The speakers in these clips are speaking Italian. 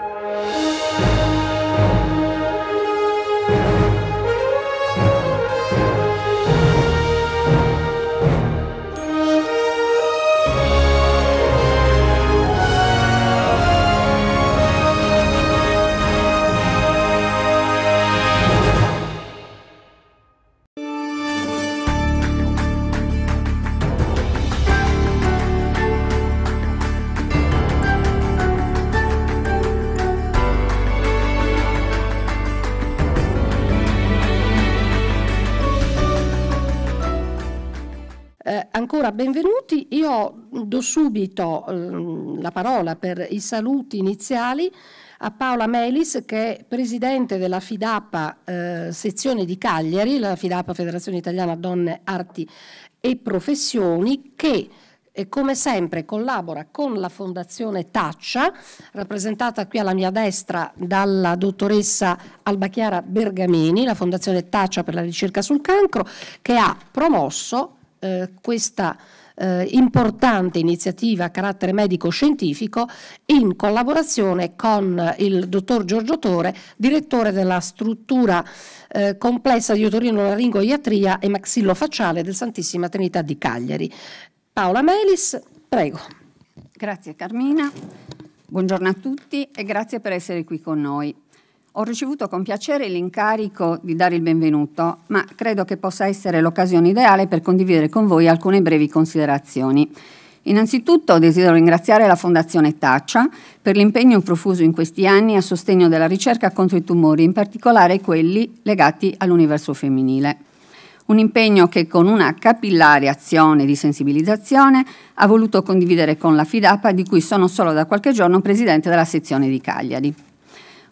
Bye. benvenuti. Io do subito ehm, la parola per i saluti iniziali a Paola Melis che è presidente della FIDAPA eh, sezione di Cagliari, la FIDAPA Federazione Italiana Donne, Arti e Professioni che e eh, come sempre collabora con la Fondazione Taccia, rappresentata qui alla mia destra dalla dottoressa Albachiara Bergamini, la Fondazione Taccia per la ricerca sul cancro, che ha promosso eh, questa eh, importante iniziativa a carattere medico-scientifico in collaborazione con il dottor Giorgio Tore, direttore della struttura eh, complessa di otorino-laringoiatria e maxillofacciale del Santissima Trinità di Cagliari. Paola Melis, prego. Grazie Carmina, buongiorno a tutti e grazie per essere qui con noi. Ho ricevuto con piacere l'incarico di dare il benvenuto, ma credo che possa essere l'occasione ideale per condividere con voi alcune brevi considerazioni. Innanzitutto desidero ringraziare la Fondazione Taccia per l'impegno profuso in questi anni a sostegno della ricerca contro i tumori, in particolare quelli legati all'universo femminile. Un impegno che con una capillare azione di sensibilizzazione ha voluto condividere con la FIDAPA, di cui sono solo da qualche giorno presidente della sezione di Cagliari.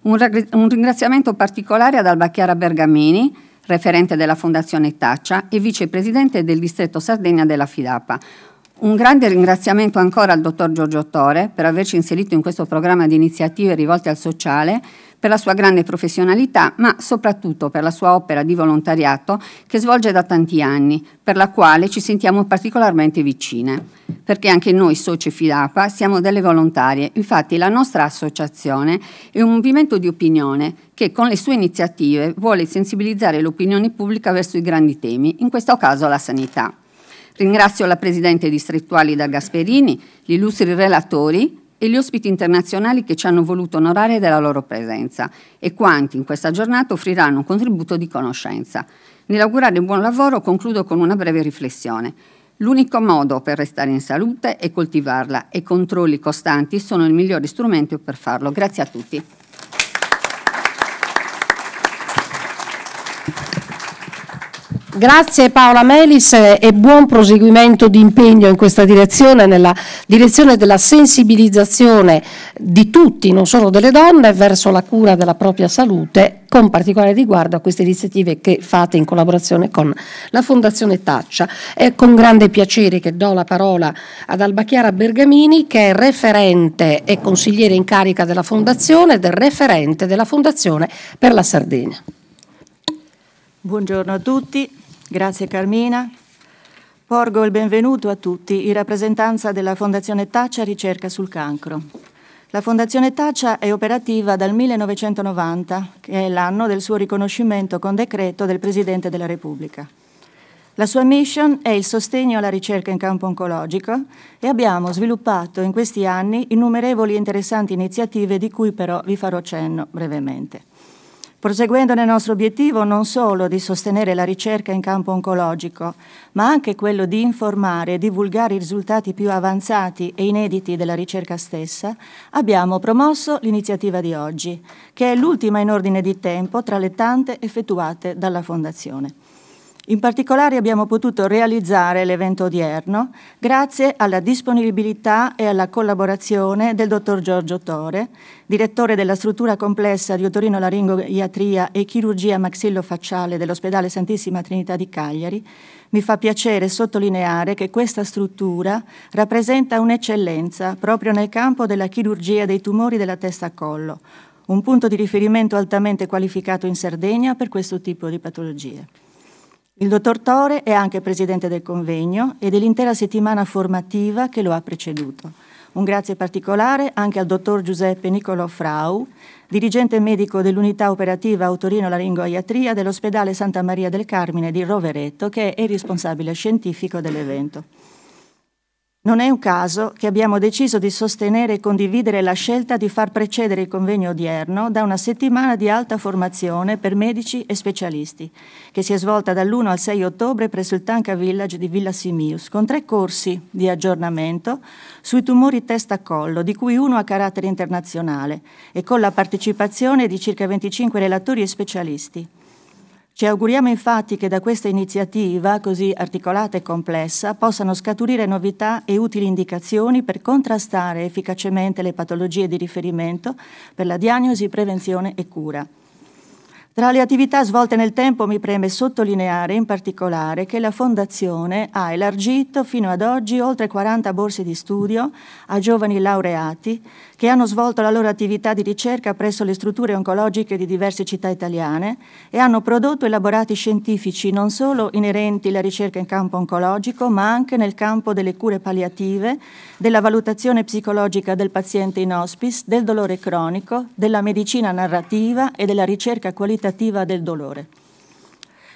Un, ringraziamento particolare ad Albachiara Bergamini, referente della Fondazione Taccia e vicepresidente del distretto Sardegna della Fidapa. Un grande ringraziamento ancora al dottor Giorgio Tore per averci inserito in questo programma di iniziative rivolte al sociale per la sua grande professionalità, ma soprattutto per la sua opera di volontariato che svolge da tanti anni, per la quale ci sentiamo particolarmente vicine, perché anche noi Soce Fidapa, siamo delle volontarie. Infatti la nostra associazione è un movimento di opinione che con le sue iniziative vuole sensibilizzare l'opinione pubblica verso i grandi temi, in questo caso la sanità. Ringrazio la Presidente distrettuale da Gasperini, gli illustri relatori e gli ospiti internazionali che ci hanno voluto onorare della loro presenza e quanti in questa giornata offriranno un contributo di conoscenza. Nell'augurare buon lavoro concludo con una breve riflessione. L'unico modo per restare in salute è coltivarla e controlli costanti sono il migliore strumento per farlo. Grazie a tutti. Grazie Paola Melis e buon proseguimento di impegno in questa direzione, nella direzione della sensibilizzazione di tutti, non solo delle donne, verso la cura della propria salute, con particolare riguardo a queste iniziative che fate in collaborazione con la Fondazione Taccia. È con grande piacere che do la parola ad Albachiara Bergamini, che è referente e consigliere in carica della Fondazione, del referente della Fondazione per la Sardegna. Buongiorno a tutti, Grazie Carmina. Porgo il benvenuto a tutti in rappresentanza della Fondazione Taccia Ricerca sul Cancro. La Fondazione Taccia è operativa dal 1990, che è l'anno del suo riconoscimento con decreto del Presidente della Repubblica. La sua mission è il sostegno alla ricerca in campo oncologico e abbiamo sviluppato in questi anni innumerevoli e interessanti iniziative di cui però vi farò cenno brevemente proseguendo nel nostro obiettivo non solo di sostenere la ricerca in campo oncologico, ma anche quello di informare e divulgare i risultati più avanzati e inediti della ricerca stessa, abbiamo promosso l'iniziativa di oggi, che è l'ultima in ordine di tempo tra le tante effettuate dalla Fondazione. In particolare abbiamo potuto realizzare l'evento odierno grazie alla disponibilità e alla collaborazione del dottor Giorgio Tore, direttore della struttura complessa di otorino-laringoiatria e chirurgia maxillofacciale dell'ospedale Santissima Trinità di Cagliari, mi fa piacere sottolineare che questa struttura rappresenta un'eccellenza proprio nel campo della chirurgia dei tumori della testa a collo, un punto di riferimento altamente qualificato in Sardegna per questo tipo di patologie. Il dottor Tore è anche presidente del convegno e dell'intera settimana formativa che lo ha preceduto. Un grazie particolare anche al dottor Giuseppe Nicolo Frau, dirigente medico dell'unità operativa autorino-laringoiatria dell'ospedale Santa Maria del Carmine di Rovereto, che è il responsabile scientifico dell'evento. Non è un caso che abbiamo deciso di sostenere e condividere la scelta di far precedere il convegno odierno da una settimana di alta formazione per medici e specialisti, che si è svolta dall'1 al 6 ottobre presso il Tanca Village di Villa Simius, con tre corsi di aggiornamento sui tumori testa-collo, di cui uno a carattere internazionale, e con la partecipazione di circa 25 relatori e specialisti. Ci auguriamo infatti che da questa iniziativa, così articolata e complessa, possano scaturire novità e utili indicazioni per contrastare efficacemente le patologie di riferimento per la diagnosi, prevenzione e cura. Tra le attività svolte nel tempo mi preme sottolineare in particolare che la Fondazione ha elargito fino ad oggi oltre 40 borse di studio a giovani laureati che hanno svolto la loro attività di ricerca presso le strutture oncologiche di diverse città italiane e hanno prodotto elaborati scientifici non solo inerenti alla ricerca in campo oncologico, ma anche nel campo delle cure palliative, della valutazione psicologica del paziente in hospice, del dolore cronico, della medicina narrativa e della ricerca qualitativa del dolore.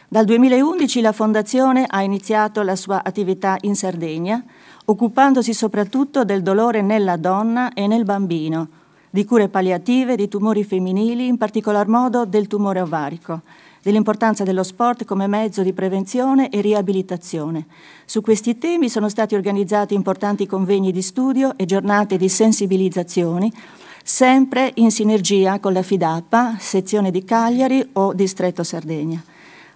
Dal 2011 la Fondazione ha iniziato la sua attività in Sardegna occupandosi soprattutto del dolore nella donna e nel bambino, di cure palliative, di tumori femminili, in particolar modo del tumore ovarico, dell'importanza dello sport come mezzo di prevenzione e riabilitazione. Su questi temi sono stati organizzati importanti convegni di studio e giornate di sensibilizzazioni, sempre in sinergia con la FIDAPA, sezione di Cagliari o distretto Sardegna.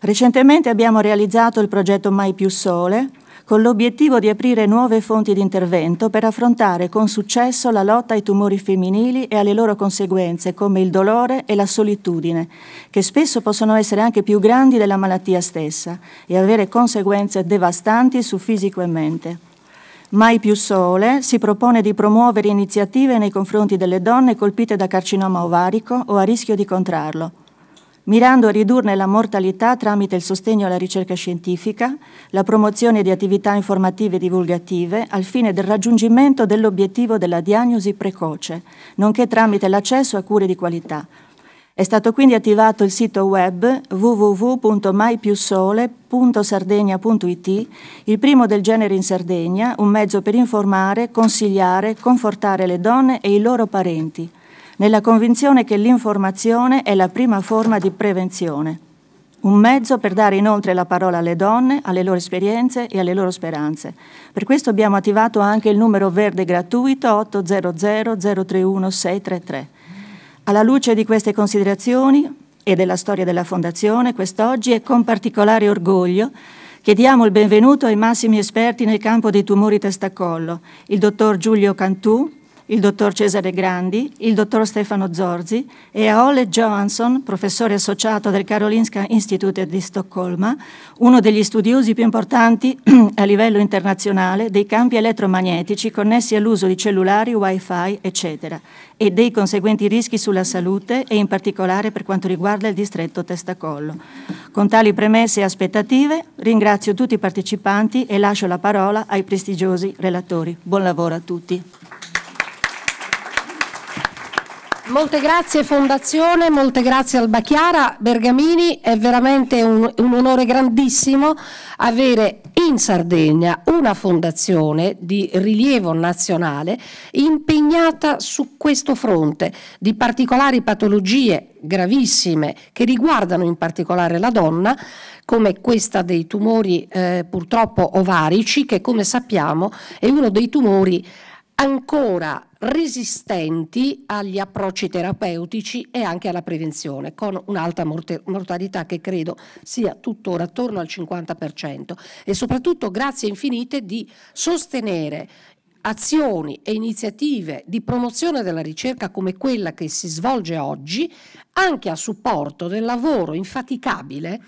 Recentemente abbiamo realizzato il progetto Mai più Sole, con l'obiettivo di aprire nuove fonti di intervento per affrontare con successo la lotta ai tumori femminili e alle loro conseguenze, come il dolore e la solitudine, che spesso possono essere anche più grandi della malattia stessa e avere conseguenze devastanti su fisico e mente. Mai più Sole si propone di promuovere iniziative nei confronti delle donne colpite da carcinoma ovarico o a rischio di contrarlo mirando a ridurne la mortalità tramite il sostegno alla ricerca scientifica, la promozione di attività informative e divulgative al fine del raggiungimento dell'obiettivo della diagnosi precoce, nonché tramite l'accesso a cure di qualità. È stato quindi attivato il sito web www.maipiusole.sardegna.it, il primo del genere in Sardegna, un mezzo per informare, consigliare, confortare le donne e i loro parenti, nella convinzione che l'informazione è la prima forma di prevenzione, un mezzo per dare inoltre la parola alle donne, alle loro esperienze e alle loro speranze. Per questo abbiamo attivato anche il numero verde gratuito 800 031 633. Alla luce di queste considerazioni e della storia della Fondazione, quest'oggi è con particolare orgoglio che diamo il benvenuto ai massimi esperti nel campo dei tumori testacollo, il dottor Giulio Cantù, il dottor Cesare Grandi, il dottor Stefano Zorzi e a Ole Johansson, professore associato del Karolinska Institute di Stoccolma, uno degli studiosi più importanti a livello internazionale dei campi elettromagnetici connessi all'uso di cellulari, wifi, eccetera, e dei conseguenti rischi sulla salute e in particolare per quanto riguarda il distretto testacollo. Con tali premesse e aspettative ringrazio tutti i partecipanti e lascio la parola ai prestigiosi relatori. Buon lavoro a tutti. Molte grazie Fondazione, molte grazie al Bacchiara Bergamini, è veramente un, un, onore grandissimo avere in Sardegna una fondazione di rilievo nazionale impegnata su questo fronte di particolari patologie gravissime che riguardano in particolare la donna, come questa dei tumori eh, purtroppo ovarici che come sappiamo è uno dei tumori ancora resistenti agli approcci terapeutici e anche alla prevenzione, con un'alta mortalità che credo sia tuttora attorno al 50% e soprattutto grazie infinite di sostenere azioni e iniziative di promozione della ricerca come quella che si svolge oggi, anche a supporto del lavoro infaticabile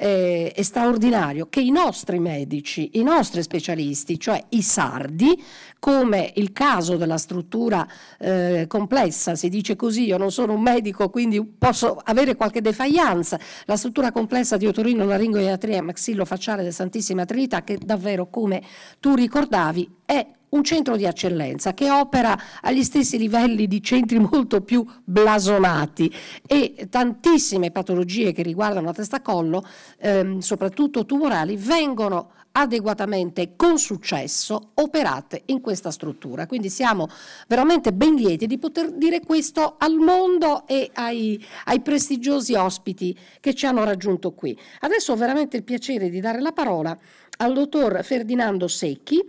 eh, è straordinario che i nostri medici, i nostri specialisti, cioè i sardi, come il caso della struttura eh, complessa, si dice così, io non sono un medico quindi posso avere qualche defaianza, la struttura complessa di Otorino, Laringo Maxillo Facciale della Santissima Trinità che davvero come tu ricordavi è un centro di eccellenza che opera agli stessi livelli di centri molto più blasonati e tantissime patologie che riguardano la testa collo, ehm, soprattutto tumorali, vengono adeguatamente con successo operate in questa struttura. Quindi siamo veramente ben lieti di poter dire questo al mondo e ai, ai, prestigiosi ospiti che ci hanno raggiunto qui. Adesso ho veramente il piacere di dare la parola al dottor Ferdinando Secchi,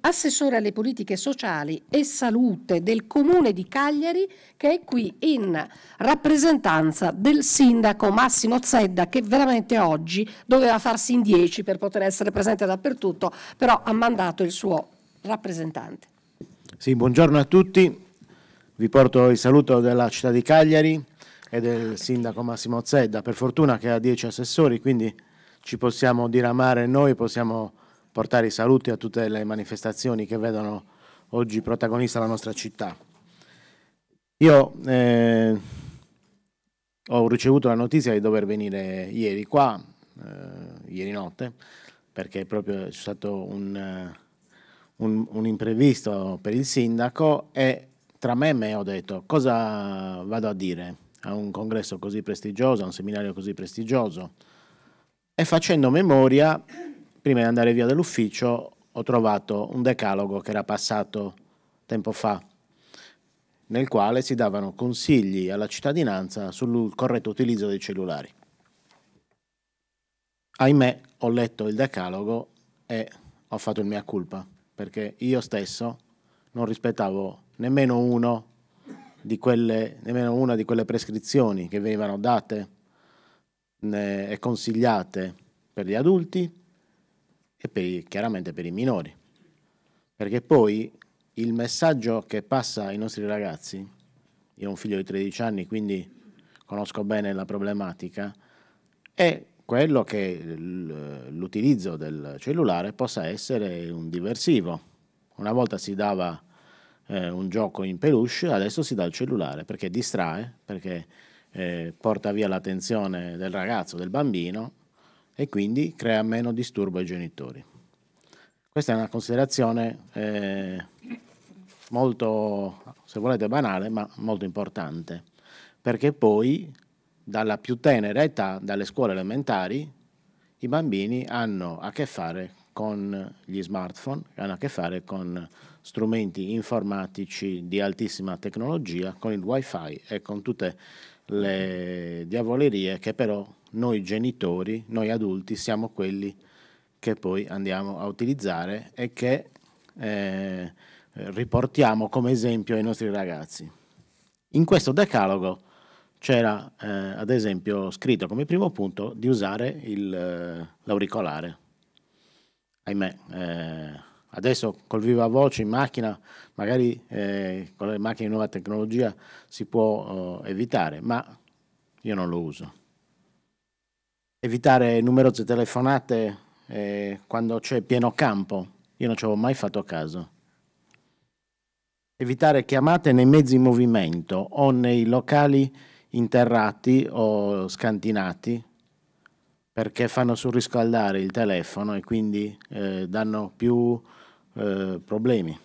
assessore alle politiche sociali e salute del comune di Cagliari, che è qui in rappresentanza del sindaco Massimo Zedda, che veramente oggi doveva farsi in dieci per poter essere presente dappertutto, però ha mandato il suo rappresentante. Sì, buongiorno a tutti. Vi porto il saluto della città di Cagliari e del sindaco Massimo Zedda. Per fortuna che ha dieci assessori, quindi ci possiamo diramare noi, possiamo portare i saluti a tutte le manifestazioni che vedono oggi protagonista la nostra città. Io eh, ho ricevuto la notizia di dover venire ieri qua, eh, ieri notte, perché proprio c'è stato un, eh, un, un imprevisto per il sindaco e tra me e me ho detto cosa vado a dire a un congresso così prestigioso, a un seminario così prestigioso. E facendo memoria prima di andare via dall'ufficio ho trovato un decalogo che era passato tempo fa, nel quale si davano consigli alla cittadinanza sul corretto utilizzo dei cellulari. Ahimè, ho letto il decalogo e ho fatto il mia colpa, perché io stesso non rispettavo nemmeno, uno di quelle, nemmeno una di quelle prescrizioni che venivano date e consigliate per gli adulti e per i, chiaramente per i minori. Perché poi il messaggio che passa ai nostri ragazzi, io ho un figlio di 13 anni, quindi conosco bene la problematica, è quello che l'utilizzo del cellulare possa essere un diversivo. Una volta si dava eh, un gioco in peluche, adesso si dà il cellulare perché distrae, perché eh, porta via l'attenzione del ragazzo, del bambino e quindi crea meno disturbo ai genitori. Questa è una considerazione eh, molto, se volete, banale, ma molto importante, perché poi dalla più tenera età, dalle scuole elementari, i bambini hanno a che fare con gli smartphone, hanno a che fare con strumenti informatici di altissima tecnologia, con il wifi e con tutte le diavolerie che però noi genitori, noi adulti, siamo quelli che poi andiamo a utilizzare e che eh, riportiamo come esempio ai nostri ragazzi. In questo decalogo c'era eh, ad esempio scritto come primo punto di usare il, eh, l'auricolare. Ahimè, eh, adesso col viva voce in macchina, magari eh, con le macchine di nuova tecnologia si può oh, evitare, ma io non lo uso evitare numerose telefonate eh, quando c'è pieno campo. Io non ci avevo mai fatto caso. Evitare chiamate nei mezzi in movimento o nei locali interrati o scantinati perché fanno surriscaldare il telefono e quindi eh, danno più eh, problemi.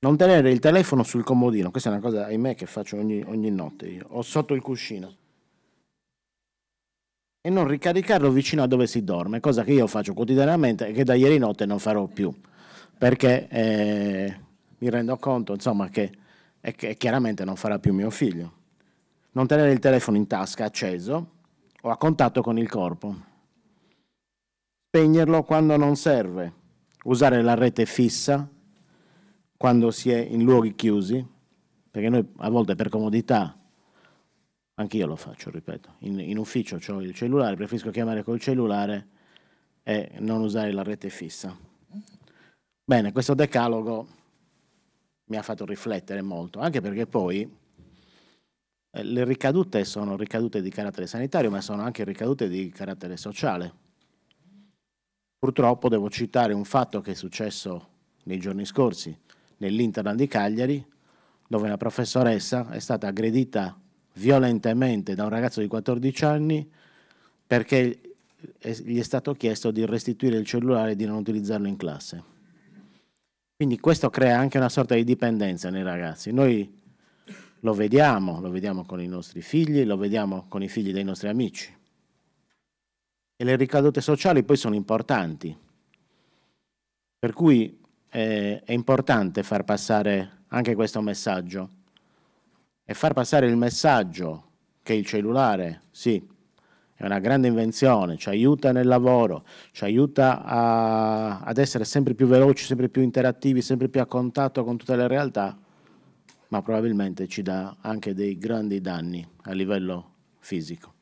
Non tenere il telefono sul comodino, questa è una cosa, ahimè, che faccio ogni, ogni notte io, o sotto il cuscino e non ricaricarlo vicino a dove si dorme, cosa che io faccio quotidianamente e che da ieri notte non farò più, perché eh, mi rendo conto insomma, che, e che chiaramente non farà più mio figlio. Non tenere il telefono in tasca acceso o a contatto con il corpo. Spegnerlo quando non serve. Usare la rete fissa quando si è in luoghi chiusi, perché noi a volte per comodità Anch'io lo faccio, ripeto. In, in ufficio ho il cellulare, preferisco chiamare col cellulare e non usare la rete fissa. Bene, questo decalogo mi ha fatto riflettere molto, anche perché poi eh, le ricadute sono ricadute di carattere sanitario, ma sono anche ricadute di carattere sociale. Purtroppo devo citare un fatto che è successo nei giorni scorsi nell'Interland di Cagliari, dove una professoressa è stata aggredita violentemente da un ragazzo di 14 anni perché gli è stato chiesto di restituire il cellulare e di non utilizzarlo in classe. Quindi questo crea anche una sorta di dipendenza nei ragazzi. Noi lo vediamo, lo vediamo con i nostri figli, lo vediamo con i figli dei nostri amici. E le ricadute sociali poi sono importanti. Per cui eh, è importante far passare anche questo messaggio e far passare il messaggio che il cellulare, sì, è una grande invenzione, ci aiuta nel lavoro, ci aiuta a, ad essere sempre più veloci, sempre più interattivi, sempre più a contatto con tutte le realtà, ma probabilmente ci dà anche dei grandi danni a livello fisico.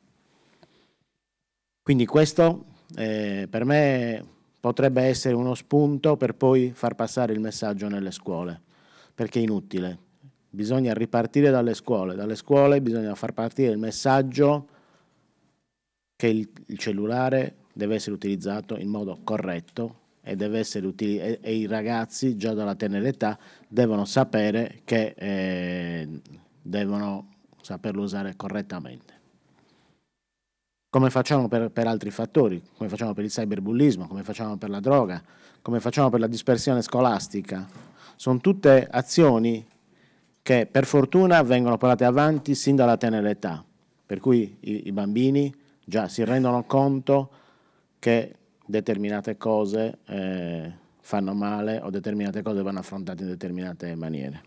Quindi questo eh, per me potrebbe essere uno spunto per poi far passare il messaggio nelle scuole, perché è inutile bisogna ripartire dalle scuole, dalle scuole bisogna far partire il messaggio che il, il cellulare deve essere utilizzato in modo corretto e, utili, e, e, i ragazzi già dalla tenera età devono sapere che eh, devono saperlo usare correttamente. Come facciamo per, per, altri fattori, come facciamo per il cyberbullismo, come facciamo per la droga, come facciamo per la dispersione scolastica, sono tutte azioni che per fortuna vengono portate avanti sin dalla tenera età, per cui i, i bambini già si rendono conto che determinate cose eh, fanno male o determinate cose vanno affrontate in determinate maniere.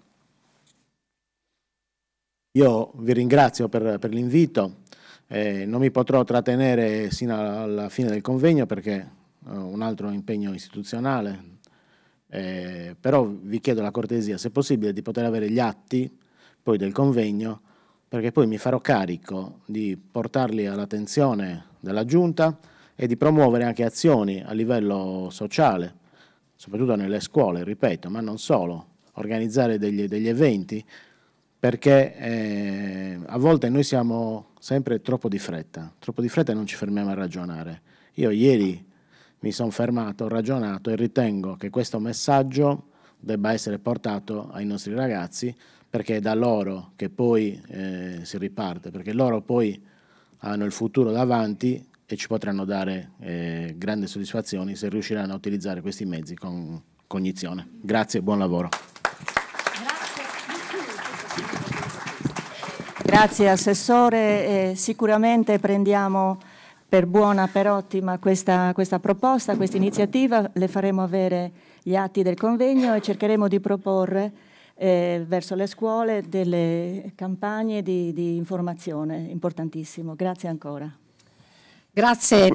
Io vi ringrazio per, per l'invito, eh, non mi potrò trattenere sino alla fine del convegno perché ho eh, un altro impegno istituzionale, eh, però vi chiedo la cortesia, se possibile, di poter avere gli atti poi del convegno, perché poi mi farò carico di portarli all'attenzione della Giunta e di promuovere anche azioni a livello sociale, soprattutto nelle scuole, ripeto, ma non solo, organizzare degli, degli eventi, perché eh, a volte noi siamo sempre troppo di fretta, troppo di fretta e non ci fermiamo a ragionare. Io ieri mi sono fermato, ho ragionato e ritengo che questo messaggio debba essere portato ai nostri ragazzi perché è da loro che poi eh, si riparte, perché loro poi hanno il futuro davanti e ci potranno dare eh, grandi soddisfazioni se riusciranno a utilizzare questi mezzi con cognizione. Grazie e buon lavoro. Grazie Grazie Assessore, eh, sicuramente prendiamo per buona, per ottima questa, questa proposta, questa iniziativa, le faremo avere gli atti del convegno e cercheremo di proporre eh, verso le scuole delle campagne di, di informazione, importantissimo. Grazie ancora. Grazie.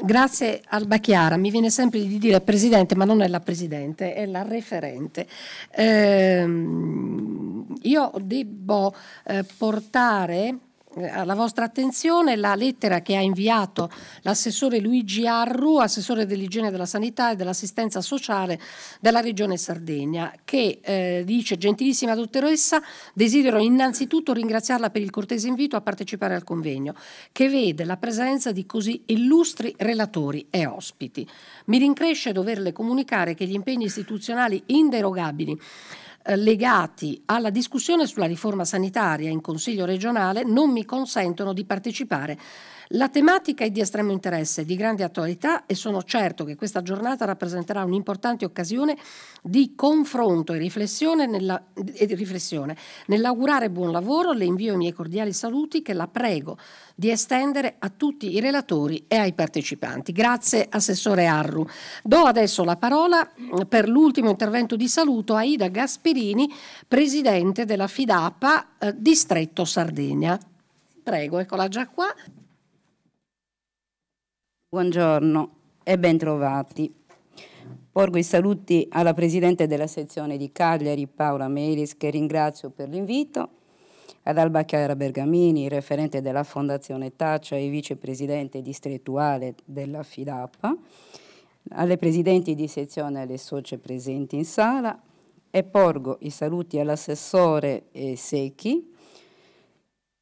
Grazie Alba Chiara, mi viene sempre di dire presidente, ma non è la presidente, è la referente. Eh, io devo eh, portare alla vostra attenzione la lettera che ha inviato l'assessore Luigi Arru, assessore dell'igiene della sanità e dell'assistenza sociale della Regione Sardegna, che eh, dice gentilissima dottoressa, desidero innanzitutto ringraziarla per il cortese invito a partecipare al convegno, che vede la presenza di così illustri relatori e ospiti. Mi rincresce doverle comunicare che gli impegni istituzionali inderogabili eh, legati alla discussione sulla riforma sanitaria in Consiglio regionale non mi consentono di partecipare la tematica è di estremo interesse, di grande attualità e sono certo che questa giornata rappresenterà un'importante occasione di confronto e riflessione, nella, e riflessione. Nell'augurare buon lavoro le invio i miei cordiali saluti che la prego di estendere a tutti i relatori e ai partecipanti. Grazie Assessore Arru. Do adesso la parola mm, per l'ultimo intervento di saluto a Ida Gasperini, Presidente della FIDAPA eh, Distretto Sardegna. Prego, eccola già qua. Buongiorno e bentrovati. Porgo i saluti alla Presidente della sezione di Cagliari, Paola Melis, che ringrazio per l'invito, ad Alba Chiara Bergamini, referente della Fondazione Taccia e vicepresidente distrettuale della FIDAPA, alle presidenti di sezione e alle socie presenti in sala e porgo i saluti all'assessore eh, Secchi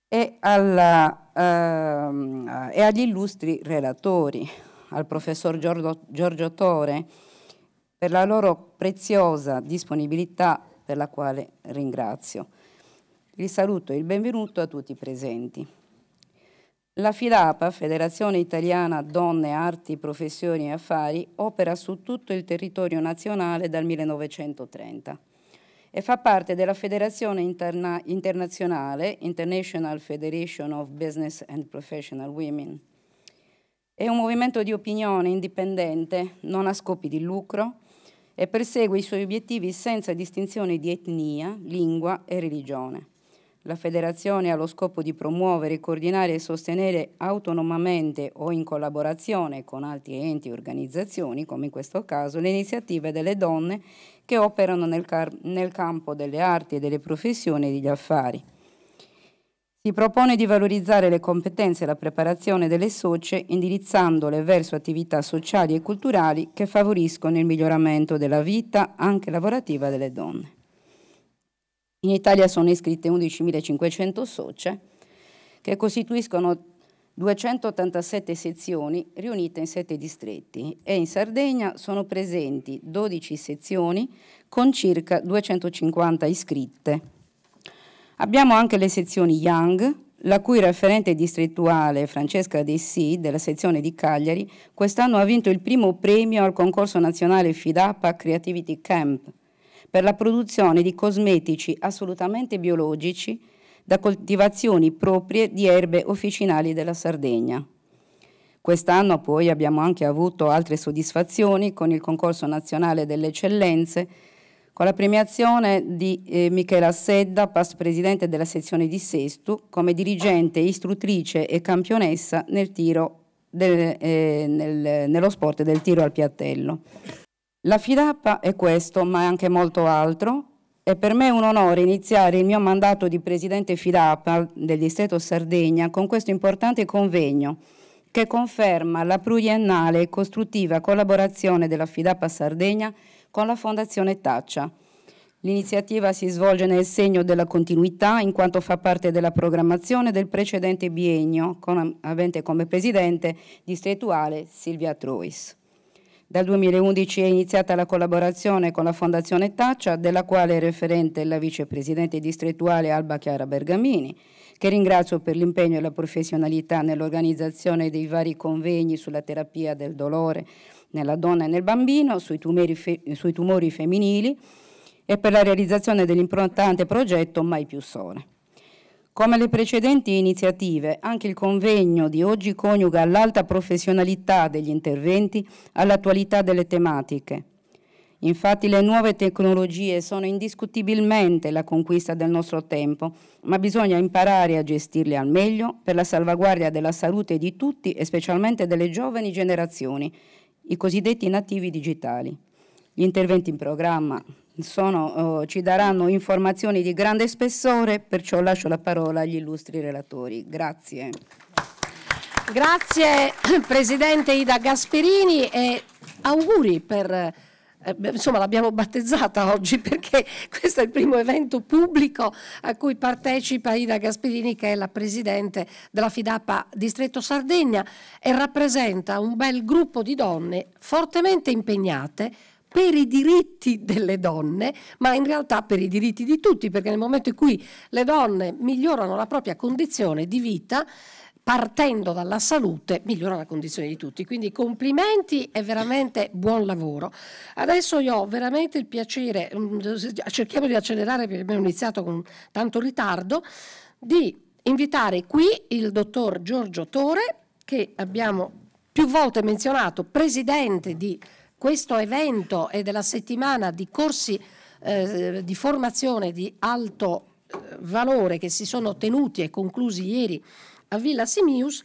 e alla ehm, eh, e agli illustri relatori, al professor Giorgio, Giorgio Tore, per la loro preziosa disponibilità per la quale ringrazio. Il saluto e il benvenuto a tutti i presenti. La FILAPA, Federazione Italiana Donne, Arti, Professioni e Affari, opera su tutto il territorio nazionale dal 1930 e fa parte della federazione interna internazionale International Federation of Business and Professional Women. È un movimento di opinione indipendente, non a scopi di lucro e persegue i suoi obiettivi senza distinzioni di etnia, lingua e religione. La federazione ha lo scopo di promuovere, coordinare e sostenere autonomamente o in collaborazione con altri enti e organizzazioni, come in questo caso, le iniziative delle donne che operano nel, car- nel campo delle arti e delle professioni e degli affari. Si propone di valorizzare le competenze e la preparazione delle socie indirizzandole verso attività sociali e culturali che favoriscono il miglioramento della vita anche lavorativa delle donne. In Italia sono iscritte 11.500 socie che costituiscono 287 sezioni riunite in 7 distretti e in Sardegna sono presenti 12 sezioni con circa 250 iscritte. Abbiamo anche le sezioni Young, la cui referente distrettuale Francesca Dessì della sezione di Cagliari quest'anno ha vinto il primo premio al concorso nazionale FIDAPA Creativity Camp per la produzione di cosmetici assolutamente biologici da coltivazioni proprie di erbe officinali della Sardegna. Quest'anno poi abbiamo anche avuto altre soddisfazioni con il concorso nazionale delle eccellenze, con la premiazione di eh, Michela Sedda, past presidente della sezione di Sestu, come dirigente, istruttrice e campionessa nel tiro del, eh, nel, nello sport del tiro al piattello. La FIDAPPA è questo, ma è anche molto altro, è per me un onore iniziare il mio mandato di presidente FIDAPA del distretto Sardegna con questo importante convegno che conferma la pluriennale e costruttiva collaborazione della FIDAPA Sardegna con la Fondazione Taccia. L'iniziativa si svolge nel segno della continuità in quanto fa parte della programmazione del precedente biennio con, avente come presidente distrettuale Silvia Trois. Dal 2011 è iniziata la collaborazione con la Fondazione Taccia, della quale è referente la vicepresidente distrettuale Alba Chiara Bergamini, che ringrazio per l'impegno e la professionalità nell'organizzazione dei vari convegni sulla terapia del dolore nella donna e nel bambino, sui tumori, fe sui tumori femminili e per la realizzazione dell'importante progetto Mai più sole. Come le precedenti iniziative, anche il convegno di oggi coniuga l'alta professionalità degli interventi all'attualità delle tematiche. Infatti le nuove tecnologie sono indiscutibilmente la conquista del nostro tempo, ma bisogna imparare a gestirle al meglio per la salvaguardia della salute di tutti e specialmente delle giovani generazioni, i cosiddetti nativi digitali. Gli interventi in programma sono, oh, ci daranno informazioni di grande spessore, perciò lascio la parola agli illustri relatori. Grazie. Grazie Presidente Ida Gasperini e auguri per, eh, insomma l'abbiamo battezzata oggi perché questo è il primo evento pubblico a cui partecipa Ida Gasperini che è la Presidente della FIDAPA Distretto Sardegna e rappresenta un bel gruppo di donne fortemente impegnate per i diritti delle donne, ma in realtà per i diritti di tutti, perché nel momento in cui le donne migliorano la propria condizione di vita, partendo dalla salute migliora la condizione di tutti. Quindi complimenti e veramente buon lavoro. Adesso io ho veramente il piacere, mm, cerchiamo di accelerare perché abbiamo iniziato con tanto ritardo, di invitare qui il dottor Giorgio Tore che abbiamo più volte menzionato, presidente di questo evento e della settimana di corsi eh, di formazione di alto eh, valore che si sono tenuti e conclusi ieri a Villa Simius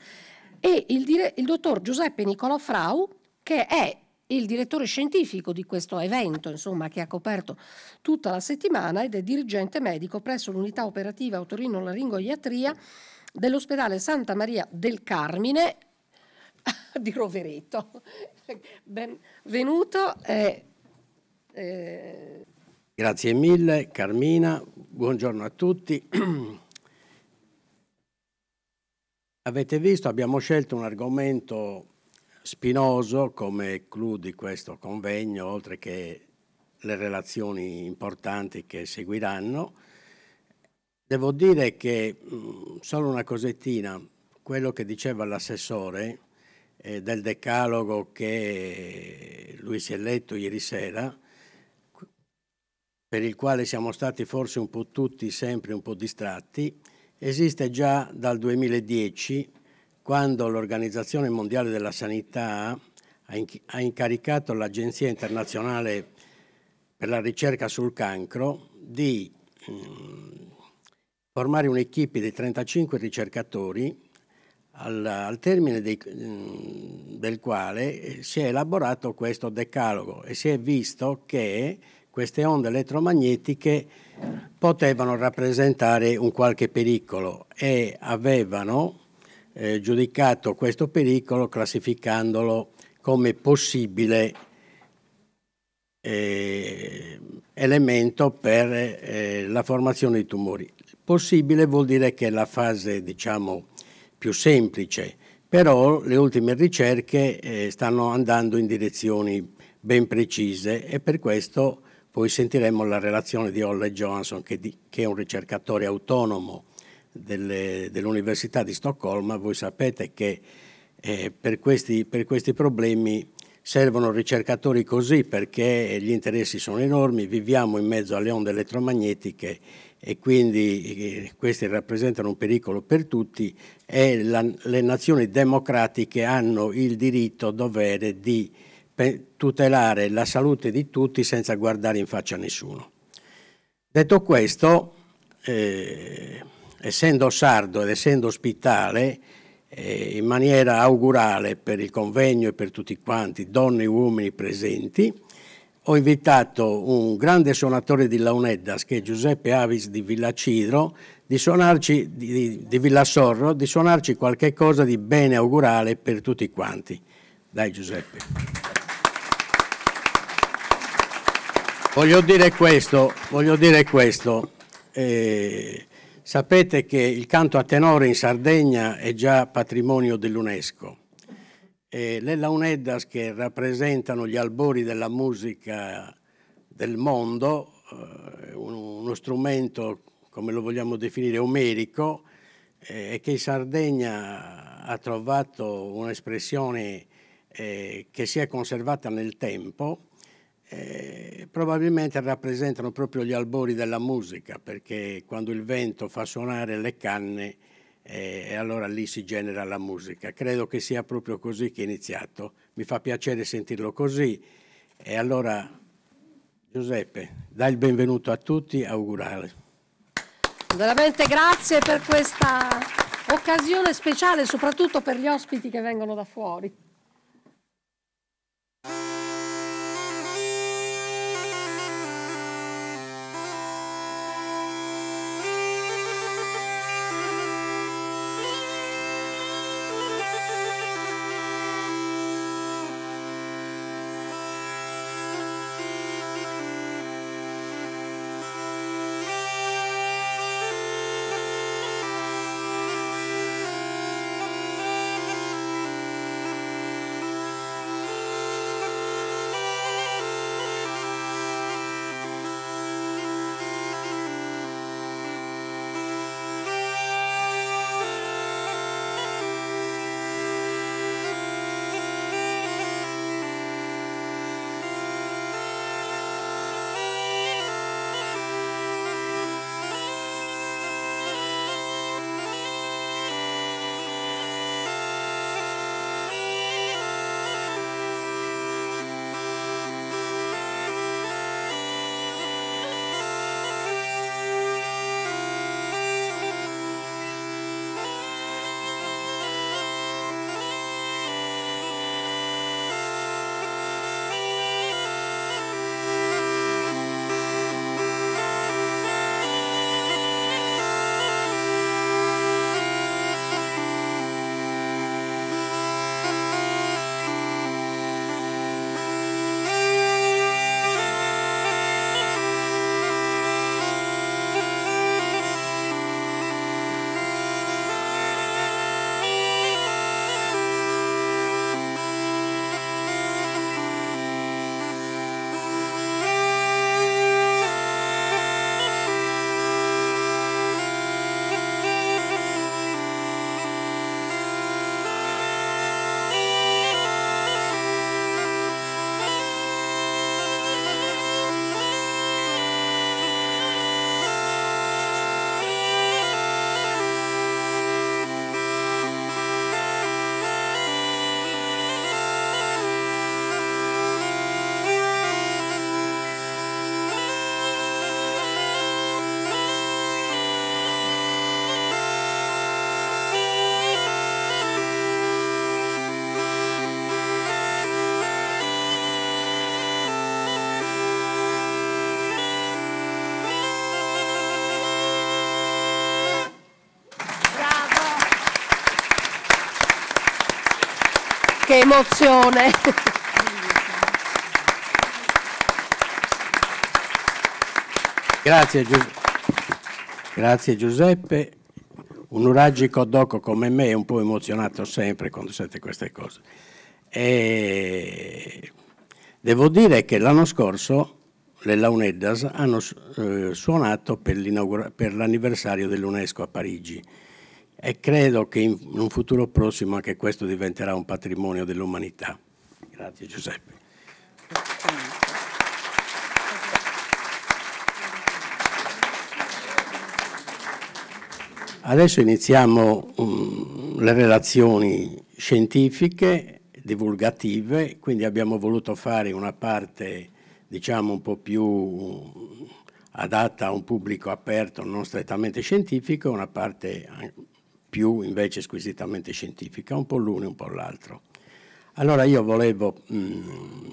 e il, dire- il dottor Giuseppe Nicolò Frau che è il direttore scientifico di questo evento, insomma, che ha coperto tutta la settimana ed è dirigente medico presso l'unità operativa Autorino Laringoiatria dell'ospedale Santa Maria del Carmine di Rovereto. Benvenuto. E, eh. Grazie mille Carmina, buongiorno a tutti. Avete visto, abbiamo scelto un argomento spinoso come clou di questo convegno, oltre che le relazioni importanti che seguiranno. Devo dire che mm, solo una cosettina, quello che diceva l'assessore, eh, del decalogo che lui si è letto ieri sera, per il quale siamo stati forse un po' tutti sempre un po' distratti, esiste già dal 2010 quando l'Organizzazione Mondiale della Sanità ha incaricato l'Agenzia internazionale per la ricerca sul cancro di mm, formare un'equipe di 35 ricercatori al, al termine dei, mm, del quale eh, si è elaborato questo decalogo e si è visto che queste onde elettromagnetiche potevano rappresentare un qualche pericolo e avevano eh, giudicato questo pericolo classificandolo come possibile eh, elemento per eh, la formazione di tumori. Possibile vuol dire che la fase, diciamo, più semplice, però le ultime ricerche eh, stanno andando in direzioni ben precise e per questo poi sentiremo la relazione di Olle Johansson che, di, che è un ricercatore autonomo dell'Università di Stoccolma. Voi sapete che eh, per, questi, per questi problemi servono ricercatori così perché gli interessi sono enormi, viviamo in mezzo alle onde elettromagnetiche e quindi eh, questi rappresentano un pericolo per tutti, e la, le nazioni democratiche hanno il diritto, dovere di tutelare la salute di tutti senza guardare in faccia a nessuno. Detto questo, eh, essendo sardo ed essendo ospitale, eh, in maniera augurale per il convegno e per tutti quanti, donne e uomini presenti, ho invitato un grande suonatore di Launeddas che è Giuseppe Avis di Villacidro, di suonarci, di, di Villasorro, di suonarci qualche cosa di bene augurale per tutti quanti. Dai Giuseppe. Voglio dire questo, voglio dire questo. Eh, sapete che il canto a tenore in Sardegna è già patrimonio dell'UNESCO. Eh, le Launeddas che rappresentano gli albori della musica del mondo, eh, uno strumento come lo vogliamo definire, omerico, eh, che in Sardegna ha trovato un'espressione eh, che si è conservata nel tempo, eh, probabilmente rappresentano proprio gli albori della musica, perché quando il vento fa suonare le canne, e eh, allora lì si genera la musica. Credo che sia proprio così che è iniziato. Mi fa piacere sentirlo così. E allora, Giuseppe, dai il benvenuto a tutti, augurare. Veramente grazie per questa occasione speciale, soprattutto per gli ospiti che vengono da fuori. che emozione. Grazie, Gius- Grazie Giuseppe. Un uraggico doco come me è un po' emozionato sempre quando sente queste cose. E devo dire che l'anno scorso le Launeddas hanno eh, suonato per l'anniversario dell'UNESCO a Parigi e credo che in un futuro prossimo anche questo diventerà un patrimonio dell'umanità. Grazie Giuseppe. Adesso iniziamo um, le relazioni scientifiche, divulgative, quindi abbiamo voluto fare una parte diciamo un po' più adatta a un pubblico aperto, non strettamente scientifico, una parte più invece squisitamente scientifica, un po' l'uno e un po' l'altro. Allora io volevo, mh, mm,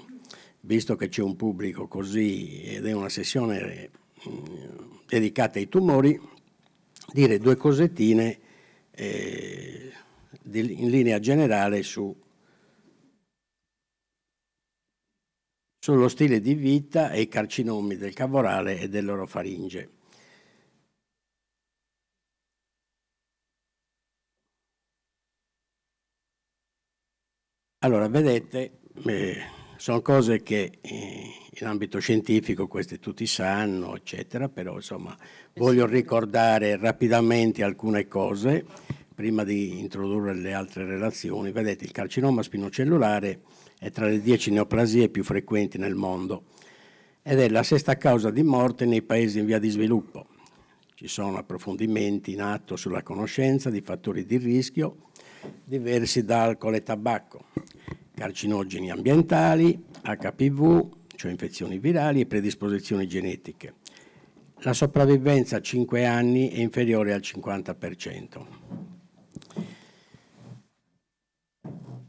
visto che c'è un pubblico così ed è una sessione mh, mm, dedicata ai tumori, dire due cosettine eh, di, in linea generale su, sullo stile di vita e i carcinomi del cavorale e loro faringe. Allora, vedete, eh, sono cose che eh, in ambito scientifico questi tutti sanno, eccetera, però insomma voglio ricordare rapidamente alcune cose prima di introdurre le altre relazioni. Vedete, il carcinoma spinocellulare è tra le dieci neoplasie più frequenti nel mondo ed è la sesta causa di morte nei paesi in via di sviluppo. Ci sono approfondimenti in atto sulla conoscenza di fattori di rischio diversi da alcol e tabacco, carcinogeni ambientali, HPV, cioè infezioni virali e predisposizioni genetiche. La sopravvivenza a 5 anni è inferiore al 50%.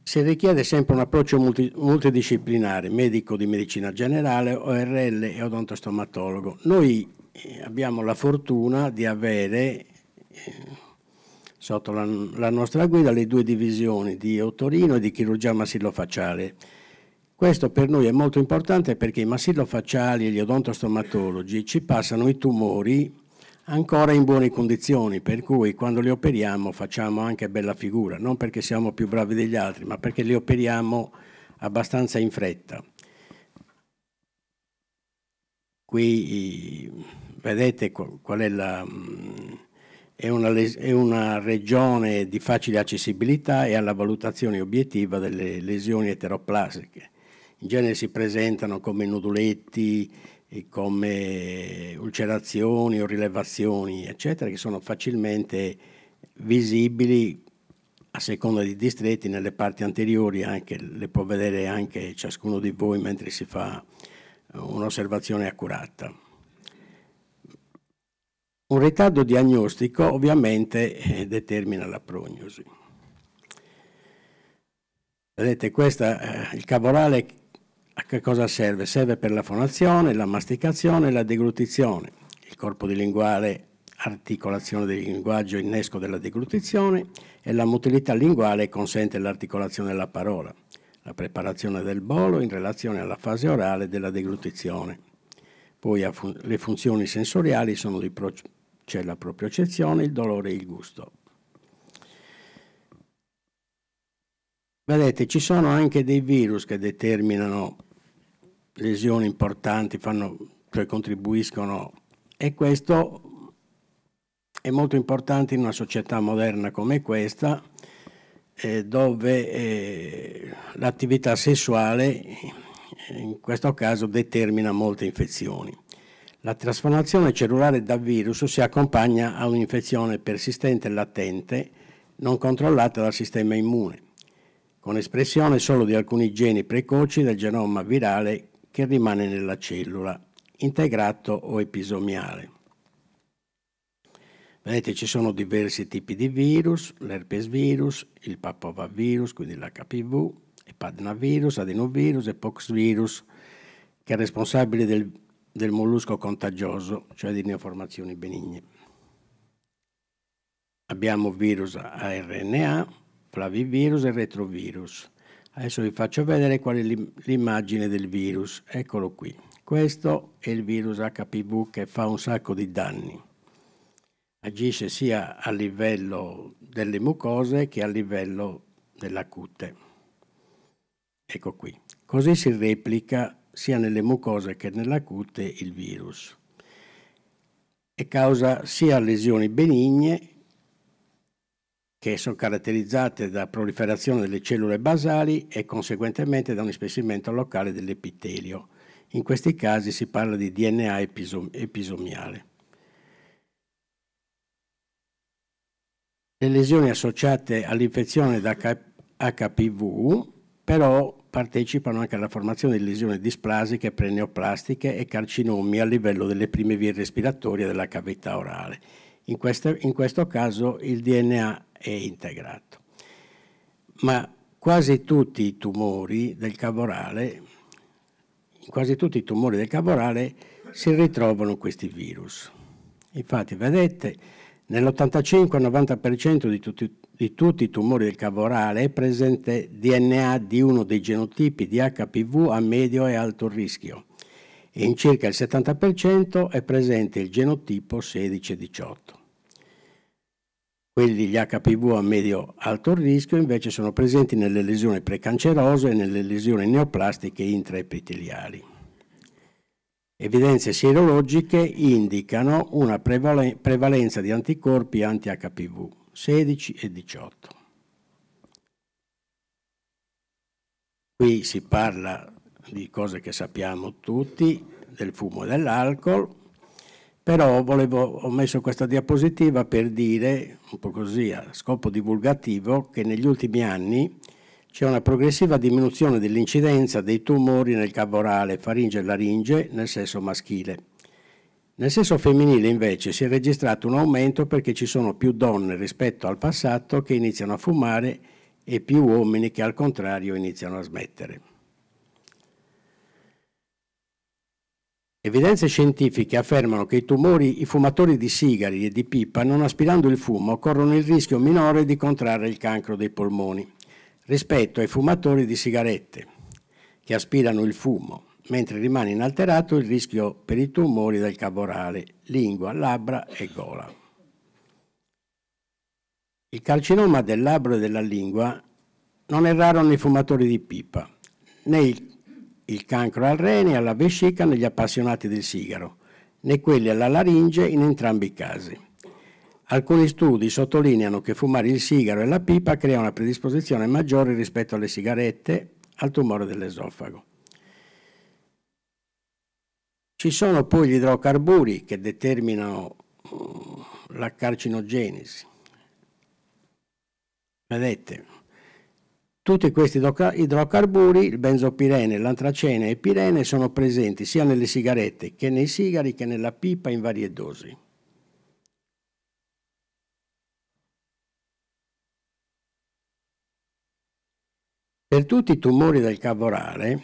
Si richiede sempre un approccio multi, multidisciplinare, medico di medicina generale, ORL e odontostomatologo. Noi eh, abbiamo la fortuna di avere eh, sotto la, la nostra guida le due divisioni di otorino e di chirurgia massillofacciale. Questo per noi è molto importante perché i massillofacciali e gli odontostomatologi ci passano i tumori ancora in buone condizioni, per cui quando li operiamo facciamo anche bella figura, non perché siamo più bravi degli altri, ma perché li operiamo abbastanza in fretta. Qui vedete qual è la mm, è una, è una, regione di facile accessibilità e alla valutazione obiettiva delle lesioni eteroplastiche. In genere si presentano come noduletti, come ulcerazioni o rilevazioni, eccetera, che sono facilmente visibili a seconda dei distretti nelle parti anteriori, anche, le può vedere anche ciascuno di voi mentre si fa un'osservazione accurata. Un ritardo diagnostico ovviamente eh, determina la prognosi. Vedete, questa, eh, il cavorale a che cosa serve? Serve per la fonazione, la masticazione e la deglutizione. Il corpo di linguale, articolazione del linguaggio, innesco della deglutizione e la motilità linguale consente l'articolazione della parola, la preparazione del bolo in relazione alla fase orale della deglutizione. Poi le funzioni sensoriali sono di c'è la propria eccezione, il dolore e il gusto. Vedete, ci sono anche dei virus che determinano lesioni importanti, fanno, cioè contribuiscono e questo è molto importante in una società moderna come questa eh, dove eh, l'attività sessuale in questo caso determina molte infezioni. La trasformazione cellulare da virus si accompagna a un'infezione persistente e latente non controllata dal sistema immune, con espressione solo di alcuni geni precoci del genoma virale che rimane nella cellula, integrato o episomiale. Vedete, ci sono diversi tipi di virus, l'herpes virus, il papovavirus, quindi l'HPV, il padnavirus, adenovirus e poxvirus, che è responsabile del del mollusco contagioso, cioè di neoformazioni benigne. Abbiamo virus ARNA, flavivirus e retrovirus. Adesso vi faccio vedere qual è l'immagine del virus. Eccolo qui. Questo è il virus HPV che fa un sacco di danni. Agisce sia a livello delle mucose che a livello della cute. Ecco qui. Così si replica sia nelle mucose che nella cute il virus e causa sia lesioni benigne che sono caratterizzate da proliferazione delle cellule basali e conseguentemente da un ispessimento locale dell'epitelio. In questi casi si parla di DNA episom- episomiale. Le lesioni associate all'infezione da HPV però partecipano anche alla formazione di lesioni displasiche, preneoplastiche e carcinomi a livello delle prime vie respiratorie della cavità orale. In, queste, in questo caso il DNA è integrato. Ma quasi tutti i tumori del cavorale, in quasi tutti i tumori del cavorale si ritrovano questi virus. Infatti, vedete, Nell'85-90% di tutti, di tutti i tumori del cavo orale è presente DNA di uno dei genotipi di HPV a medio e alto rischio e in circa il 70% è presente il genotipo 16-18. Quelli gli HPV a medio-alto rischio invece sono presenti nelle lesioni precancerose e nelle lesioni neoplastiche intraepiteliali. Evidenze sierologiche indicano una prevalenza di anticorpi anti-HPV 16 e 18. Qui si parla di cose che sappiamo tutti, del fumo e dell'alcol, però volevo, ho messo questa diapositiva per dire, un po' così a scopo divulgativo, che negli ultimi anni c'è una progressiva diminuzione dell'incidenza dei tumori nel cavo orale, faringe e laringe nel sesso maschile. Nel sesso femminile invece si è registrato un aumento perché ci sono più donne rispetto al passato che iniziano a fumare e più uomini che al contrario iniziano a smettere. Evidenze scientifiche affermano che i tumori, i fumatori di sigari e di pipa, non aspirando il fumo, corrono il rischio minore di contrarre il cancro dei polmoni rispetto ai fumatori di sigarette che aspirano il fumo, mentre rimane inalterato il rischio per i tumori del caporale, lingua, labbra e gola. Il carcinoma del labbro e della lingua non è raro nei fumatori di pipa, né il, il cancro al rene e alla vescica negli appassionati del sigaro, né quelli alla laringe in entrambi i casi. Alcuni studi sottolineano che fumare il sigaro e la pipa crea una predisposizione maggiore rispetto alle sigarette al tumore dell'esofago. Ci sono poi gli idrocarburi che determinano mm, la carcinogenesi. Vedete, tutti questi idrocarburi, il benzopirene, l'antracene e il pirene, sono presenti sia nelle sigarette che nei sigari che nella pipa in varie dosi. Per tutti i tumori del cavorale,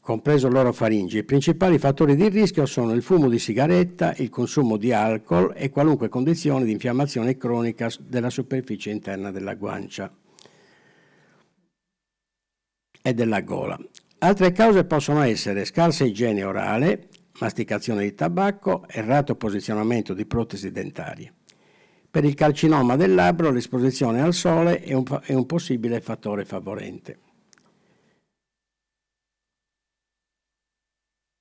compreso l'oro faringe, i principali fattori di rischio sono il fumo di sigaretta, il consumo di alcol e qualunque condizione di infiammazione cronica della superficie interna della guancia e della gola. Altre cause possono essere scarsa igiene orale, masticazione di tabacco, errato posizionamento di protesi dentarie. Per il carcinoma del labbro l'esposizione al sole è un, è un possibile fattore favorente.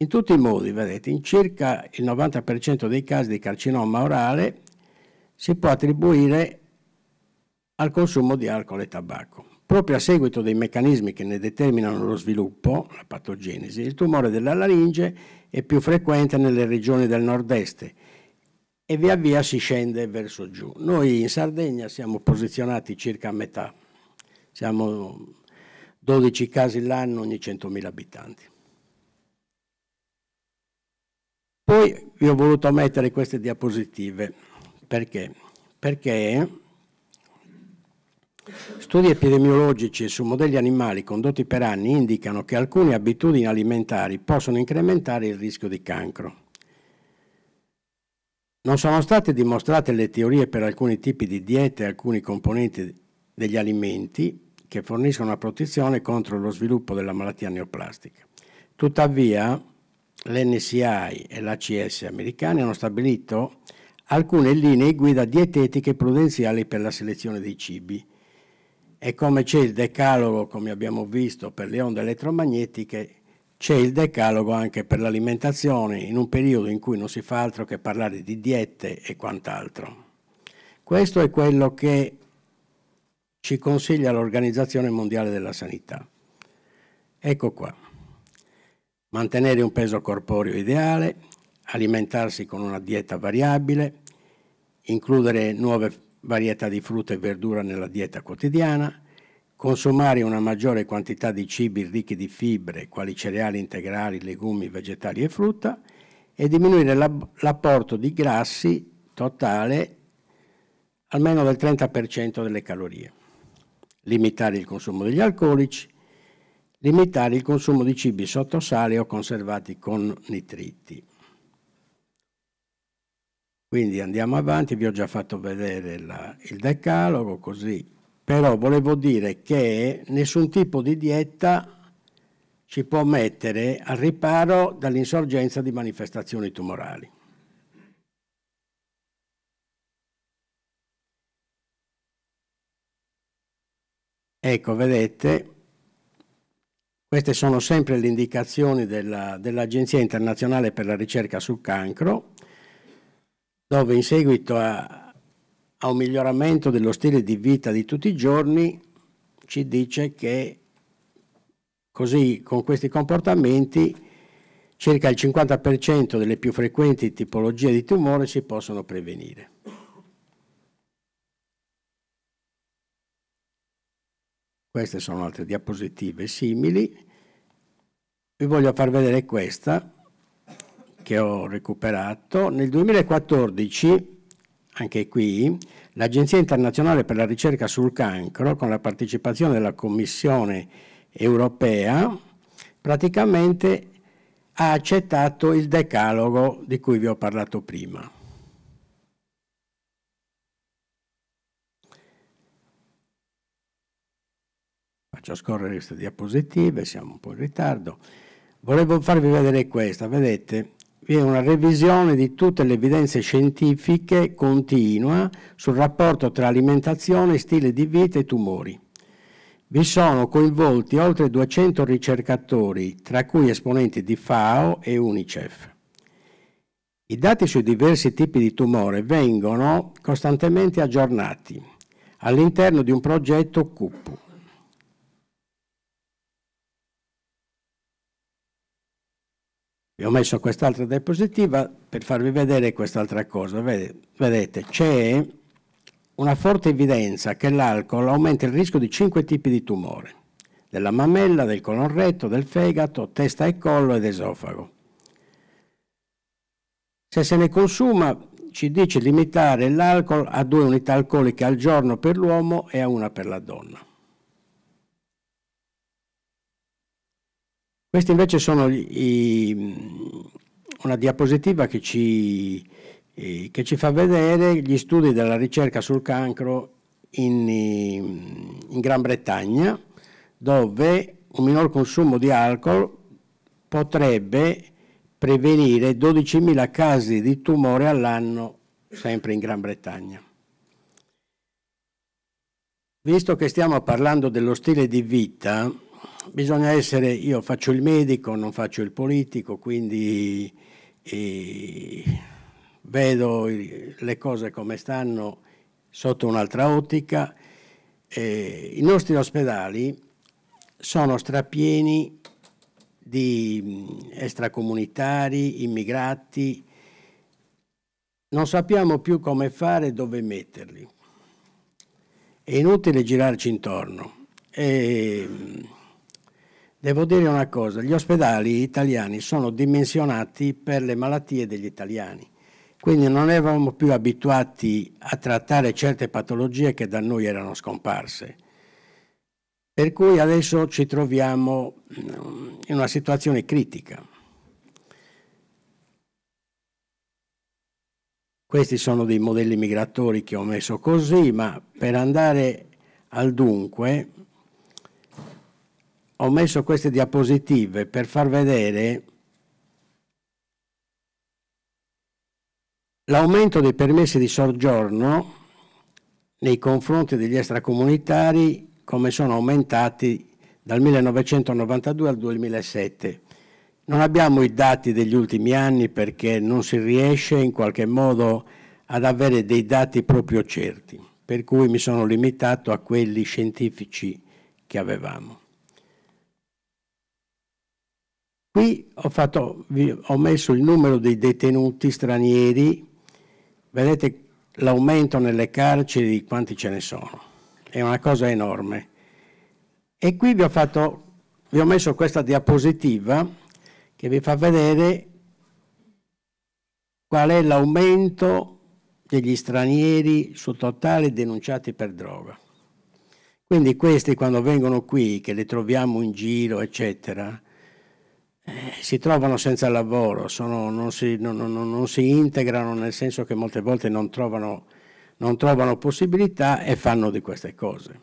In tutti i modi, vedete, in circa il 90% dei casi di carcinoma orale si può attribuire al consumo di alcol e tabacco. Proprio a seguito dei meccanismi che ne determinano lo sviluppo, la patogenesi, il tumore della laringe è più frequente nelle regioni del nord-est e via via si scende verso giù. Noi in Sardegna siamo posizionati circa a metà, siamo 12 casi l'anno ogni 100.000 abitanti. Poi vi ho voluto mettere queste diapositive perché? Perché studi epidemiologici su modelli animali condotti per anni indicano che alcune abitudini alimentari possono incrementare il rischio di cancro. Non sono state dimostrate le teorie per alcuni tipi di diete e alcuni componenti degli alimenti che forniscono una protezione contro lo sviluppo della malattia neoplastica. Tuttavia, l'NCI e l'ACS americani hanno stabilito alcune linee guida dietetiche prudenziali per la selezione dei cibi. E come c'è il decalogo, come abbiamo visto, per le onde elettromagnetiche, c'è il decalogo anche per l'alimentazione, in un periodo in cui non si fa altro che parlare di diete e quant'altro. Questo è quello che ci consiglia l'Organizzazione Mondiale della Sanità. Ecco qua mantenere un peso corporeo ideale, alimentarsi con una dieta variabile, includere nuove varietà di frutta e verdura nella dieta quotidiana, consumare una maggiore quantità di cibi ricchi di fibre, quali cereali integrali, legumi, vegetali e frutta, e diminuire l'apporto di grassi totale almeno del 30% delle calorie, limitare il consumo degli alcolici, limitare il consumo di cibi sotto sale o conservati con nitriti. Quindi andiamo avanti, vi ho già fatto vedere la, il decalogo così, però volevo dire che nessun tipo di dieta ci può mettere al riparo dall'insorgenza di manifestazioni tumorali. Ecco, vedete, queste sono sempre le indicazioni della, dell'Agenzia internazionale per la ricerca sul cancro, dove in seguito a, a, un miglioramento dello stile di vita di tutti i giorni ci dice che così con questi comportamenti circa il 50% delle più frequenti tipologie di tumore si possono prevenire. Queste sono altre diapositive simili. Vi voglio far vedere questa che ho recuperato. Nel 2014, anche qui, l'Agenzia internazionale per la ricerca sul cancro, con la partecipazione della Commissione europea, praticamente ha accettato il decalogo di cui vi ho parlato prima. Faccio scorrere queste diapositive, siamo un po' in ritardo. Volevo farvi vedere questa, vedete, vi è una revisione di tutte le evidenze scientifiche continua sul rapporto tra alimentazione, stile di vita e tumori. Vi sono coinvolti oltre 200 ricercatori, tra cui esponenti di FAO e UNICEF. I dati sui diversi tipi di tumore vengono costantemente aggiornati all'interno di un progetto CUPU. vi ho messo quest'altra diapositiva per farvi vedere quest'altra cosa. Vedete, c'è una forte evidenza che l'alcol aumenta il rischio di cinque tipi di tumore, della mammella, del colon retto, del fegato, testa e collo ed esofago. Se se ne consuma, ci dice limitare l'alcol a due unità alcoliche al giorno per l'uomo e a una per la donna. Questi invece sono i, una diapositiva che ci, eh, che ci, fa vedere gli studi della ricerca sul cancro in, in Gran Bretagna, dove un minor consumo di alcol potrebbe prevenire 12.000 casi di tumore all'anno sempre in Gran Bretagna. Visto che stiamo parlando dello stile di vita, bisogna essere, io faccio il medico, non faccio il politico, quindi eh, vedo le cose come stanno sotto un'altra ottica. Eh, I nostri ospedali sono strapieni di extracomunitari, immigrati, non sappiamo più come fare e dove metterli. È inutile girarci intorno. E, Devo dire una cosa, gli ospedali italiani sono dimensionati per le malattie degli italiani, quindi non eravamo più abituati a trattare certe patologie che da noi erano scomparse. Per cui adesso ci troviamo mm, in una situazione critica. Questi sono dei modelli migratori che ho messo così, ma per andare al dunque, ho messo queste diapositive per far vedere l'aumento dei permessi di soggiorno nei confronti degli extracomunitari come sono aumentati dal 1992 al 2007. Non abbiamo i dati degli ultimi anni perché non si riesce in qualche modo ad avere dei dati proprio certi, per cui mi sono limitato a quelli scientifici che avevamo. Qui ho, fatto, ho messo il numero dei detenuti stranieri, vedete l'aumento nelle carceri, quanti ce ne sono, è una cosa enorme. E qui vi ho, fatto, vi ho messo questa diapositiva che vi fa vedere qual è l'aumento degli stranieri su totale denunciati per droga. Quindi questi quando vengono qui, che li troviamo in giro, eccetera, eh, si trovano senza lavoro, sono, non, si, non, non, non, si, integrano nel senso che molte volte non trovano, trovano possibilità e fanno di queste cose.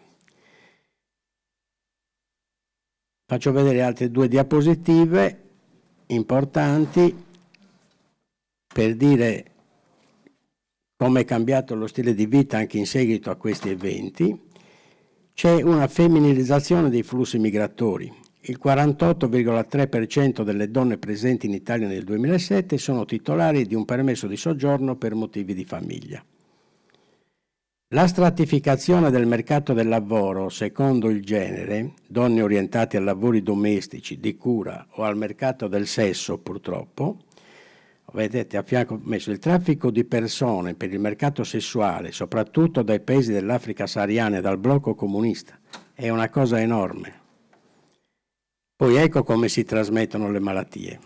Faccio vedere altre due diapositive importanti per dire come è cambiato lo stile di vita anche in seguito a questi eventi, c'è una femminilizzazione dei flussi migratori. Il 48,3% delle donne presenti in Italia nel 2007 sono titolari di un permesso di soggiorno per motivi di famiglia. La stratificazione del mercato del lavoro secondo il genere, donne orientate a lavori domestici, di cura o al mercato del sesso purtroppo, vedete a fianco messo il traffico di persone per il mercato sessuale, soprattutto dai paesi dell'Africa sahariana e dal blocco comunista, è una cosa enorme. Poi ecco come si trasmettono le malattie.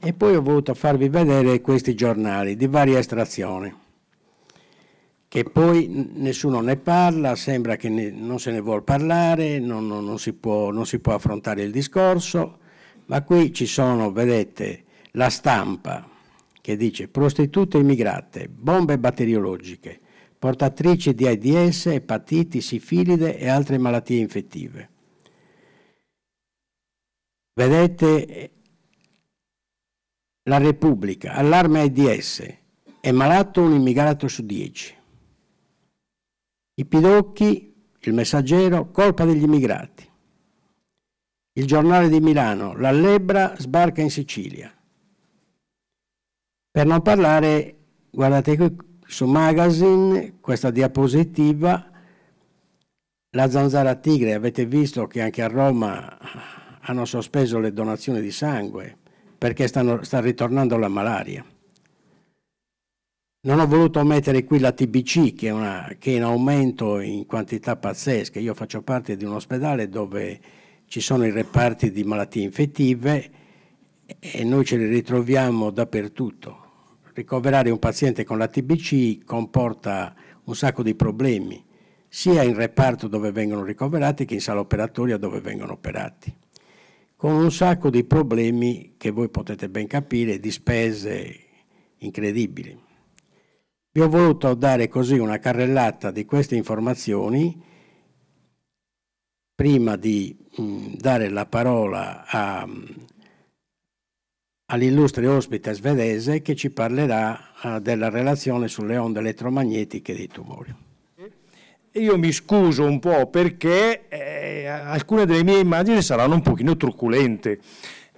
E poi ho voluto farvi vedere questi giornali di varia estrazione, che poi nessuno ne parla, sembra che ne, non se ne vuol parlare, non, non, non, si può, non si può affrontare il discorso, ma qui ci sono, vedete, la stampa che dice prostitute immigrate, bombe batteriologiche, portatrici di AIDS, epatiti, sifilide e altre malattie infettive. Vedete, la Repubblica, allarme AIDS, è malato un immigrato su dieci. I Pidocchi, il messaggero, colpa degli immigrati. Il giornale di Milano, la lebbra sbarca in Sicilia. Per non parlare, guardate qui su magazine, questa diapositiva, la zanzara tigre, avete visto che anche a Roma hanno sospeso le donazioni di sangue perché stanno, sta ritornando la malaria. Non ho voluto mettere qui la TBC che è, una, che è in aumento in quantità pazzesche. Io faccio parte di un ospedale dove ci sono i reparti di malattie infettive e noi ce li ritroviamo dappertutto. Ricoverare un paziente con la TBC comporta un sacco di problemi, sia in reparto dove vengono ricoverati che in sala operatoria dove vengono operati con un sacco di problemi che voi potete ben capire, di spese incredibili. Vi ho voluto dare così una carrellata di queste informazioni prima di mm, dare la parola a, mm, all'illustre ospite svedese che ci parlerà ah, della relazione sulle onde elettromagnetiche dei tumori io mi scuso un po' perché eh, alcune delle mie immagini saranno un pochino truculente.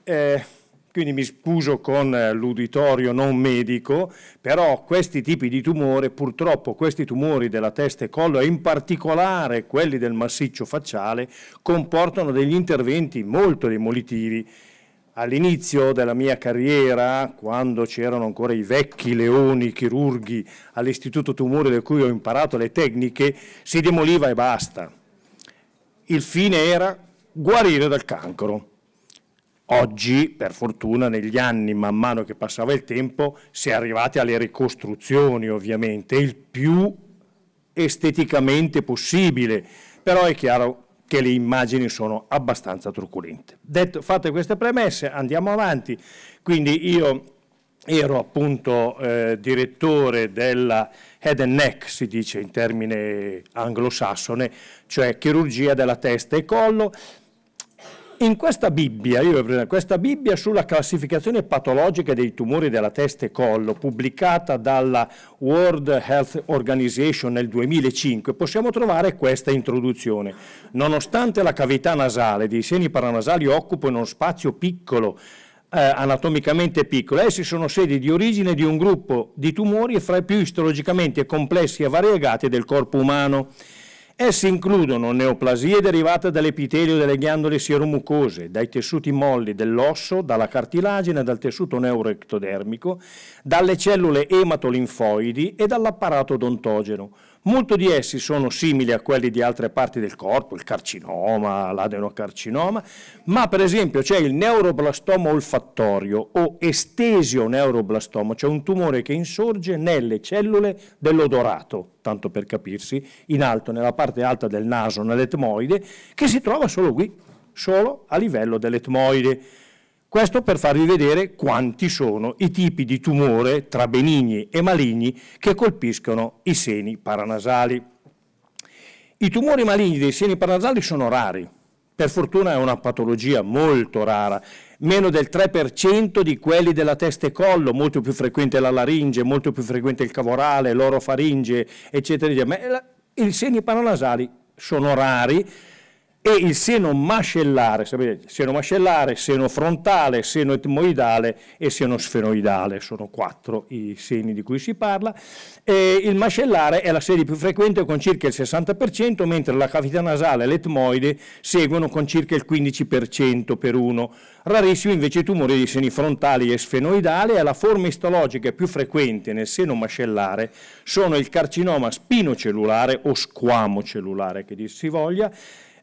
Eh, quindi mi scuso con l'uditorio non medico, però questi tipi di tumore, purtroppo questi tumori della testa e collo e in particolare quelli del massiccio facciale, comportano degli interventi molto demolitivi all'inizio della mia carriera, quando c'erano ancora i vecchi leoni chirurghi all'Istituto Tumore da cui ho imparato le tecniche, si demoliva e basta. Il fine era guarire dal cancro. Oggi, per fortuna, negli anni, man mano che passava il tempo, si è arrivati alle ricostruzioni, ovviamente, il più esteticamente possibile. Però è chiaro che le immagini sono abbastanza truculente. Detto, fatte queste premesse andiamo avanti, quindi io ero appunto eh, direttore della head and neck, si dice in termine anglosassone, cioè chirurgia della testa e collo, in questa Bibbia, prendere, questa Bibbia sulla classificazione patologica dei tumori della testa e collo, pubblicata dalla World Health Organization nel 2005, possiamo trovare questa introduzione. Nonostante la cavità nasale dei seni paranasali occupa uno spazio piccolo, eh, anatomicamente piccolo, essi sono sedi di origine di un gruppo di tumori fra i più istologicamente complessi e variegati del corpo umano Essi includono neoplasie derivate dall'epitelio delle ghiandole sieromucose, dai tessuti molli dell'osso, dalla cartilagine, dal tessuto neuroectodermico, dalle cellule ematolinfoidi e dall'apparato odontogeno, Molto di essi sono simili a quelli di altre parti del corpo, il carcinoma, l'adenocarcinoma, ma per esempio c'è il neuroblastoma olfattorio o estesio neuroblastoma, cioè un tumore che insorge nelle cellule dell'odorato, tanto per capirsi, in alto, nella parte alta del naso, nell'etmoide, che si trova solo qui, solo a livello dell'etmoide. Questo per farvi vedere quanti sono i tipi di tumore tra benigni e maligni che colpiscono i seni paranasali. I tumori maligni dei seni paranasali sono rari, per fortuna è una patologia molto rara, meno del 3% di quelli della testa e collo, molto più frequente la laringe, molto più frequente il cavorale, l'orofaringe, eccetera, eccetera. Ma i seni paranasali sono rari, e il seno mascellare, sapete, seno mascellare, seno frontale, seno etmoidale e seno sfenoidale, sono quattro i seni di cui si parla. E il mascellare è la serie più frequente con circa il 60%, mentre la cavità nasale e l'etmoide seguono con circa il 15% per uno. Rarissimi invece i tumori dei seni frontali e sfenoidali e la forma istologica più frequente nel seno mascellare sono il carcinoma spinocellulare o squamocellulare che dir si voglia,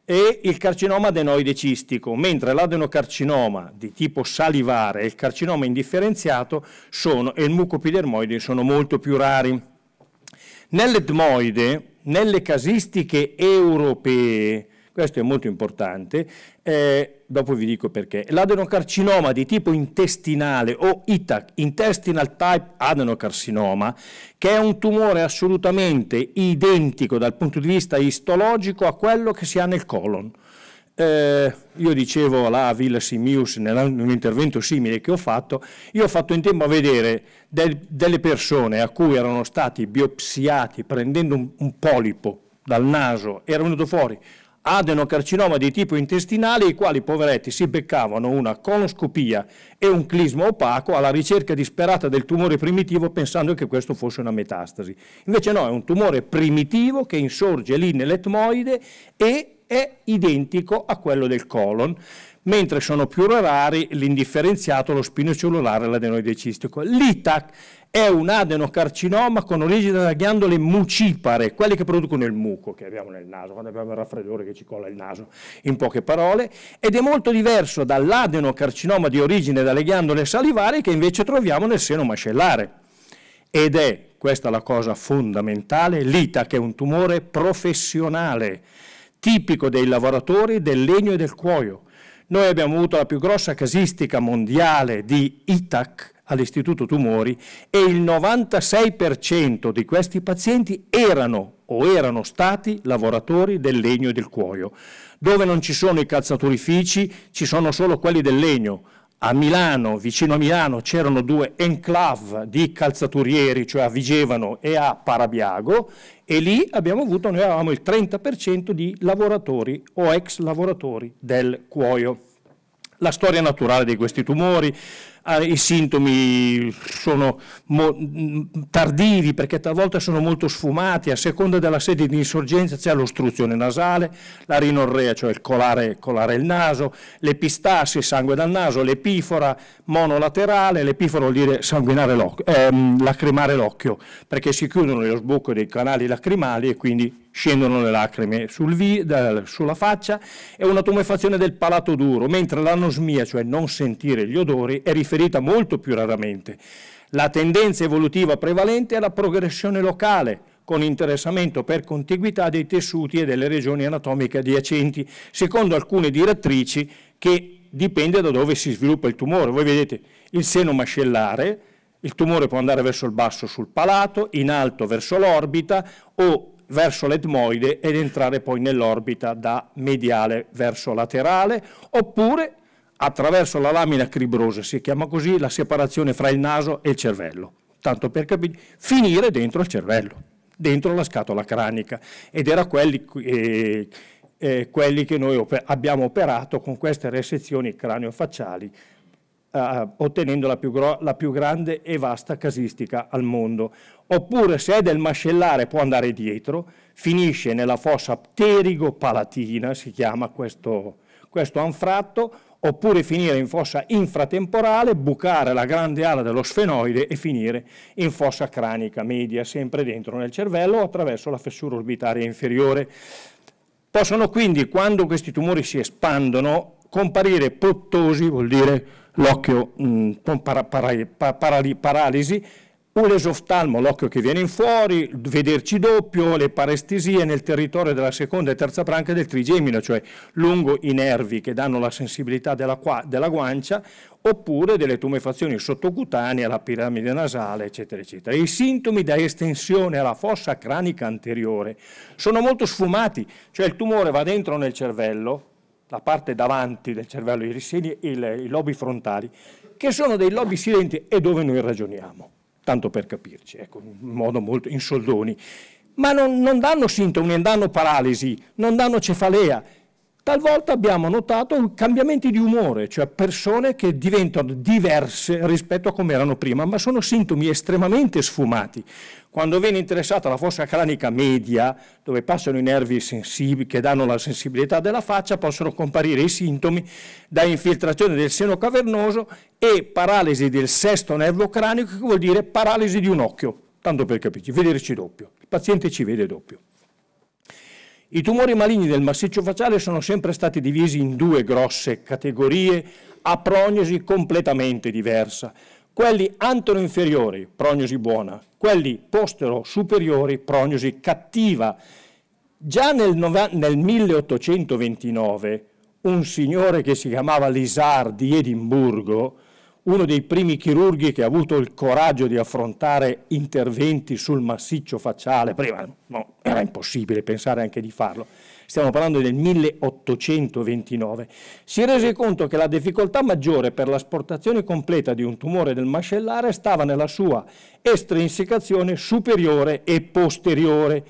e il carcinoma adenoide cistico, mentre l'adenocarcinoma di tipo salivare e il carcinoma indifferenziato sono, e il mucopidermoide sono molto più rari. Nell'etmoide, nelle casistiche europee, questo è molto importante, eh, dopo vi dico perché. L'adenocarcinoma di tipo intestinale o ITAC, intestinal type adenocarcinoma, che è un tumore assolutamente identico dal punto di vista istologico a quello che si ha nel colon. Eh, io dicevo alla Villa Simius in un intervento simile che ho fatto, io ho fatto in tempo a vedere del, delle persone a cui erano stati biopsiati prendendo un, un polipo dal naso, era venuto fuori adenocarcinoma di tipo intestinale, i quali poveretti si beccavano una coloscopia e un clismo opaco alla ricerca disperata del tumore primitivo pensando che questo fosse una metastasi. Invece no, è un tumore primitivo che insorge lì nell'etmoide e è identico a quello del colon, mentre sono più rari l'indifferenziato, lo cellulare e l'adenoide cistico. L'ITAC è un adenocarcinoma con origine da ghiandole mucipare, quelle che producono il muco che abbiamo nel naso, quando abbiamo il raffreddore che ci colla il naso, in poche parole, ed è molto diverso dall'adenocarcinoma di origine dalle ghiandole salivari che invece troviamo nel seno mascellare. Ed è, questa la cosa fondamentale, l'ITA che è un tumore professionale, tipico dei lavoratori del legno e del cuoio. Noi abbiamo avuto la più grossa casistica mondiale di ITAC, all'Istituto Tumori e il 96% di questi pazienti erano o erano stati lavoratori del legno e del cuoio. Dove non ci sono i calzaturifici, ci sono solo quelli del legno. A Milano, vicino a Milano, c'erano due enclave di calzaturieri, cioè a Vigevano e a Parabiago, e lì abbiamo avuto, noi avevamo il 30% di lavoratori o ex lavoratori del cuoio. La storia naturale di questi tumori, Ah, i sintomi sono tardivi perché talvolta sono molto sfumati, a seconda della sede di insorgenza c'è l'ostruzione nasale, la rinorrea, cioè il colare, colare il naso, l'epistassi, sangue dal naso, l'epifora monolaterale, l'epifora vuol dire sanguinare l'occhio, ehm, lacrimare l'occhio, perché si chiudono lo sbocco dei canali lacrimali e quindi scendono le lacrime sul vi, da, sulla faccia è una tumefazione del palato duro, mentre l'anosmia, cioè non sentire gli odori, è riferita molto più raramente. La tendenza evolutiva prevalente è la progressione locale, con interessamento per contiguità dei tessuti e delle regioni anatomiche adiacenti, secondo alcune direttrici che dipende da dove si sviluppa il tumore. Voi vedete il seno mascellare, il tumore può andare verso il basso sul palato, in alto verso l'orbita o verso l'etmoide ed entrare poi nell'orbita da mediale verso laterale, oppure attraverso la lamina cribrosa, si chiama così la separazione fra il naso e il cervello, tanto per capire, finire dentro il cervello, dentro la scatola cranica. Ed era quelli, eh, eh, quelli che noi op abbiamo operato con queste resezioni cranio-facciali eh, ottenendo la più, la più, grande e vasta casistica al mondo. Oppure se è del mascellare può andare dietro, finisce nella fossa pterigo-palatina, si chiama questo, questo anfratto, oppure finire in fossa infratemporale, bucare la grande ala dello sfenoide e finire in fossa cranica media, sempre dentro nel cervello o attraverso la fessura orbitaria inferiore. Possono quindi, quando questi tumori si espandono, comparire pottosi, vuol dire l'occhio mh, mm, con para, para, para, paralisi, un lesoftalmo, l'occhio che viene in fuori, vederci doppio, le parestesie nel territorio della seconda e terza branca del trigemino, cioè lungo i nervi che danno la sensibilità della, della guancia, oppure delle tumefazioni sottocutanee alla piramide nasale, eccetera, eccetera. I sintomi da estensione alla fossa cranica anteriore sono molto sfumati, cioè il tumore va dentro nel cervello, la parte davanti del cervello i rissini, i lobi frontali, che sono dei lobi silenti e dove noi ragioniamo, tanto per capirci, ecco, in modo molto in soldoni. Ma non, non danno sintomi, non danno paralisi, non danno cefalea, Talvolta abbiamo notato cambiamenti di umore, cioè persone che diventano diverse rispetto a come erano prima, ma sono sintomi estremamente sfumati. Quando viene interessata la fossa cranica media, dove passano i nervi sensibili che danno la sensibilità della faccia, possono comparire i sintomi da infiltrazione del seno cavernoso e paralisi del sesto nervo cranico, che vuol dire paralisi di un occhio, tanto per capirci, vederci doppio. Il paziente ci vede doppio. I tumori maligni del massiccio facciale sono sempre stati divisi in due grosse categorie a prognosi completamente diversa. Quelli antero inferiori, prognosi buona, quelli postero superiori, prognosi cattiva. Già nel, nel 1829 un signore che si chiamava Lisard di Edimburgo uno dei primi chirurghi che ha avuto il coraggio di affrontare interventi sul massiccio facciale, prima no, era impossibile pensare anche di farlo, stiamo parlando del 1829, si rese conto che la difficoltà maggiore per l'asportazione completa di un tumore del mascellare stava nella sua estrinsecazione superiore e posteriore.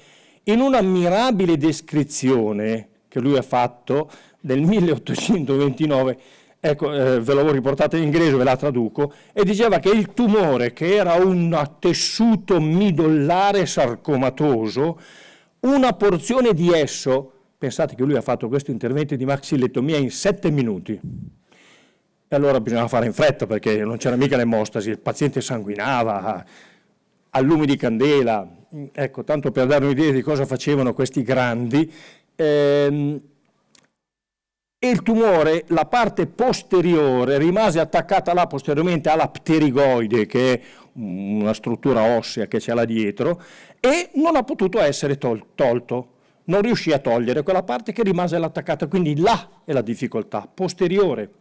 In un'ammirabile descrizione che lui ha fatto del 1829, ecco, eh, ve l'ho riportata in inglese, ve la traduco, e diceva che il tumore, che era un tessuto midollare sarcomatoso, una porzione di esso, pensate che lui ha fatto questo intervento di maxillettomia in sette minuti, e allora bisognava fare in fretta perché non c'era mica l'emostasi, il paziente sanguinava, a lume di candela, ecco, tanto per dare un'idea di cosa facevano questi grandi, ehm, e il tumore, la parte posteriore, rimase attaccata là posteriormente alla pterigoide, che è una struttura ossea che c'è là dietro, e non ha potuto essere tol- tolto. Non riuscì a togliere quella parte che rimase attaccata, quindi là è la difficoltà, posteriore.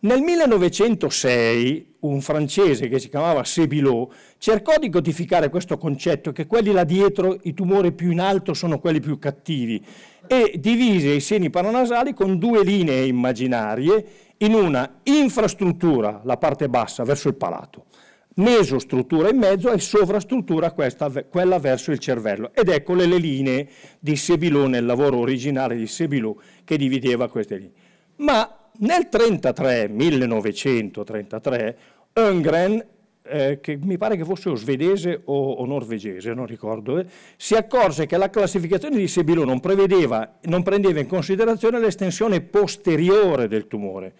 Nel 1906 un francese che si chiamava Sebilot cercò di codificare questo concetto che quelli là dietro, i tumori più in alto sono quelli più cattivi e divise i seni paranasali con due linee immaginarie in una infrastruttura, la parte bassa, verso il palato, mesostruttura in mezzo e sovrastruttura questa, quella verso il cervello. Ed eccole le linee di Sebilò nel lavoro originale di Sebilò che divideva queste linee. Ma nel 1933, 1933, Ungren eh, che mi pare che fosse o svedese o, o norvegese, non ricordo, eh, si accorse che la classificazione di Sebilo non, non prendeva in considerazione l'estensione posteriore del tumore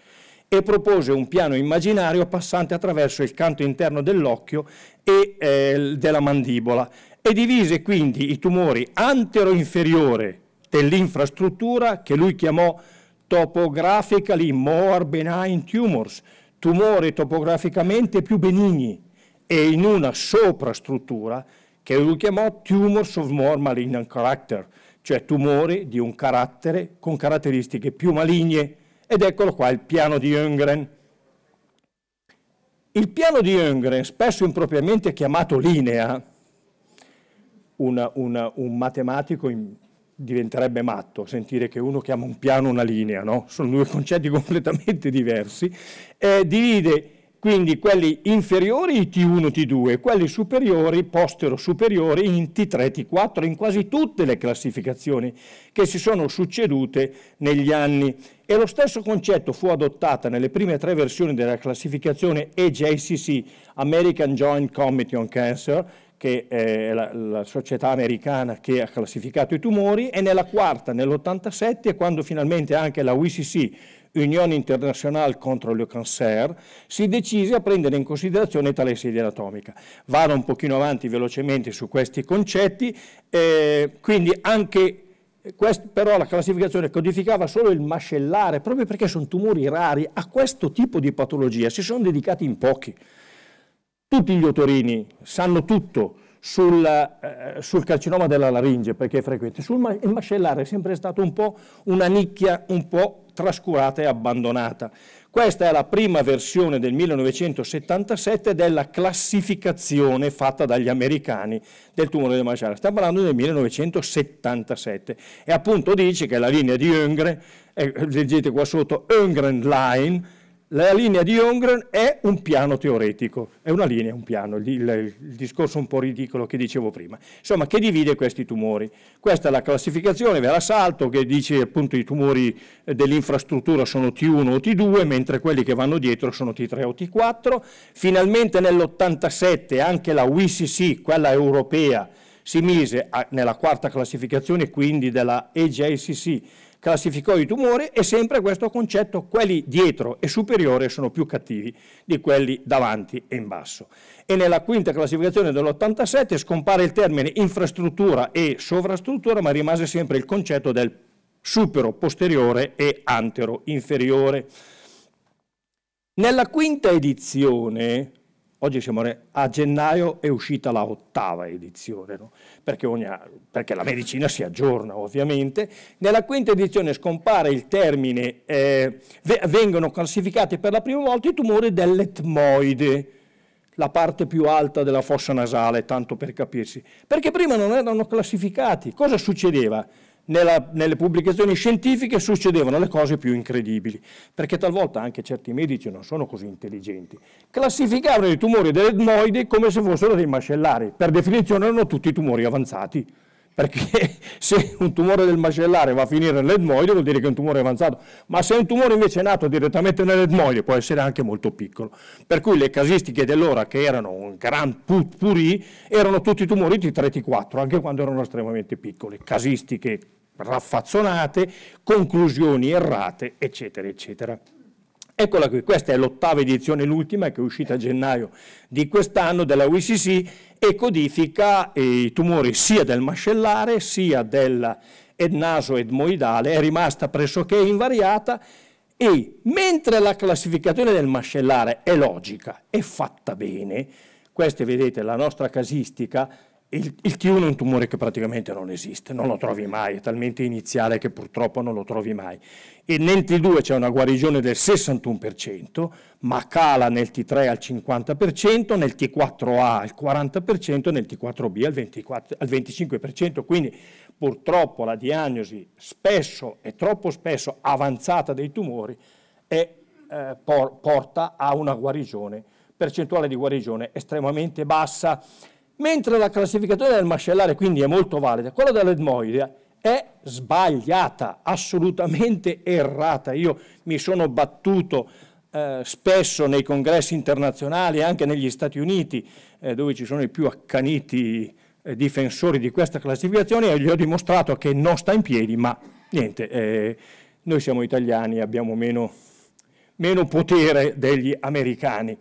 e propose un piano immaginario passante attraverso il canto interno dell'occhio e eh, della mandibola e divise quindi i tumori antero-inferiore dell'infrastruttura che lui chiamò topographically more benign tumors, tumori topograficamente più benigni e in una soprastruttura che lui chiamò tumors of more malignant character, cioè tumori di un carattere con caratteristiche più maligne. Ed eccolo qua il piano di Öngren. Il piano di Öngren, spesso impropriamente chiamato linea, una, una, un matematico in, diventerebbe matto sentire che uno chiama un piano una linea, no? sono due concetti completamente diversi, eh, divide quindi quelli inferiori in T1, T2, quelli superiori, postero superiori in T3, T4, in quasi tutte le classificazioni che si sono succedute negli anni. E lo stesso concetto fu adottato nelle prime tre versioni della classificazione AJCC, American Joint Committee on Cancer, che eh, è la, la, società americana che ha classificato i tumori, e nella quarta, nell'87, quando finalmente anche la UCC, Unione Internazionale contro il Cancer, si decise a prendere in considerazione tale sedia anatomica. Vado un pochino avanti velocemente su questi concetti, eh, quindi anche eh, questo, però la classificazione codificava solo il mascellare, proprio perché sono tumori rari, a questo tipo di patologia si sono dedicati in pochi tutti gli otorini sanno tutto sul, eh, sul carcinoma della laringe perché è frequente, Sul, il mascellare è sempre stato un po' una nicchia un po' trascurata e abbandonata. Questa è la prima versione del 1977 della classificazione fatta dagli americani del tumore del mascellare. Stiamo parlando del 1977 e appunto dice che la linea di Öngren, eh, leggete qua sotto, Öngren Line, la linea di Holmgren è un piano teoretico, è una linea, un piano, il, il, il, discorso un po' ridicolo che dicevo prima, insomma che divide questi tumori. Questa è la classificazione ve la salto che dice appunto i tumori eh, dell'infrastruttura sono T1 o T2, mentre quelli che vanno dietro sono T3 o T4. Finalmente nell'87 anche la WCC, quella europea, si mise a, nella quarta classificazione quindi della EJCC, classificò i tumori e sempre questo concetto, quelli dietro e superiore sono più cattivi di quelli davanti e in basso. E nella quinta classificazione dell'87 scompare il termine infrastruttura e sovrastruttura, ma rimase sempre il concetto del supero posteriore e antero inferiore. Nella quinta edizione Oggi siamo a gennaio, è uscita la ottava edizione, no? perché, ogni, perché, la medicina si aggiorna ovviamente. Nella quinta edizione scompare il termine, eh, vengono classificati per la prima volta i tumori dell'etmoide, la parte più alta della fossa nasale, tanto per capirsi, perché prima non erano classificati. Cosa succedeva? nella, nelle pubblicazioni scientifiche succedevano le cose più incredibili, perché talvolta anche certi medici non sono così intelligenti. Classificavano i tumori dell'etmoide come se fossero dei macellari, per definizione erano tutti tumori avanzati, perché se un tumore del macellare va a finire nell'etmoide vuol dire che è un tumore avanzato, ma se un tumore invece è nato direttamente nell'etmoide può essere anche molto piccolo. Per cui le casistiche dell'ora, che erano un gran puri, erano tutti tumori T3-T4, anche quando erano estremamente piccoli, casistiche raffazzonate, conclusioni errate, eccetera, eccetera. Eccola qui, questa è l'ottava edizione, l'ultima, che è uscita a gennaio di quest'anno della UCC e codifica i tumori sia del mascellare sia del naso edmoidale, è rimasta pressoché invariata e mentre la classificazione del mascellare è logica, è fatta bene, questa vedete la nostra casistica il, il T1 è un tumore che praticamente non esiste, non lo trovi mai, è talmente iniziale che purtroppo non lo trovi mai. E nel T2 c'è una guarigione del 61%, ma cala nel T3 al 50%, nel T4A al 40% nel T4B al, 24, al 25%. Quindi purtroppo la diagnosi spesso e troppo spesso avanzata dei tumori è, eh, por, porta a una guarigione, percentuale di guarigione estremamente bassa mentre la classificazione del mascellare quindi è molto valida, quella dell'edmoidea è sbagliata, assolutamente errata. Io mi sono battuto eh, spesso nei congressi internazionali, anche negli Stati Uniti, eh, dove ci sono i più accaniti eh, difensori di questa classificazione, e gli ho dimostrato che non sta in piedi, ma niente, eh, noi siamo italiani, abbiamo meno, meno potere degli americani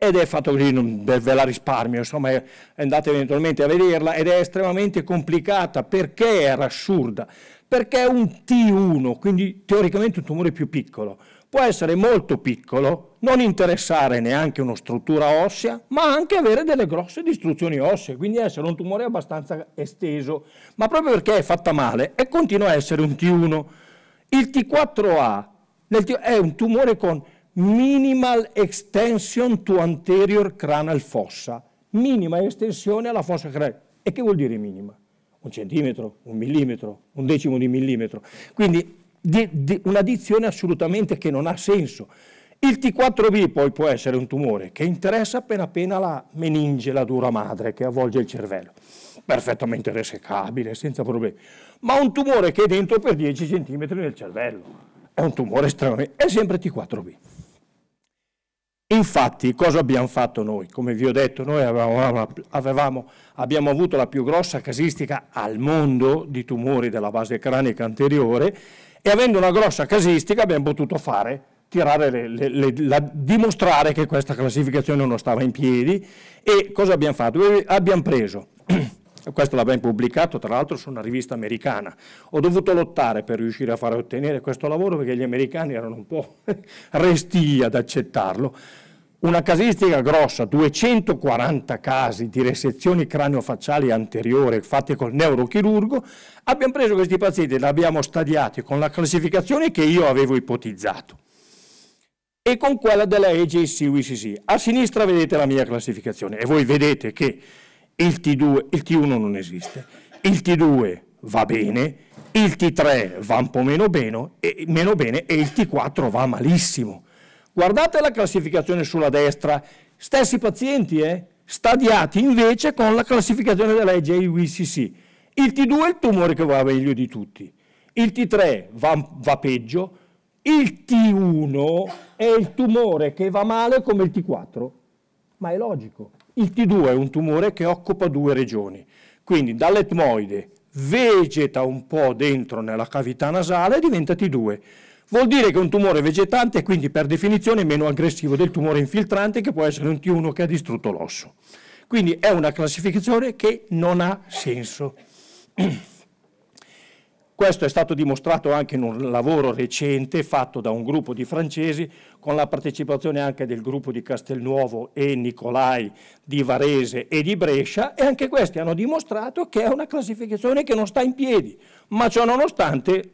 ed è fatto così, ve la risparmio, insomma eh, andate eventualmente a vederla ed è estremamente complicata perché era assurda, perché è un T1, quindi teoricamente un tumore più piccolo, può essere molto piccolo, non interessare neanche una struttura ossea, ma anche avere delle grosse distruzioni ossee, quindi essere un tumore abbastanza esteso, ma proprio perché è fatta male e continua a essere un T1. Il T4A è un tumore con minimal extension to anterior cranial fossa, minima estensione alla fossa craniale. E che vuol dire minima? Un centimetro, un millimetro, un decimo di millimetro. Quindi di, di, una assolutamente che non ha senso. Il T4B poi può essere un tumore che interessa appena appena la meninge, la dura madre che avvolge il cervello, perfettamente resecabile, senza problemi, ma un tumore che è dentro per 10 cm nel cervello, è un tumore estremamente, è sempre T4B. Infatti, cosa abbiamo fatto noi? Come vi ho detto, noi avevamo, avevamo, abbiamo avuto la più grossa casistica al mondo di tumori della base cranica anteriore e avendo una grossa casistica abbiamo potuto fare, le, le, le, la, dimostrare che questa classificazione non stava in piedi e cosa abbiamo fatto? Abbiamo preso questo l'abbiamo pubblicato tra l'altro su una rivista americana. Ho dovuto lottare per riuscire a far ottenere questo lavoro perché gli americani erano un po' resti ad accettarlo. Una casistica grossa, 240 casi di resezioni craniofacciali anteriore fatte col neurochirurgo, abbiamo preso questi pazienti e li abbiamo stadiati con la classificazione che io avevo ipotizzato e con quella della ajc ucc A sinistra vedete la mia classificazione e voi vedete che il, T2, il T1 non esiste, il T2 va bene, il T3 va un po' meno bene, e, meno bene e il T4 va malissimo. Guardate la classificazione sulla destra, stessi pazienti, eh? stadiati invece con la classificazione della legge IWCC. Il T2 è il tumore che va meglio di tutti, il T3 va, va peggio, il T1 è il tumore che va male come il T4, ma è logico. Il T2 è un tumore che occupa due regioni, quindi dall'etmoide vegeta un po' dentro nella cavità nasale e diventa T2. Vuol dire che è un tumore vegetante è quindi per definizione meno aggressivo del tumore infiltrante che può essere un T1 che ha distrutto l'osso. Quindi è una classificazione che non ha senso. Questo è stato dimostrato anche in un lavoro recente fatto da un gruppo di francesi con la partecipazione anche del gruppo di Castelnuovo e Nicolai di Varese e di Brescia e anche questi hanno dimostrato che è una classificazione che non sta in piedi, ma ciò nonostante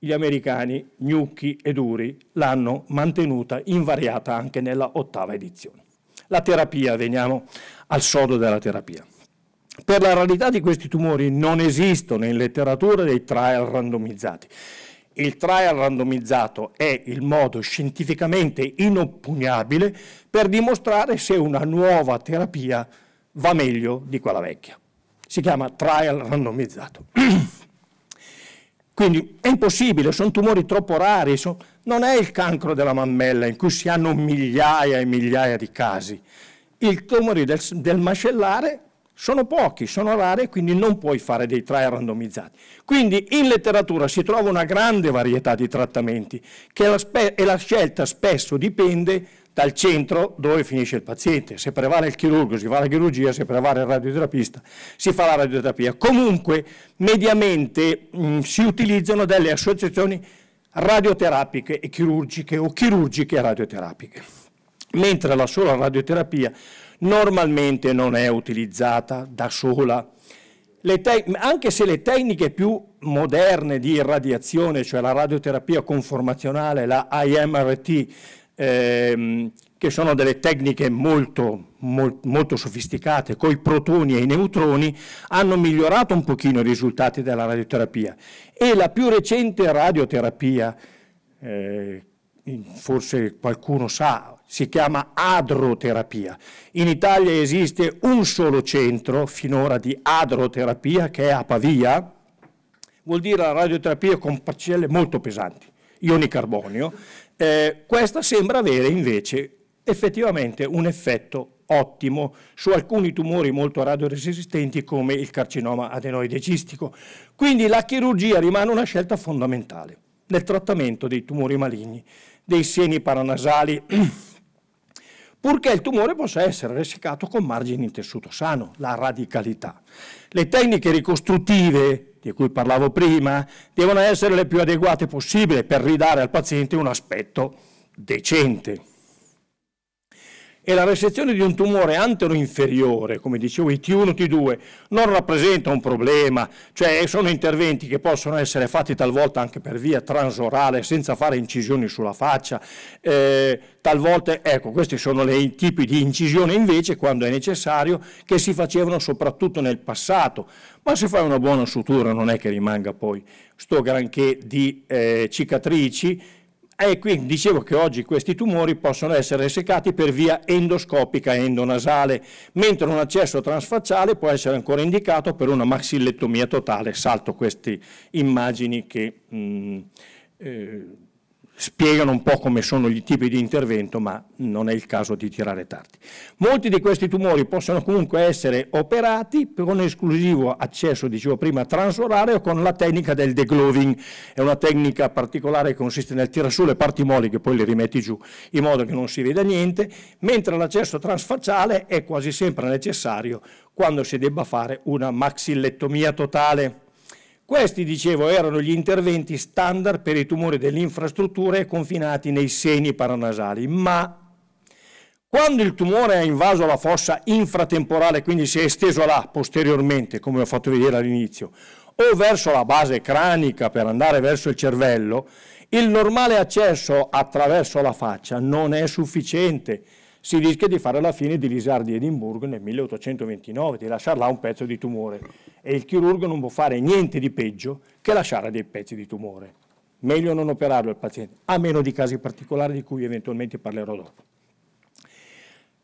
gli americani, gnocchi e duri, l'hanno mantenuta invariata anche nella ottava edizione. La terapia, veniamo al sodo della terapia. Per la rarità di questi tumori non esistono in letteratura dei trial randomizzati. Il trial randomizzato è il modo scientificamente inoppugnabile per dimostrare se una nuova terapia va meglio di quella vecchia. Si chiama trial randomizzato. Quindi è impossibile, sono tumori troppo rari, sono, non è il cancro della mammella in cui si hanno migliaia e migliaia di casi. I tumori del, del mascellare sono pochi, sono rari quindi non puoi fare dei trial randomizzati. Quindi in letteratura si trova una grande varietà di trattamenti la e la scelta spesso dipende dal centro dove finisce il paziente. Se prevale il chirurgo si fa la chirurgia, se prevale il radioterapista si fa la radioterapia. Comunque mediamente mh, mm, si utilizzano delle associazioni radioterapiche e chirurgiche o chirurgiche e radioterapiche, mentre la sola radioterapia normalmente non è utilizzata da sola. anche se le tecniche più moderne di irradiazione, cioè la radioterapia conformazionale, la IMRT, ehm, che sono delle tecniche molto, molt, molto sofisticate, con i protoni e i neutroni, hanno migliorato un pochino i risultati della radioterapia. E la più recente radioterapia, eh, forse qualcuno sa, si chiama adroterapia. In Italia esiste un solo centro finora di adroterapia che è a Pavia, vuol dire la radioterapia con particelle molto pesanti, ioni carbonio. Eh, questa sembra avere invece effettivamente un effetto ottimo su alcuni tumori molto radioresistenti come il carcinoma adenoide cistico. Quindi la chirurgia rimane una scelta fondamentale nel trattamento dei tumori maligni, dei seni paranasali. purché il tumore possa essere resicato con margini in tessuto sano, la radicalità. Le tecniche ricostruttive di cui parlavo prima devono essere le più adeguate possibile per ridare al paziente un aspetto decente e la resezione di un tumore antero inferiore, come dicevo, i T1, T2, non rappresenta un problema, cioè sono interventi che possono essere fatti talvolta anche per via transorale, senza fare incisioni sulla faccia, eh, talvolta, ecco, questi sono i tipi di incisione invece, quando è necessario, che si facevano soprattutto nel passato, ma se fai una buona sutura non è che rimanga poi sto granché di eh, cicatrici, e quindi dicevo che oggi questi tumori possono essere seccati per via endoscopica e endonasale, mentre un accesso transfacciale può essere ancora indicato per una maxillettomia totale. Salto queste immagini che mh, mm, eh, spiegano un po' come sono gli tipi di intervento, ma non è il caso di tirare tardi. Molti di questi tumori possono comunque essere operati con esclusivo accesso, dicevo prima, transorale o con la tecnica del degloving. È una tecnica particolare che consiste nel tirare su le parti moli che poi le rimetti giù in modo che non si veda niente, mentre l'accesso transfacciale è quasi sempre necessario quando si debba fare una maxillettomia totale questi, dicevo, erano gli interventi standard per i tumori delle infrastrutture confinati nei seni paranasali, ma quando il tumore ha invaso la fossa infratemporale, quindi si è esteso là posteriormente, come ho fatto vedere all'inizio, o verso la base cranica per andare verso il cervello, il normale accesso attraverso la faccia non è sufficiente si rischia di fare la fine di Lisardi Edimburgo nel 1829, di là un pezzo di tumore. E il chirurgo non può fare niente di peggio che lasciare dei pezzi di tumore. Meglio non operarlo il paziente, a meno di casi particolari di cui eventualmente parlerò dopo.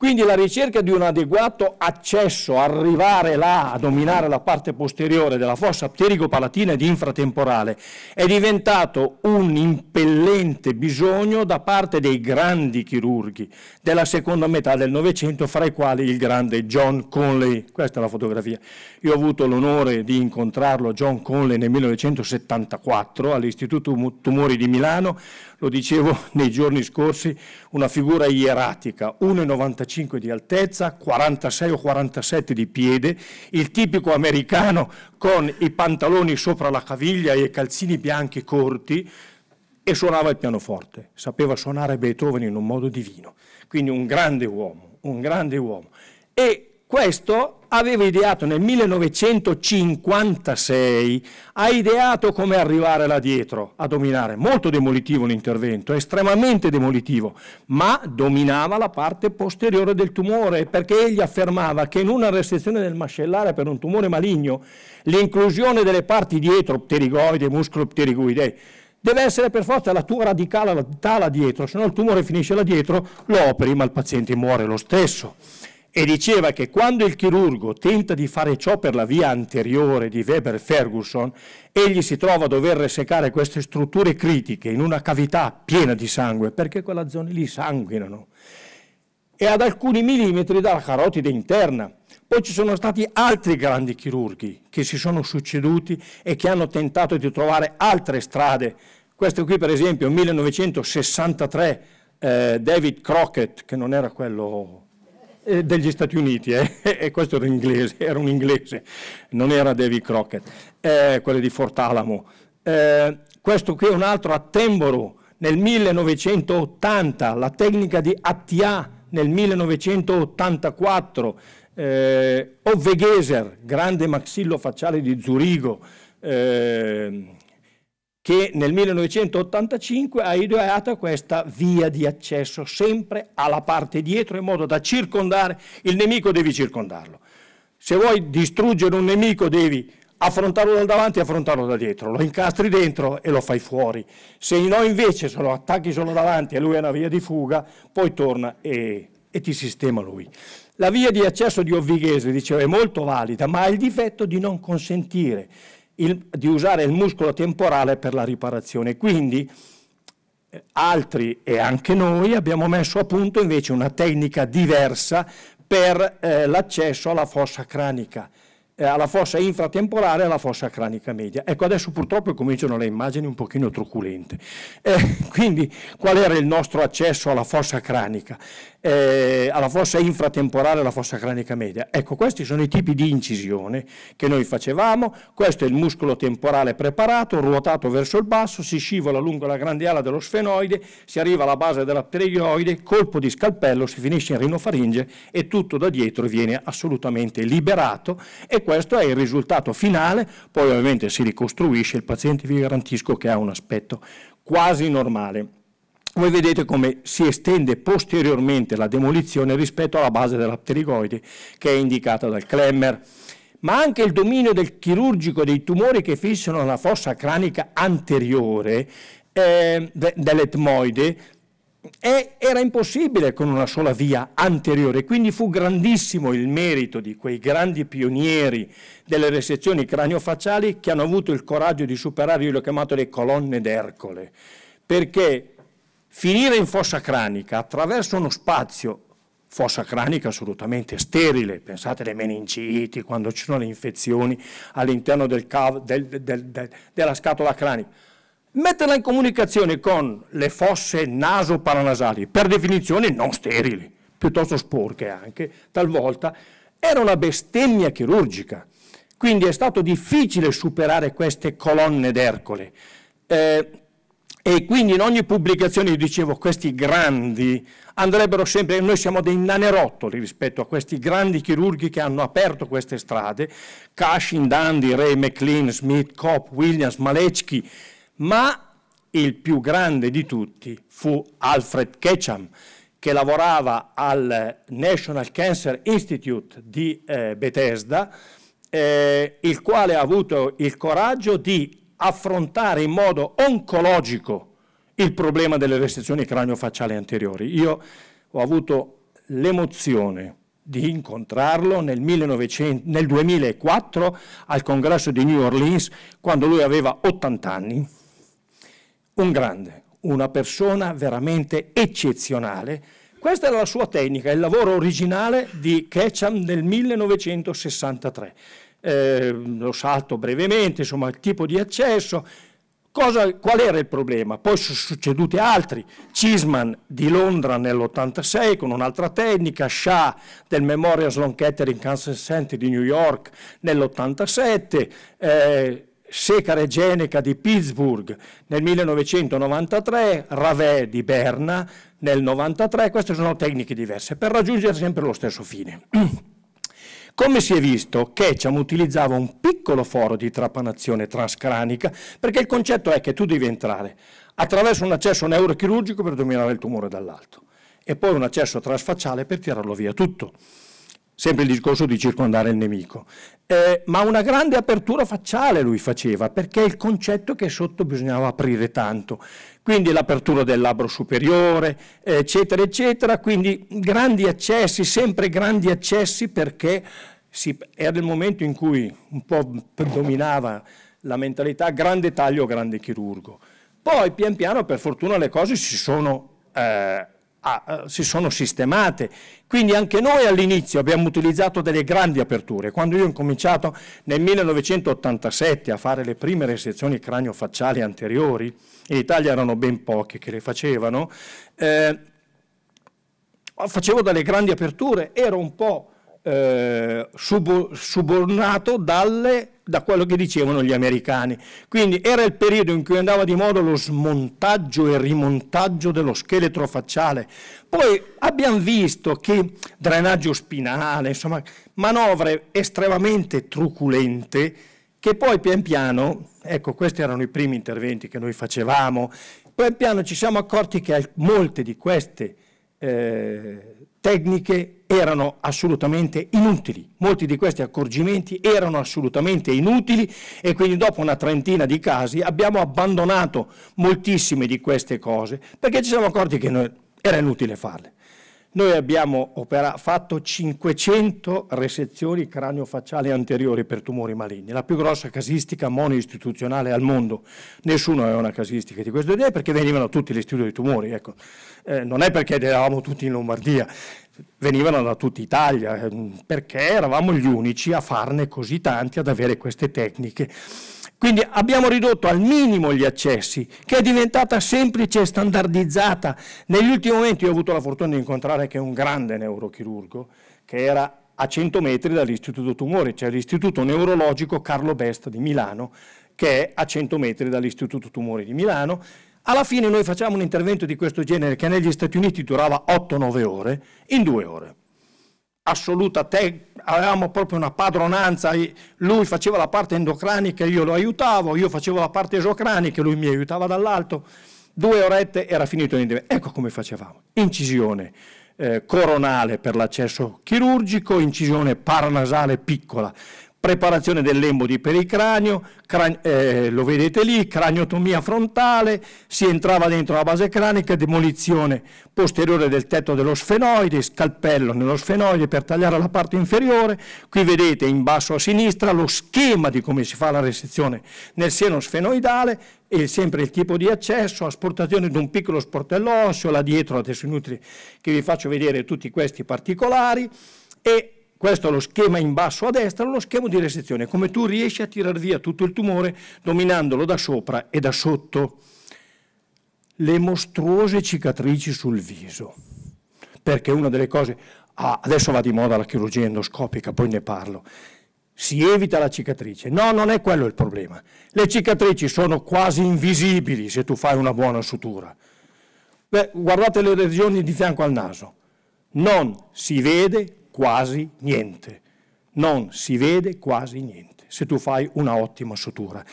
Quindi la ricerca di un adeguato accesso, arrivare là a dominare la parte posteriore della fossa pterico-palatina ed infratemporale, è diventato un impellente bisogno da parte dei grandi chirurghi della seconda metà del Novecento, fra i quali il grande John Conley. Questa è la fotografia. Io ho avuto l'onore di incontrarlo, John Conley, nel 1974 all'Istituto Tumori di Milano lo dicevo nei giorni scorsi, una figura ieratica, 1,95 di altezza, 46 o 47 di piede, il tipico americano con i pantaloni sopra la caviglia e i calzini bianchi corti, e suonava il pianoforte, sapeva suonare Beethoven in un modo divino, quindi un grande uomo, un grande uomo. E questo aveva ideato nel 1956, ha ideato come arrivare là dietro a dominare. Molto demolitivo l'intervento, estremamente demolitivo, ma dominava la parte posteriore del tumore perché egli affermava che in una restrizione del mascellare per un tumore maligno l'inclusione delle parti dietro, pterigoide, muscolo pterigoidei, deve essere per forza la tua radicale, la dietro, se no il tumore finisce là dietro, lo operi ma il paziente muore lo stesso e diceva che quando il chirurgo tenta di fare ciò per la via anteriore di Weber Ferguson, egli si trova a dover resecare queste strutture critiche in una cavità piena di sangue, perché quella zona lì sanguinano, e ad alcuni millimetri dalla carotide interna. Poi ci sono stati altri grandi chirurghi che si sono succeduti e che hanno tentato di trovare altre strade. Questo qui per esempio, 1963, eh, David Crockett, che non era quello eh, degli Stati Uniti, eh? e questo era inglese, era un inglese, non era Davy Crockett, eh, quello di Fort Fortalamo. Eh, questo qui è un altro a Temboro nel 1980, la tecnica di Attia nel 1984, eh, Ovvegeser, grande maxillo facciale di Zurigo, eh, che nel 1985 ha ideato questa via di accesso sempre alla parte dietro in modo da circondare il nemico devi circondarlo. Se vuoi distruggere un nemico devi affrontarlo da davanti e affrontarlo da dietro, lo incastri dentro e lo fai fuori. Se no invece se lo attacchi solo davanti e lui è una via di fuga, poi torna e, e ti sistema lui. La via di accesso di Ovvighese, dicevo, è molto valida, ma ha il difetto di non consentire il, di usare il muscolo temporale per la riparazione. Quindi eh, altri e anche noi abbiamo messo a punto invece una tecnica diversa per eh, l'accesso alla fossa cranica, eh, alla fossa infratemporale e alla fossa cranica media. Ecco, adesso purtroppo cominciano le immagini un pochino truculente. Eh, quindi qual era il nostro accesso alla fossa cranica? eh, alla fossa infratemporale alla fossa cranica media. Ecco, questi sono i tipi di incisione che noi facevamo, questo è il muscolo temporale preparato, ruotato verso il basso, si scivola lungo la grande ala dello sfenoide, si arriva alla base della pterioide, colpo di scalpello, si finisce in rinofaringe e tutto da dietro viene assolutamente liberato e questo è il risultato finale, poi ovviamente si ricostruisce, il paziente vi garantisco che ha un aspetto quasi normale voi vedete come si estende posteriormente la demolizione rispetto alla base della pterigoide che è indicata dal Klemmer, ma anche il dominio del chirurgico dei tumori che fissano la fossa cranica anteriore eh, dell'etmoide era impossibile con una sola via anteriore, quindi fu grandissimo il merito di quei grandi pionieri delle resezioni craniofacciali che hanno avuto il coraggio di superare, io l'ho chiamato le colonne d'Ercole, perché Finire in fossa cranica attraverso uno spazio, fossa cranica assolutamente sterile, pensate alle meningiti, quando ci sono le infezioni all'interno del del, del, della scatola cranica, metterla in comunicazione con le fosse naso-paranasali, per definizione non sterili, piuttosto sporche anche, talvolta, era una bestemmia chirurgica. Quindi è stato difficile superare queste colonne d'Ercole. Eh, e quindi in ogni pubblicazione, io dicevo, questi grandi andrebbero sempre, noi siamo dei nanerottoli rispetto a questi grandi chirurghi che hanno aperto queste strade, Cushing, Dandy, Ray, McLean, Smith, Kopp, Williams, Malecki, ma il più grande di tutti fu Alfred Ketchum, che lavorava al National Cancer Institute di eh, Bethesda, eh, il quale ha avuto il coraggio di affrontare in modo oncologico il problema delle restrizioni craniofacciali anteriori. Io ho avuto l'emozione di incontrarlo nel, 1900, nel 2004 al congresso di New Orleans quando lui aveva 80 anni, un grande, una persona veramente eccezionale. Questa era la sua tecnica, il lavoro originale di Ketchum nel 1963 eh, lo salto brevemente, insomma il tipo di accesso. Cosa, qual era il problema? Poi sono succedute altri, Cisman di Londra nell'86 con un'altra tecnica, Shah del Memorial Sloan Kettering Cancer Center di New York nell'87, eh, Seca Regenica di Pittsburgh nel 1993, Ravè di Berna nel 1993, queste sono tecniche diverse per raggiungere sempre lo stesso fine. Come si è visto, Ketchum utilizzava un piccolo foro di trapanazione transcranica perché il concetto è che tu devi entrare attraverso un accesso neurochirurgico per dominare il tumore dall'alto e poi un accesso trasfacciale per tirarlo via tutto sempre il discorso di circondare il nemico, eh, ma una grande apertura facciale lui faceva, perché il concetto che sotto bisognava aprire tanto, quindi l'apertura del labbro superiore, eccetera, eccetera, quindi grandi accessi, sempre grandi accessi perché si, era il momento in cui un po' dominava la mentalità grande taglio, grande chirurgo. Poi pian piano, per fortuna, le cose si sono... Eh, ah, si sono sistemate. Quindi anche noi all'inizio abbiamo utilizzato delle grandi aperture. Quando io ho cominciato nel 1987 a fare le prime resezioni cranio-facciali anteriori, in Italia erano ben poche che le facevano, eh, facevo delle grandi aperture, ero un po' eh, subornato dalle da quello che dicevano gli americani. Quindi era il periodo in cui andava di moda lo smontaggio e rimontaggio dello scheletro facciale. Poi abbiamo visto che drenaggio spinale, insomma, manovre estremamente truculente che poi pian piano, ecco questi erano i primi interventi che noi facevamo, pian piano ci siamo accorti che molte di queste eh, tecniche erano assolutamente inutili, molti di questi accorgimenti erano assolutamente inutili e quindi dopo una trentina di casi abbiamo abbandonato moltissime di queste cose perché ci siamo accorti che era inutile farle. Noi abbiamo opera- fatto 500 resezioni cranio-facciali anteriori per tumori maligni, la più grossa casistica monoistituzionale al mondo. Nessuno aveva una casistica di questo idea perché venivano tutti gli studi di tumori. Ecco. Eh, non è perché eravamo tutti in Lombardia, venivano da tutta Italia, eh, perché eravamo gli unici a farne così tanti, ad avere queste tecniche. Quindi abbiamo ridotto al minimo gli accessi, che è diventata semplice e standardizzata. Negli ultimi momenti ho avuto la fortuna di incontrare anche un grande neurochirurgo, che era a 100 metri dall'Istituto Tumori, cioè l'Istituto Neurologico Carlo Best di Milano, che è a 100 metri dall'Istituto Tumori di Milano. Alla fine noi facciamo un intervento di questo genere che negli Stati Uniti durava 8-9 ore, in due ore assoluta, te, avevamo proprio una padronanza, lui faceva la parte endocranica, io lo aiutavo, io facevo la parte esocranica, lui mi aiutava dall'alto, due orette era finito l'intervento. Ecco come facevamo, incisione eh, coronale per l'accesso chirurgico, incisione paranasale piccola preparazione del lembo di pericranio, cranio eh, lo vedete lì, craniotomia frontale, si entrava dentro la base cranica, demolizione posteriore del tetto dello sfenoide, scalpello nello sfenoide per tagliare la parte inferiore, qui vedete in basso a sinistra lo schema di come si fa la resezione nel seno sfenoidale e sempre il tipo di accesso, asportazione di un piccolo sportello osseo, là dietro adesso inutile che vi faccio vedere tutti questi particolari e questo è lo schema in basso a destra, lo schema di resezione, come tu riesci a tirar via tutto il tumore dominandolo da sopra e da sotto. Le mostruose cicatrici sul viso, perché una delle cose, ah, adesso va di moda la chirurgia endoscopica, poi ne parlo, si evita la cicatrice. No, non è quello il problema. Le cicatrici sono quasi invisibili se tu fai una buona sutura. Beh, guardate le regioni di fianco al naso. Non si vede, quasi niente. Non si vede quasi niente se tu fai una ottima sutura.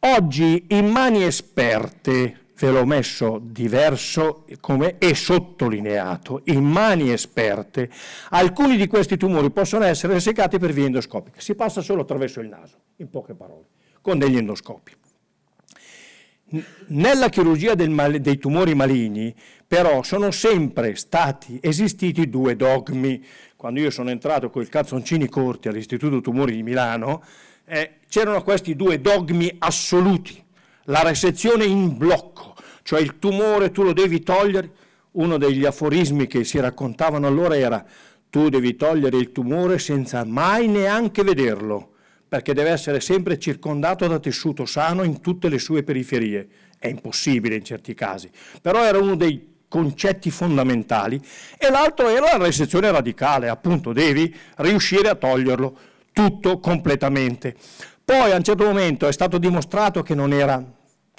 Oggi in mani esperte, ve l'ho messo diverso come, e sottolineato, in mani esperte, alcuni di questi tumori possono essere resecati per via endoscopica, si passa solo attraverso il naso, in poche parole, con degli endoscopi. Nella chirurgia mal, dei tumori maligni però sono sempre stati esistiti due dogmi, quando io sono entrato con i calzoncini corti all'Istituto Tumori di Milano, eh, c'erano questi due dogmi assoluti, la resezione in blocco, cioè il tumore tu lo devi togliere. Uno degli aforismi che si raccontavano allora era tu devi togliere il tumore senza mai neanche vederlo, perché deve essere sempre circondato da tessuto sano in tutte le sue periferie. È impossibile in certi casi, però era uno dei concetti fondamentali e l'altro era la resezione radicale, appunto devi riuscire a toglierlo tutto completamente. Poi a un certo momento è stato dimostrato che non era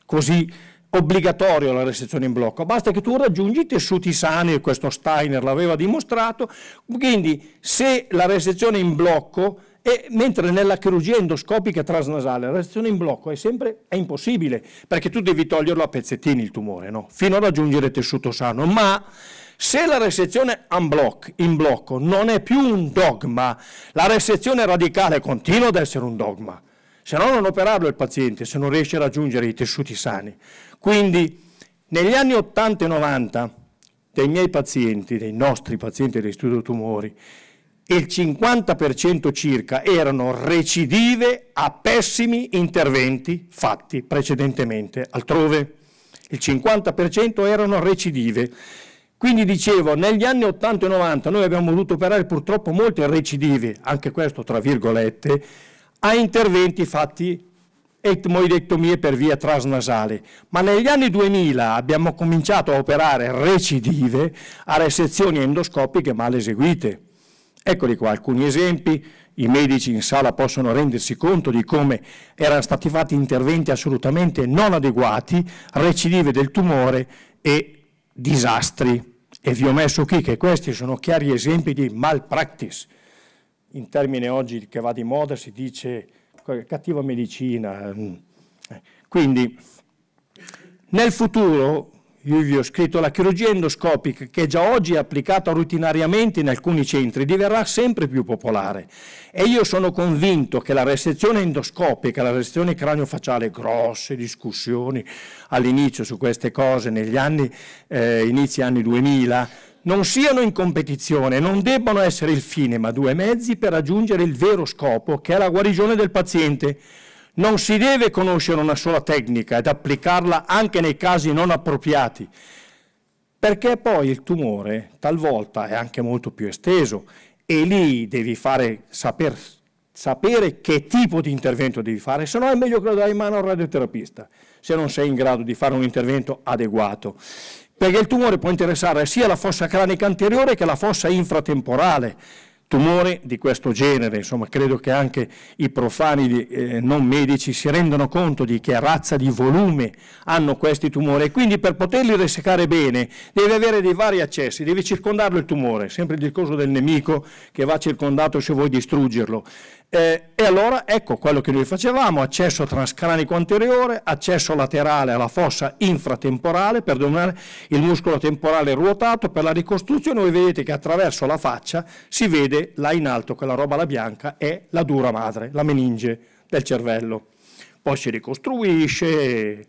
così obbligatorio la resezione in blocco, basta che tu raggiungi tessuti sani, e questo Steiner l'aveva dimostrato, quindi se la resezione in blocco e mentre nella chirurgia endoscopica transnasale la reazione in blocco è sempre è impossibile, perché tu devi toglierlo a pezzettini il tumore, no? fino a raggiungere tessuto sano. Ma se la resezione block, in blocco non è più un dogma, la resezione radicale continua ad essere un dogma, se no non operarlo il paziente se non riesce a raggiungere i tessuti sani. Quindi negli anni 80 e 90 dei miei pazienti, dei nostri pazienti dell'Istituto Tumori, il 50% circa erano recidive a pessimi interventi fatti precedentemente altrove. Il 50% erano recidive. Quindi dicevo, negli anni 80 e 90 noi abbiamo dovuto operare purtroppo molte recidive, anche questo tra virgolette, a interventi fatti etmoidectomie per via transnasale. ma negli anni 2000 abbiamo cominciato a operare recidive a resezioni endoscopiche mal eseguite. Eccoli qua alcuni esempi, i medici in sala possono rendersi conto di come erano stati fatti interventi assolutamente non adeguati, recidive del tumore e disastri. E vi ho messo qui che questi sono chiari esempi di malpractice. In termine oggi che va di moda si dice cattiva medicina. Mm. Eh, quindi nel futuro io vi ho scritto la chirurgia endoscopica che già oggi è applicata rutinariamente in alcuni centri diverrà sempre più popolare e io sono convinto che la resezione endoscopica, la resezione cranio grosse discussioni all'inizio su queste cose negli anni, eh, inizi anni 2000, non siano in competizione, non debbano essere il fine ma due mezzi per raggiungere il vero scopo che è la guarigione del paziente non si deve conoscere una sola tecnica ed applicarla anche nei casi non appropriati, perché poi il tumore talvolta è anche molto più esteso e lì devi fare, saper, sapere che tipo di intervento devi fare, se no è meglio che lo dai in mano al radioterapista, se non sei in grado di fare un intervento adeguato. Perché il tumore può interessare sia la fossa cranica anteriore che la fossa infratemporale, tumore di questo genere, insomma credo che anche i profani eh, non medici si rendano conto di che razza di volume hanno questi tumori e quindi per poterli resecare bene deve avere dei vari accessi, deve circondarlo il tumore, sempre il discorso del nemico che va circondato se vuoi distruggerlo, eh, e allora ecco quello che noi facevamo, accesso transcranico anteriore, accesso laterale alla fossa infratemporale per dominare il muscolo temporale ruotato per la ricostruzione, voi vedete che attraverso la faccia si vede là in alto quella roba la bianca è la dura madre, la meninge del cervello. Poi si ricostruisce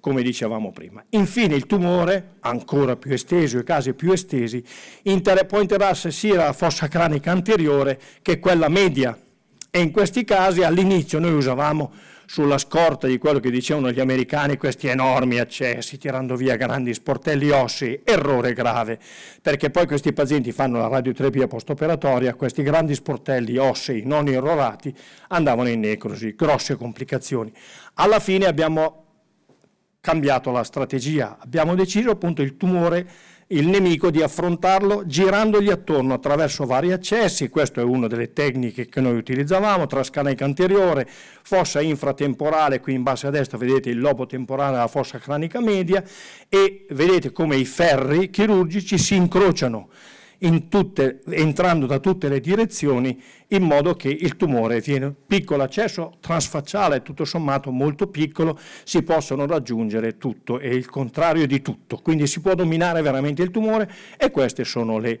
come dicevamo prima. Infine il tumore, ancora più esteso, i casi più estesi, inter- può interessare sia la fossa cranica anteriore che quella media e in questi casi all'inizio noi usavamo sulla scorta di quello che dicevano gli americani questi enormi accessi tirando via grandi sportelli ossei, errore grave, perché poi questi pazienti fanno la radioterapia postoperatoria, questi grandi sportelli ossei non irrorati andavano in necrosi, grosse complicazioni. Alla fine abbiamo cambiato la strategia, abbiamo deciso appunto il tumore il nemico di affrontarlo girandogli attorno attraverso vari accessi, questa è una delle tecniche che noi utilizzavamo, tra scanica anteriore, fossa infratemporale, qui in basso a destra vedete il lobo temporale della fossa cranica media e vedete come i ferri chirurgici si incrociano tutte, entrando da tutte le direzioni in modo che il tumore viene piccolo accesso transfacciale, tutto sommato molto piccolo, si possono raggiungere tutto e il contrario di tutto. Quindi si può dominare veramente il tumore e queste sono le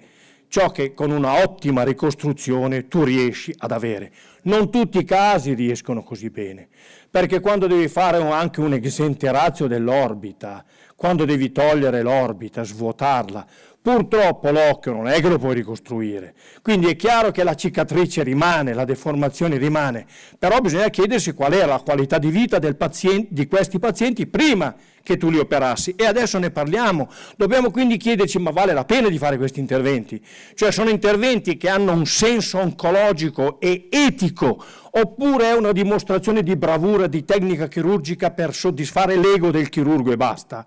ciò che con una ottima ricostruzione tu riesci ad avere. Non tutti i casi riescono così bene, perché quando devi fare anche un esente dell'orbita, quando devi togliere l'orbita, svuotarla, Purtroppo l'occhio non è che lo puoi ricostruire, quindi è chiaro che la cicatrice rimane, la deformazione rimane, però bisogna chiedersi qual era la qualità di vita paziente, di questi pazienti prima che tu li operassi e adesso ne parliamo. Dobbiamo quindi chiederci ma vale la pena di fare questi interventi? Cioè sono interventi che hanno un senso oncologico e etico oppure è una dimostrazione di bravura, di tecnica chirurgica per soddisfare l'ego del chirurgo e basta?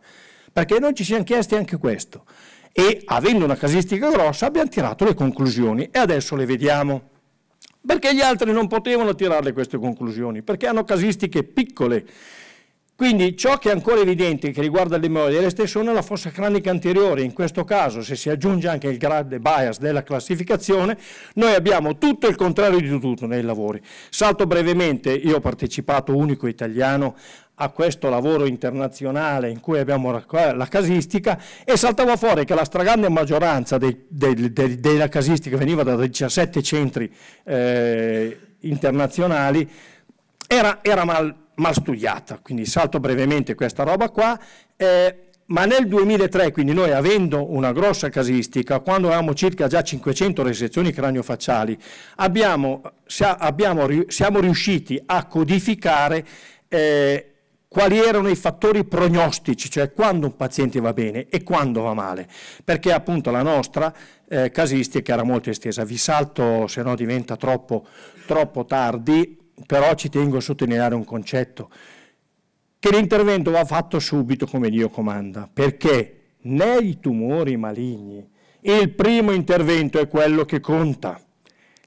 Perché noi ci siamo chiesti anche questo e avendo una casistica grossa abbiamo tirato le conclusioni e adesso le vediamo. Perché gli altri non potevano tirarle queste conclusioni? Perché hanno casistiche piccole. Quindi ciò che è ancora evidente che riguarda le memorie l'estensione alla fossa cranica anteriore, in questo caso se si aggiunge anche il grande bias della classificazione, noi abbiamo tutto il contrario di tutto nei lavori. Salto brevemente, io ho partecipato unico italiano a questo lavoro internazionale in cui abbiamo eh, la casistica e saltava fuori che la stragrande maggioranza dei, dei, dei, della casistica veniva da 17 centri eh, internazionali era, era mal, mal, studiata, quindi salto brevemente questa roba qua. Eh, ma nel 2003, quindi noi avendo una grossa casistica, quando avevamo circa già 500 resezioni craniofacciali, abbiamo, siamo riusciti a codificare eh, quali erano i fattori prognostici, cioè quando un paziente va bene e quando va male, perché appunto la nostra eh, casistica era molto estesa. Vi salto, se no diventa troppo, troppo tardi, però ci tengo a sottolineare un concetto, che l'intervento va fatto subito come Dio comanda, perché nei tumori maligni il primo intervento è quello che conta.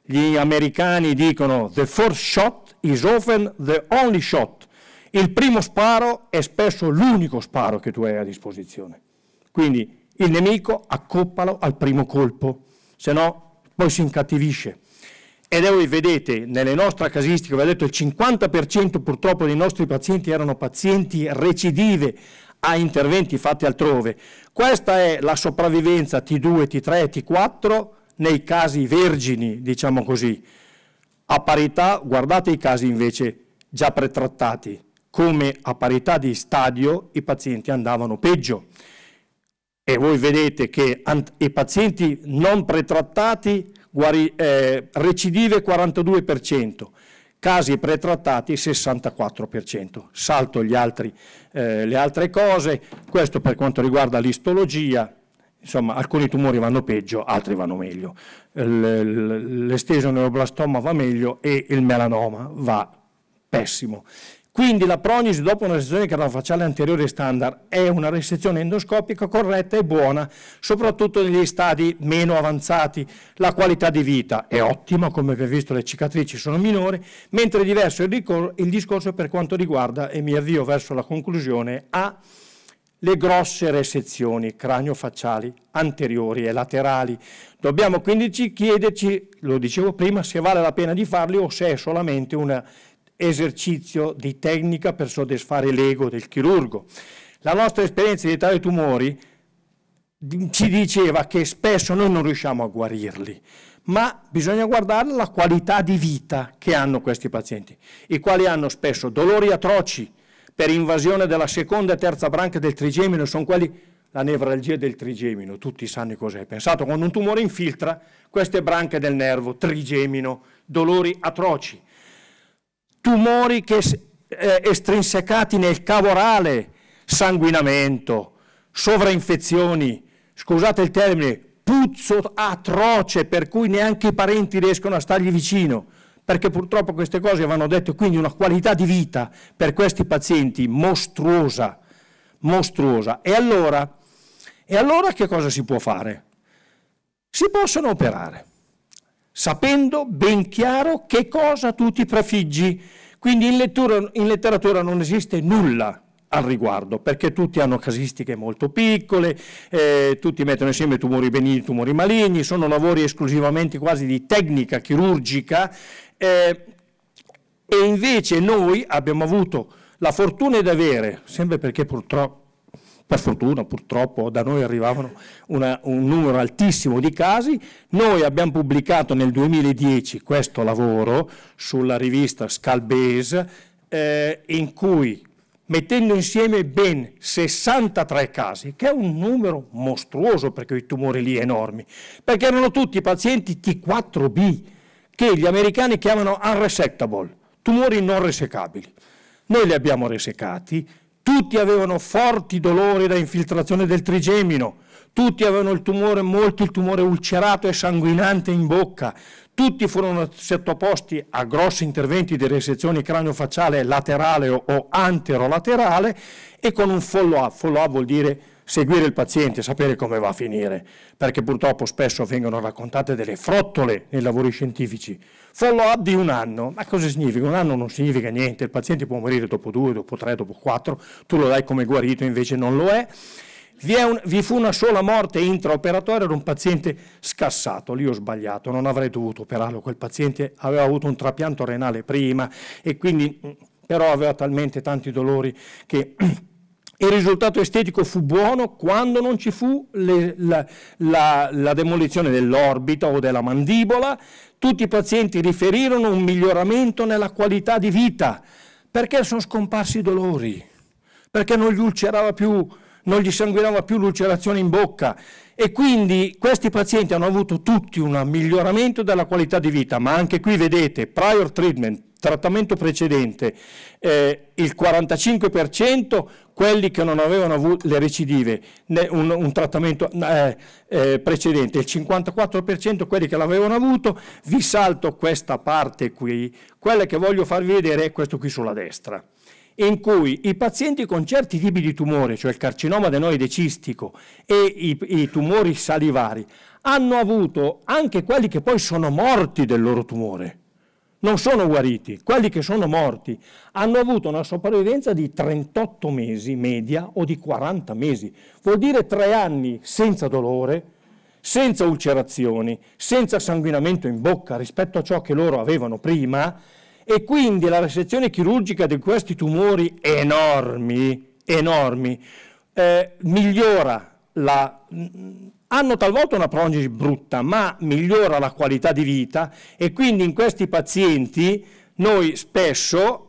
Gli americani dicono the first shot is often the only shot, il primo sparo è spesso l'unico sparo che tu hai a disposizione. Quindi il nemico accoppalo al primo colpo, se no poi si incattivisce. Ed è voi vedete, nelle nostre casistiche, vi ho detto, il 50% purtroppo dei nostri pazienti erano pazienti recidive a interventi fatti altrove. Questa è la sopravvivenza T2, T3, T4 nei casi vergini, diciamo così. A parità, guardate i casi invece già pretrattati, come a parità di stadio i pazienti andavano peggio. E voi vedete che i pazienti non pretrattati eh, recidive 42%, casi pretrattati 64%. Salto altri, eh, le altre cose, questo per quanto riguarda l'istologia, insomma alcuni tumori vanno peggio, altri vanno meglio. L'esteso neoblastoma va meglio e il melanoma va pessimo. Quindi la prognosi dopo una resezione craniofaciale anteriore standard è una resezione endoscopica corretta e buona, soprattutto negli stadi meno avanzati. La qualità di vita è ottima, come vi ho visto le cicatrici sono minori, mentre è diverso il, discorso per quanto riguarda, e mi avvio verso la conclusione, a le grosse resezioni craniofacciali anteriori e laterali. Dobbiamo quindi chiederci, lo dicevo prima, se vale la pena di farli o se è solamente una esercizio di tecnica per soddisfare l'ego del chirurgo. La nostra esperienza di tali tumori ci diceva che spesso noi non riusciamo a guarirli, ma bisogna guardare la qualità di vita che hanno questi pazienti, i quali hanno spesso dolori atroci per invasione della seconda e terza branca del trigemino, sono quelli la nevralgia del trigemino, tutti sanno cos'è. Pensate, quando un tumore infiltra queste branche del nervo, trigemino, dolori atroci tumori che, eh, estrinsecati nel cavo orale, sanguinamento, sovrainfezioni, scusate il termine, puzzo atroce per cui neanche i parenti riescono a stargli vicino, perché purtroppo queste cose vanno dette, quindi una qualità di vita per questi pazienti mostruosa, mostruosa. E allora, e allora che cosa si può fare? Si possono operare sapendo ben chiaro che cosa tu ti prefiggi. Quindi in, lettura, in letteratura non esiste nulla al riguardo, perché tutti hanno casistiche molto piccole, eh, tutti mettono insieme tumori benigni, tumori maligni, sono lavori esclusivamente quasi di tecnica chirurgica eh, e invece noi abbiamo avuto la fortuna di avere, sempre perché purtroppo per fortuna purtroppo da noi arrivavano una, un numero altissimo di casi, noi abbiamo pubblicato nel 2010 questo lavoro sulla rivista Scalbase eh, in cui mettendo insieme ben 63 casi, che è un numero mostruoso perché i tumori lì enormi, perché erano tutti pazienti T4B, che gli americani chiamano unresectable, tumori non resecabili. Noi li abbiamo resecati, tutti avevano forti dolori da infiltrazione del trigemino, tutti avevano il tumore, molti il tumore ulcerato e sanguinante in bocca, tutti furono sottoposti a grossi interventi di resezione craniofacciale laterale o anterolaterale e con un follow-up, follow-up vuol dire seguire il paziente, sapere come va a finire, perché purtroppo spesso vengono raccontate delle frottole nei lavori scientifici. Follow up di un anno, ma cosa significa? Un anno non significa niente, il paziente può morire dopo due, dopo tre, dopo quattro, tu lo dai come guarito, invece non lo è. Vi, un, vi, fu una sola morte intraoperatoria era un paziente scassato, lì ho sbagliato, non avrei dovuto operarlo, quel paziente aveva avuto un trapianto renale prima e quindi mm, però aveva talmente tanti dolori che il risultato estetico fu buono quando non ci fu le, la, la, la demolizione dell'orbita o della mandibola, tutti i pazienti riferirono un miglioramento nella qualità di vita, perché sono scomparsi i dolori, perché non gli più non gli sanguinava più l'ulcerazione in bocca, e quindi questi pazienti hanno avuto tutti un miglioramento della qualità di vita, ma anche qui vedete prior treatment, trattamento precedente, eh, il 45% quelli che non avevano avuto le recidive, un, un trattamento eh, eh, precedente, il 54% quelli che l'avevano avuto, vi salto questa parte qui, quella che voglio farvi vedere è questo qui sulla destra in cui i pazienti con certi tipi di tumore, cioè il carcinoma adenoide cistico e i, i tumori salivari, hanno avuto anche quelli che poi sono morti del loro tumore, non sono guariti, quelli che sono morti hanno avuto una sopravvivenza di 38 mesi media o di 40 mesi, vuol dire tre anni senza dolore, senza ulcerazioni, senza sanguinamento in bocca rispetto a ciò che loro avevano prima e quindi la resezione chirurgica di questi tumori enormi, enormi eh, migliora la... hanno talvolta una prognosi brutta, ma migliora la qualità di vita e quindi in questi pazienti noi spesso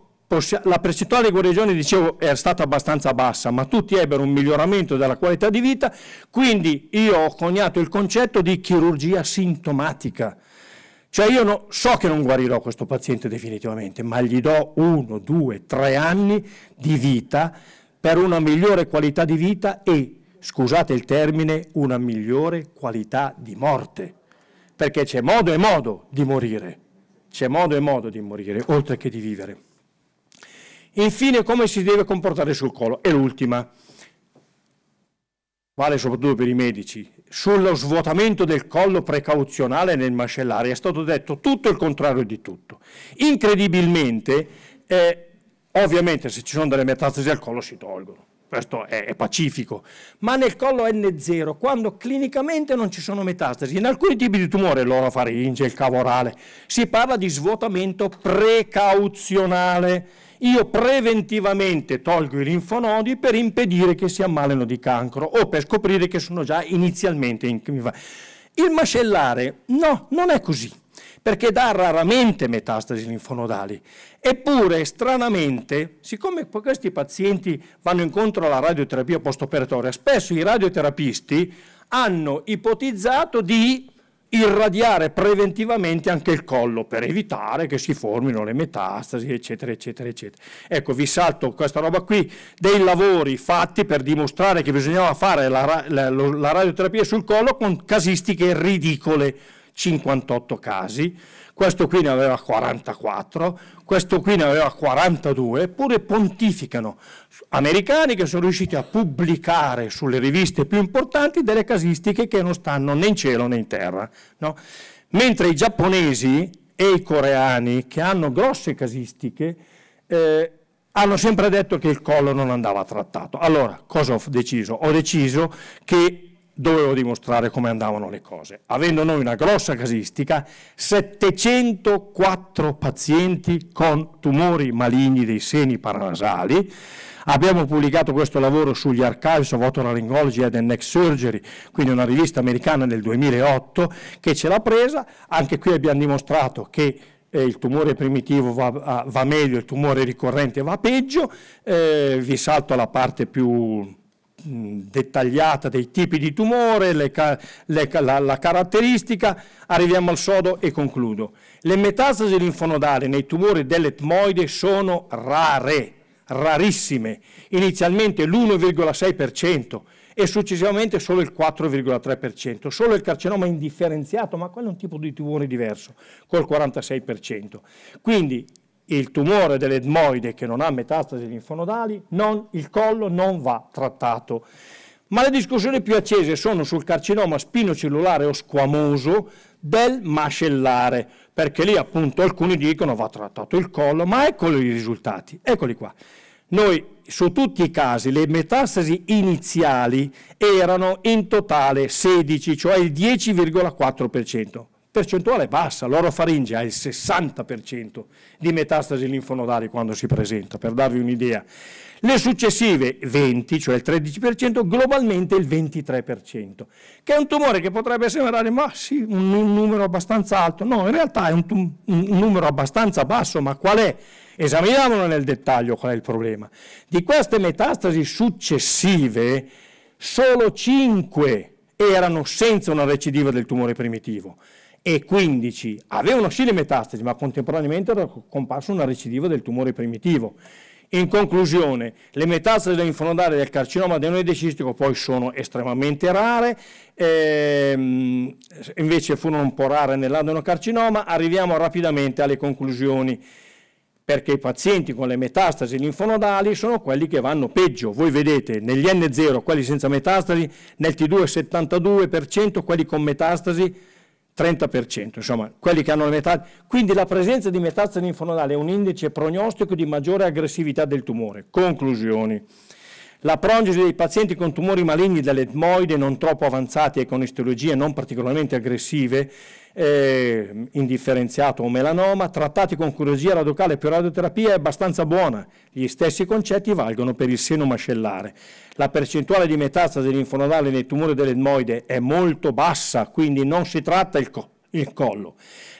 la percentuale di guarigione, dicevo, è stata abbastanza bassa, ma tutti ebbero un miglioramento della qualità di vita, quindi io ho coniato il concetto di chirurgia sintomatica, cioè io no, so che non guarirò questo paziente definitivamente, ma gli do uno, due, tre anni di vita per una migliore qualità di vita e, scusate il termine, una migliore qualità di morte. Perché c'è modo e modo di morire, c'è modo e modo di morire, oltre che di vivere. Infine, come si deve comportare sul collo? È l'ultima vale soprattutto per i medici, sullo svuotamento del collo precauzionale nel macellare. È stato detto tutto il contrario di tutto. Incredibilmente, eh, ovviamente se ci sono delle metastasi al collo si tolgono, questo è, è, pacifico, ma nel collo N0, quando clinicamente non ci sono metastasi, in alcuni tipi di tumore, l'orofaringe, il cavorale, si parla di svuotamento precauzionale io preventivamente tolgo i linfonodi per impedire che si ammalino di cancro o per scoprire che sono già inizialmente in... Il mascellare no, non è così, perché dà raramente metastasi linfonodali. Eppure, stranamente, siccome questi pazienti vanno incontro alla radioterapia postoperatoria, spesso i radioterapisti hanno ipotizzato di irradiare preventivamente anche il collo per evitare che si formino le metastasi, eccetera, eccetera, eccetera. Ecco, vi salto questa roba qui dei lavori fatti per dimostrare che bisognava fare la, la, la radioterapia sul collo con casistiche ridicole, 58 casi questo qui ne aveva 44, questo qui ne aveva 42, eppure pontificano americani che sono riusciti a pubblicare sulle riviste più importanti delle casistiche che non stanno né in cielo né in terra. No? Mentre i giapponesi e i coreani, che hanno grosse casistiche, eh, hanno sempre detto che il collo non andava trattato. Allora, cosa ho deciso? Ho deciso che dovevo dimostrare come andavano le cose. Avendo noi una grossa casistica, 704 pazienti con tumori maligni dei seni paranasali, abbiamo pubblicato questo lavoro sugli Archives of Otolaryngology and Next Surgery, quindi una rivista americana del 2008 che ce l'ha presa, anche qui abbiamo dimostrato che eh, il tumore primitivo va, ah, va, meglio, il tumore ricorrente va peggio, eh, vi salto alla parte più dettagliata dei tipi di tumore, le, le, la, la, caratteristica, arriviamo al sodo e concludo. Le metastasi linfonodali nei tumori dell'etmoide sono rare, rarissime, inizialmente l'1,6% e successivamente solo il 4,3%, solo il carcinoma indifferenziato, ma quello è un tipo di tumore diverso, col 46%. Quindi il tumore dell'edmoide che non ha metastasi linfonodali, non, il collo non va trattato. Ma le discussioni più accese sono sul carcinoma spinocellulare o squamoso del mascellare, perché lì appunto alcuni dicono va trattato il collo, ma eccoli i risultati, eccoli qua. Noi su tutti i casi le metastasi iniziali erano in totale 16, cioè il 10,4% percentuale bassa, l'orofaringe ha il 60% di metastasi linfonodali quando si presenta, per darvi un'idea. Le successive 20, cioè il 13%, globalmente il 23%, che è un tumore che potrebbe sembrare ma sì, un, un numero abbastanza alto, no, in realtà è un, un, un numero abbastanza basso, ma qual è? Esaminiamolo nel dettaglio qual è il problema. Di queste metastasi successive, solo 5 erano senza una recidiva del tumore primitivo e 15 avevano sì le metastasi, ma contemporaneamente era comparso una recidiva del tumore primitivo. In conclusione, le metastasi da del carcinoma adenoidecistico poi sono estremamente rare, ehm, invece furono un po' rare nell'adenocarcinoma, arriviamo rapidamente alle conclusioni perché i pazienti con le metastasi linfonodali sono quelli che vanno peggio. Voi vedete negli N0 quelli senza metastasi, nel T2 72%, quelli con metastasi 30%, insomma, quelli che hanno le metastasi. Quindi la presenza di metastasi linfonodale è un indice prognostico di maggiore aggressività del tumore. Conclusioni. La prognosi dei pazienti con tumori maligni dall'etmoide non troppo avanzati e con istologie non particolarmente aggressive, eh, indifferenziato o melanoma, trattati con chirurgia radicale e radioterapia è abbastanza buona. Gli stessi concetti valgono per il seno mascellare. La percentuale di metastasi linfonodale nei tumori dell'etmoide è molto bassa, quindi non si tratta il, co il collo.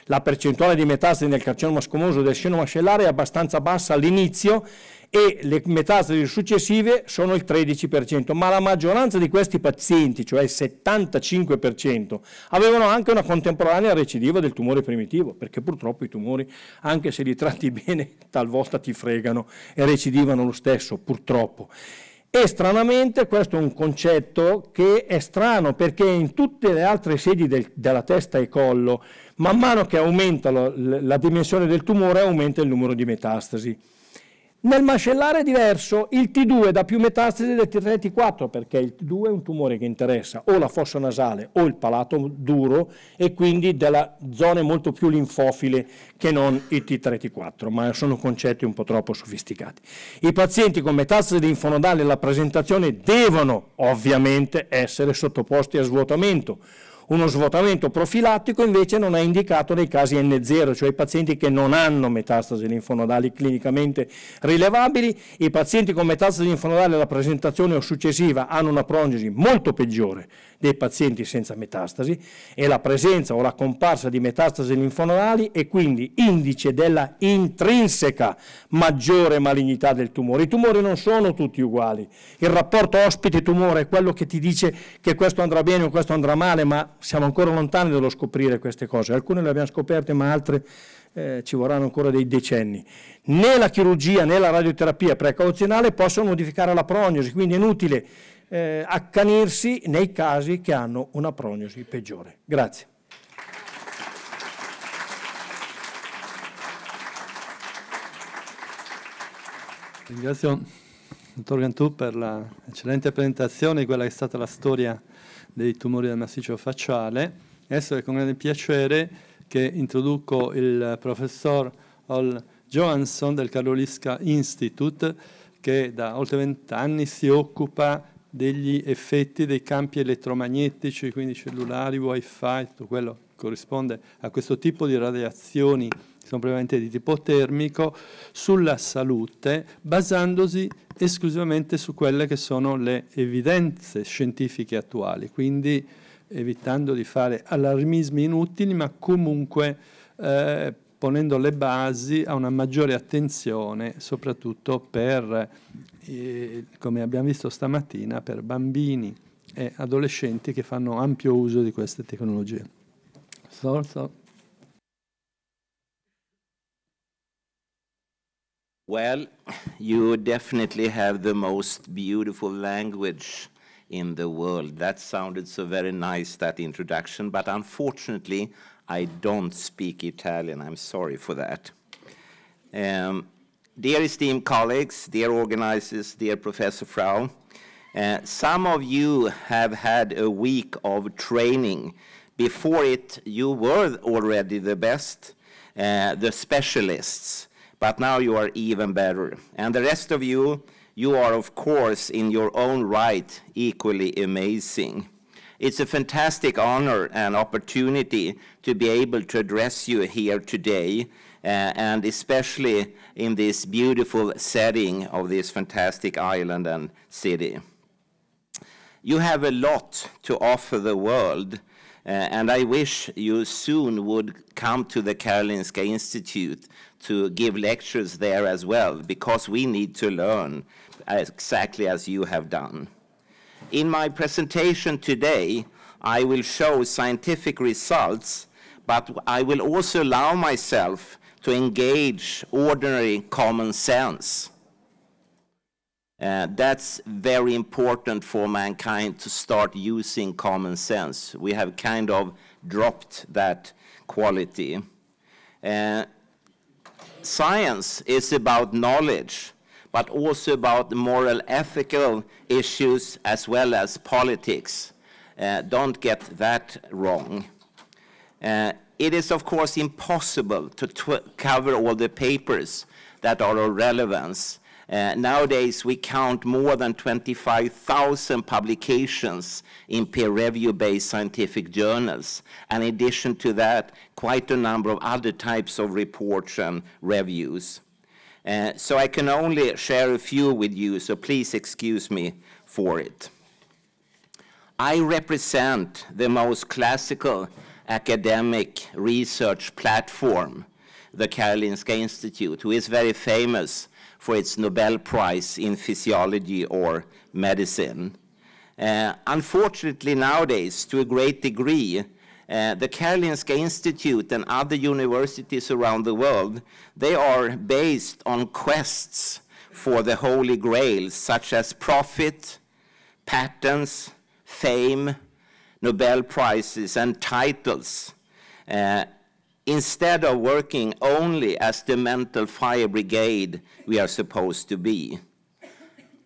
La percentuale di metastasi nel carcinoma scomoso del seno mascellare è abbastanza bassa all'inizio e le metastasi successive sono il 13%, ma la maggioranza di questi pazienti, cioè il 75%, avevano anche una contemporanea recidiva del tumore primitivo, perché purtroppo i tumori, anche se li tratti bene, talvolta ti fregano e recidivano lo stesso, purtroppo. E stranamente questo è un concetto che è strano perché in tutte le altre sedi del, della testa e collo, man mano che aumenta la, la dimensione del tumore, aumenta il numero di metastasi. Nel macellare diverso il T2 dà più metastasi del T3-T4 perché il T2 è un tumore che interessa o la fossa nasale o il palato duro e quindi della zone molto più linfofile che non il T3-T4, ma sono concetti un po' troppo sofisticati. I pazienti con metastasi linfonodale la presentazione devono ovviamente essere sottoposti a svuotamento uno svuotamento profilattico invece non è indicato nei casi N0, cioè i pazienti che non hanno metastasi linfonodali clinicamente rilevabili. I pazienti con metastasi linfonodali alla presentazione o successiva hanno una prognosi molto peggiore dei pazienti senza metastasi e la presenza o la comparsa di metastasi linfonodali è quindi indice della intrinseca maggiore malignità del tumore. I tumori non sono tutti uguali. Il rapporto ospite-tumore è quello che ti dice che questo andrà bene o questo andrà male, ma siamo ancora lontani dallo scoprire queste cose, alcune le abbiamo scoperte ma altre eh, ci vorranno ancora dei decenni. Né la chirurgia né la radioterapia precauzionale possono modificare la prognosi, quindi è inutile eh, accanirsi nei casi che hanno una prognosi peggiore. Grazie. Ringrazio il dottor Gantù per l'eccellente presentazione di quella che è stata la storia dei tumori del massiccio facciale. Adesso è con grande piacere che introduco il professor Ol Johansson del Karolinska Institute che da oltre vent'anni si occupa degli effetti dei campi elettromagnetici, quindi cellulari, wifi, tutto quello che corrisponde a questo tipo di radiazioni, che sono prevalentemente di tipo termico, sulla salute, basandosi esclusivamente su quelle che sono le evidenze scientifiche attuali, quindi evitando di fare allarmismi inutili, ma comunque eh, ponendo le basi a una maggiore attenzione, soprattutto per, eh, come abbiamo visto stamattina, per bambini e adolescenti che fanno ampio uso di queste tecnologie. So, so. Well, you definitely have the most beautiful language in the world. That sounded so very nice, that introduction, but unfortunately, I don't speak Italian. I'm sorry for that. Um, dear esteemed colleagues, dear organizers, dear Professor Frau, uh, some of you have had a week of training. Before it, you were already the best, uh, the specialists but now you are even better. And the rest of you, you are, of course, in your own right, equally amazing. It's a fantastic honor and opportunity to be able to address you here today, uh, and especially in this beautiful setting of this fantastic island and city. You have a lot to offer the world, uh, and I wish you soon would come to the Karolinska Institute to give lectures there as well because we need to learn exactly as you have done. In my presentation today, I will show scientific results, but I will also allow myself to engage ordinary common sense. Uh, that's very important for mankind to start using common sense. We have kind of dropped that quality. Uh, science is about knowledge, but also about moral ethical issues as well as politics. Uh, don't get that wrong. Uh, it is, of course, impossible to cover all the papers that are of relevance uh, nowadays, we count more than 25,000 publications in peer-review-based scientific journals. And in addition to that, quite a number of other types of reports and reviews. Uh, so I can only share a few with you, so please excuse me for it. I represent the most classical academic research platform, the Karolinska Institute, who is very famous for its Nobel Prize in Physiology or Medicine. Uh, unfortunately, nowadays, to a great degree, uh, the Karolinska Institute and other universities around the world, they are based on quests for the holy grails, such as profit, patents, fame, Nobel Prizes, and titles. Uh, instead of working only as the mental fire brigade we are supposed to be.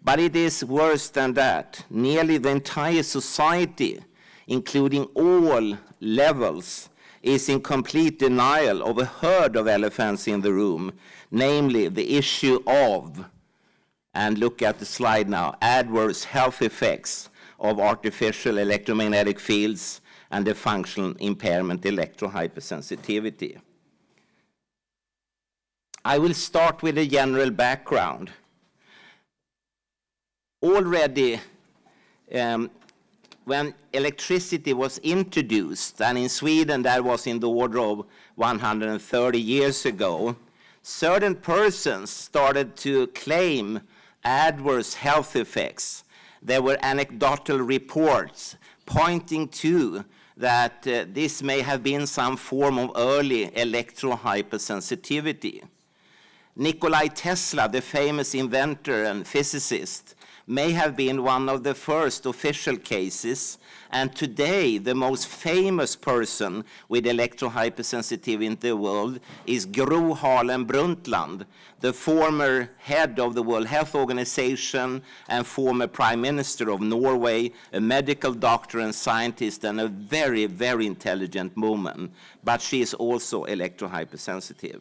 But it is worse than that. Nearly the entire society, including all levels, is in complete denial of a herd of elephants in the room, namely the issue of, and look at the slide now, adverse health effects of artificial electromagnetic fields and the functional impairment electrohypersensitivity. I will start with a general background. Already, um, when electricity was introduced, and in Sweden that was in the order of 130 years ago, certain persons started to claim adverse health effects. There were anecdotal reports pointing to that uh, this may have been some form of early electro hypersensitivity. Nikolai Tesla, the famous inventor and physicist, may have been one of the first official cases, and today the most famous person with electrohypersensitivity in the world is Gro Harlem Brundtland, the former head of the World Health Organization and former prime minister of Norway, a medical doctor and scientist, and a very, very intelligent woman. But she is also electrohypersensitive.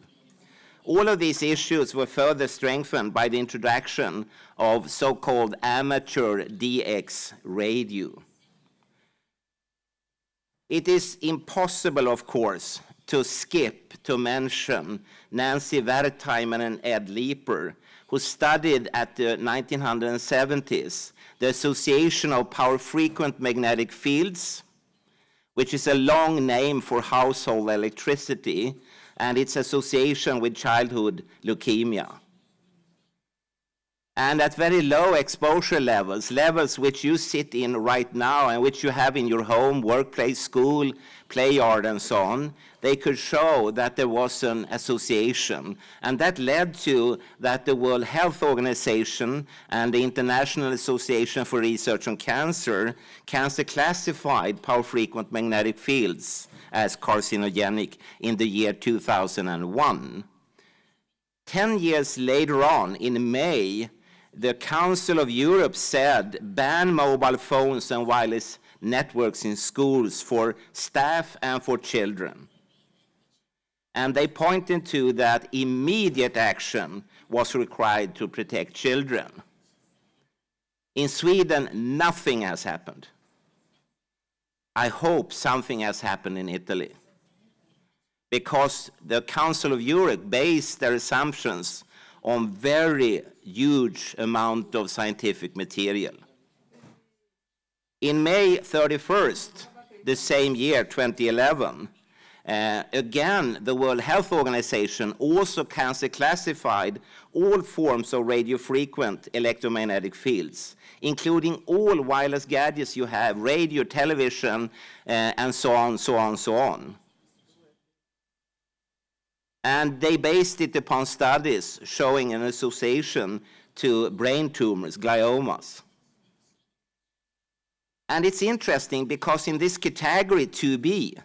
All of these issues were further strengthened by the introduction of so-called amateur DX radio. It is impossible, of course, to skip to mention Nancy Wertheimer and Ed Leeper, who studied at the 1970s the association of power frequent magnetic fields, which is a long name for household electricity, and its association with childhood leukemia. And at very low exposure levels, levels which you sit in right now and which you have in your home, workplace, school, play yard, and so on, they could show that there was an association. And that led to that the World Health Organization and the International Association for Research on Cancer, cancer classified power frequent magnetic fields as carcinogenic in the year 2001. Ten years later on, in May, the Council of Europe said ban mobile phones and wireless networks in schools for staff and for children. And they pointed to that immediate action was required to protect children. In Sweden, nothing has happened. I hope something has happened in Italy because the Council of Europe based their assumptions on very huge amount of scientific material. In May 31st, the same year, 2011, uh, again, the World Health Organization also cancer classified all forms of radiofrequent electromagnetic fields including all wireless gadgets you have, radio, television, uh, and so on, so on, so on. And they based it upon studies showing an association to brain tumors, gliomas. And it's interesting because in this category 2B,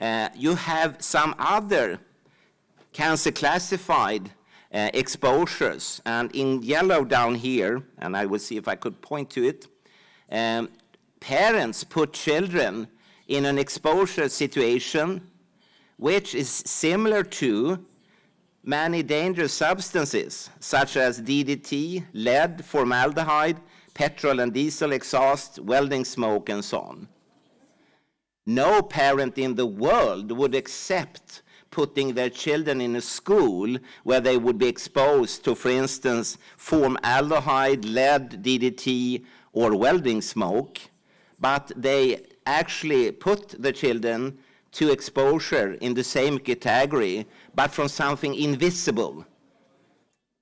uh, you have some other cancer classified uh, exposures. And in yellow down here, and I will see if I could point to it, um, parents put children in an exposure situation which is similar to many dangerous substances such as DDT, lead, formaldehyde, petrol and diesel exhaust, welding smoke, and so on. No parent in the world would accept putting their children in a school where they would be exposed to, for instance, formaldehyde, lead, DDT, or welding smoke, but they actually put the children to exposure in the same category, but from something invisible,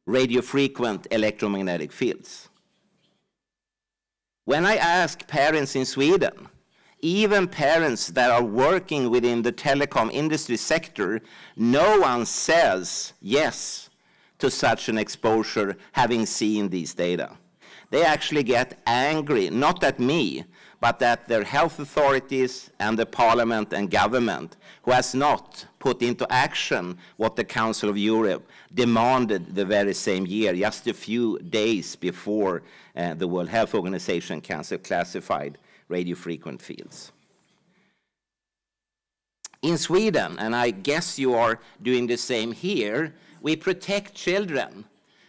radiofrequent electromagnetic fields. When I ask parents in Sweden even parents that are working within the telecom industry sector, no one says yes to such an exposure having seen these data. They actually get angry, not at me, but at their health authorities and the parliament and government, who has not put into action what the Council of Europe demanded the very same year, just a few days before uh, the World Health Organization Council classified radiofrequent fields. In Sweden, and I guess you are doing the same here, we protect children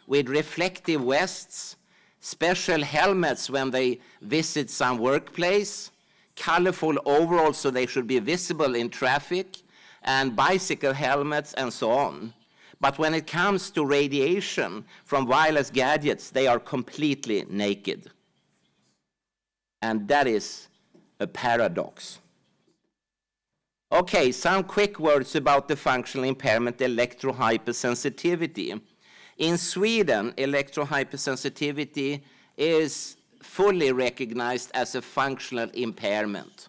with reflective vests, special helmets when they visit some workplace, colorful overalls so they should be visible in traffic, and bicycle helmets and so on. But when it comes to radiation from wireless gadgets, they are completely naked and that is a paradox. Okay, some quick words about the functional impairment electrohypersensitivity. In Sweden, electrohypersensitivity is fully recognized as a functional impairment.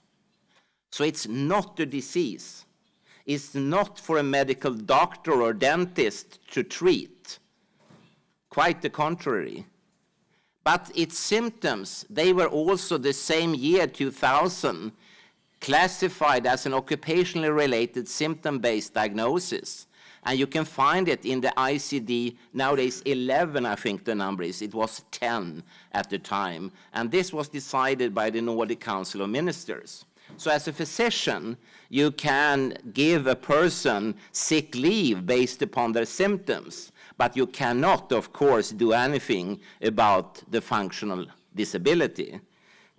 So it's not a disease. It's not for a medical doctor or dentist to treat. Quite the contrary. But its symptoms, they were also the same year, 2000, classified as an occupationally related symptom based diagnosis. And you can find it in the ICD, nowadays 11, I think the number is. It was 10 at the time. And this was decided by the Nordic Council of Ministers. So, as a physician, you can give a person sick leave based upon their symptoms. But you cannot, of course, do anything about the functional disability.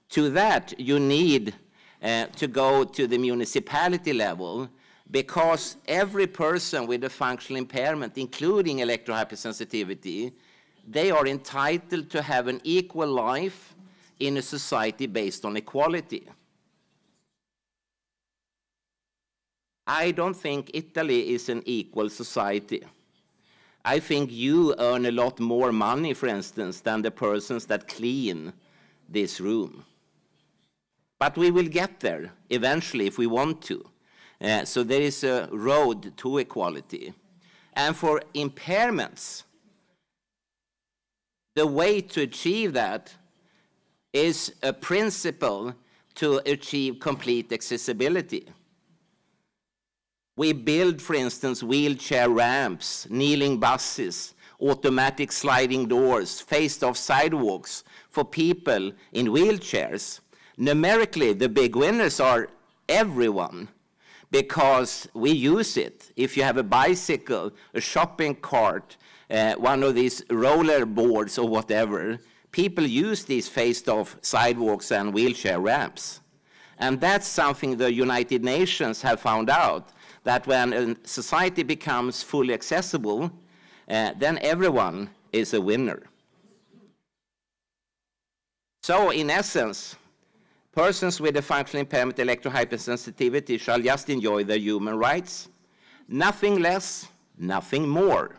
To that, you need uh, to go to the municipality level because every person with a functional impairment, including electrohypersensitivity, they are entitled to have an equal life in a society based on equality. I don't think Italy is an equal society. I think you earn a lot more money, for instance, than the persons that clean this room. But we will get there eventually if we want to. Uh, so there is a road to equality. And for impairments, the way to achieve that is a principle to achieve complete accessibility. We build, for instance, wheelchair ramps, kneeling buses, automatic sliding doors, faced-off sidewalks for people in wheelchairs. Numerically, the big winners are everyone because we use it. If you have a bicycle, a shopping cart, uh, one of these roller boards or whatever, people use these faced-off sidewalks and wheelchair ramps. And that's something the United Nations have found out, that when a society becomes fully accessible, uh, then everyone is a winner. So, in essence, persons with a functional impairment electrohypersensitivity shall just enjoy their human rights, nothing less, nothing more.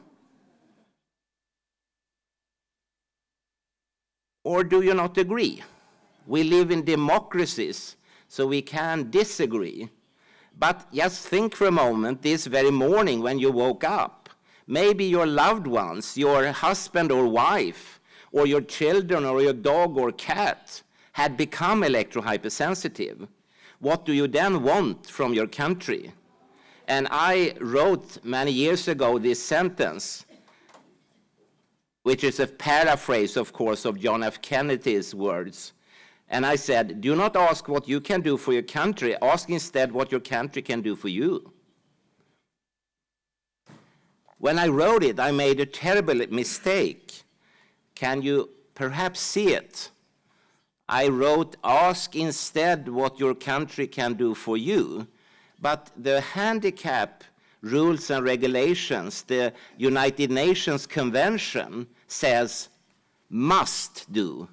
Or do you not agree? We live in democracies, so we can disagree. But just think for a moment this very morning when you woke up. Maybe your loved ones, your husband or wife, or your children, or your dog or cat had become electrohypersensitive. What do you then want from your country? And I wrote many years ago this sentence, which is a paraphrase, of course, of John F. Kennedy's words and I said, do not ask what you can do for your country, ask instead what your country can do for you. When I wrote it, I made a terrible mistake. Can you perhaps see it? I wrote, ask instead what your country can do for you. But the handicap rules and regulations, the United Nations Convention says must do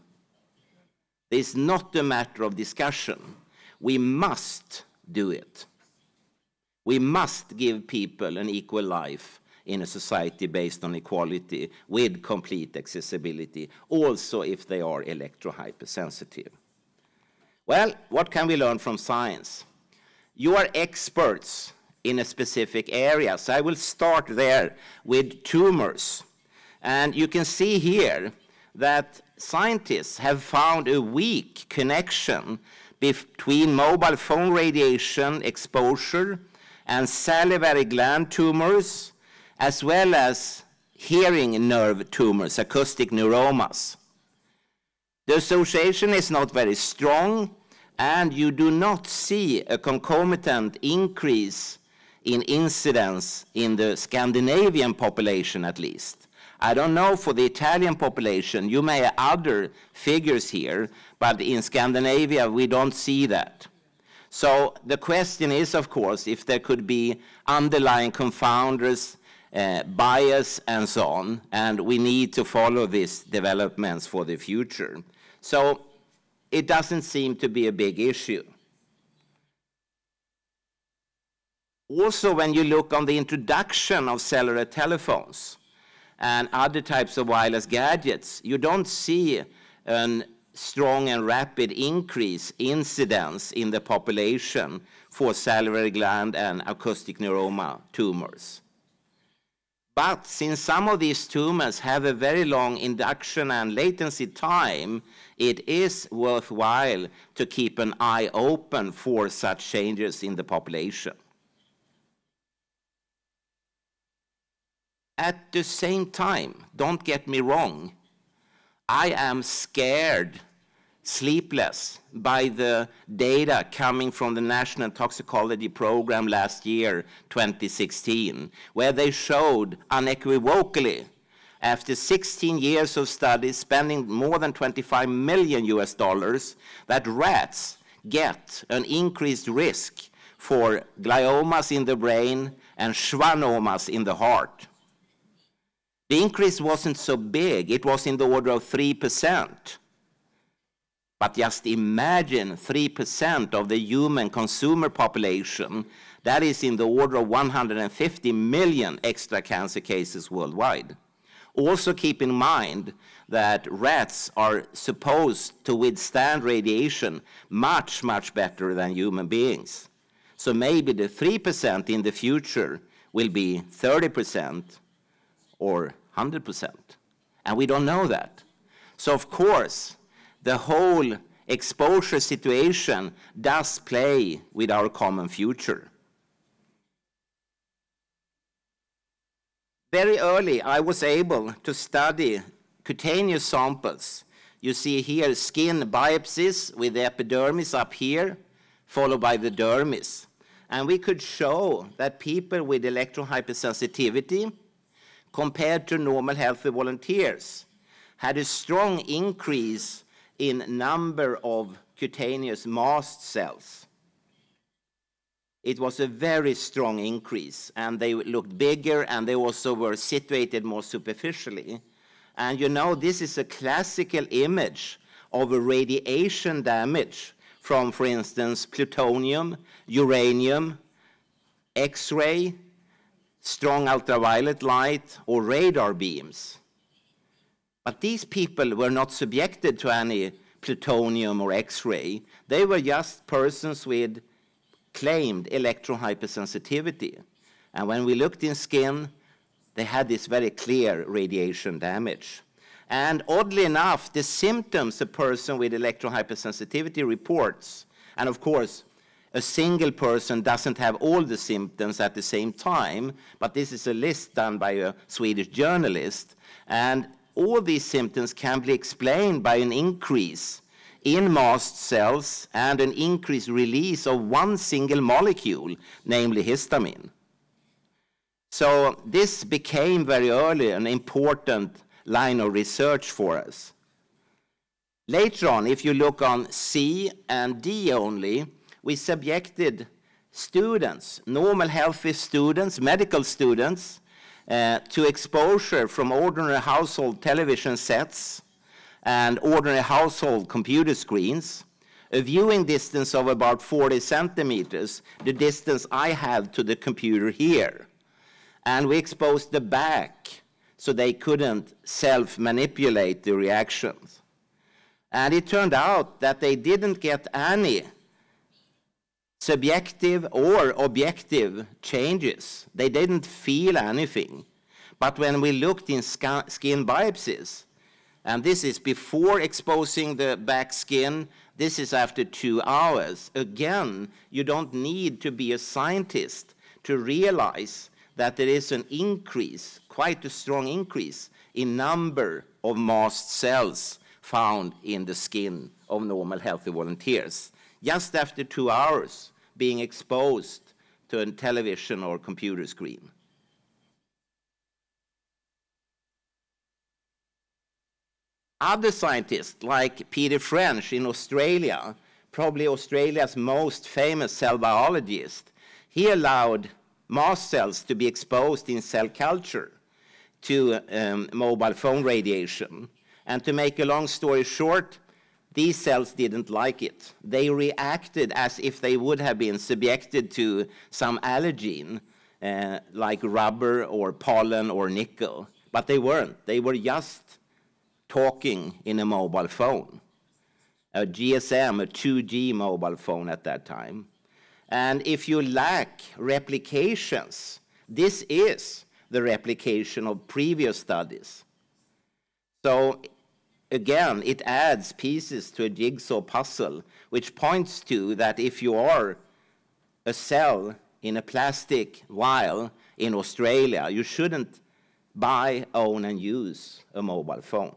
is not a matter of discussion. We must do it. We must give people an equal life in a society based on equality with complete accessibility, also if they are electro-hypersensitive. Well, what can we learn from science? You are experts in a specific area, so I will start there with tumors. And you can see here that scientists have found a weak connection between mobile phone radiation exposure and salivary gland tumors, as well as hearing nerve tumors, acoustic neuromas. The association is not very strong, and you do not see a concomitant increase in incidence in the Scandinavian population at least. I don't know for the Italian population, you may have other figures here, but in Scandinavia we don't see that. So the question is, of course, if there could be underlying confounders, uh, bias, and so on, and we need to follow these developments for the future. So it doesn't seem to be a big issue. Also, when you look on the introduction of cellular telephones, and other types of wireless gadgets, you don't see a strong and rapid increase incidence in the population for salivary gland and acoustic neuroma tumors. But since some of these tumors have a very long induction and latency time, it is worthwhile to keep an eye open for such changes in the population. At the same time, don't get me wrong, I am scared, sleepless, by the data coming from the National Toxicology Program last year, 2016, where they showed unequivocally, after 16 years of studies spending more than 25 million US dollars, that rats get an increased risk for gliomas in the brain and schwannomas in the heart. The increase wasn't so big. It was in the order of 3%. But just imagine 3% of the human consumer population. That is in the order of 150 million extra cancer cases worldwide. Also, keep in mind that rats are supposed to withstand radiation much, much better than human beings. So maybe the 3% in the future will be 30% or 100%. And we don't know that. So, of course, the whole exposure situation does play with our common future. Very early, I was able to study cutaneous samples. You see here skin biopsies with the epidermis up here, followed by the dermis. And we could show that people with electrohypersensitivity compared to normal healthy volunteers had a strong increase in number of cutaneous mast cells. It was a very strong increase, and they looked bigger, and they also were situated more superficially. And you know, this is a classical image of a radiation damage from, for instance, plutonium, uranium, X-ray, strong ultraviolet light, or radar beams. But these people were not subjected to any plutonium or X ray. They were just persons with claimed electrohypersensitivity, hypersensitivity. And when we looked in skin, they had this very clear radiation damage. And oddly enough, the symptoms a person with electrohypersensitivity hypersensitivity reports, and of course, a single person doesn't have all the symptoms at the same time, but this is a list done by a Swedish journalist. And all these symptoms can be explained by an increase in mast cells and an increased release of one single molecule, namely histamine. So this became very early an important line of research for us. Later on, if you look on C and D only, we subjected students, normal healthy students, medical students, uh, to exposure from ordinary household television sets and ordinary household computer screens, a viewing distance of about 40 centimeters, the distance I have to the computer here. And we exposed the back so they couldn't self-manipulate the reactions. And it turned out that they didn't get any subjective or objective changes. They didn't feel anything. But when we looked in skin biopsies, and this is before exposing the back skin, this is after two hours. Again, you don't need to be a scientist to realize that there is an increase, quite a strong increase, in number of mast cells found in the skin of normal healthy volunteers just after two hours being exposed to a television or computer screen. Other scientists, like Peter French in Australia, probably Australia's most famous cell biologist, he allowed mast cells to be exposed in cell culture to um, mobile phone radiation. And to make a long story short, these cells didn't like it. They reacted as if they would have been subjected to some allergen, uh, like rubber or pollen or nickel, but they weren't. They were just talking in a mobile phone, a GSM, a 2G mobile phone at that time. And if you lack replications, this is the replication of previous studies. So again, it adds pieces to a jigsaw puzzle, which points to that if you are a cell in a plastic vial in Australia, you shouldn't buy, own, and use a mobile phone.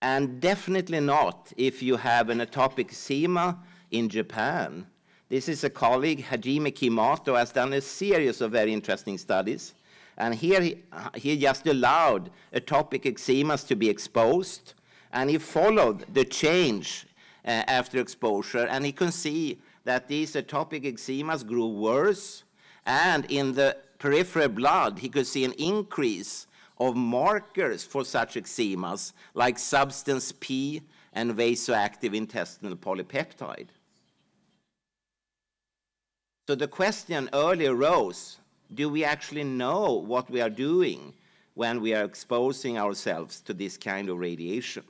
And definitely not if you have an atopic SEMA in Japan. This is a colleague, Hajime Kimoto, has done a series of very interesting studies and here he, he just allowed atopic eczemas to be exposed, and he followed the change uh, after exposure, and he can see that these atopic uh, eczemas grew worse, and in the peripheral blood, he could see an increase of markers for such eczemas, like substance P and vasoactive intestinal polypeptide. So the question early arose do we actually know what we are doing when we are exposing ourselves to this kind of radiation?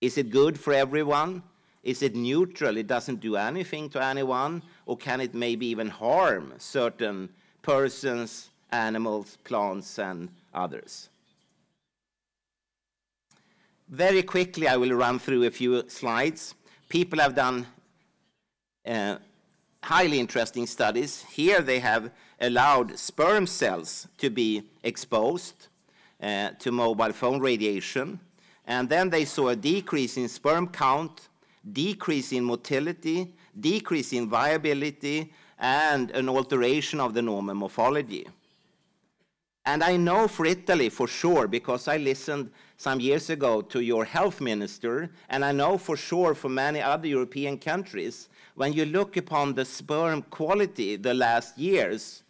Is it good for everyone? Is it neutral? It doesn't do anything to anyone? Or can it maybe even harm certain persons, animals, plants, and others? Very quickly, I will run through a few slides. People have done uh, highly interesting studies. Here they have allowed sperm cells to be exposed uh, to mobile phone radiation. And then they saw a decrease in sperm count, decrease in motility, decrease in viability, and an alteration of the normal morphology. And I know for Italy for sure, because I listened some years ago to your health minister, and I know for sure for many other European countries, when you look upon the sperm quality the last years,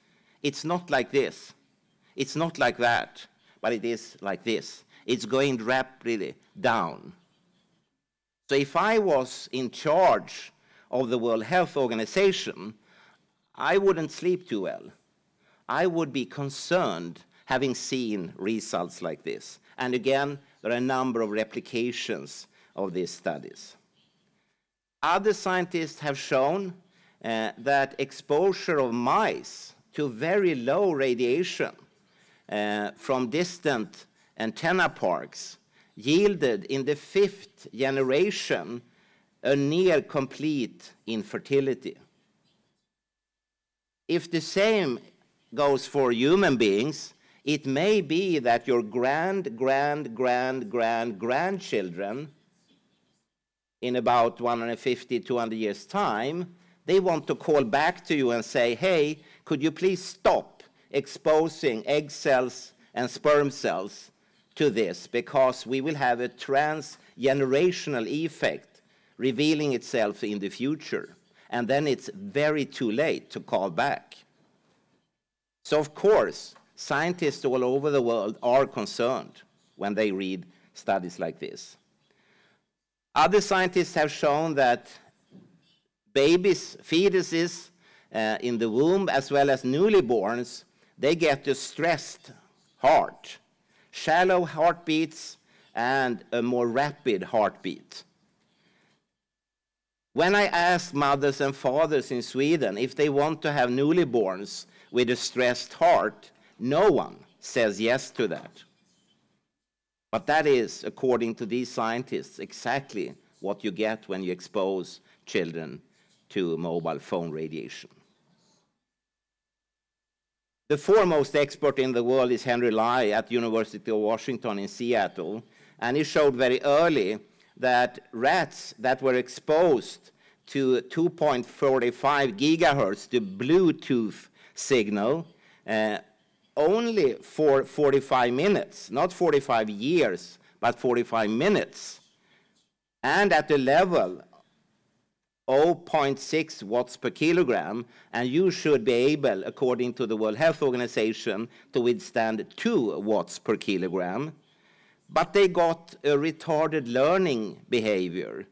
it's not like this. It's not like that, but it is like this. It's going rapidly down. So if I was in charge of the World Health Organization, I wouldn't sleep too well. I would be concerned having seen results like this. And again, there are a number of replications of these studies. Other scientists have shown uh, that exposure of mice to very low radiation eh, from distant antenna parks yielded in the fifth generation a near complete infertility. If the same goes for human beings, it may be that your grand, grand, grand, grand, grandchildren, in about 150, 200 years' time, they want to call back to you and say, hey, could you please stop exposing egg cells and sperm cells to this because we will have a transgenerational effect revealing itself in the future. And then it's very too late to call back. So, of course, scientists all over the world are concerned when they read studies like this. Other scientists have shown that babies, fetuses, uh, in the womb as well as newly borns, they get a stressed heart, shallow heartbeats, and a more rapid heartbeat. When I ask mothers and fathers in Sweden if they want to have newly borns with a stressed heart, no one says yes to that. But that is, according to these scientists, exactly what you get when you expose children to mobile phone radiation. The foremost expert in the world is Henry Lai at University of Washington in Seattle, and he showed very early that rats that were exposed to 2.45 gigahertz, the Bluetooth signal, uh, only for 45 minutes, not 45 years, but 45 minutes, and at the level 0.6 watts per kilogram, and you should be able, according to the World Health Organization, to withstand 2 watts per kilogram. But they got a retarded learning behavior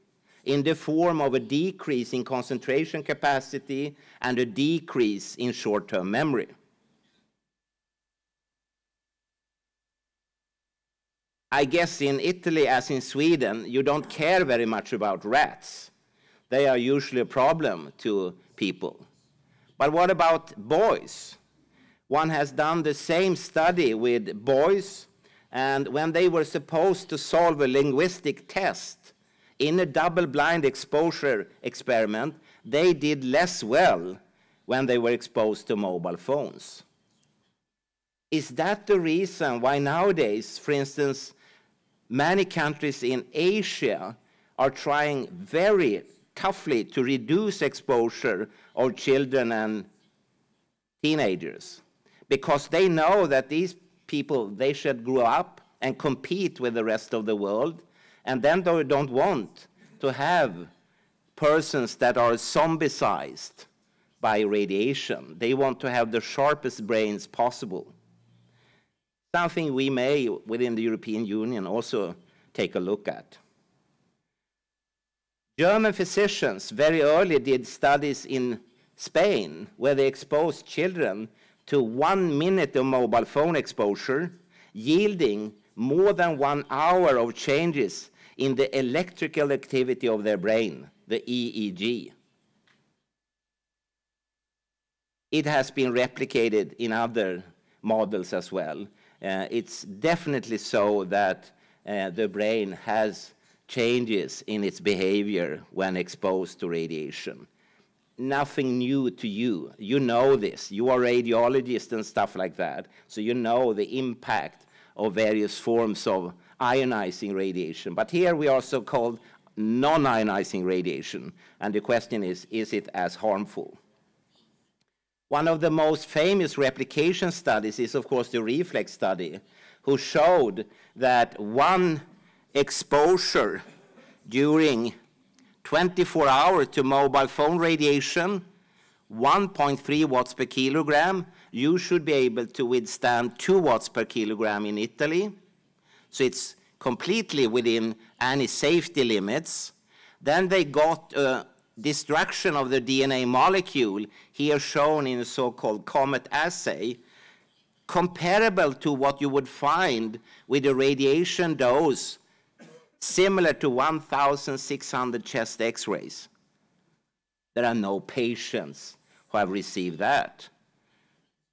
in the form of a decrease in concentration capacity and a decrease in short term memory. I guess in Italy, as in Sweden, you don't care very much about rats they are usually a problem to people. But what about boys? One has done the same study with boys, and when they were supposed to solve a linguistic test in a double blind exposure experiment, they did less well when they were exposed to mobile phones. Is that the reason why nowadays, for instance, many countries in Asia are trying very toughly to reduce exposure of children and teenagers because they know that these people they should grow up and compete with the rest of the world and then they don't want to have persons that are zombie-sized by radiation they want to have the sharpest brains possible something we may within the european union also take a look at German physicians very early did studies in Spain where they exposed children to one minute of mobile phone exposure, yielding more than one hour of changes in the electrical activity of their brain, the EEG. It has been replicated in other models as well. Uh, it's definitely so that uh, the brain has changes in its behavior when exposed to radiation. Nothing new to you. You know this. You are radiologists and stuff like that. So you know the impact of various forms of ionizing radiation. But here we are so called non ionizing radiation. And the question is is it as harmful? One of the most famous replication studies is, of course, the reflex study, who showed that one exposure during 24 hours to mobile phone radiation, 1.3 watts per kilogram, you should be able to withstand 2 watts per kilogram in Italy. So it's completely within any safety limits. Then they got destruction of the DNA molecule, here shown in the so-called COMET assay, comparable to what you would find with a radiation dose similar to 1,600 chest x-rays. There are no patients who have received that.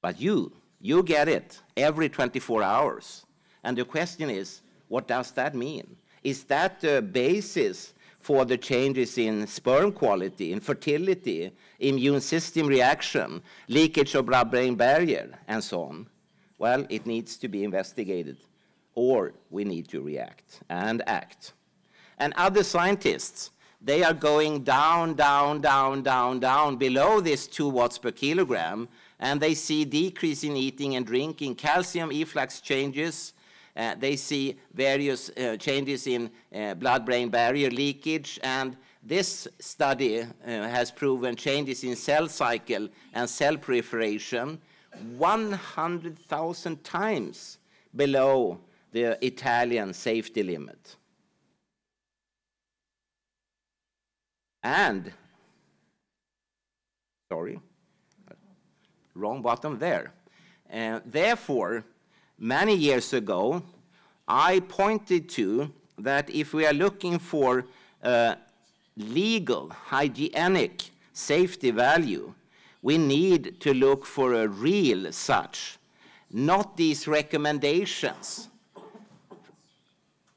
But you, you get it every 24 hours. And the question is, what does that mean? Is that the basis for the changes in sperm quality, in fertility, immune system reaction, leakage of blood-brain barrier, and so on? Well, it needs to be investigated or we need to react and act. And other scientists, they are going down, down, down, down, down below this 2 watts per kilogram, and they see decrease in eating and drinking, calcium efflux changes, uh, they see various uh, changes in uh, blood-brain barrier leakage, and this study uh, has proven changes in cell cycle and cell proliferation 100,000 times below the Italian safety limit. And, sorry, wrong button there. And uh, therefore, many years ago, I pointed to that if we are looking for uh, legal, hygienic safety value, we need to look for a real such, not these recommendations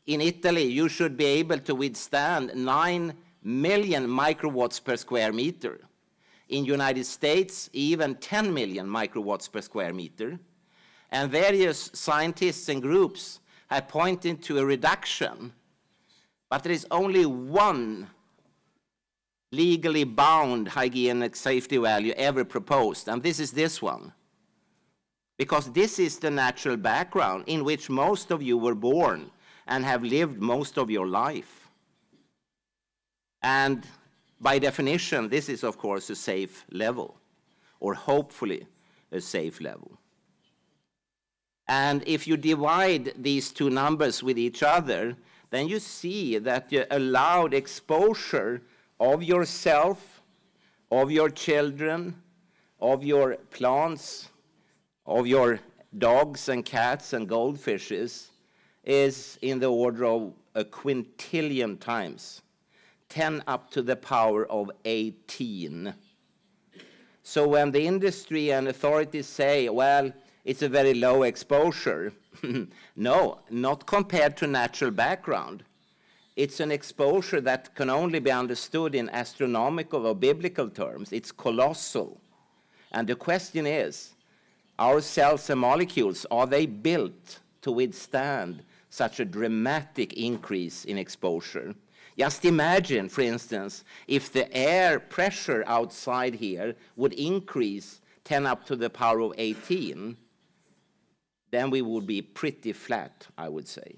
in Italy, you should be able to withstand 9 million microwatts per square meter. In United States, even 10 million microwatts per square meter. And various scientists and groups have pointed to a reduction, but there is only one legally bound hygienic safety value ever proposed, and this is this one. Because this is the natural background in which most of you were born and have lived most of your life. And by definition, this is, of course, a safe level, or hopefully a safe level. And if you divide these two numbers with each other, then you see that the allowed exposure of yourself, of your children, of your plants, of your dogs and cats and goldfishes is in the order of a quintillion times, 10 up to the power of 18. So when the industry and authorities say, well, it's a very low exposure, no, not compared to natural background. It's an exposure that can only be understood in astronomical or biblical terms. It's colossal. And the question is, our cells and molecules, are they built to withstand such a dramatic increase in exposure. Just imagine, for instance, if the air pressure outside here would increase 10 up to the power of 18, then we would be pretty flat, I would say.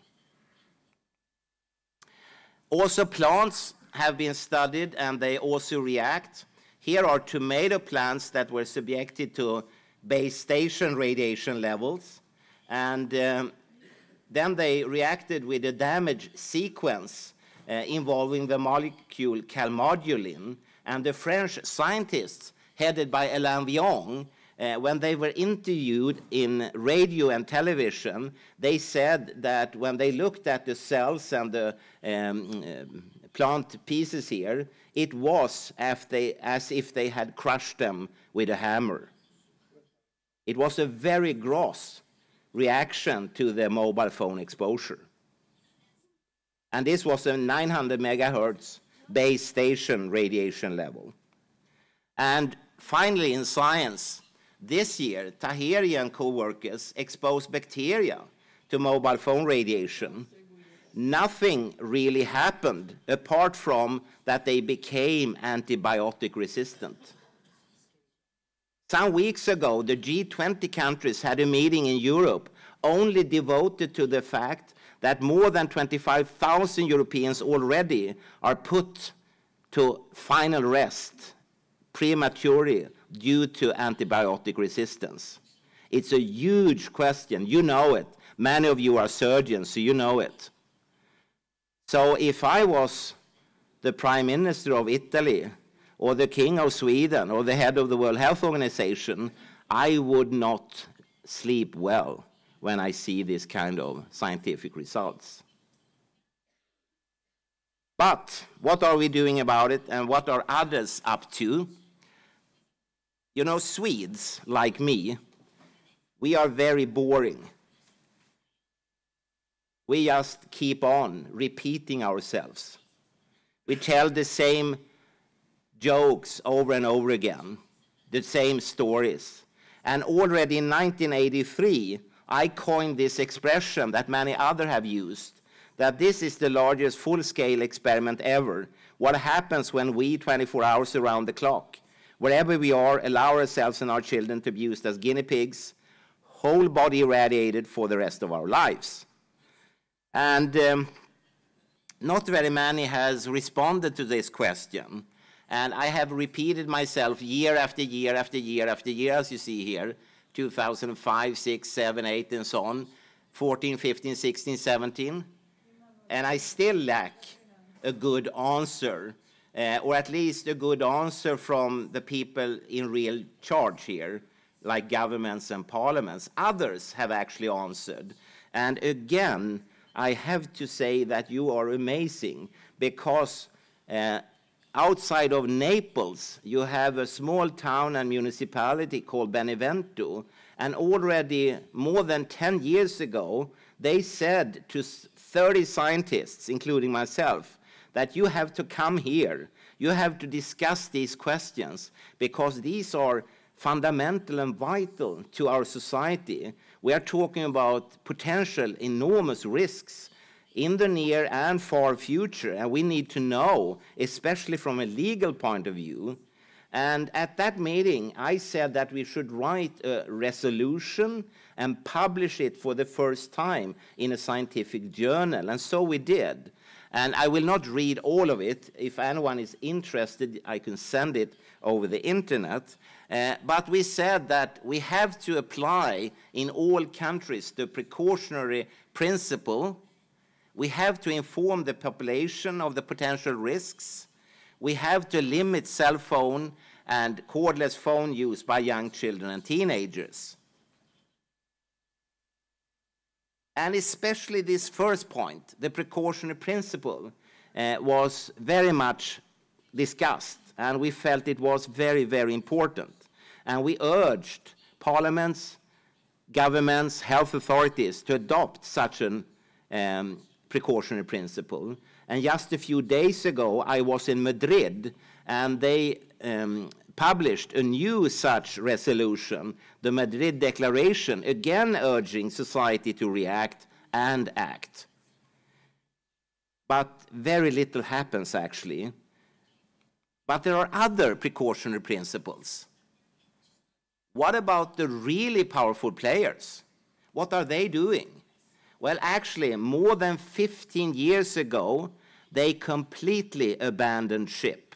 Also, plants have been studied and they also react. Here are tomato plants that were subjected to base station radiation levels. And um, then they reacted with a damage sequence uh, involving the molecule calmodulin, and the French scientists, headed by Alain Vion, uh, when they were interviewed in radio and television, they said that when they looked at the cells and the um, uh, plant pieces here, it was as, they, as if they had crushed them with a hammer. It was a very gross reaction to the mobile phone exposure. And this was a 900 megahertz base station radiation level. And finally, in science, this year, Taherian co-workers exposed bacteria to mobile phone radiation. Nothing really happened apart from that they became antibiotic resistant. Some weeks ago, the G20 countries had a meeting in Europe only devoted to the fact that more than 25,000 Europeans already are put to final rest prematurely due to antibiotic resistance. It's a huge question. You know it. Many of you are surgeons, so you know it. So if I was the prime minister of Italy, or the king of Sweden or the head of the World Health Organization, I would not sleep well when I see this kind of scientific results. But what are we doing about it and what are others up to? You know, Swedes, like me, we are very boring. We just keep on repeating ourselves. We tell the same jokes over and over again, the same stories. And already in 1983, I coined this expression that many others have used, that this is the largest full-scale experiment ever. What happens when we, 24 hours around the clock, wherever we are, allow ourselves and our children to be used as guinea pigs, whole body irradiated for the rest of our lives. And um, not very many has responded to this question. And I have repeated myself year after year after year after year, as you see here 2005, 6, 7, 8, and so on, 14, 15, 16, 17. And I still lack a good answer, uh, or at least a good answer from the people in real charge here, like governments and parliaments. Others have actually answered. And again, I have to say that you are amazing because. Uh, outside of Naples, you have a small town and municipality called Benevento. And already more than 10 years ago, they said to 30 scientists, including myself, that you have to come here. You have to discuss these questions because these are fundamental and vital to our society. We are talking about potential enormous risks in the near and far future, and we need to know, especially from a legal point of view. And at that meeting, I said that we should write a resolution and publish it for the first time in a scientific journal, and so we did. And I will not read all of it. If anyone is interested, I can send it over the internet. Uh, but we said that we have to apply in all countries the precautionary principle we have to inform the population of the potential risks. We have to limit cell phone and cordless phone use by young children and teenagers. And especially this first point, the precautionary principle, uh, was very much discussed, and we felt it was very, very important. And we urged parliaments, governments, health authorities to adopt such an um, precautionary principle. And just a few days ago, I was in Madrid, and they um, published a new such resolution, the Madrid Declaration, again urging society to react and act. But very little happens, actually. But there are other precautionary principles. What about the really powerful players? What are they doing? Well, actually, more than 15 years ago, they completely abandoned ship.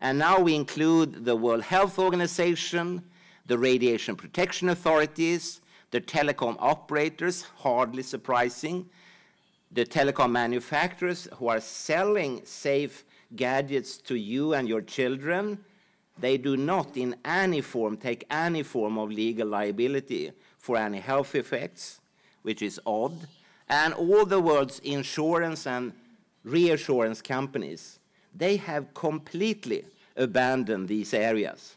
And now we include the World Health Organization, the radiation protection authorities, the telecom operators, hardly surprising, the telecom manufacturers who are selling safe gadgets to you and your children, they do not in any form take any form of legal liability for any health effects which is odd, and all the world's insurance and reassurance companies, they have completely abandoned these areas.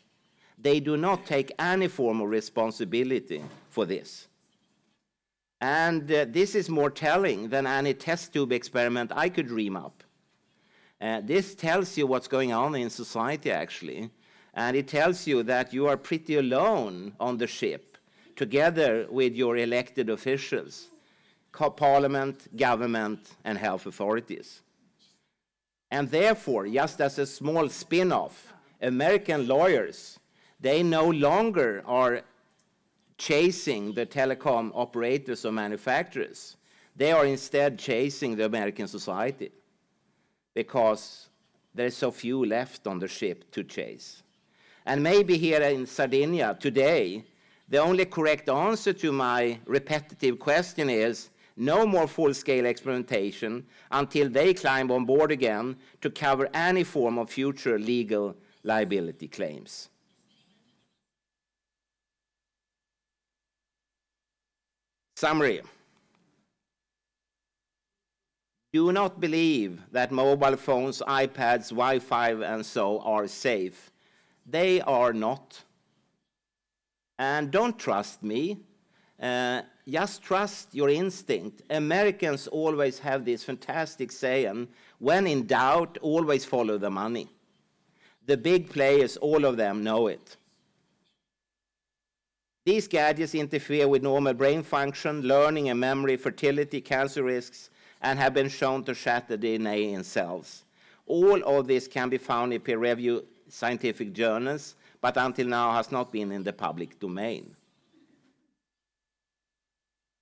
They do not take any form of responsibility for this. And uh, this is more telling than any test tube experiment I could dream up. Uh, this tells you what's going on in society, actually. And it tells you that you are pretty alone on the ship together with your elected officials, parliament, government, and health authorities. And therefore, just as a small spin off, American lawyers, they no longer are chasing the telecom operators or manufacturers. They are instead chasing the American society because there are so few left on the ship to chase. And maybe here in Sardinia today, the only correct answer to my repetitive question is no more full-scale experimentation until they climb on board again to cover any form of future legal liability claims. Summary. Do not believe that mobile phones, iPads, Wi-Fi, and so are safe. They are not and don't trust me. Uh, just trust your instinct. Americans always have this fantastic saying when in doubt, always follow the money. The big players, all of them, know it. These gadgets interfere with normal brain function, learning and memory, fertility, cancer risks, and have been shown to shatter DNA in cells. All of this can be found in peer reviewed scientific journals, but until now has not been in the public domain.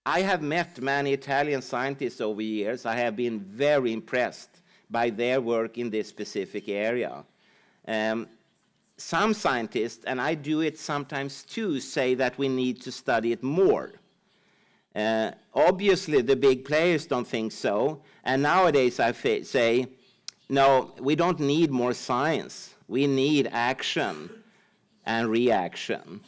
I have met many Italian scientists over the years. I have been very impressed by their work in this specific area. Um, some scientists, and I do it sometimes too, say that we need to study it more. Uh, obviously, the big players don't think so. And nowadays, I say, no, we don't need more science. We need action and reaction.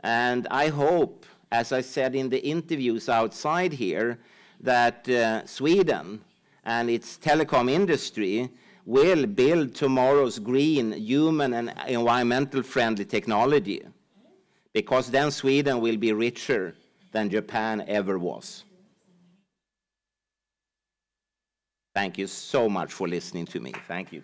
And I hope, as I said in the interviews outside here, that uh, Sweden and its telecom industry will build tomorrow's green, human, and environmental friendly technology. Because then Sweden will be richer than Japan ever was. Thank you so much for listening to me. Thank you.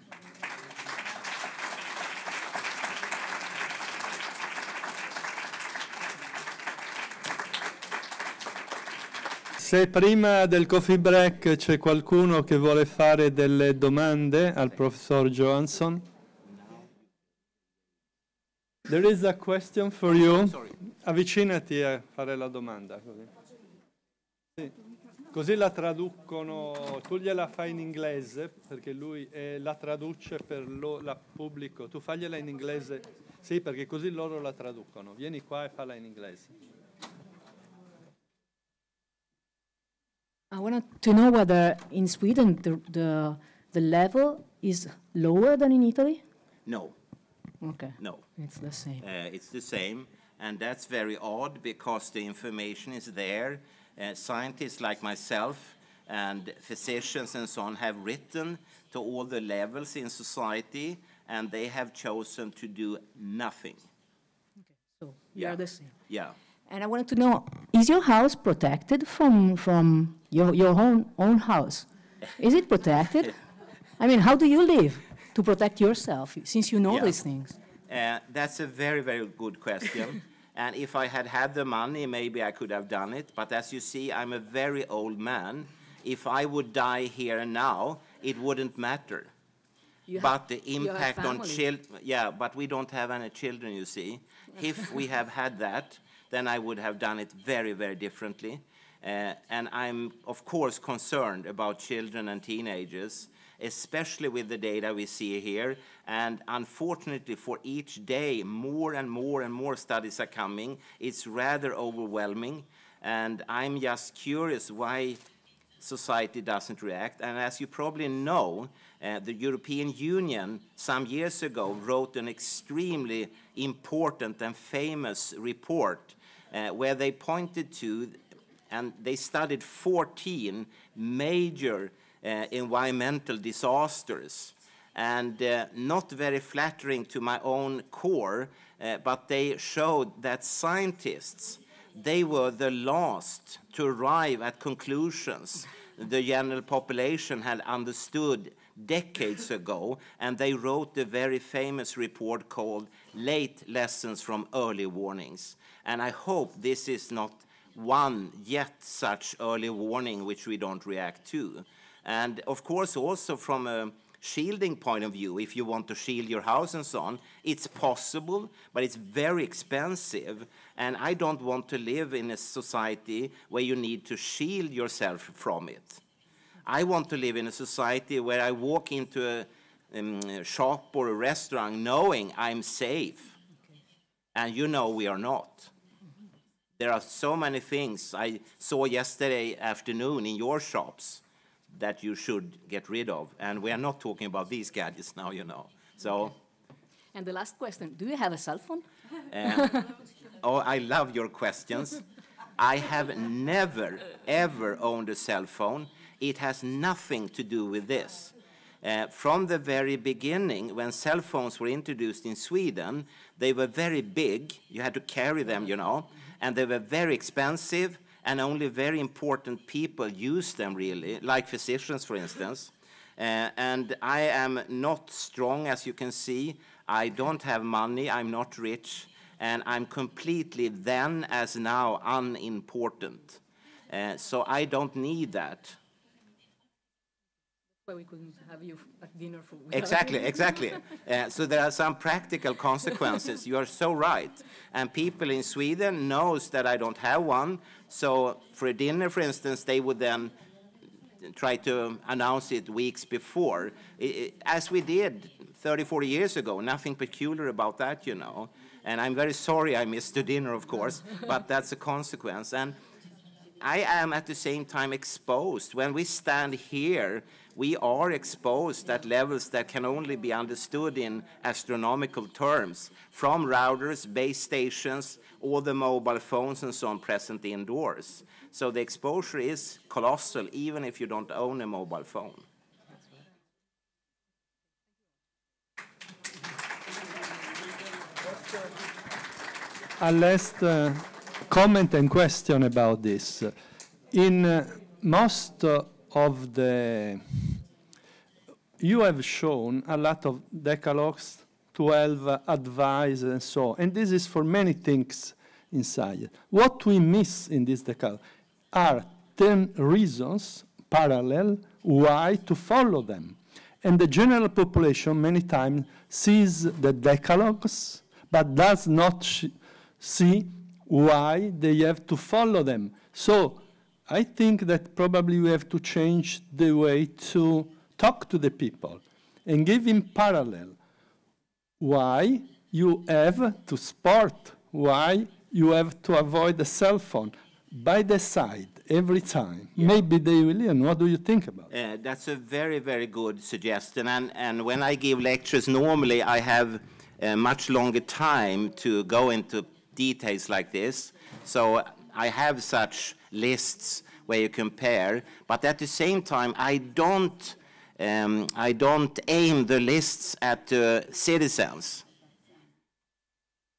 Se prima del coffee break c'è qualcuno che vuole fare delle domande al professor Johansson. There is a question for you. Avvicinati a fare la domanda. Così, sì. così la traducono, tu gliela fai in inglese perché lui eh, la traduce per lo, la pubblico. Tu fagliela in inglese, sì, perché così loro la traducono. Vieni qua e falla in inglese. I wanted to know whether in Sweden the, the, the level is lower than in Italy? No. Okay. No. It's the same. Uh, it's the same. And that's very odd because the information is there. Uh, scientists like myself and physicians and so on have written to all the levels in society and they have chosen to do nothing. Okay. So we yeah. are the same. Yeah. And I wanted to know, is your house protected from, from your, your own, own house? Is it protected? I mean, how do you live to protect yourself since you know yeah. these things? Uh, that's a very, very good question. and if I had had the money, maybe I could have done it. But as you see, I'm a very old man. If I would die here now, it wouldn't matter. You but have, the impact on children, yeah, but we don't have any children, you see. If we have had that, then I would have done it very, very differently. Uh, and I'm, of course, concerned about children and teenagers, especially with the data we see here. And unfortunately, for each day, more and more and more studies are coming. It's rather overwhelming. And I'm just curious why society doesn't react. And as you probably know, uh, the European Union some years ago wrote an extremely important and famous report uh, where they pointed to and they studied 14 major uh, environmental disasters. And uh, not very flattering to my own core, uh, but they showed that scientists, they were the last to arrive at conclusions the general population had understood decades ago, and they wrote the very famous report called Late Lessons from Early Warnings. And I hope this is not one yet such early warning which we don't react to. And of course, also from a shielding point of view, if you want to shield your house and so on, it's possible, but it's very expensive. And I don't want to live in a society where you need to shield yourself from it. I want to live in a society where I walk into a um, shop or a restaurant knowing I'm safe and you know we are not. There are so many things I saw yesterday afternoon in your shops that you should get rid of, and we are not talking about these gadgets now, you know. So. And the last question: Do you have a cell phone? Uh, oh, I love your questions. I have never, ever owned a cell phone. It has nothing to do with this. Uh, from the very beginning, when cell phones were introduced in Sweden, they were very big. You had to carry them, you know. And they were very expensive, and only very important people used them, really, like physicians, for instance. Uh, and I am not strong, as you can see. I don't have money. I'm not rich. And I'm completely then, as now, unimportant. Uh, so I don't need that we couldn't have you at dinner for exactly, exactly. Uh, so there are some practical consequences. you are so right. And people in Sweden knows that I don't have one. So for dinner, for instance, they would then try to announce it weeks before, it, it, as we did 30, 40 years ago. Nothing peculiar about that, you know. And I'm very sorry I missed the dinner, of course, but that's a consequence. And I am at the same time exposed. When we stand here we are exposed at levels that can only be understood in astronomical terms, from routers, base stations, all the mobile phones and so on present indoors. So the exposure is colossal, even if you don't own a mobile phone. A last uh, comment and question about this. In uh, most uh, of the, you have shown a lot of decalogues, 12 uh, advice and so on. And this is for many things inside. What we miss in this decalogue are 10 reasons parallel why to follow them. And the general population many times sees the decalogues but does not see why they have to follow them. So I think that probably we have to change the way to talk to the people and give in parallel why you have to sport, why you have to avoid the cell phone by the side every time. Yeah. Maybe they will learn. What do you think about it? Uh, that's a very, very good suggestion. And, and when I give lectures, normally I have a uh, much longer time to go into details like this. So I have such lists where you compare. But at the same time, I don't, um, I don't aim the lists at uh, citizens.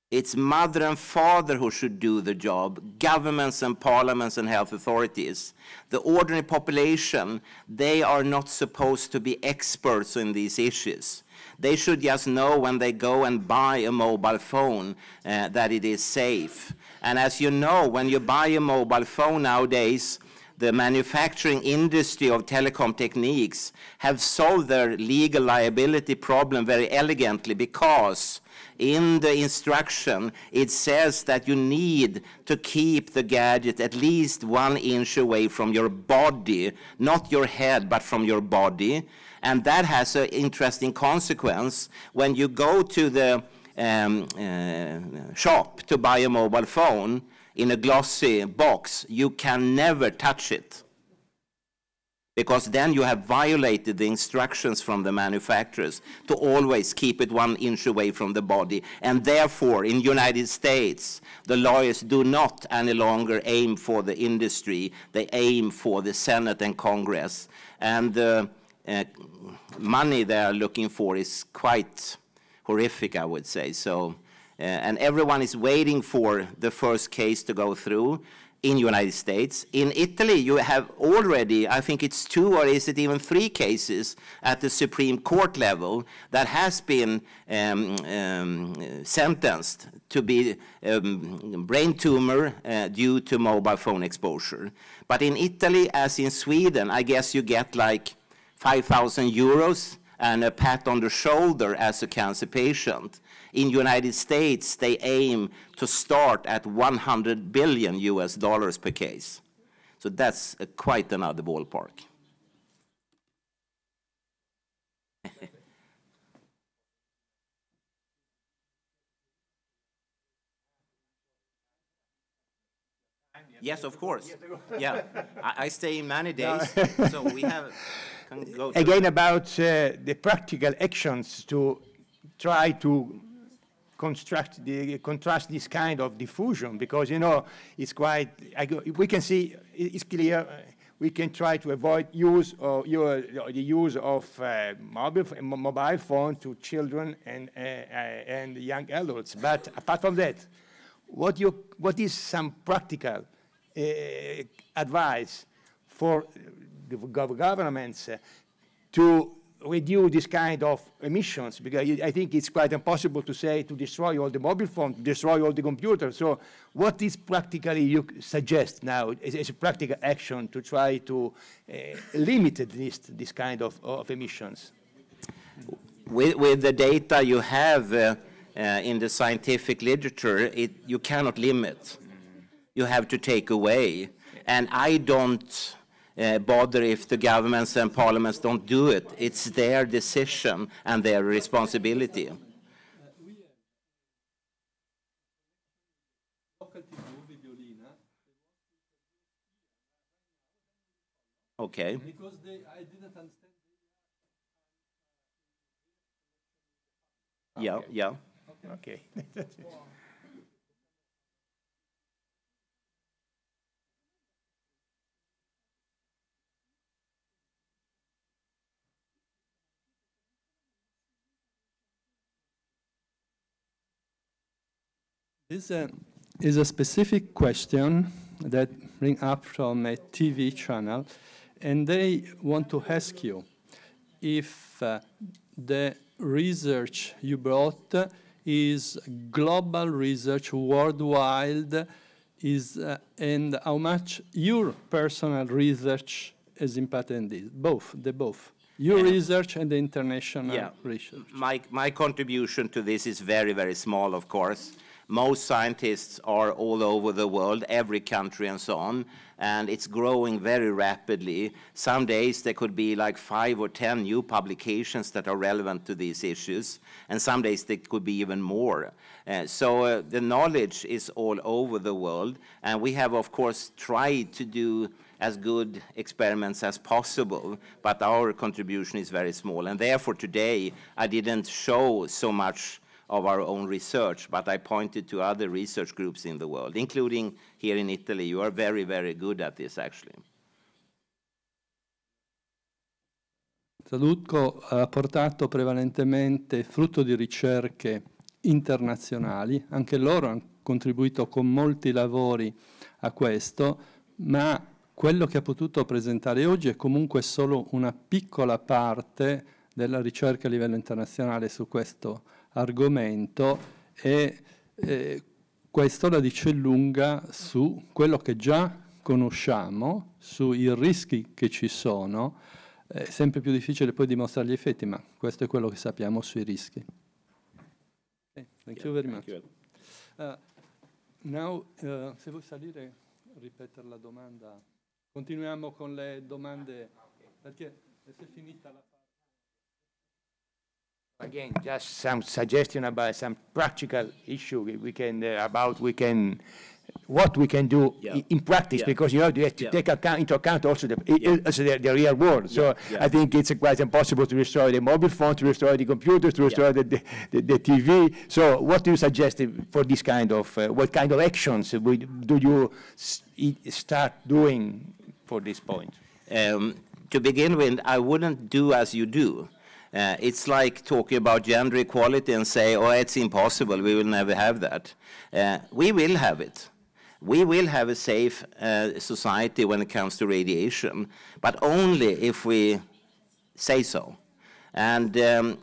It's mother and father who should do the job, governments and parliaments and health authorities. The ordinary population, they are not supposed to be experts in these issues. They should just know when they go and buy a mobile phone uh, that it is safe. And as you know, when you buy a mobile phone nowadays, the manufacturing industry of telecom techniques have solved their legal liability problem very elegantly because in the instruction it says that you need to keep the gadget at least one inch away from your body, not your head, but from your body. And that has an interesting consequence. When you go to the um, uh, shop to buy a mobile phone in a glossy box, you can never touch it. Because then you have violated the instructions from the manufacturers to always keep it one inch away from the body. And therefore, in United States, the lawyers do not any longer aim for the industry. They aim for the Senate and Congress. And the uh, uh, money they are looking for is quite horrific, I would say. So, uh, and everyone is waiting for the first case to go through in United States. In Italy, you have already, I think it's two or is it even three cases at the Supreme Court level that has been um, um, sentenced to be um, brain tumor uh, due to mobile phone exposure. But in Italy, as in Sweden, I guess you get like 5,000 euros and a pat on the shoulder as a cancer patient. In United States, they aim to start at 100 billion US dollars per case. So that's a, quite another ballpark. yes, of course. Yeah, I, I stay in many days, so we have can go again about uh, the practical actions to try to construct the contrast this kind of diffusion because you know it's quite go, we can see it's clear uh, we can try to avoid use or your, uh, the use of uh, mobile mobile phone to children and uh, uh, and young adults. But apart from that, what you what is some practical uh, advice for governments uh, to reduce this kind of emissions because I think it's quite impossible to say to destroy all the mobile phones, destroy all the computers. So what is practically you suggest now as a practical action to try to uh, limit this, this kind of, of emissions? With, with the data you have uh, uh, in the scientific literature, it, you cannot limit. You have to take away. And I don't uh, eh, bother if the governments and parliaments don't do it. It's their decision and their responsibility. Okay. Yeah, yeah. Okay. okay. This uh, is a specific question that bring up from a TV channel, and they want to ask you if uh, the research you brought is global research worldwide, is uh, and how much your personal research is impacting this? Both, the both. Your yeah. research and the international yeah. research. My, my contribution to this is very, very small, of course. Most scientists are all over the world, every country and so on, and it's growing very rapidly. Some days there could be like five or 10 new publications that are relevant to these issues, and some days there could be even more. Uh, so uh, the knowledge is all over the world, and we have, of course, tried to do as good experiments as possible, but our contribution is very small. And therefore, today, I didn't show so much of our own research, but I pointed to other research groups in the world, including here in Italy. You are very, very good at this, actually. Salutco ha portato prevalentemente frutto di ricerche internazionali, anche loro hanno contribuito con molti lavori a questo, ma quello che ha potuto presentare oggi è comunque solo una piccola parte della ricerca a livello internazionale su questo argomento e eh, questo la dice lunga su quello che già conosciamo, sui rischi che ci sono. È sempre più difficile poi dimostrare gli effetti, ma questo è quello che sappiamo sui rischi. Eh, thank you very much. Uh, now, uh, se vuoi salire, ripetere la domanda. Continuiamo con le domande, perché è finita la... Again, just some suggestion about some practical issue we can, uh, about we can, what we can do Yeah. in practice, Yeah. because you have to- you have to Yeah. take account, into account also the, also the, the real world. So Yeah. I think it's quite impossible to restore the mobile phone, to restore the computers, to restore the, the, the- the TV. So what do you suggest for this kind of, uh, what kind of actions do you start doing for this point? Um, to begin with, I wouldn't do as you do. Uh, it's like talking about gender equality and say, oh, it's impossible, we will never have that. Uh, we will have it. We will have a safe uh, society when it comes to radiation, but only if we say so. And um,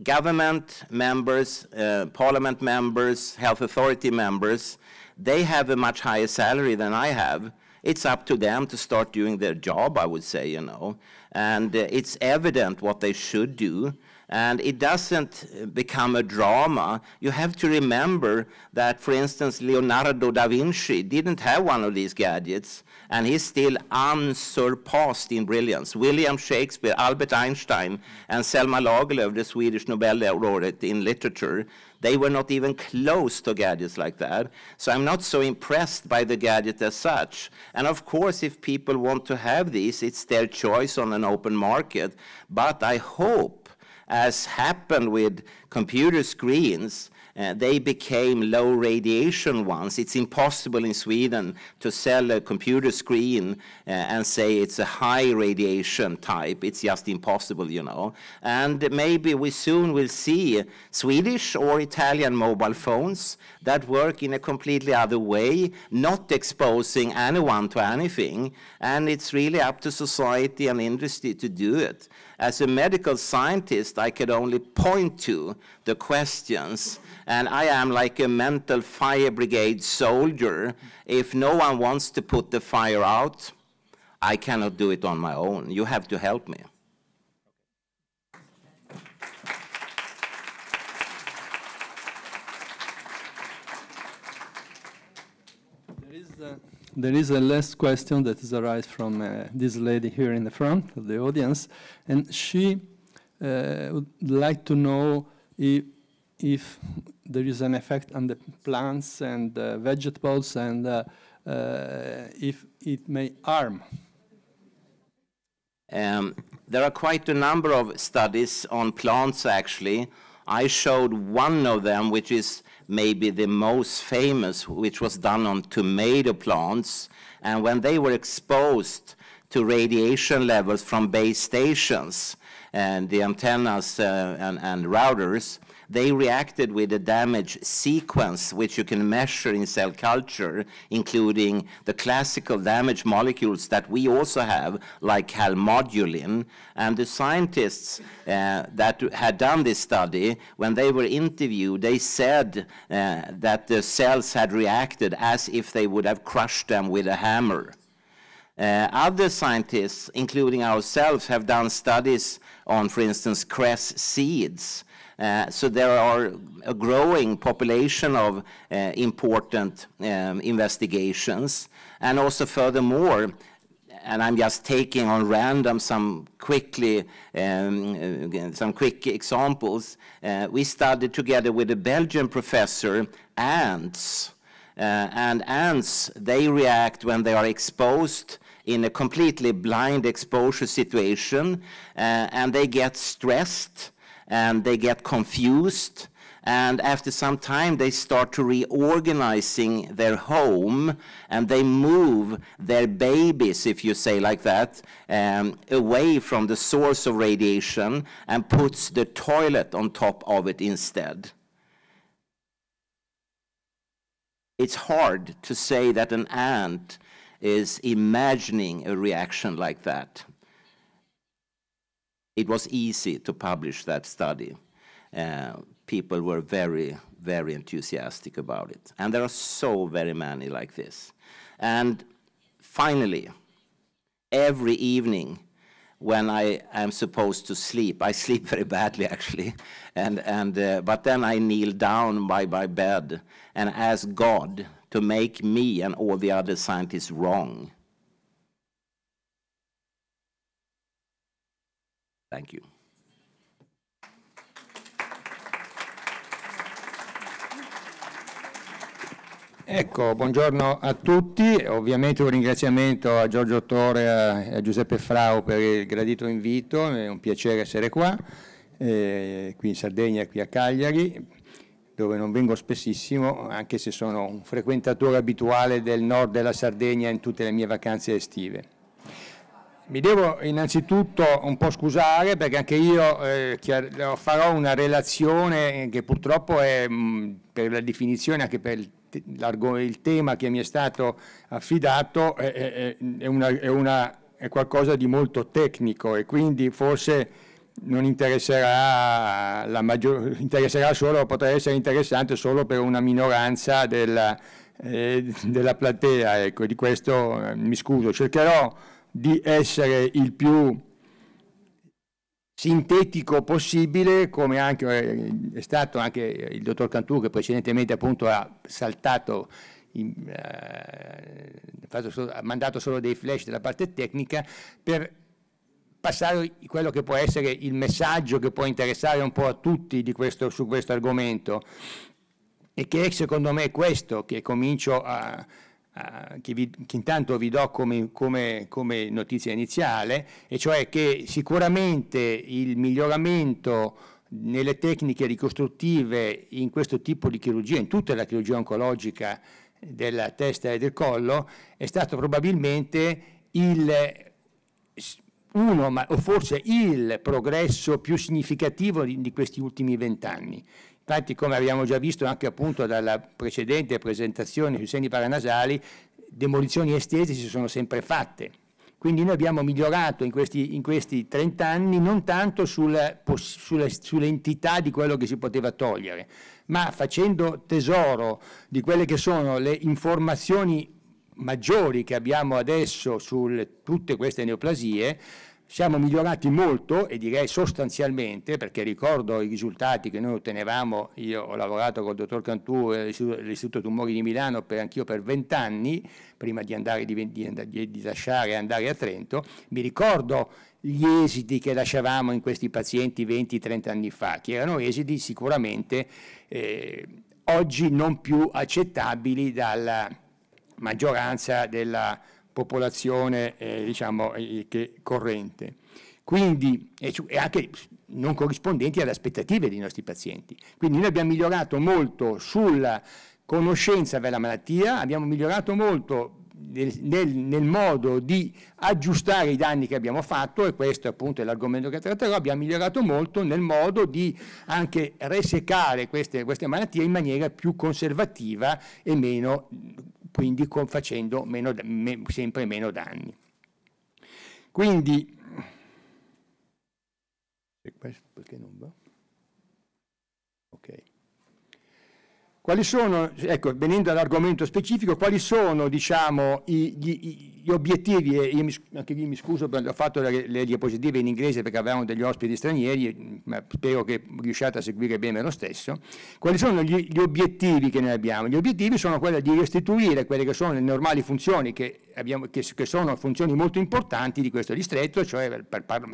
government members, uh, parliament members, health authority members, they have a much higher salary than I have. It's up to them to start doing their job, I would say, you know. And uh, it's evident what they should do. And it doesn't uh, become a drama. You have to remember that, for instance, Leonardo da Vinci didn't have one of these gadgets, and he's still unsurpassed in brilliance. William Shakespeare, Albert Einstein, and Selma Lagerlöf, the Swedish Nobel laureate in literature, they were not even close to gadgets like that. So I'm not so impressed by the gadget as such. And of course, if people want to have these, it's their choice on an open market. But I hope, as happened with computer screens, Eh, they became low radiation ones. It's impossible in Sweden to sell a computer screen uh, and say it's a high radiation type. It's just impossible, you know. And maybe we soon will see Swedish or Italian mobile phones that work in a completely other way, not exposing anyone to anything. And it's really up to society and industry to do it. As a medical scientist, I could only point to the questions and I am like a mental fire brigade soldier. If no one wants to put the fire out, I cannot do it on my own. You have to help me. there is a last question that has arisen from uh, this lady here in the front of the audience, and she uh, would like to know if, if there is an effect on the plants and vegetables and uh, uh, if it may harm. Um, there are quite a number of studies on plants actually. I showed one of them, which is maybe the most famous, which was done on tomato plants. And when they were exposed to radiation levels from base stations and the antennas uh, and, and routers, they reacted with a damage sequence, which you can measure in cell culture, including the classical damage molecules that we also have, like calmodulin. And the scientists uh, that had done this study, when they were interviewed, they said uh, that the cells had reacted as if they would have crushed them with a hammer. Uh, other scientists, including ourselves, have done studies on, for instance, cress seeds uh, so there are a growing population of uh, important um, investigations. And also furthermore, and I'm just taking on random some quickly um, uh, some quick examples. we studied together with a Belgian professor ants, and ants they react when they are exposed in a completely blind exposure situation, and they get stressed and they get confused and after some time they start to reorganizing their home and they move their babies if you say like that um, away from the source of radiation and puts the toilet on top of it instead it's hard to say that an ant is imagining a reaction like that it was easy to publish that study. Uh, people were very, very enthusiastic about it. And there are so very many like this. And finally, every evening when I am supposed to sleep, I sleep very badly actually, and, and, uh, but then I kneel down by my bed and ask God to make me and all the other scientists wrong Thank you. Ecco, buongiorno a tutti, ovviamente un ringraziamento a Giorgio Torre e a Giuseppe Frau per il gradito invito, è un piacere essere qua, eh, qui in Sardegna, qui a Cagliari, dove non vengo spessissimo, anche se sono un frequentatore abituale del nord della Sardegna in tutte le mie vacanze estive. Mi devo innanzitutto un po' scusare perché anche io eh, farò una relazione che purtroppo è mm, per la definizione, anche per il, il, tema che mi è stato affidato, è, è, è, una, una, è, qualcosa di molto tecnico e quindi forse non interesserà, la maggior, interesserà solo, potrà essere interessante solo per una minoranza della, eh, della platea. Ecco, di questo eh, mi scuso. Cercherò di essere il più sintetico possibile, come anche eh, è stato anche il dottor Cantù che precedentemente appunto ha saltato in, eh, solo, ha mandato solo dei flash della parte tecnica per passare quello che può essere il messaggio che può interessare un po' a tutti questo, su questo argomento e che è secondo me questo che comincio a, eh, che, vi, che, intanto vi do come, come, come notizia iniziale, e cioè che sicuramente il miglioramento nelle tecniche ricostruttive in questo tipo di chirurgia, in tutta la chirurgia oncologica della testa e del collo, è stato probabilmente il uno, ma, o forse il progresso più significativo di, di questi ultimi vent'anni. Infatti, come abbiamo già visto anche appunto dalla precedente presentazione sui segni paranasali, demolizioni estese si sono sempre fatte. Quindi noi abbiamo migliorato in questi, in questi 30 anni non tanto sulla, sulla, sull'entità di quello che si poteva togliere, ma facendo tesoro di quelle che sono le informazioni maggiori che abbiamo adesso su tutte queste neoplasie, siamo migliorati molto e direi sostanzialmente, perché ricordo i risultati che noi ottenevamo, io ho lavorato con il dottor Cantù eh, all'Istituto Tumori di Milano per, anch'io per vent'anni, prima di, andare, di, di, di lasciare e andare a Trento, mi ricordo gli esiti che lasciavamo in questi pazienti 20-30 anni fa, che erano esiti sicuramente eh, oggi non più accettabili dalla maggioranza della popolazione eh, diciamo, eh, corrente. Quindi, e, anche non corrispondenti alle aspettative dei nostri pazienti. Quindi noi abbiamo migliorato molto sulla conoscenza della malattia, abbiamo migliorato molto nel, nel, modo di aggiustare i danni che abbiamo fatto, e questo appunto è l'argomento che tratterò, abbiamo migliorato molto nel modo di anche resecare queste, queste malattie in maniera più conservativa e meno quindi facendo meno, me, sempre meno danni. Quindi, perché non va? Ok. Quali sono, ecco, venendo all'argomento specifico, quali sono, diciamo, i, gli, gli obiettivi, e mi, anche lì mi scuso, ho fatto le, le, diapositive in inglese perché avevamo degli ospiti stranieri, mm, ma spero che riusciate a seguire bene lo stesso. Quali sono gli, gli obiettivi che noi abbiamo? Gli obiettivi sono quelli di restituire quelle che sono le normali funzioni che Abbiamo, che, che, sono funzioni molto importanti di questo distretto, cioè per, par,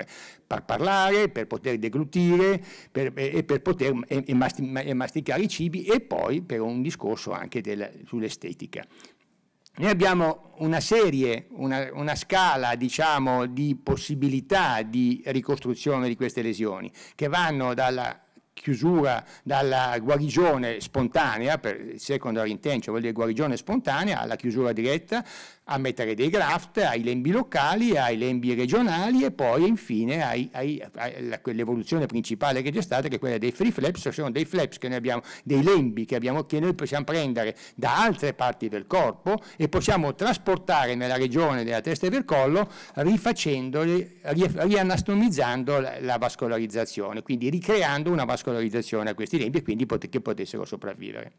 per parlare, per poter deglutire per, e per poter e, e masticare i cibi e poi per un discorso anche della, sull'estetica. Noi abbiamo una serie, una, una scala diciamo, di possibilità di ricostruzione di queste lesioni che vanno dalla chiusura, dalla guarigione spontanea, per secondary intention vuol dire guarigione spontanea, alla chiusura diretta, a mettere dei graft ai lembi locali, ai lembi regionali e poi infine ai, ai, ai, all'evoluzione principale che c'è stata che è quella dei free flaps, sono dei flaps che noi abbiamo, dei lembi che, abbiamo, che noi possiamo prendere da altre parti del corpo e possiamo trasportare nella regione della testa e del collo rifacendoli, ri, rianastomizzando la, la, vascolarizzazione, quindi ricreando una vascolarizzazione a questi lembi e quindi pot- che potessero sopravvivere.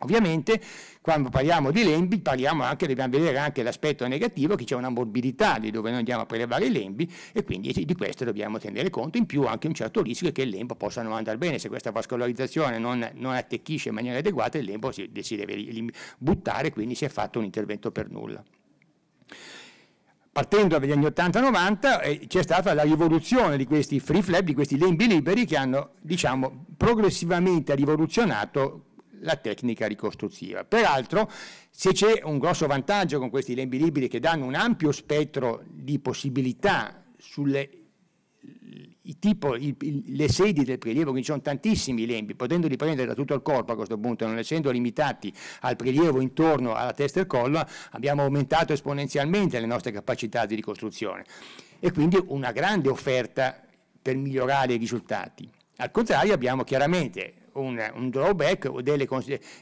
Ovviamente quando parliamo di lembi parliamo anche, dobbiamo vedere anche l'aspetto negativo che c'è una morbidità di dove noi andiamo a prelevare i lembi e quindi di questo dobbiamo tenere conto, in più anche un certo rischio che il lembo possa non andare bene, se questa vascolarizzazione non, non attecchisce in maniera adeguata il lembo si, si deve buttare, quindi si è fatto un intervento per nulla partendo dagli anni 80-90 eh, c'è stata la rivoluzione di questi free flap, di questi lembi liberi che hanno diciamo, progressivamente rivoluzionato la tecnica ricostruttiva. Peraltro, se c'è un grosso vantaggio con questi lembi liberi che danno un ampio spettro di possibilità sulle i tipo, i, le sedi del prelievo, quindi ci sono tantissimi lembi, potendoli prendere da tutto il corpo a questo punto, non essendo limitati al prelievo intorno alla testa e al collo, abbiamo aumentato esponenzialmente le nostre capacità di ricostruzione e quindi una grande offerta per migliorare i risultati. Al contrario abbiamo chiaramente un, un drawback o delle,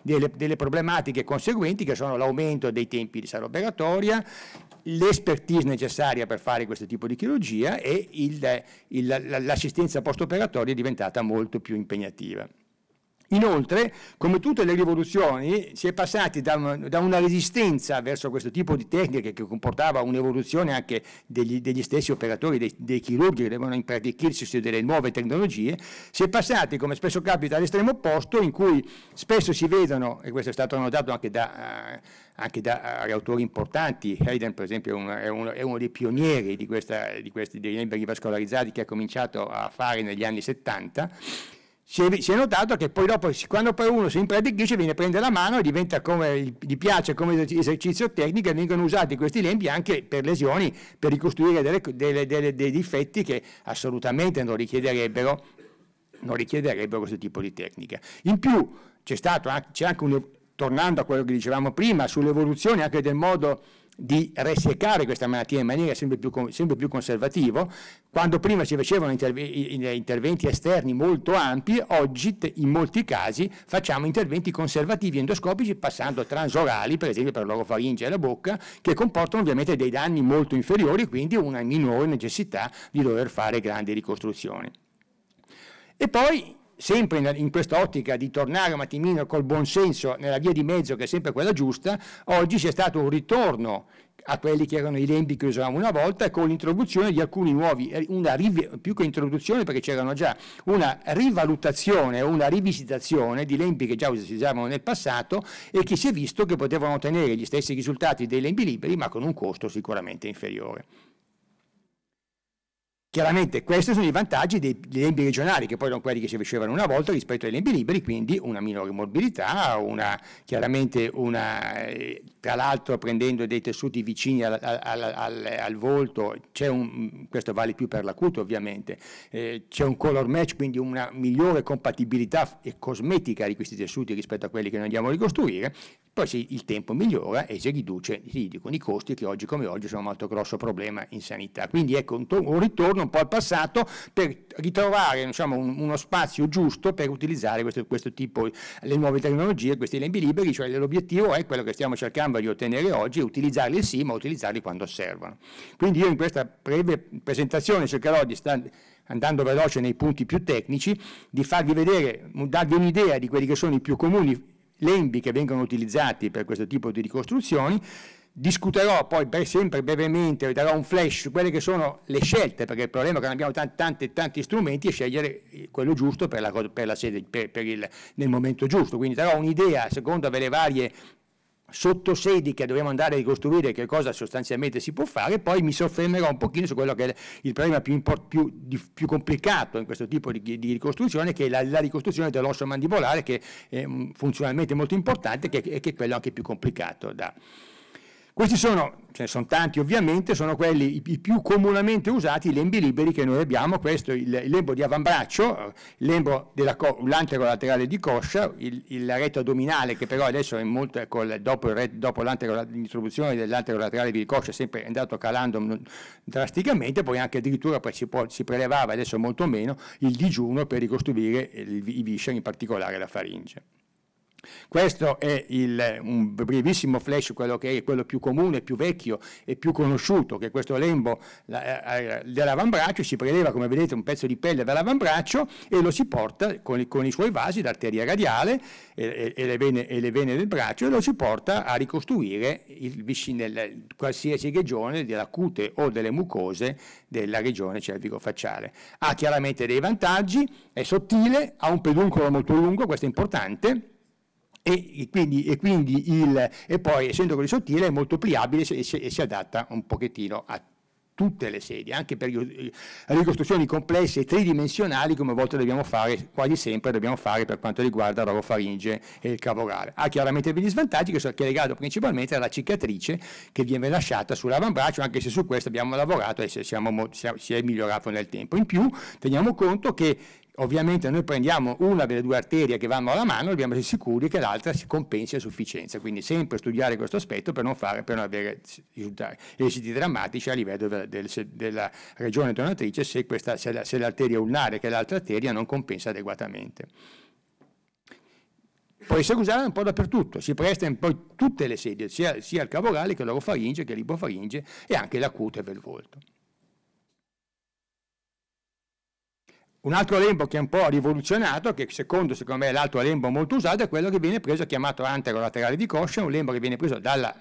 delle, delle, problematiche conseguenti che sono l'aumento dei tempi di sala operatoria, l'expertise necessaria per fare questo tipo di chirurgia e il, il, l'assistenza post-operatoria è diventata molto più impegnativa. Inoltre, come tutte le rivoluzioni, si è passati da, da, una resistenza verso questo tipo di tecniche che comportava un'evoluzione anche degli, degli stessi operatori, dei, dei, chirurghi che devono su delle nuove tecnologie, si è passati, come spesso capita, all'estremo opposto in cui spesso si vedono, e questo è stato notato anche da, eh, anche da eh, autori importanti, Hayden per esempio è uno, è uno, è uno dei pionieri di, questa, di questi dei membri vascolarizzati che ha cominciato a fare negli anni 70, si è, si è, notato che poi dopo quando poi uno si imprendichisce viene a prendere la mano e diventa come gli piace come esercizio tecnico e vengono usati questi lembi anche per lesioni per ricostruire delle, delle, delle, dei difetti che assolutamente non richiederebbero, non richiederebbero questo tipo di tecnica in più c'è stato c'è anche un, tornando a quello che dicevamo prima sull'evoluzione anche del modo di resiecare questa malattia in maniera sempre più, sempre più conservativa, quando prima si facevano interventi esterni molto ampi, oggi in molti casi facciamo interventi conservativi endoscopici passando transorali, per esempio per la e la bocca, che comportano ovviamente dei danni molto inferiori, quindi una minore necessità di dover fare grandi ricostruzioni. E poi sempre in, in questa ottica di tornare un attimino col buon senso nella via di mezzo che è sempre quella giusta, oggi c'è stato un ritorno a quelli che erano i lembi che usavamo una volta con l'introduzione di alcuni nuovi, eh, una, più che introduzione perché c'erano già una rivalutazione, una rivisitazione di lembi che già usavamo nel passato e che si è visto che potevano ottenere gli stessi risultati dei lembi liberi ma con un costo sicuramente inferiore. Chiaramente questi sono i vantaggi dei, lembi regionali, che poi erano quelli che si facevano una volta rispetto ai lembi liberi, quindi una minore morbidità, una, chiaramente una, eh, tra l'altro prendendo dei tessuti vicini al, al, al, al volto, un, questo vale più per l'acuto ovviamente, eh, c'è un color match, quindi una migliore compatibilità e cosmetica di questi tessuti rispetto a quelli che noi andiamo a ricostruire, poi sì, il tempo migliora e si riduce, si riducono i costi che oggi come oggi sono un altro grosso problema in sanità. Quindi ecco un, un ritorno un po' al passato per ritrovare diciamo, un, uno spazio giusto per utilizzare questo, questo tipo, le nuove tecnologie, questi lembi liberi, cioè l'obiettivo è quello che stiamo cercando di ottenere oggi, utilizzarli sì, ma utilizzarli quando servono. Quindi io in questa breve presentazione cercherò di stare andando veloce nei punti più tecnici, di farvi vedere, darvi un'idea di quelli che sono i più comuni lembi che vengono utilizzati per questo tipo di ricostruzioni, Discuterò poi per sempre brevemente, darò un flash su quelle che sono le scelte, perché il problema è che non abbiamo tanti, tanti, tanti strumenti e scegliere eh, quello giusto per la, per la sede, per, per il, nel momento giusto. Quindi darò un'idea, secondo le varie sottosedi che dobbiamo andare a ricostruire che cosa sostanzialmente si può fare poi mi soffermerò un pochino su quello che è il problema più, più, di, più complicato in questo tipo di, di ricostruzione che è la, la ricostruzione dell'osso mandibolare che è mm, funzionalmente molto importante e che, che è quello anche più complicato da, questi sono, ce ne sono tanti ovviamente, sono quelli i più comunemente usati, i lembi liberi che noi abbiamo, questo il, il lembo di avambraccio, eh, il lembo dell'antero laterale di coscia, il, il, la addominale che però adesso è molto, col, dopo, dopo l'introduzione dell'antero laterale di coscia è sempre andato calando mm, drasticamente, poi anche addirittura poi si, può, si prelevava adesso molto meno il digiuno per ricostruire il, i visceri, in particolare la faringe. Questo è il, un brevissimo flash, quello che è quello più comune, più vecchio e più conosciuto, che questo lembo la, eh, eh, dell'avambraccio si preleva, come vedete, un pezzo di pelle dall'avambraccio e lo si porta con, i, con i suoi vasi, l'arteria radiale e, e, e, le vene, e, le vene, del braccio, e lo si porta a ricostruire il, nel, qualsiasi regione della cute o delle mucose della regione cervico-facciale. Ha chiaramente dei vantaggi, è sottile, ha un peduncolo molto lungo, questo è importante, e quindi, e quindi il, e poi essendo così sottile è molto pliabile e si, e si adatta un pochettino a tutte le sedie anche per eh, ricostruzioni complesse e tridimensionali come a volte dobbiamo fare, quasi sempre dobbiamo fare per quanto riguarda faringe e il cavorale. Ha chiaramente degli svantaggi che sono legati principalmente alla cicatrice che viene lasciata sull'avambraccio, anche se su questo abbiamo lavorato e siamo, si è migliorato nel tempo. In più teniamo conto che Ovviamente noi prendiamo una delle due arterie che vanno alla mano dobbiamo essere sicuri che l'altra si compensi a sufficienza, quindi sempre studiare questo aspetto per non, fare, per non avere esiti drammatici a livello del, del, della regione donatrice se, questa, se, la, se l'arteria ulnare che è l'altra arteria non compensa adeguatamente può essere usata un po' dappertutto, si presta in poi tutte le sedie, sia, sia il cavorale che l'orofaringe che l'ipofaringe e anche la cute per il volto. Un altro lembo che è un po' rivoluzionato, che secondo, secondo me è l'altro lembo molto usato, è quello che viene preso, chiamato laterale di coscia, un lembo che viene preso dalla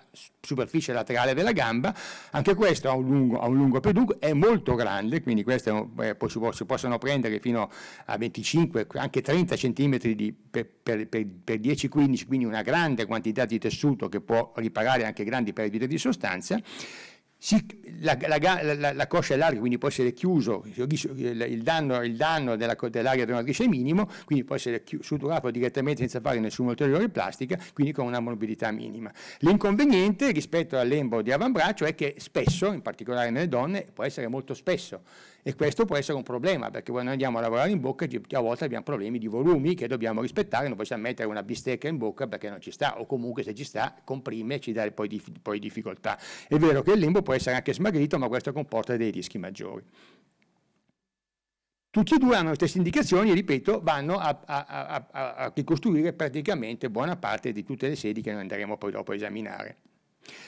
superficie laterale della gamba, anche questo ha un lungo, ha un lungo pedunco, è molto grande, quindi queste eh, si, si, possono prendere fino a 25, anche 30 cm per, per, per, per 10-15, quindi una grande quantità di tessuto che può riparare anche grandi perdite di sostanza si, la, la, la, la, coscia è larga, quindi può essere chiuso, il danno, il danno della, dell'aria donatrice è minimo, quindi può essere suturato direttamente senza fare nessun ulteriore plastica, quindi con una mobilità minima. L'inconveniente rispetto al lembo di avambraccio è che spesso, in particolare nelle donne, può essere molto spesso, e questo può essere un problema, perché quando andiamo a lavorare in bocca a volte abbiamo problemi di volumi che dobbiamo rispettare, non possiamo mettere una bistecca in bocca perché non ci sta, o comunque se ci sta comprime e ci dà poi, dif- poi difficoltà. È vero che il limbo può essere anche smagrito, ma questo comporta dei rischi maggiori. Tutti e due hanno le stesse indicazioni e, ripeto, vanno a, a, a, a ricostruire praticamente buona parte di tutte le sedi che noi andremo poi dopo a esaminare.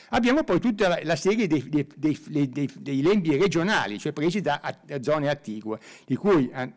Abbiamo poi tutta la, serie dei, dei, dei, dei lembi regionali, cioè presi da zone attigue, di cui eh,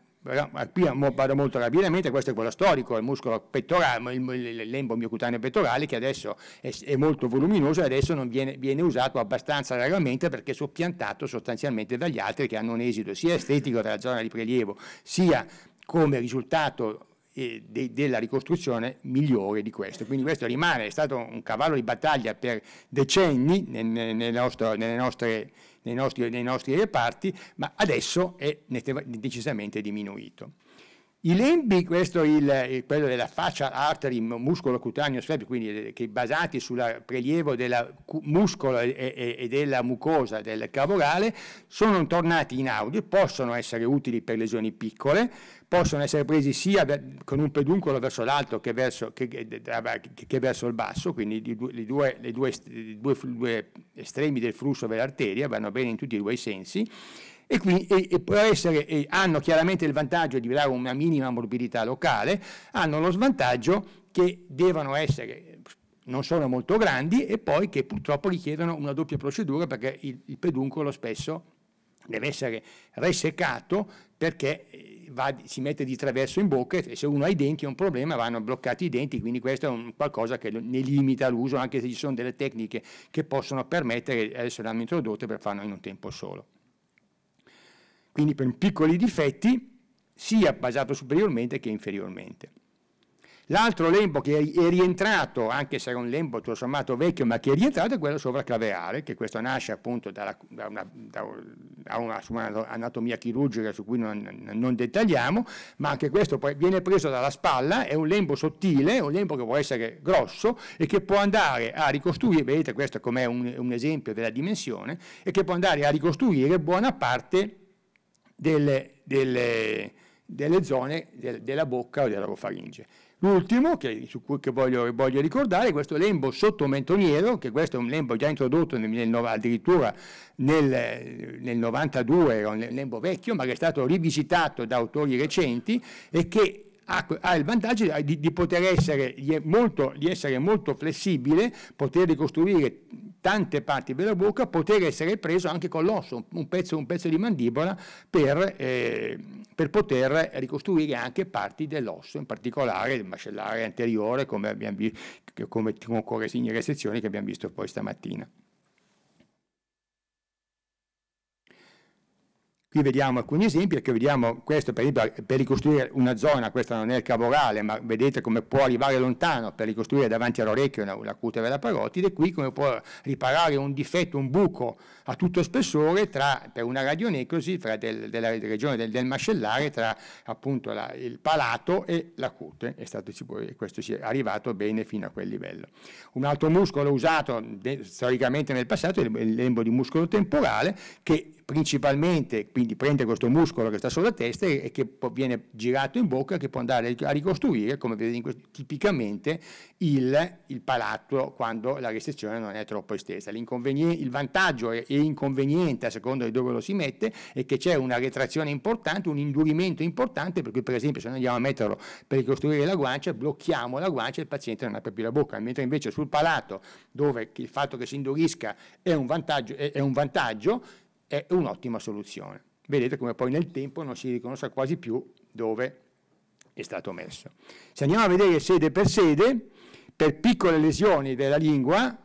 qui vado molto rapidamente, questo è quello storico, il muscolo pettorale, il lembo miocutaneo pettorale che adesso è, molto voluminoso e adesso non viene, viene, usato abbastanza raramente perché è soppiantato sostanzialmente dagli altri che hanno un esito sia estetico della zona di prelievo sia come risultato de, della ricostruzione migliore di questo. Quindi questo rimane, è stato un cavallo di battaglia per decenni nel, nel nostro, nostre, nei, nostri, nei, nostri, reparti, ma adesso è decisamente diminuito. I lembi, questo il, quello della faccia artery muscolo cutaneo sferico, quindi eh, che basati sul prelievo del muscolo e, e, e, della mucosa del cavorale, sono tornati in audio, possono essere utili per lesioni piccole, possono essere presi sia con un peduncolo verso l'alto che verso, che, che verso il basso, quindi i due, due, due, due, estremi del flusso dell'arteria vanno bene in tutti e due i sensi. E, quindi, e, e, essere, e hanno chiaramente il vantaggio di avere una minima morbidità locale, hanno lo svantaggio che devono essere non sono molto grandi e poi che purtroppo richiedono una doppia procedura perché il, il peduncolo spesso deve essere resecato perché eh, va, si mette di traverso in bocca e se uno ha i denti è un problema, vanno bloccati i denti, quindi questo è un qualcosa che ne limita l'uso, anche se ci sono delle tecniche che possono permettere, adesso le hanno introdotte per farlo in un tempo solo. Quindi per piccoli difetti, sia basato superiormente che inferiormente. L'altro lembo che è rientrato, anche se era un lembo tutto sommato vecchio, ma che è rientrato è quello sovraclaveare, che questo nasce appunto da, una, da una, una, anatomia chirurgica su cui non, non, dettagliamo, ma anche questo poi viene preso dalla spalla, è un lembo sottile, un lembo che può essere grosso e che può andare a ricostruire, vedete questo com'è un, un esempio della dimensione, e che può andare a ricostruire buona parte delle, delle, delle zone del, della bocca o della faringe. L'ultimo che, su cui che voglio, voglio, ricordare è questo lembo sotto mentoniero, che questo è un lembo già introdotto nel, nel, addirittura nel, nel 92, era un lembo vecchio, ma che è stato rivisitato da autori recenti e che ha, il vantaggio di, di poter essere molto, di essere molto flessibile, poter ricostruire tante parti della bocca, poter essere preso anche con l'osso, un pezzo, un pezzo di mandibola, per, eh, per, poter ricostruire anche parti dell'osso, in particolare il macellare anteriore, come, abbiamo vi- come, con le sezioni che abbiamo visto poi stamattina. Qui vediamo alcuni esempi, perché vediamo questo per, esempio, per ricostruire una zona, questa non è il cavorale, ma vedete come può arrivare lontano per ricostruire davanti all'orecchio una, la cute della parotide, qui come può riparare un difetto, un buco a tutto spessore tra, per una radionecrosi del, della regione del, del, mascellare tra appunto la, il palato e la cute, è stato, questo si è arrivato bene fino a quel livello. Un altro muscolo usato de, storicamente nel passato è il lembo di muscolo temporale che principalmente, quindi prende questo muscolo che sta sulla testa e, che viene girato in bocca che può andare a ricostruire, come vedete tipicamente, il, il palato quando la restrizione non è troppo estesa. Il vantaggio e inconveniente a seconda di dove lo si mette è che c'è una retrazione importante, un indurimento importante, per cui per esempio se noi andiamo a metterlo per ricostruire la guancia, blocchiamo la guancia e il paziente non apre più la bocca, mentre invece sul palato dove il fatto che si indurisca è un vantaggio, è, è un vantaggio è un'ottima soluzione. Vedete come poi nel tempo non si riconosca quasi più dove è stato messo. Se andiamo a vedere sede per sede, per piccole lesioni della lingua,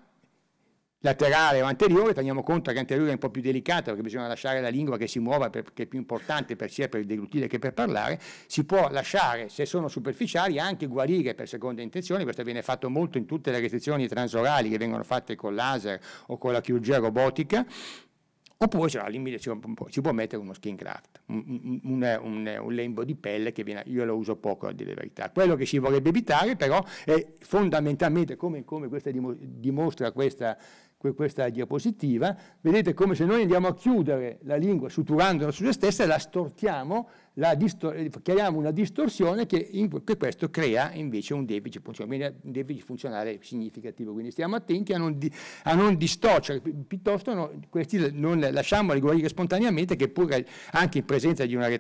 laterale o anteriore, teniamo conto che anteriore è un po' più delicata perché bisogna lasciare la lingua che si muova perché è più importante per sia per il deglutire che per parlare, si può lasciare, se sono superficiali, anche guarire per seconda intenzione, questo viene fatto molto in tutte le restrizioni transorali che vengono fatte con laser o con la chirurgia robotica, Oppure cioè, al limite ci può, mettere uno skin graft, un, un, un, un, lembo di pelle che viene, io lo uso poco a dire la verità. Quello che ci vorrebbe evitare però è fondamentalmente, come, come questa dimostra questa, questa diapositiva, vedete come se noi andiamo a chiudere la lingua suturandola su se stessa e la stortiamo chiariamo una distorsione che, in, che, questo crea invece un deficit funzionale, un deficit funzionale significativo. Quindi stiamo attenti a non, di, a non distorcere, piuttosto no, questi non lasciamoli guarire spontaneamente che pure anche in presenza di una, di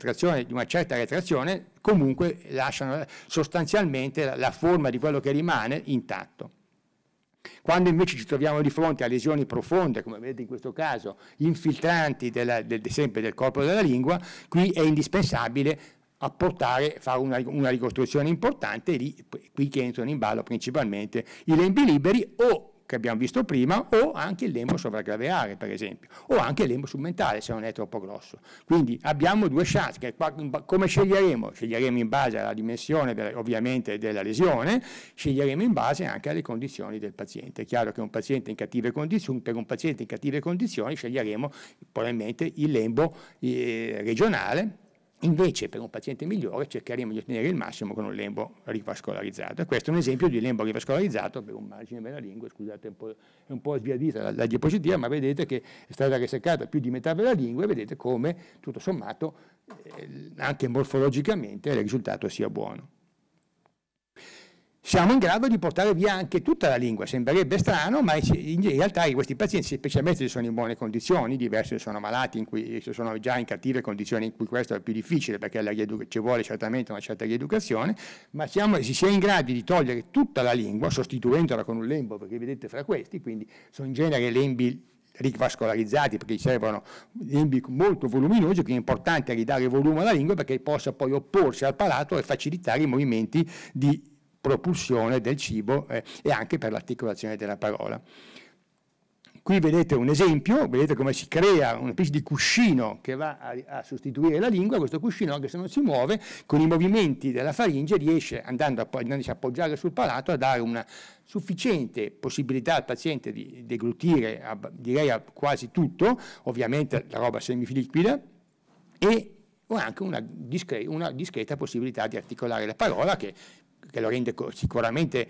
una certa retrazione, comunque lasciano sostanzialmente la, la forma di quello che rimane intatto. Quando invece ci troviamo di fronte a lesioni profonde, come vedete in questo caso, infiltranti della, del, sempre del corpo della lingua, qui è indispensabile apportare, fare una, una ricostruzione importante, lì, qui che entrano in ballo principalmente i lembi liberi o che abbiamo visto prima, o anche il lembo sovraglaveare, per esempio, o anche il lembo submentale, se non è troppo grosso. Quindi abbiamo due chance, che, come sceglieremo? Sceglieremo in base alla dimensione ovviamente della lesione, sceglieremo in base anche alle condizioni del paziente. È chiaro che un paziente in cattive condizioni, per un paziente in cattive condizioni sceglieremo probabilmente il lembo eh, regionale, Invece per un paziente migliore cercheremo di ottenere il massimo con un lembo rivascolarizzato. questo è un esempio di lembo rivascolarizzato per un margine della lingua, scusate, è un po' sbiadita la, la, diapositiva, ma vedete che è stata reseccata più di metà della lingua e vedete come tutto sommato eh, anche morfologicamente il risultato sia buono siamo in grado di portare via anche tutta la lingua. Sembrerebbe strano, ma in realtà questi pazienti, specialmente se sono in buone condizioni, diversi se sono malati, in cui, se sono già in cattive condizioni in cui questo è più difficile, perché ci vuole certamente una certa rieducazione, ma siamo, si sia in grado di togliere tutta la lingua, sostituendola con un lembo, perché vedete fra questi, quindi sono in genere lembi rivascolarizzati perché servono lembi molto voluminosi, quindi è importante ridare volume alla lingua perché possa poi opporsi al palato e facilitare i movimenti di propulsione del cibo eh, e anche per l'articolazione della parola. Qui vedete un esempio, vedete come si crea una specie di cuscino che va a, a, sostituire la lingua, questo cuscino anche se non si muove, con i movimenti della faringe riesce, andando a, andandosi a appoggiare sul palato, a dare una sufficiente possibilità al paziente di deglutire, a, direi a quasi tutto, ovviamente la roba semifiliquida, e o anche una, discre una, discreta possibilità di articolare la parola che che lo rende sicuramente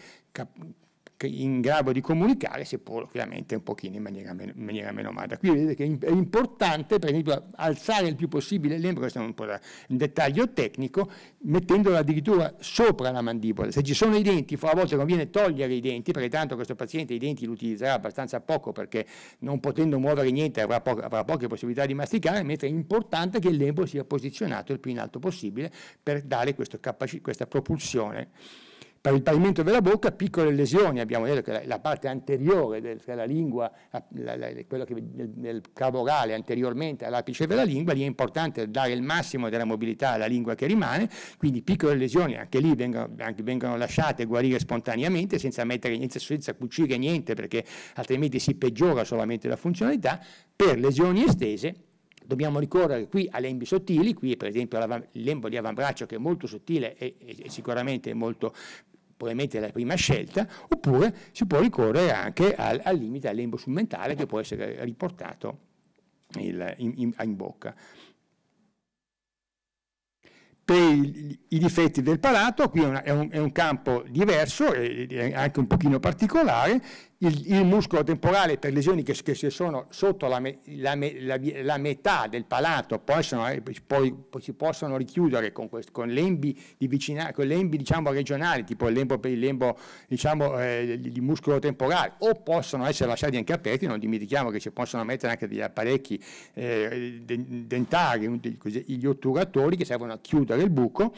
in grado di comunicare, seppur ovviamente un pochino in maniera, in maniera meno magra. Qui vedete che è importante, per esempio, alzare il più possibile l'embro, questo è un, da, un dettaglio tecnico, mettendolo addirittura sopra la mandibola. Se ci sono i denti, a volte conviene togliere i denti, perché tanto questo paziente i denti li utilizzerà abbastanza poco, perché non potendo muovere niente avrà, po avrà poche possibilità di masticare, mentre è importante che l'embro sia posizionato il più in alto possibile per dare questo, questa propulsione per il pavimento della bocca piccole lesioni, abbiamo detto che la, la parte anteriore del, della lingua, la, la, quello che nel, nel cavo orale anteriormente all'apice della lingua, lì è importante dare il massimo della mobilità alla lingua che rimane, quindi piccole lesioni anche lì vengono, anche, vengono lasciate guarire spontaneamente senza, mettere, senza cucire niente perché altrimenti si peggiora solamente la funzionalità, per lesioni estese dobbiamo ricorrere qui a lembi sottili, qui per esempio il lembo di avambraccio che è molto sottile e, e sicuramente molto probabilmente la prima scelta, oppure si può ricorrere anche al, al limite all'embo lembo submentale che può essere riportato il, in, in, in bocca. Per il, i difetti del palato, qui è, una, è, un, è un, campo diverso, e anche un pochino particolare, il, il muscolo temporale per lesioni che, che se sono sotto la, me, la, me, la, la, metà del palato possono, eh, poi, si possono richiudere con, quest, con lembi, di vicina, con lembi diciamo, regionali, tipo il lembo, il lembo diciamo, eh, di muscolo temporale, o possono essere lasciati anche aperti, non dimentichiamo che ci possono mettere anche degli apparecchi eh, dentari, gli otturatori che servono a chiudere il buco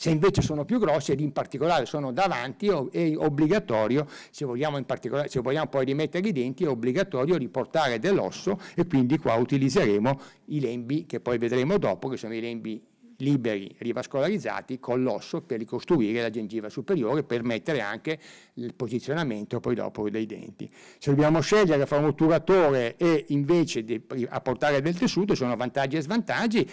se invece sono più grossi ed in particolare sono davanti è obbligatorio, se vogliamo, se vogliamo poi rimettere i denti, è obbligatorio riportare dell'osso e quindi qua utilizzeremo i lembi che poi vedremo dopo, che sono i lembi liberi rivascolarizzati con l'osso per ricostruire la gengiva superiore per mettere anche il posizionamento poi dopo dei denti. Se dobbiamo scegliere fra un otturatore e invece di apportare del tessuto sono vantaggi e svantaggi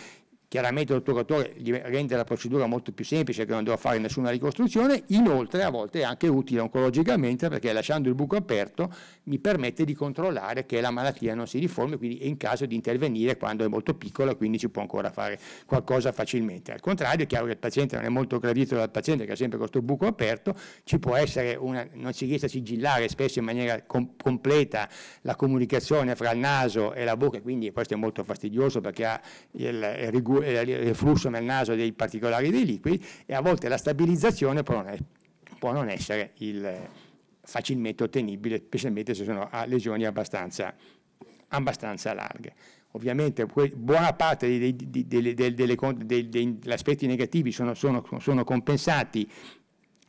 chiaramente l'otturatore rende la procedura molto più semplice che non devo fare nessuna ricostruzione, inoltre a volte è anche utile oncologicamente perché lasciando il buco aperto mi permette di controllare che la malattia non si riformi, quindi è in caso di intervenire quando è molto piccola, quindi si può ancora fare qualcosa facilmente. Al contrario è chiaro che il paziente non è molto gradito dal paziente che ha sempre questo buco aperto, ci può essere una, non si riesce a sigillare spesso in maniera com completa la comunicazione fra il naso e la bocca, quindi questo è molto fastidioso perché ha il, il rigore il flusso nel naso dei particolari dei liquidi e a volte la stabilizzazione può non, è, può non essere il, facilmente ottenibile, specialmente se sono a lesioni abbastanza, abbastanza larghe. Ovviamente buona parte degli aspetti negativi sono, sono, sono compensati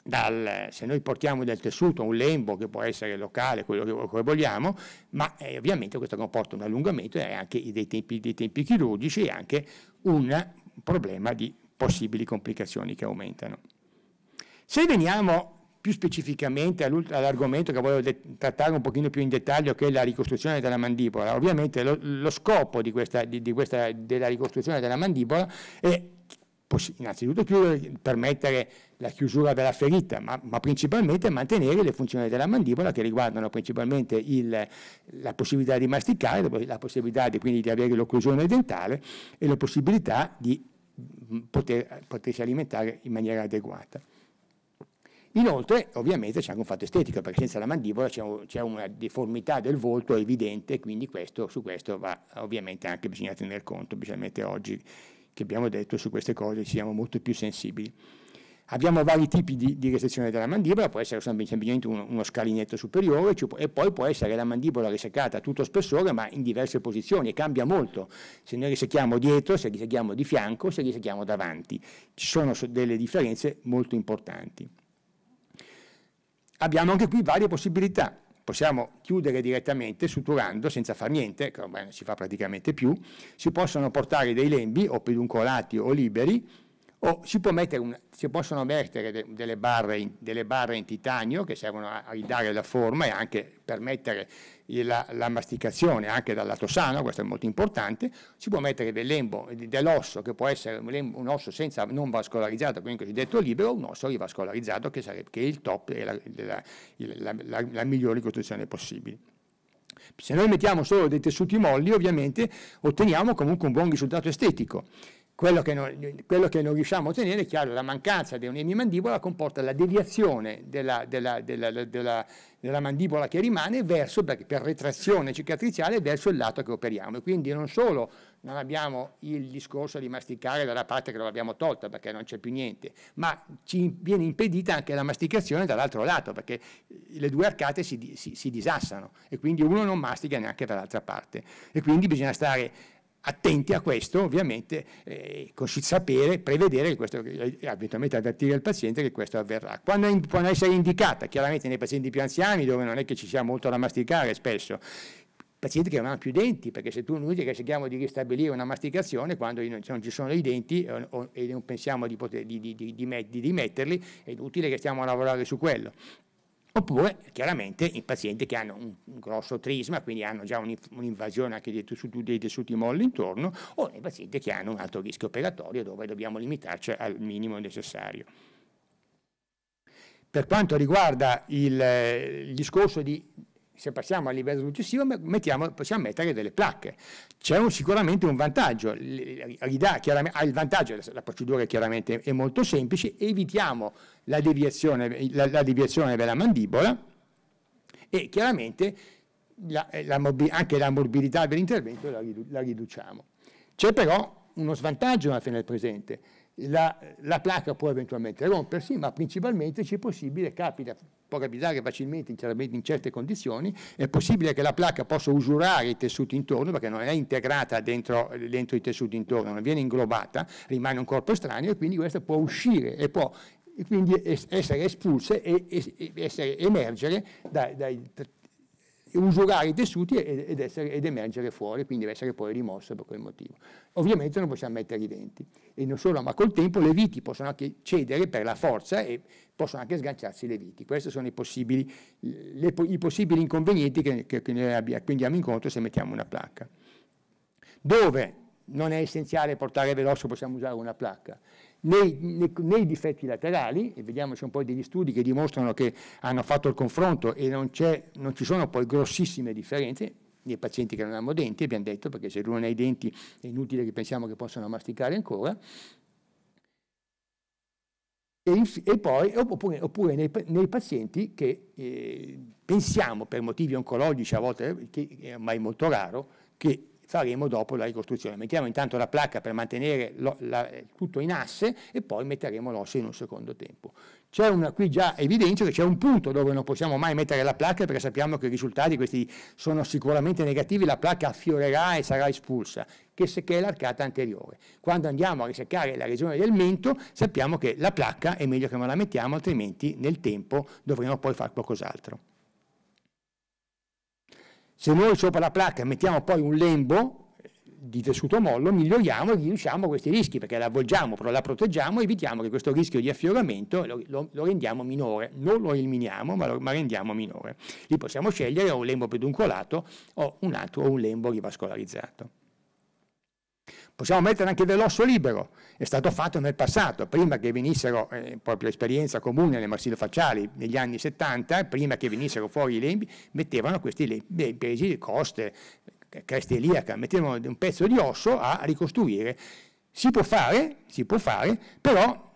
dal, se noi portiamo del tessuto un lembo che può essere locale, quello che, vogliamo, ma eh, ovviamente questo comporta un allungamento e anche dei tempi, dei tempi chirurgici e anche un problema di possibili complicazioni che aumentano. Se veniamo più specificamente all'argomento che voglio trattare un pochino più in dettaglio che è la ricostruzione della mandibola. Ovviamente lo, lo scopo di questa, di, di questa, della ricostruzione della mandibola è innanzitutto più permettere la chiusura della ferita, ma, ma, principalmente mantenere le funzioni della mandibola che riguardano principalmente il, la possibilità di masticare, la possibilità di, quindi di avere l'occlusione dentale e la possibilità di mm, poter, potersi alimentare in maniera adeguata. Inoltre, ovviamente, c'è anche un fatto estetico, perché senza la mandibola c'è, un, una deformità del volto evidente, quindi questo, su questo va, ovviamente anche bisogna tener conto, specialmente oggi che abbiamo detto su queste cose siamo molto più sensibili. Abbiamo vari tipi di, di resezione della mandibola, può essere semplicemente uno, uno scalinetto superiore cioè, e poi può essere la mandibola resecata a tutto spessore ma in diverse posizioni e cambia molto se noi resechiamo dietro, se resechiamo di fianco, se resechiamo davanti. Ci sono delle differenze molto importanti. Abbiamo anche qui varie possibilità. Possiamo chiudere direttamente suturando senza far niente, che ormai non si fa praticamente più. Si possono portare dei lembi o peduncolati o liberi o si, un, si possono mettere de, delle, barre in, delle, barre in, titanio che servono a ridare la forma e anche permettere la, la, masticazione anche dal lato sano, questo è molto importante, si può mettere dell'embo, dell'osso che può essere un osso senza, non vascolarizzato, quindi cosiddetto libero, un osso rivascolarizzato che, sarebbe, che è il top e la, la, la migliore costruzione possibile. Se noi mettiamo solo dei tessuti molli, ovviamente otteniamo comunque un buon risultato estetico quello che, non, quello che, non, riusciamo a ottenere è chiaro, la mancanza di un'emimandibola comporta la deviazione della, della, della, della mandibola che rimane verso, per retrazione cicatriziale verso il lato che operiamo. E quindi non solo non abbiamo il discorso di masticare dalla parte che l'abbiamo tolta perché non c'è più niente, ma ci viene impedita anche la masticazione dall'altro lato perché le due arcate si, si, si disassano e quindi uno non mastica neanche dall'altra parte. E quindi bisogna stare attenti a questo, ovviamente, eh, sapere, prevedere, che questo, abitualmente avvertire il paziente che questo avverrà. Quando può essere indicata, chiaramente nei pazienti più anziani, dove non è che ci sia molto da masticare spesso, pazienti che non hanno più denti, perché se tu non dici che cerchiamo di ristabilire una masticazione, quando non ci sono i denti eh, o, e non pensiamo di, poter, di, di, di, metterli, è utile che stiamo a lavorare su quello. Oppure chiaramente in pazienti che hanno un, un grosso trisma, quindi hanno già un'invasione anche dei, dei tessuti molli intorno, o nei pazienti che hanno un alto rischio operatorio dove dobbiamo limitarci al minimo necessario. Per quanto riguarda il, il discorso di se passiamo al livello successivo mettiamo, possiamo mettere delle placche. C'è un, sicuramente un vantaggio, ha ah, il vantaggio, la procedura chiaramente è molto semplice, evitiamo la deviazione, la, la deviazione della mandibola e chiaramente la, eh, anche la morbidità dell'intervento ridu, la, riduciamo. C'è però uno svantaggio alla fine del presente, la, la, placca può eventualmente rompersi, ma principalmente c'è possibile, capita può capitare facilmente in certe condizioni, è possibile che la placca possa usurare i tessuti intorno perché non è integrata dentro, dentro i tessuti intorno, non viene inglobata, rimane un corpo estraneo e quindi questa può uscire e può quindi essere espulse e, essere, emergere dai, dai usurare i tessuti ed, essere, ed, emergere fuori, quindi deve essere poi rimosso per quel motivo. Ovviamente non possiamo mettere i denti, e non solo, ma col tempo le viti possono anche cedere per la forza e possono anche sganciarsi le viti. Questi sono i possibili, le, i possibili inconvenienti che, che, che noi abbia, andiamo incontro se mettiamo una placca. Dove non è essenziale portare veloce possiamo usare una placca, nei, nei, nei difetti laterali, e vediamoci un po' degli studi che dimostrano che hanno fatto il confronto e non, non ci sono poi grossissime differenze, nei pazienti che non hanno denti, abbiamo detto, perché se uno ha i denti è inutile che pensiamo che possano masticare ancora. E, e poi, oppure, oppure nei, nei, pazienti che eh, pensiamo per motivi oncologici, a volte, eh, che è ormai molto raro, che faremo dopo la ricostruzione. Mettiamo intanto la placca per mantenere lo, la, eh, tutto in asse e poi metteremo l'osso in un secondo tempo. C'è una, qui già evidenzio che c'è un punto dove non possiamo mai mettere la placca perché sappiamo che i risultati questi sono sicuramente negativi, la placca affiorerà e sarà espulsa, che, se, che è l'arcata anteriore. Quando andiamo a riseccare la regione del mento sappiamo che la placca è meglio che non la mettiamo, altrimenti nel tempo dovremo poi fare qualcos'altro. Se noi sopra la placca mettiamo poi un lembo di tessuto mollo, miglioriamo e riduciamo questi rischi, perché la avvolgiamo, però la proteggiamo, evitiamo che questo rischio di affioramento lo, lo, lo rendiamo minore, non lo eliminiamo, ma lo ma rendiamo minore. Lì possiamo scegliere o un lembo peduncolato o un altro, o un lembo rivascolarizzato possiamo mettere anche dell'osso libero, è stato fatto nel passato, prima che venissero, eh, proprio esperienza comune nelle nei facciali negli anni 70, eh, prima che venissero fuori i lembi, mettevano questi lembi, pesi, coste, eh, cresta iliaca, mettevano un pezzo di osso a ricostruire. Si può fare, si può fare, però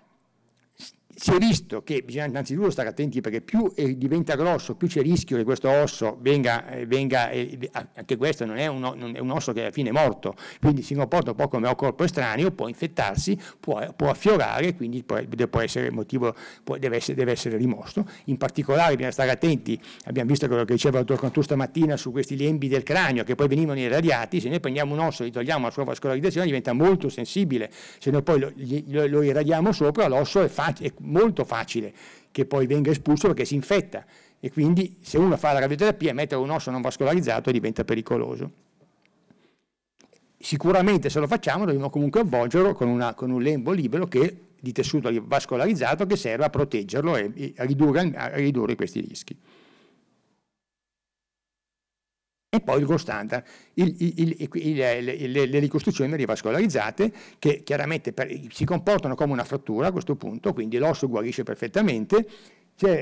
si è visto che bisogna innanzitutto stare attenti perché più eh, diventa grosso, più c'è il rischio che questo osso venga, eh, venga eh, anche questo non è, un, non è, un, osso che alla fine è morto, quindi si comporta un po' come un corpo estraneo, può infettarsi, può, può affiorare, quindi può, può essere motivo, può, deve, essere, deve, essere, rimosso. In particolare bisogna stare attenti, abbiamo visto quello che diceva il dottor Cantù stamattina su questi lembi del cranio che poi venivano irradiati, se noi prendiamo un osso e gli togliamo la sua vascolarizzazione diventa molto sensibile, se noi poi lo, lo, lo irradiamo sopra l'osso è facile molto facile che poi venga espulso perché si infetta e quindi se uno fa la radioterapia mettere un osso non vascolarizzato diventa pericoloso. Sicuramente se lo facciamo dobbiamo comunque avvolgerlo con, una, con un lembo libero che, di tessuto vascolarizzato che serve a proteggerlo e, e ridurre, a ridurre questi rischi. E poi il gold standard, il, il, il, le, le, ricostruzioni rivascolarizzate che chiaramente per, si comportano come una frattura a questo punto, quindi l'osso guarisce perfettamente,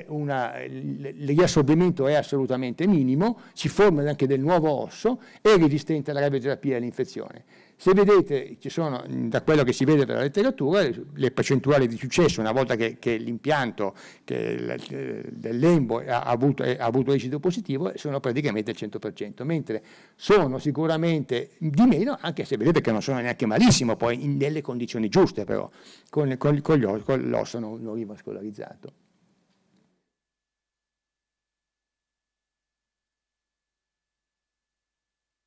una, il riassorbimento è assolutamente minimo, si forma anche del nuovo osso, è resistente alla radioterapia e all'infezione. Se vedete, ci sono, da quello che si vede dalla letteratura, le percentuali di successo, una volta che, che l'impianto del lembo ha avuto, ha avuto esito positivo, sono praticamente il 100%, mentre sono sicuramente di meno, anche se vedete che non sono neanche malissimo, poi in, nelle condizioni giuste però, con, con, con l'osso non, non rivascolarizzato.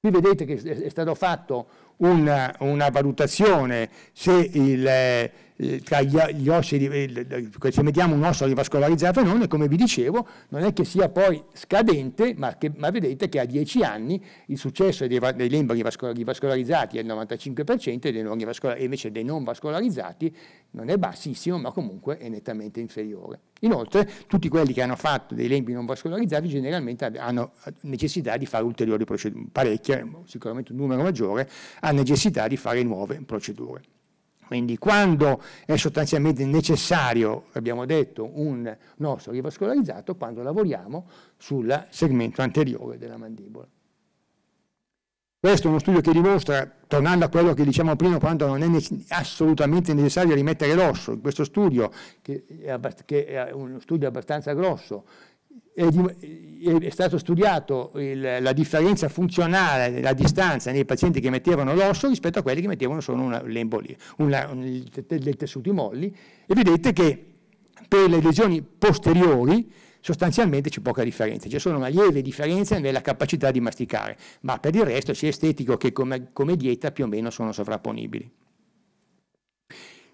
Qui vedete che è stato fatto una, una valutazione se il eh, eh, tra gli, gli ossi, eh, eh, se mettiamo un osso rivascolarizzato o non, e come vi dicevo, non è che sia poi scadente, ma, che, ma vedete che a 10 anni il successo dei, dei lembi rivascolarizzati è il 95% e, dei non e invece dei non vascolarizzati non è bassissimo, ma comunque è nettamente inferiore. Inoltre, tutti quelli che hanno fatto dei lembi non vascolarizzati generalmente hanno necessità di fare ulteriori procedure, parecchie, sicuramente un numero maggiore, ha necessità di fare nuove procedure. Quindi quando è sostanzialmente necessario, abbiamo detto, un nostro rivascolarizzato quando lavoriamo sul segmento anteriore della mandibola. Questo è uno studio che dimostra, tornando a quello che diciamo prima, quando non è ne assolutamente necessario rimettere l'osso. In questo studio, che è, che è uno studio abbastanza grosso, è, è stato studiato il, la differenza funzionale, la distanza nei pazienti che mettevano l'osso rispetto a quelli che mettevano solo una, le una, un, dei tessuti molli e vedete che per le lesioni posteriori sostanzialmente c'è poca differenza, c'è solo una lieve differenza nella capacità di masticare, ma per il resto sia estetico che come, come dieta più o meno sono sovrapponibili.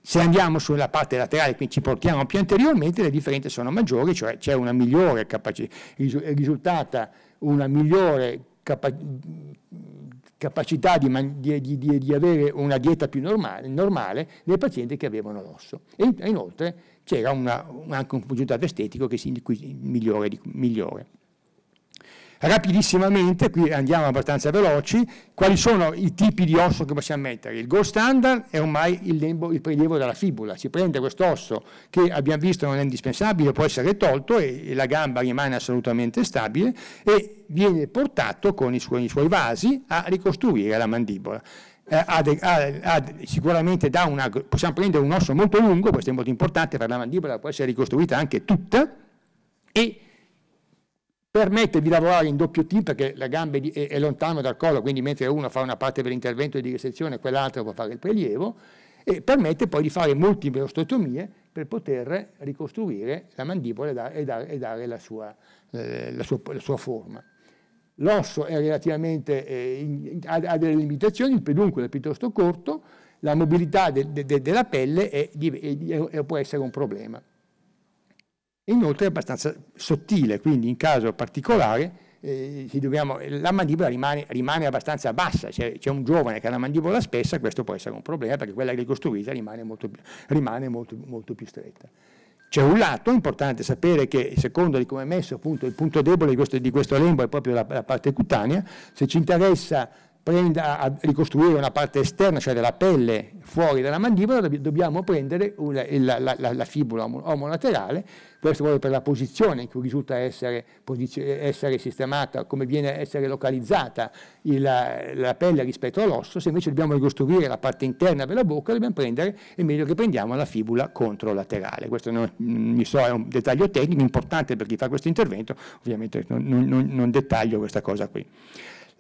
Se andiamo sulla parte laterale, quindi ci portiamo più anteriormente, le differenze sono maggiori, cioè c'è una migliore capacità, risultata una migliore capa capacità di, di, di, di, avere una dieta più normale, normale nei pazienti che avevano l'osso. E inoltre c'era anche un risultato estetico che si, migliore, migliore. Rapidissimamente, qui andiamo abbastanza veloci, quali sono i tipi di osso che possiamo mettere? Il gold standard è ormai il, lembo, il prelievo della fibula, si prende questo osso che abbiamo visto non è indispensabile, può essere tolto e, e la gamba rimane assolutamente stabile e viene portato con i suoi, i suoi vasi a ricostruire la mandibola. Eh, ad, ad, ad, sicuramente da una, possiamo prendere un osso molto lungo, questo è molto importante per la mandibola, può essere ricostruita anche tutta, e permette di lavorare in doppio team perché la gamba è, è lontana dal collo, quindi mentre uno fa una parte per l'intervento di risezione, quell'altro può fare il prelievo, e permette poi di fare multiple osteotomie per poter ricostruire la mandibola e dare, e dare, e dare la, sua, eh, la, sua, la, sua, forma. L'osso eh, in, ha, ha, delle limitazioni, il peduncolo è piuttosto corto, la mobilità de, de, de, della pelle è, è, può essere un problema. Inoltre è abbastanza sottile, quindi in caso particolare eh, dobbiamo, la mandibola rimane, rimane abbastanza bassa, cioè, c'è un giovane che ha la mandibola spessa, questo può essere un problema perché quella ricostruita rimane molto, rimane molto, molto più stretta. C'è un lato, è importante sapere che secondo di come è messo appunto il punto debole di questo, di questo lembo è proprio la, la, parte cutanea, se ci interessa prenda, a ricostruire una parte esterna, cioè della pelle fuori dalla mandibola, dobbiamo prendere una, la, la, la fibula omolaterale questo proprio per la posizione in cui risulta essere, essere sistemata, come viene a essere localizzata il, la pelle rispetto all'osso, se invece dobbiamo ricostruire la parte interna della bocca dobbiamo prendere, è meglio che prendiamo la fibula controlaterale. Questo non, mm, mi so, è un dettaglio tecnico importante per chi fa questo intervento, ovviamente non, non, non dettaglio questa cosa qui.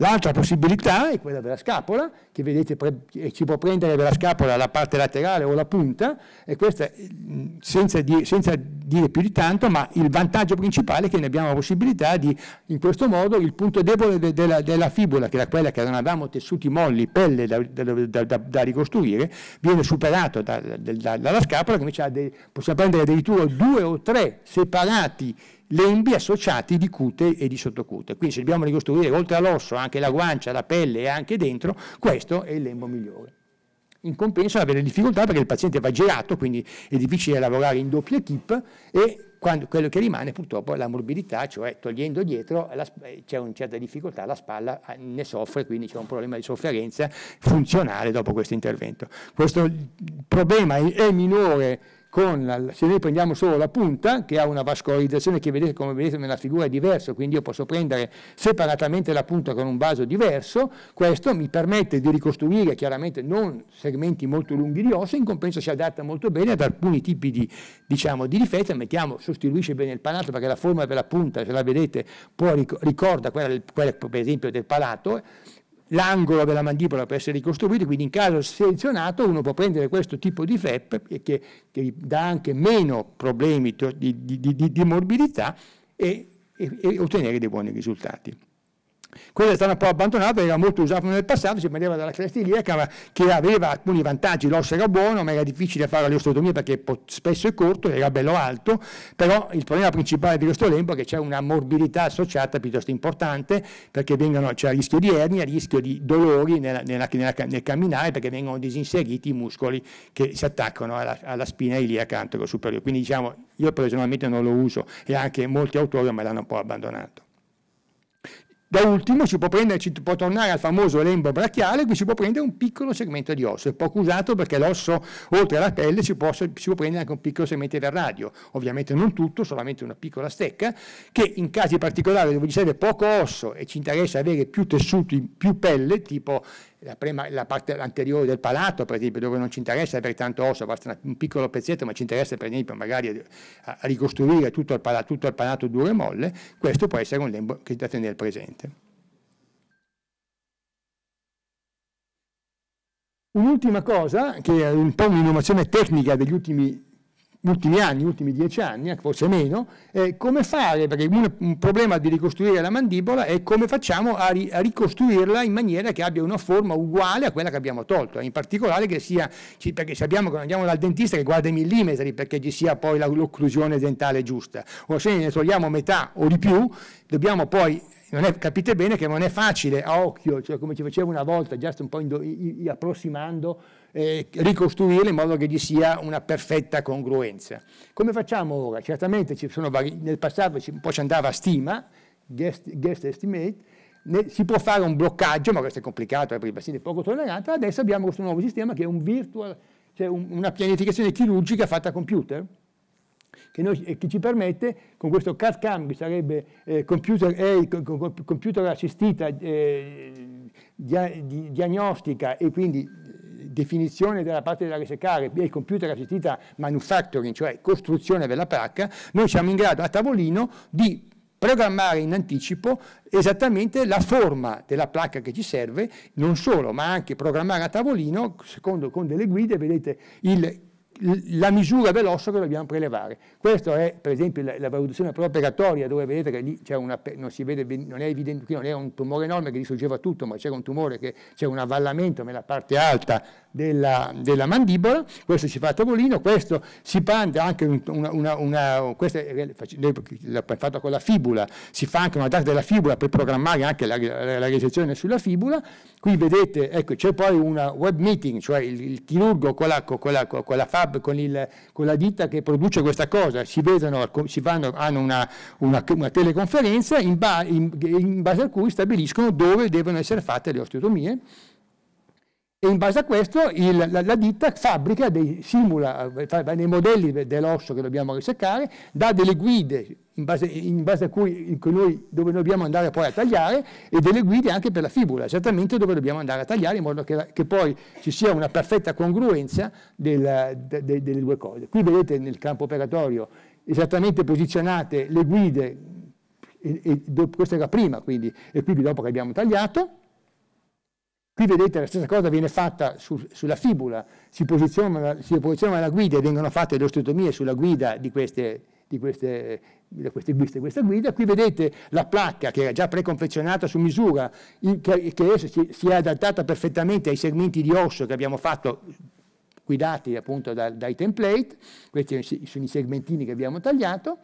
L'altra possibilità è quella della scapola, che vedete ci eh, può prendere dalla scapola la parte laterale o la punta, e questa eh, senza, di, senza dire più di tanto, ma il vantaggio principale è che ne abbiamo la possibilità di, in questo modo, il punto debole de, della, della fibula, che era quella che non avevamo tessuti molli, pelle da, da, da, da ricostruire, viene superato dalla scapola, che invece dei, possiamo prendere addirittura due o tre separati lembi associati di cute e di sottocute. Quindi se dobbiamo ricostruire oltre all'osso anche la guancia, la pelle e anche dentro, questo è il lembo migliore. In compenso avere difficoltà perché il paziente va girato, quindi è difficile lavorare in doppia equip e quando, quello che rimane purtroppo è la morbidità, cioè togliendo dietro la, eh, c'è una certa difficoltà, la spalla eh, ne soffre, quindi c'è un problema di sofferenza funzionale dopo questo intervento. Questo problema è minore la, se noi prendiamo solo la punta, che ha una vascolarizzazione che vedete, come vedete nella figura è diverso quindi io posso prendere separatamente la punta con un vaso diverso, questo mi permette di ricostruire chiaramente non segmenti molto lunghi di osso, in compenso si adatta molto bene ad alcuni tipi di, diciamo, di difetti, mettiamo, sostituisce bene il palato perché la forma della punta, se la vedete, ricorda quella, del, quella per esempio del palato, l'angolo della mandibola può essere ricostruito, quindi in caso selezionato uno può prendere questo tipo di FEP che, che dà anche meno problemi di, di, di, di morbidità e, e, e ottenere dei buoni risultati. Quella è stata un po' abbandonata, era molto usato nel passato, si prendeva dalla crestiglia che aveva alcuni vantaggi, l'osso era buono, ma era difficile fare l'osteotomia perché spesso è corto, era bello alto, però il problema principale di questo lembo è che c'è una morbidità associata piuttosto importante perché vengono, c'è rischio di ernia, rischio di dolori nella, nella, nella, nel camminare perché vengono disinseriti i muscoli che si attaccano alla, alla spina iliaca anteriore superiore. Quindi diciamo, io personalmente non lo uso e anche molti autori me l'hanno un po' abbandonato. Da ultimo si può, prendere, ci può tornare al famoso lembo brachiale, qui si può prendere un piccolo segmento di osso, è poco usato perché l'osso oltre alla pelle si può, si può prendere anche un piccolo segmento del radio, ovviamente non tutto, solamente una piccola stecca, che in casi particolari dove ci serve poco osso e ci interessa avere più tessuti, più pelle, tipo la, prima, la, parte anteriore del palato, per esempio, dove non ci interessa avere tanto osso, basta un piccolo pezzetto, ma ci interessa per esempio magari a, a ricostruire tutto il, palato, tutto il, palato, duro e molle, questo può essere un lembo che da tenere presente. Un'ultima cosa, che è un po' un'innovazione tecnica degli ultimi ultimi anni, ultimi dieci anni, eh, forse meno, eh, come fare, perché un, un, problema di ricostruire la mandibola è come facciamo a, ri, a, ricostruirla in maniera che abbia una forma uguale a quella che abbiamo tolto, eh, in particolare che sia, perché sappiamo che andiamo dal dentista che guarda i millimetri perché ci sia poi la, l'occlusione dentale giusta, o se ne togliamo metà o di più, dobbiamo poi è, capite bene che non è facile a occhio, cioè come ci facevo una volta, già un po' indo, i, i, approssimando eh, ricostruire in modo che ci sia una perfetta congruenza. Come facciamo ora? Certamente vari, nel passato ci, un po' ci andava a stima, guest, guest estimate, ne, si può fare un bloccaggio, ma questo è complicato, la privacy è poco tollerante, adesso abbiamo questo nuovo sistema che è un virtual, cioè un, una pianificazione chirurgica fatta a computer, che, noi, che, ci permette, con questo CAD-CAM, che sarebbe eh, computer, eh, computer, assistita eh, dia, di, diagnostica e quindi definizione della parte da ricercare, il computer assistita manufacturing, cioè costruzione della placca, noi siamo in grado a tavolino di programmare in anticipo esattamente la forma della placca che ci serve, non solo, ma anche programmare a tavolino, secondo con delle guide, vedete il la misura dell'osso che dobbiamo prelevare. Questa è per esempio la, la valutazione preoperatoria dove vedete che lì c'è una, non, vede, non, è evidente, qui non è un tumore enorme che distruggeva tutto, ma c'era un tumore che c'è un avvallamento nella parte alta della, della, mandibola, questo si fa a tavolino, questo si panda anche una, una, una questa è, fatta con la fibula, si fa anche una data della fibula per programmare anche la, la, la ricezione sulla fibula, qui vedete, ecco c'è poi una web meeting, cioè il, il chirurgo con la, con, con, con fabbrica lab con, il, con la ditta che produce questa cosa, si vedono, si fanno, hanno una, una, una teleconferenza in, ba, in, in base a cui stabiliscono dove devono essere fatte le osteotomie e in base a questo il, la, la, ditta fabbrica, dei, simula nei eh, modelli dell'osso che dobbiamo riseccare, dà delle guide in base, in base a cui, in cui noi, dove dobbiamo andare poi a tagliare e delle guide anche per la fibula, esattamente dove dobbiamo andare a tagliare in modo che, che poi ci sia una perfetta congruenza del, de, de, delle due cose. Qui vedete nel campo operatorio esattamente posizionate le guide, e, e, questa era prima quindi, e quindi dopo che abbiamo tagliato, Qui vedete la stessa cosa viene fatta su, sulla fibula, si posiziona, si posiziona la guida e vengono fatte le osteotomie sulla guida di queste, di queste, di queste, di questa guida. Qui vedete la placca che era già preconfezionata su misura, che, che si è adattata perfettamente ai segmenti di osso che abbiamo fatto guidati appunto da, dai template, questi sono i segmentini che abbiamo tagliato,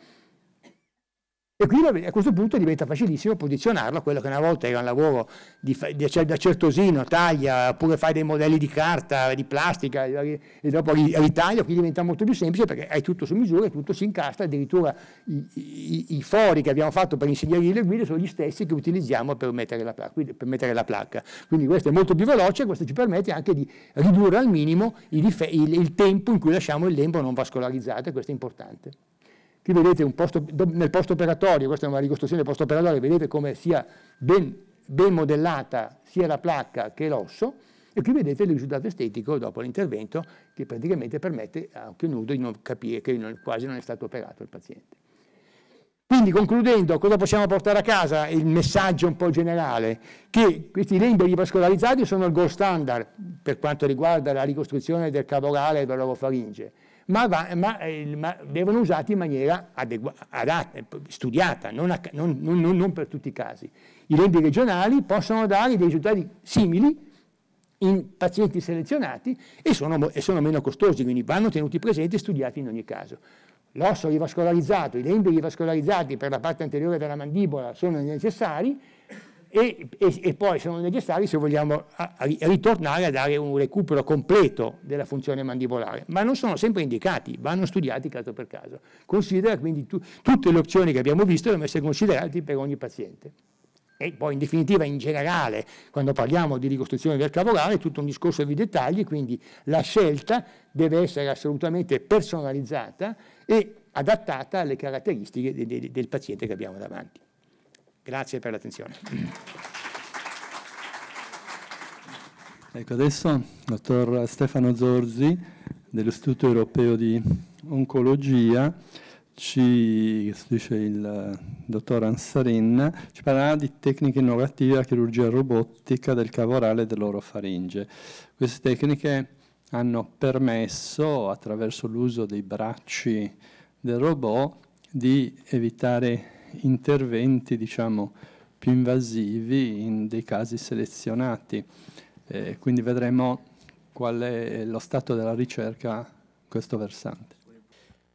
e quindi a questo punto diventa facilissimo posizionarlo, quello che una volta era un lavoro di, di, da certosino, taglia, oppure fai dei modelli di carta, di plastica e dopo ritaglia, qui diventa molto più semplice perché hai tutto su misura, tutto si incastra, addirittura i, i, i fori che abbiamo fatto per insegnare le guide sono gli stessi che utilizziamo per mettere, la, per mettere la placca. Quindi questo è molto più veloce, e questo ci permette anche di ridurre al minimo il, il, il tempo in cui lasciamo il lembo non vascolarizzato e questo è importante. Qui vedete posto, nel post operatorio, questa è una ricostruzione del post operatorio, vedete come sia ben, ben modellata sia la placca che l'osso, e qui vedete il risultato estetico dopo l'intervento che praticamente permette a occhio nudo di non capire che non, quasi non è stato operato il paziente. Quindi concludendo, cosa possiamo portare a casa? Il messaggio un po' generale, che questi lembi vascolarizzati sono il gold standard per quanto riguarda la ricostruzione del cavorale e della dell'orofaringe ma, va, ma, eh, ma devono usati in maniera adatta, studiata, non, a, non, non, non, per tutti i casi. I lembi regionali possono dare dei risultati simili in pazienti selezionati e sono, e sono meno costosi, quindi vanno tenuti presenti e studiati in ogni caso. L'osso rivascolarizzato, i lembi rivascolarizzati per la parte anteriore della mandibola sono necessari, e, e, e poi sono necessari se vogliamo a, a ritornare a dare un recupero completo della funzione mandibolare, ma non sono sempre indicati, vanno studiati caso per caso. Considera quindi tu, tutte le opzioni che abbiamo visto devono essere considerate per ogni paziente. E poi in definitiva in generale, quando parliamo di ricostruzione del cavolare, è tutto un discorso di dettagli, quindi la scelta deve essere assolutamente personalizzata e adattata alle caratteristiche de, de, del paziente che abbiamo davanti. Grazie per l'attenzione. Ecco adesso il dottor Stefano Zorzi dell'Istituto Europeo di Oncologia ci dice il eh, dottor Ansarin, ci parlerà di tecniche innovative a chirurgia robotica del cavorale e dell'orofaringe. Queste tecniche hanno permesso, attraverso l'uso dei bracci del robot, di evitare interventi diciamo, più invasivi in dei casi selezionati. Eh, quindi vedremo qual è lo stato della ricerca questo versante.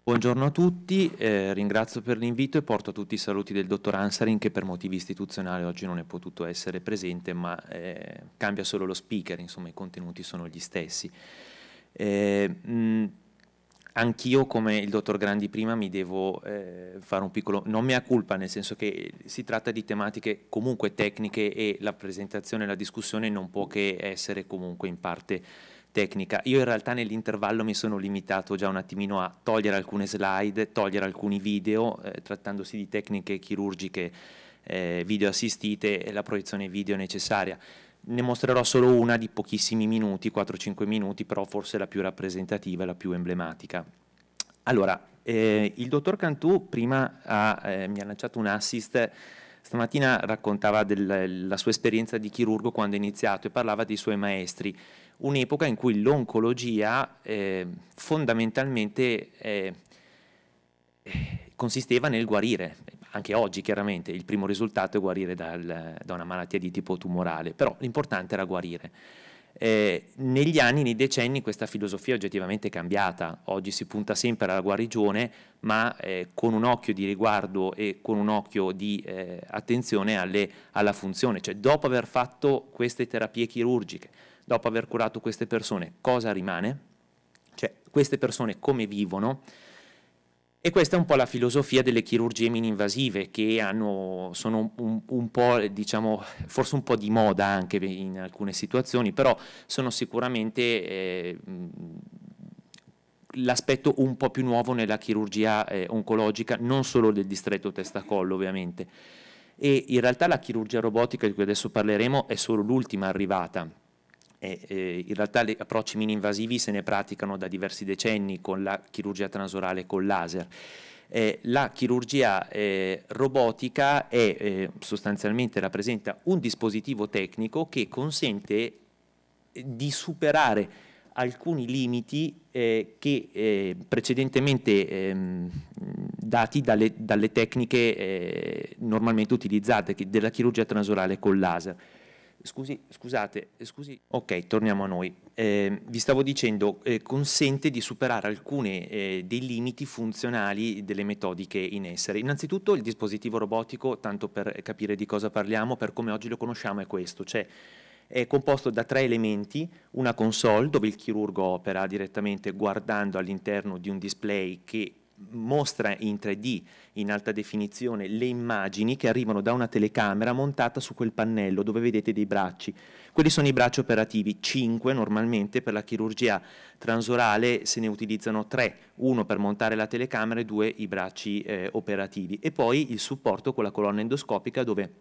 Buongiorno a tutti, eh, ringrazio per l'invito e porto a tutti i saluti del dottor Ansarin che per motivi istituzionali oggi non è potuto essere presente ma eh, cambia solo lo speaker, insomma i contenuti sono gli stessi. Eh, mh, anch'io come il dottor Grandi prima mi devo eh, fare un piccolo non mea culpa nel senso che si tratta di tematiche comunque tecniche e la presentazione e la discussione non può che essere comunque in parte tecnica io in realtà nell'intervallo mi sono limitato già un attimino a togliere alcune slide togliere alcuni video eh, trattandosi di tecniche chirurgiche eh, video assistite e la proiezione video necessaria ne mostrerò solo una di pochissimi minuti, 4-5 minuti, però forse la più rappresentativa la più emblematica. Allora, eh, il dottor Cantù prima ha, eh, mi ha lanciato un assist, stamattina raccontava della sua esperienza di chirurgo quando è iniziato e parlava dei suoi maestri, un'epoca in cui l'oncologia eh, fondamentalmente eh, consisteva nel guarire, anche oggi chiaramente il primo risultato è guarire dal, da una malattia di tipo tumorale, però l'importante era guarire. Eh, negli anni, nei decenni, questa filosofia è oggettivamente cambiata. Oggi si punta sempre alla guarigione, ma eh, con un occhio di riguardo e con un occhio di eh, attenzione alle, alla funzione. Cioè, dopo aver fatto queste terapie chirurgiche, dopo aver curato queste persone, cosa rimane? Cioè, queste persone come vivono? E questa è un po' la filosofia delle chirurgie mini-invasive che hanno, sono un, un, po', diciamo, forse un po' di moda anche in alcune situazioni, però sono sicuramente eh, l'aspetto un po' più nuovo nella chirurgia eh, oncologica, non solo del distretto testacollo ovviamente. E in realtà la chirurgia robotica di cui adesso parleremo è solo l'ultima arrivata e, eh, in realtà gli approcci mini-invasivi se ne praticano da diversi decenni con la chirurgia transorale con laser. Eh, la chirurgia eh, robotica è, eh, sostanzialmente rappresenta un dispositivo tecnico che consente eh, di superare alcuni limiti eh, che eh, precedentemente ehm, dati dalle, dalle tecniche eh, normalmente utilizzate della chirurgia transorale con laser. Scusi, scusate, scusi. Ok, torniamo a noi. Eh, vi stavo dicendo, eh, consente di superare alcuni eh, dei limiti funzionali delle metodiche in essere. Innanzitutto il dispositivo robotico, tanto per capire di cosa parliamo, per come oggi lo conosciamo, è questo. Cioè, è composto da tre elementi, una console dove il chirurgo opera direttamente guardando all'interno di un display che mostra in 3D in alta definizione le immagini che arrivano da una telecamera montata su quel pannello dove vedete dei bracci. Quelli sono i bracci operativi, 5 normalmente per la chirurgia transorale se ne utilizzano 3, uno per montare la telecamera e due i bracci eh, operativi e poi il supporto con la colonna endoscopica dove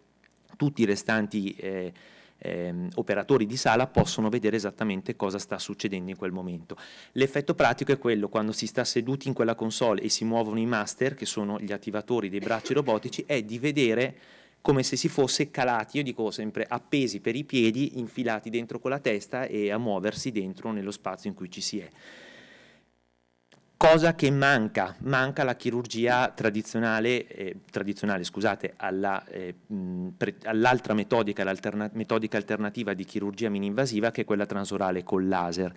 tutti i restanti eh, ehm, operatori di sala possono vedere esattamente cosa sta succedendo in quel momento. L'effetto pratico è quello quando si sta seduti in quella console e si muovono i master, che sono gli attivatori dei bracci robotici, è di vedere come se si fosse calati, io dico sempre appesi per i piedi, infilati dentro con la testa e a muoversi dentro nello spazio in cui ci si è cosa che manca, manca la chirurgia tradizionale, eh, tradizionale scusate, alla, eh, pre, all'altra metodica, metodica alternativa di chirurgia mininvasiva che è quella transorale col laser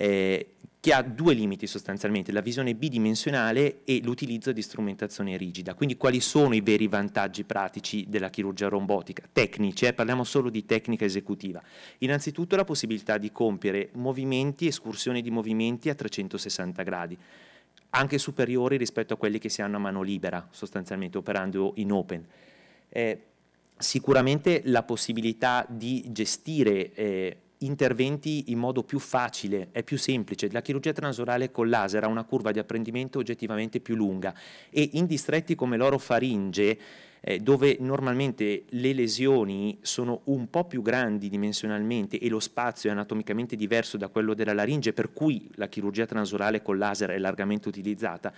eh, che ha due limiti sostanzialmente, la visione bidimensionale e l'utilizzo di strumentazione rigida. Quindi quali sono i veri vantaggi pratici della chirurgia rombotica? Tecnici, eh? parliamo solo di tecnica esecutiva. Innanzitutto la possibilità di compiere movimenti, escursioni di movimenti a 360 gradi anche superiori rispetto a quelli che si hanno a mano libera, sostanzialmente operando in open. Eh, sicuramente la possibilità di gestire eh, interventi in modo più facile, è più semplice. La chirurgia transorale con laser ha una curva di apprendimento oggettivamente più lunga e in distretti come l'orofaringe, eh, dove normalmente le lesioni sono un po' più grandi dimensionalmente e lo spazio è anatomicamente diverso da quello della laringe, per cui la chirurgia transorale con laser è largamente utilizzata,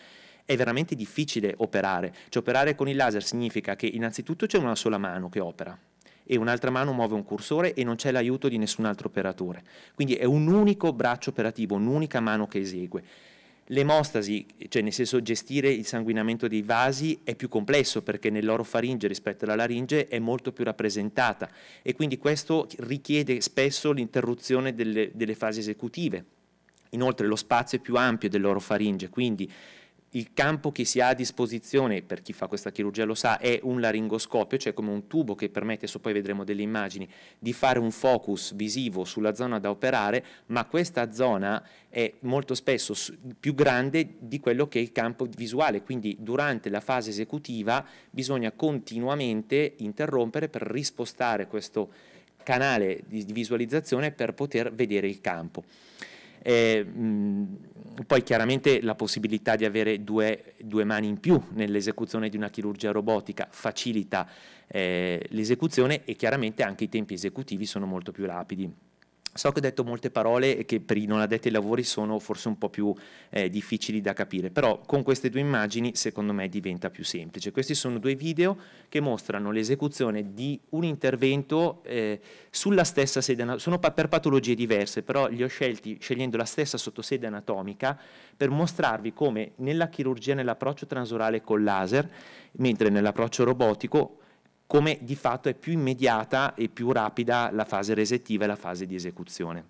è veramente difficile operare. Cioè operare con il laser significa che innanzitutto c'è una sola mano che opera, e un'altra mano muove un cursore e non c'è l'aiuto di nessun altro operatore. Quindi è un unico braccio operativo, un'unica mano che esegue. L'emostasi, cioè nel senso gestire il sanguinamento dei vasi, è più complesso perché nell'orofaringe rispetto alla laringe è molto più rappresentata e quindi questo richiede spesso l'interruzione delle, delle fasi esecutive. Inoltre lo spazio è più ampio dell'orofaringe, quindi il campo che si ha a disposizione, per chi fa questa chirurgia lo sa, è un laringoscopio, cioè come un tubo che permette, adesso poi vedremo delle immagini, di fare un focus visivo sulla zona da operare, ma questa zona è molto spesso più grande di quello che è il campo visuale, quindi durante la fase esecutiva bisogna continuamente interrompere per rispostare questo canale di visualizzazione per poter vedere il campo. Eh, mh, poi chiaramente la possibilità di avere due, due mani in più nell'esecuzione di una chirurgia robotica facilita eh, l'esecuzione e chiaramente anche i tempi esecutivi sono molto più rapidi. So che ho detto molte parole e che per i non addetti ai lavori sono forse un po' più eh, difficili da capire, però con queste due immagini secondo me diventa più semplice. Questi sono due video che mostrano l'esecuzione di un intervento eh, sulla stessa sede, sono pa- per patologie diverse, però li ho scelti scegliendo la stessa sottosede anatomica per mostrarvi come nella chirurgia nell'approccio transorale col laser, mentre nell'approccio robotico come di fatto è più immediata e più rapida la fase resettiva e la fase di esecuzione.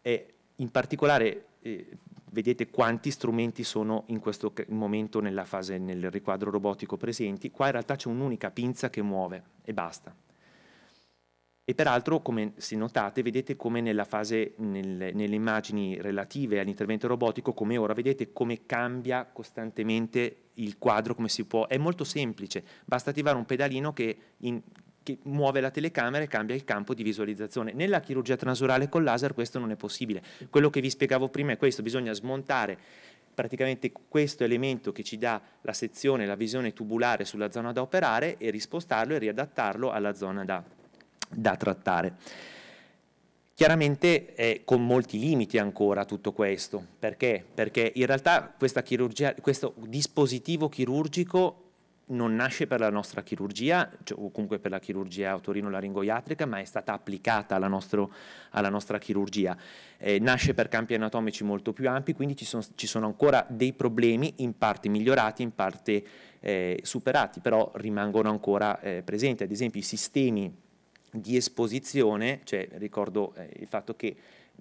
E in particolare eh, vedete quanti strumenti sono in questo momento nella fase, nel riquadro robotico presenti. Qua in realtà c'è un'unica pinza che muove e basta. E peraltro, come se notate, vedete come nella fase, nel, nelle immagini relative all'intervento robotico, come ora, vedete come cambia costantemente il quadro, come si può. È molto semplice, basta attivare un pedalino che, in, che muove la telecamera e cambia il campo di visualizzazione. Nella chirurgia transurale con laser questo non è possibile. Quello che vi spiegavo prima è questo, bisogna smontare praticamente questo elemento che ci dà la sezione, la visione tubulare sulla zona da operare e rispostarlo e riadattarlo alla zona da da trattare. Chiaramente è con molti limiti ancora tutto questo, perché? Perché in realtà questa chirurgia, questo dispositivo chirurgico non nasce per la nostra chirurgia, cioè, o comunque per la chirurgia otorino-laringoiatrica, ma è stata applicata alla, nostro, alla nostra chirurgia. Eh, nasce per campi anatomici molto più ampi, quindi ci, son, ci sono ancora dei problemi, in parte migliorati, in parte eh, superati, però rimangono ancora eh, presenti. Ad esempio i sistemi di esposizione, cioè ricordo eh, il fatto che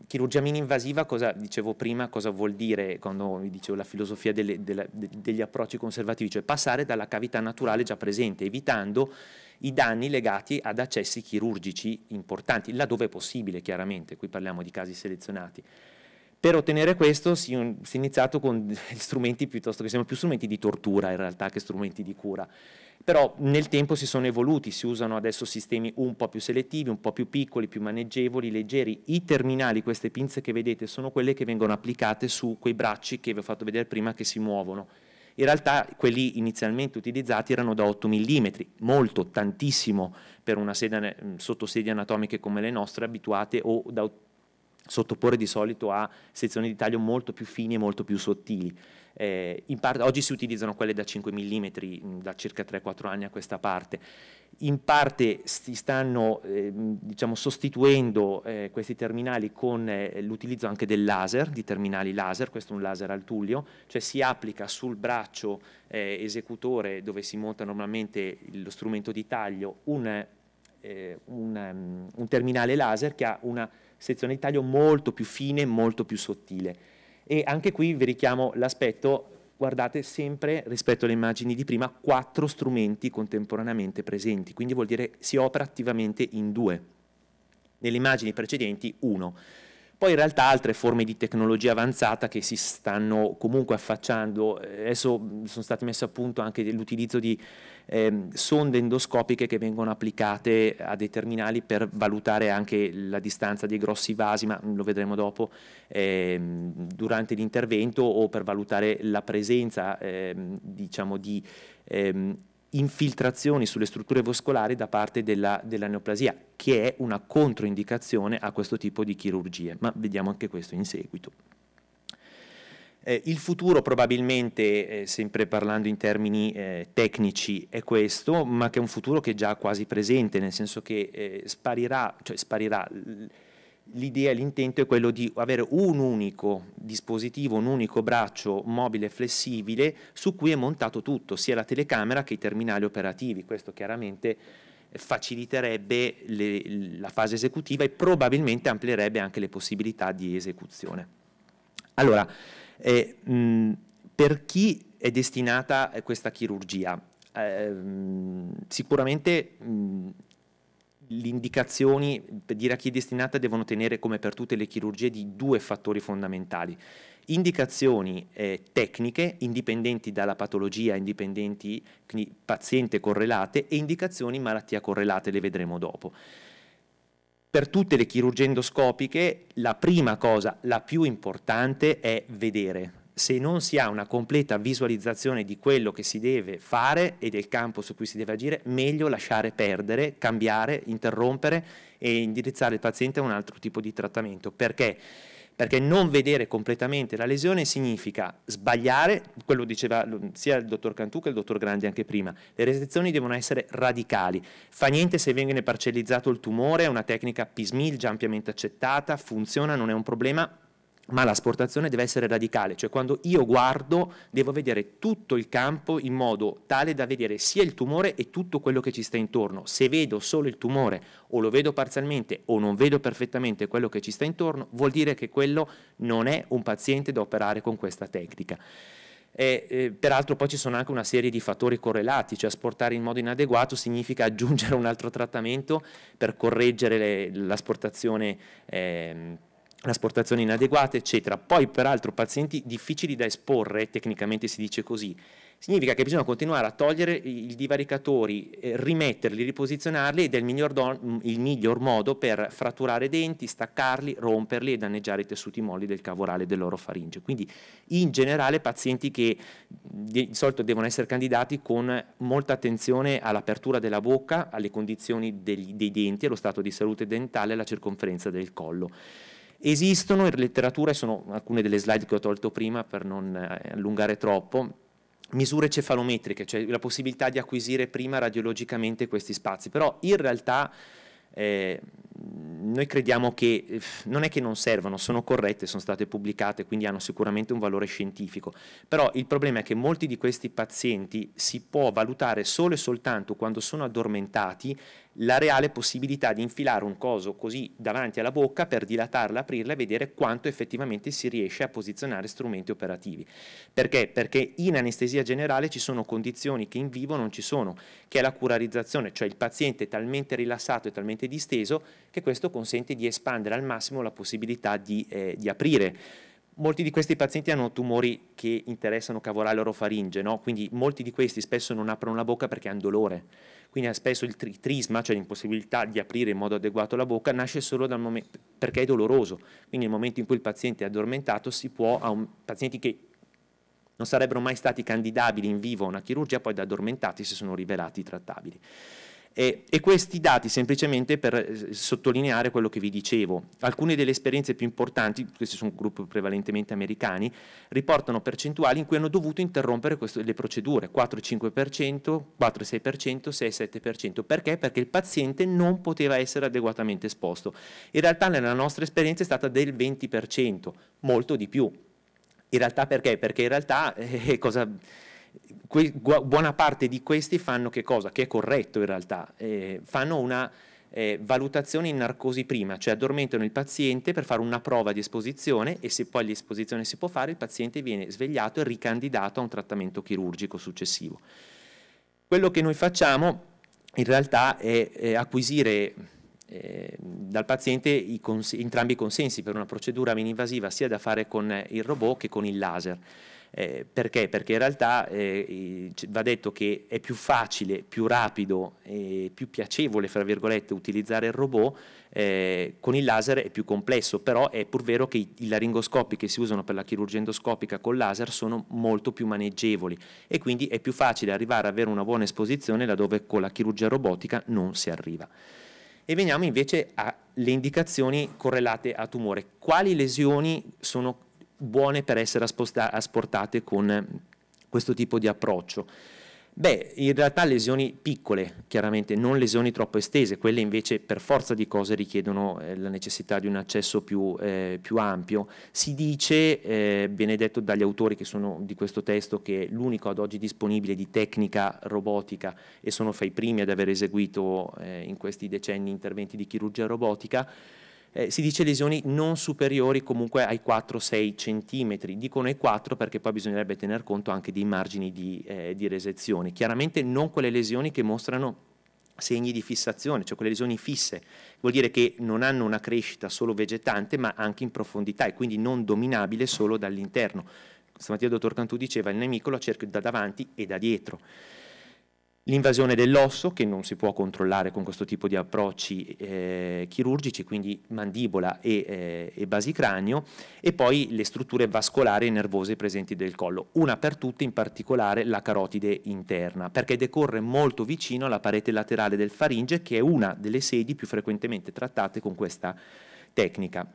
chirurgia mini-invasiva, cosa dicevo prima, cosa vuol dire quando vi dicevo la filosofia delle, della, degli approcci conservativi, cioè passare dalla cavità naturale già presente, evitando i danni legati ad accessi chirurgici importanti, laddove è possibile chiaramente, qui parliamo di casi selezionati. Per ottenere questo si, si è iniziato con strumenti piuttosto che siamo più strumenti di tortura in realtà che strumenti di cura però nel tempo si sono evoluti, si usano adesso sistemi un po' più selettivi, un po' più piccoli, più maneggevoli, leggeri. I terminali, queste pinze che vedete, sono quelle che vengono applicate su quei bracci che vi ho fatto vedere prima che si muovono. In realtà quelli inizialmente utilizzati erano da 8 mm, molto, tantissimo per una sedia, sotto sedie anatomiche come le nostre abituate o da 8 sottoporre di solito a sezioni di taglio molto più fini e molto più sottili. Eh, parte, oggi si utilizzano quelle da 5 mm da circa 3-4 anni a questa parte. In parte si stanno eh, diciamo, sostituendo eh, questi terminali con eh, l'utilizzo anche del laser, di terminali laser, questo è un laser al tullio, cioè si applica sul braccio eh, esecutore dove si monta normalmente lo strumento di taglio un, eh, un, um, un terminale laser che ha una sezione di taglio molto più fine, molto più sottile. E anche qui vi richiamo l'aspetto guardate sempre rispetto alle immagini di prima quattro strumenti contemporaneamente presenti, quindi vuol dire si opera attivamente in due, nelle immagini precedenti uno. Poi in realtà altre forme di tecnologia avanzata che si stanno comunque affacciando, adesso sono stati messi a punto anche l'utilizzo di eh, sonde endoscopiche che vengono applicate a dei terminali per valutare anche la distanza dei grossi vasi, ma lo vedremo dopo, eh, durante l'intervento o per valutare la presenza eh, diciamo di ehm, infiltrazioni sulle strutture vascolari da parte della, della, neoplasia, che è una controindicazione a questo tipo di chirurgie, ma vediamo anche questo in seguito. Eh, il futuro probabilmente, eh, sempre parlando in termini eh, tecnici, è questo, ma che è un futuro che è già quasi presente, nel senso che eh, sparirà, cioè sparirà l'idea, l'intento è quello di avere un unico dispositivo, un unico braccio mobile flessibile su cui è montato tutto, sia la telecamera che i terminali operativi. Questo chiaramente faciliterebbe le, la fase esecutiva e probabilmente amplierebbe anche le possibilità di esecuzione. Allora, e, mh, per chi è destinata questa chirurgia? Eh, sicuramente mh, le indicazioni per dire a chi è destinata devono tenere, come per tutte le chirurgie, di due fattori fondamentali. Indicazioni eh, tecniche, indipendenti dalla patologia, indipendenti, quindi paziente correlate, e indicazioni malattia correlate, le vedremo dopo per tutte le chirurgie endoscopiche la prima cosa, la più importante, è vedere. Se non si ha una completa visualizzazione di quello che si deve fare e del campo su cui si deve agire, meglio lasciare perdere, cambiare, interrompere e indirizzare il paziente a un altro tipo di trattamento. Perché? perché non vedere completamente la lesione significa sbagliare, quello diceva sia il dottor Cantù che il dottor Grandi anche prima, le resezioni devono essere radicali, fa niente se viene parcellizzato il tumore, è una tecnica PISMIL già ampiamente accettata, funziona, non è un problema, ma l'asportazione deve essere radicale, cioè quando io guardo devo vedere tutto il campo in modo tale da vedere sia il tumore e tutto quello che ci sta intorno. Se vedo solo il tumore o lo vedo parzialmente o non vedo perfettamente quello che ci sta intorno, vuol dire che quello non è un paziente da operare con questa tecnica. E, eh, peraltro poi ci sono anche una serie di fattori correlati, cioè asportare in modo inadeguato significa aggiungere un altro trattamento per correggere l'asportazione. Eh, asportazioni inadeguate, eccetera. Poi peraltro pazienti difficili da esporre, tecnicamente si dice così. Significa che bisogna continuare a togliere i divaricatori, eh, rimetterli, riposizionarli ed è il miglior, don, il miglior, modo per fratturare denti, staccarli, romperli e danneggiare i tessuti molli del cavorale e dell'orofaringe. Quindi in generale pazienti che di solito devono essere candidati con molta attenzione all'apertura della bocca, alle condizioni degli, dei denti, allo stato di salute dentale e alla circonferenza del collo. Esistono in letteratura, e sono alcune delle slide che ho tolto prima per non eh, allungare troppo, misure cefalometriche, cioè la possibilità di acquisire prima radiologicamente questi spazi, però in realtà eh, noi crediamo che eh, non è che non servano, sono corrette, sono state pubblicate, quindi hanno sicuramente un valore scientifico, però il problema è che molti di questi pazienti si può valutare solo e soltanto quando sono addormentati la reale possibilità di infilare un coso così davanti alla bocca per dilatarla, aprirla e vedere quanto effettivamente si riesce a posizionare strumenti operativi. Perché? Perché in anestesia generale ci sono condizioni che in vivo non ci sono, che è la curarizzazione, cioè il paziente è talmente rilassato e talmente disteso che questo consente di espandere al massimo la possibilità di, eh, di aprire molti di questi pazienti hanno tumori che interessano cavorale orofaringe, no? quindi molti di questi spesso non aprono la bocca perché hanno dolore. Quindi spesso il trisma, cioè l'impossibilità di aprire in modo adeguato la bocca, nasce solo dal momento, perché è doloroso. Quindi nel momento in cui il paziente è addormentato, si può, a un, pazienti che non sarebbero mai stati candidabili in vivo a una chirurgia, poi da addormentati si sono rivelati trattabili. E, e, questi dati semplicemente per eh, sottolineare quello che vi dicevo. Alcune delle esperienze più importanti, questi sono gruppi prevalentemente americani, riportano percentuali in cui hanno dovuto interrompere questo, le procedure, 4-5%, 4-6%, 6-7%. Perché? Perché il paziente non poteva essere adeguatamente esposto. In realtà nella nostra esperienza è stata del 20%, molto di più. In realtà perché? Perché in realtà eh, cosa que- buona parte di questi fanno che cosa? Che è corretto in realtà, eh, fanno una eh, valutazione in narcosi prima, cioè addormentano il paziente per fare una prova di esposizione e se poi l'esposizione si può fare il paziente viene svegliato e ricandidato a un trattamento chirurgico successivo. Quello che noi facciamo in realtà è, è acquisire eh, dal paziente i cons- entrambi i consensi per una procedura mini invasiva sia da fare con il robot che con il laser. Eh, perché? Perché in realtà eh, va detto che è più facile, più rapido e più piacevole, fra virgolette, utilizzare il robot, eh, con il laser è più complesso, però è pur vero che i, i laringoscopi che si usano per la chirurgia endoscopica col laser sono molto più maneggevoli e quindi è più facile arrivare ad avere una buona esposizione laddove con la chirurgia robotica non si arriva. E veniamo invece alle indicazioni correlate a tumore. Quali lesioni sono buone per essere asposta- asportate con questo tipo di approccio. Beh, in realtà lesioni piccole, chiaramente, non lesioni troppo estese, quelle invece per forza di cose richiedono eh, la necessità di un accesso più, eh, più ampio. Si dice, eh, detto dagli autori che sono di questo testo, che è l'unico ad oggi disponibile di tecnica robotica, e sono fra i primi ad aver eseguito eh, in questi decenni interventi di chirurgia robotica, eh, si dice lesioni non superiori comunque ai 4-6 centimetri, dicono ai 4 perché poi bisognerebbe tener conto anche dei margini di, eh, di resezione, chiaramente non quelle lesioni che mostrano segni di fissazione, cioè quelle lesioni fisse, vuol dire che non hanno una crescita solo vegetante ma anche in profondità e quindi non dominabile solo dall'interno. Stamattina il dottor Cantù diceva il nemico lo cerca da davanti e da dietro. L'invasione dell'osso, che non si può controllare con questo tipo di approcci eh, chirurgici, quindi mandibola e, eh, e basicranio, e poi le strutture vascolari e nervose presenti del collo, una per tutte in particolare la carotide interna, perché decorre molto vicino alla parete laterale del faringe, che è una delle sedi più frequentemente trattate con questa tecnica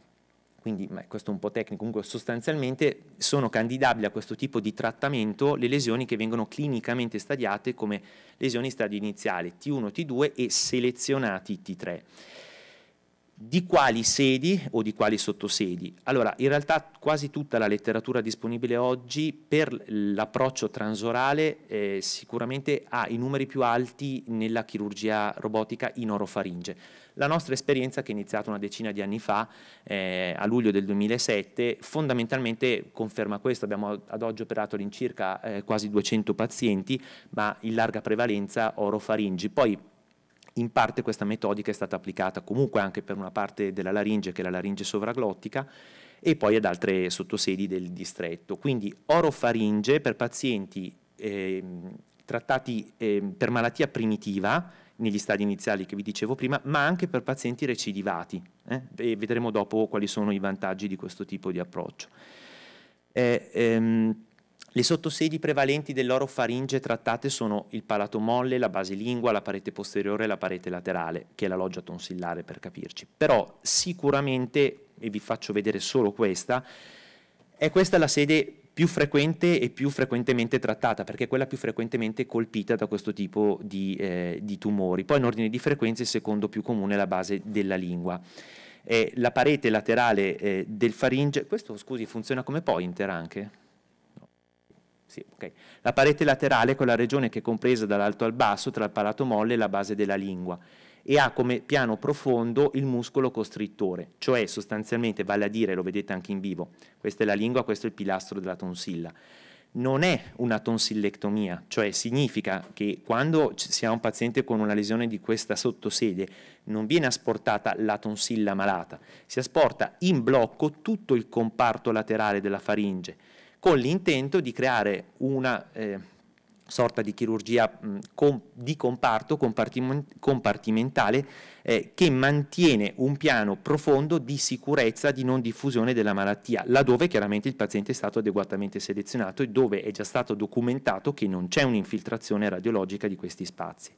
quindi questo è un po' tecnico, comunque sostanzialmente sono candidabili a questo tipo di trattamento le lesioni che vengono clinicamente stadiate come lesioni stadi iniziale T1, T2 e selezionati T3. Di quali sedi o di quali sottosedi? Allora, in realtà quasi tutta la letteratura disponibile oggi per l'approccio transorale eh, sicuramente ha i numeri più alti nella chirurgia robotica in orofaringe la nostra esperienza che è iniziata una decina di anni fa, eh, a luglio del 2007, fondamentalmente conferma questo, abbiamo ad oggi operato all'incirca eh, quasi 200 pazienti, ma in larga prevalenza orofaringi. Poi in parte questa metodica è stata applicata comunque anche per una parte della laringe, che è la laringe sovraglottica, e poi ad altre sottosedi del distretto. Quindi orofaringe per pazienti eh, trattati eh, per malattia primitiva, negli stadi iniziali che vi dicevo prima, ma anche per pazienti recidivati. Eh? E vedremo dopo quali sono i vantaggi di questo tipo di approccio. Eh, ehm, le sottosedi prevalenti dell'orofaringe trattate sono il palato molle, la base lingua, la parete posteriore e la parete laterale, che è la loggia tonsillare per capirci. Però sicuramente, e vi faccio vedere solo questa, è questa la sede più frequente e più frequentemente trattata, perché è quella più frequentemente colpita da questo tipo di, eh, di tumori. Poi in ordine di frequenza il secondo più comune è la base della lingua. Eh, la parete laterale eh, del faringe, questo scusi funziona come pointer anche? Sì, okay. La parete laterale è quella regione che è compresa dall'alto al basso tra il palato molle e la base della lingua e ha come piano profondo il muscolo costrittore, cioè sostanzialmente vale a dire, lo vedete anche in vivo, questa è la lingua, questo è il pilastro della tonsilla. Non è una tonsillectomia, cioè significa che quando si ha un paziente con una lesione di questa sottosede non viene asportata la tonsilla malata, si asporta in blocco tutto il comparto laterale della faringe con l'intento di creare una... Eh, sorta di chirurgia di comparto, compartimentale, eh, che mantiene un piano profondo di sicurezza di non diffusione della malattia, laddove chiaramente il paziente è stato adeguatamente selezionato e dove è già stato documentato che non c'è un'infiltrazione radiologica di questi spazi.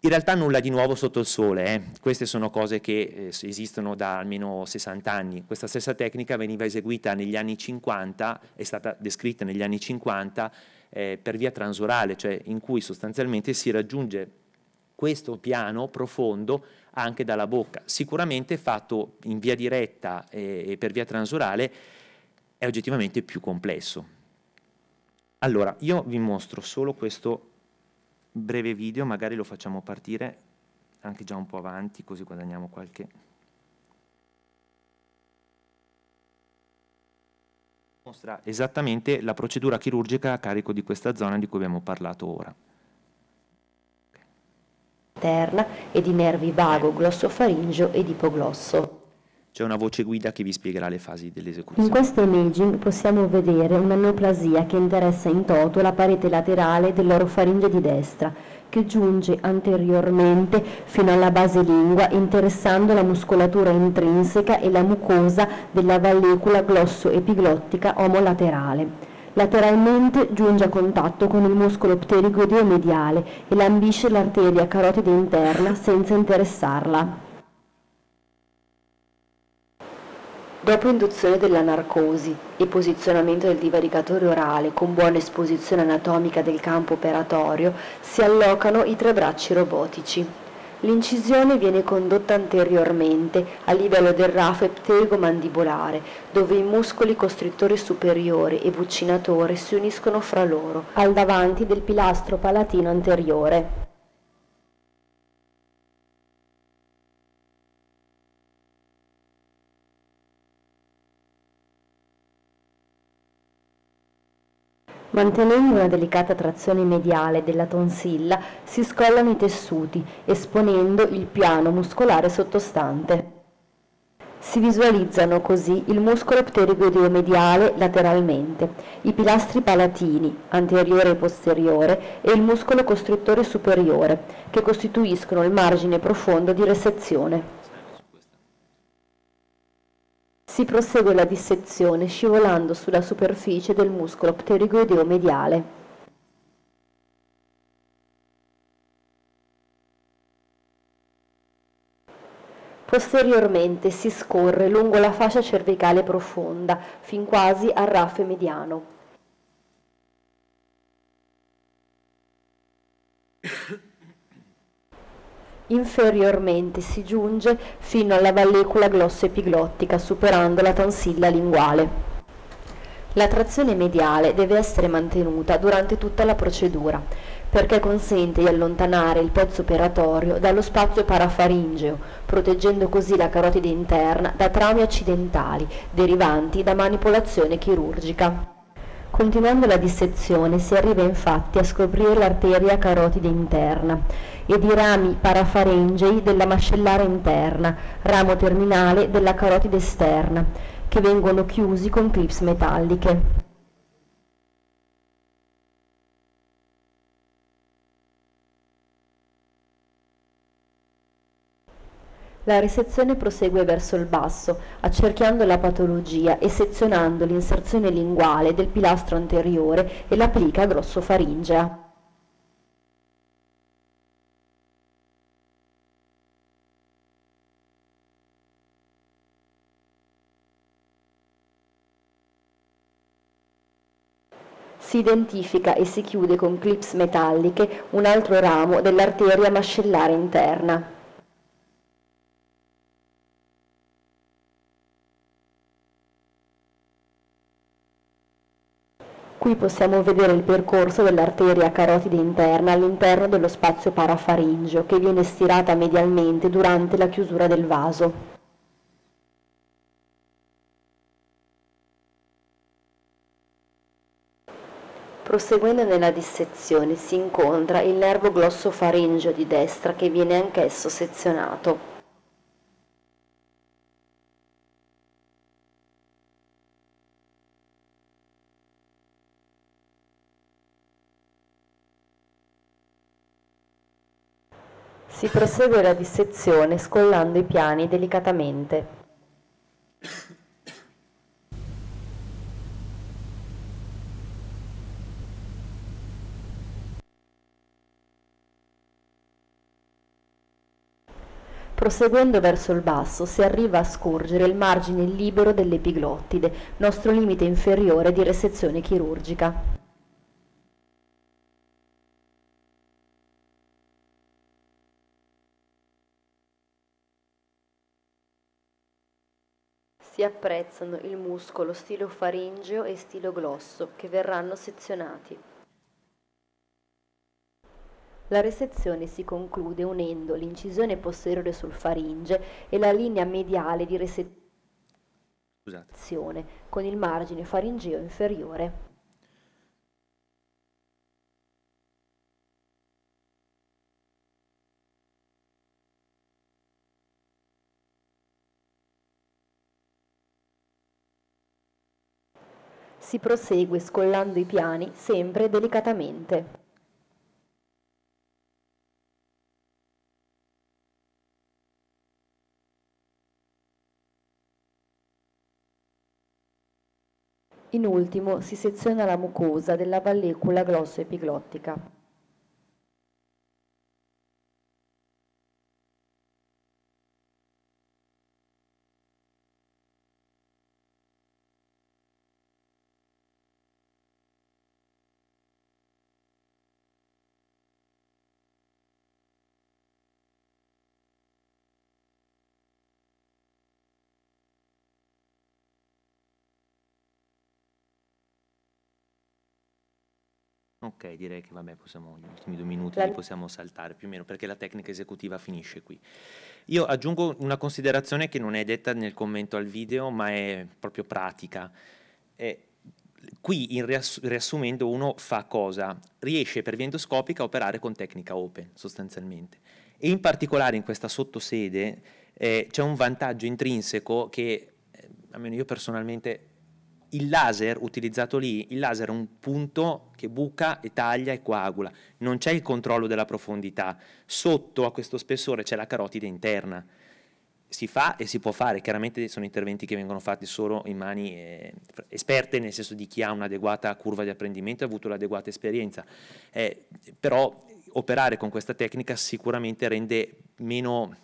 In realtà nulla di nuovo sotto il sole, eh. queste sono cose che eh, esistono da almeno 60 anni. Questa stessa tecnica veniva eseguita negli anni 50, è stata descritta negli anni 50 eh, per via transurale, cioè in cui sostanzialmente si raggiunge questo piano profondo anche dalla bocca. Sicuramente fatto in via diretta eh, e per via transurale è oggettivamente più complesso. Allora, io vi mostro solo questo breve video, magari lo facciamo partire anche già un po' avanti, così guadagniamo qualche mostra esattamente la procedura chirurgica a carico di questa zona di cui abbiamo parlato ora. Terna e di nervi vago, glossofaringio ed ipoglosso. C'è una voce guida che vi spiegherà le fasi dell'esecuzione. In questo imaging possiamo vedere un'anoplasia che interessa in toto la parete laterale dell'orofaringe di destra che giunge anteriormente fino alla base lingua interessando la muscolatura intrinseca e la mucosa della vallicola glosso-epiglottica omolaterale. Lateralmente giunge a contatto con il muscolo pterigodio mediale e lambisce l'arteria carotide interna senza interessarla. Dopo induzione della narcosi e posizionamento del divaricatore orale con buona esposizione anatomica del campo operatorio, si allocano i tre bracci robotici. L'incisione viene condotta anteriormente a livello del rafo eptego-mandibolare, dove i muscoli costrittore superiore e buccinatore si uniscono fra loro, al davanti del pilastro palatino anteriore. Mantenendo una delicata trazione mediale della tonsilla si scollano i tessuti, esponendo il piano muscolare sottostante. Si visualizzano così il muscolo pterigoideo mediale lateralmente, i pilastri palatini, anteriore e posteriore, e il muscolo costrittore superiore, che costituiscono il margine profondo di resezione. Si prosegue la dissezione scivolando sulla superficie del muscolo pterigoideo mediale. Posteriormente si scorre lungo la fascia cervicale profonda, fin quasi al raffio mediano. Inferiormente si giunge fino alla vallecola glossoepiglottica superando la tonsilla linguale. La trazione mediale deve essere mantenuta durante tutta la procedura perché consente di allontanare il pezzo operatorio dallo spazio parafaringeo, proteggendo così la carotide interna da traumi accidentali derivanti da manipolazione chirurgica. Continuando la dissezione si arriva infatti a scoprire l'arteria carotide interna ed i rami parafarengei della mascellare interna, ramo terminale della carotide esterna, che vengono chiusi con clips metalliche. La risezione prosegue verso il basso, accerchiando la patologia e sezionando l'inserzione linguale del pilastro anteriore e l'applica grossofaringea. si identifica e si chiude con clips metalliche un altro ramo dell'arteria mascellare interna. Qui possiamo vedere il percorso dell'arteria carotide interna all'interno dello spazio parafaringio che viene stirata medialmente durante la chiusura del vaso. Proseguendo nella dissezione si incontra il nervo glossofaringeo di destra che viene anch'esso sezionato. Si prosegue la dissezione scollando i piani delicatamente. Proseguendo verso il basso si arriva a scorgere il margine libero dell'epiglottide, nostro limite inferiore di resezione chirurgica. Si apprezzano il muscolo stilo faringeo e stilo glosso che verranno sezionati. La resezione si conclude unendo l'incisione posteriore sul faringe e la linea mediale di resezione con il margine faringeo inferiore. si prosegue scollando i piani sempre delicatamente. In ultimo si seziona la mucosa della vallecola glossoepiglottica. Ok, direi che vabbè, possiamo, gli ultimi due minuti li possiamo saltare più o meno perché la tecnica esecutiva finisce qui. Io aggiungo una considerazione che non è detta nel commento al video, ma è proprio pratica. Eh, qui, in riass- riassumendo, uno fa cosa? Riesce per via endoscopica a operare con tecnica open, sostanzialmente. E in particolare in questa sottosede eh, c'è un vantaggio intrinseco che, eh, almeno io personalmente il laser utilizzato lì, il laser è un punto che buca e taglia e coagula, non c'è il controllo della profondità, sotto a questo spessore c'è la carotide interna, si fa e si può fare, chiaramente sono interventi che vengono fatti solo in mani eh, esperte, nel senso di chi ha un'adeguata curva di apprendimento e ha avuto l'adeguata esperienza, eh, però operare con questa tecnica sicuramente rende meno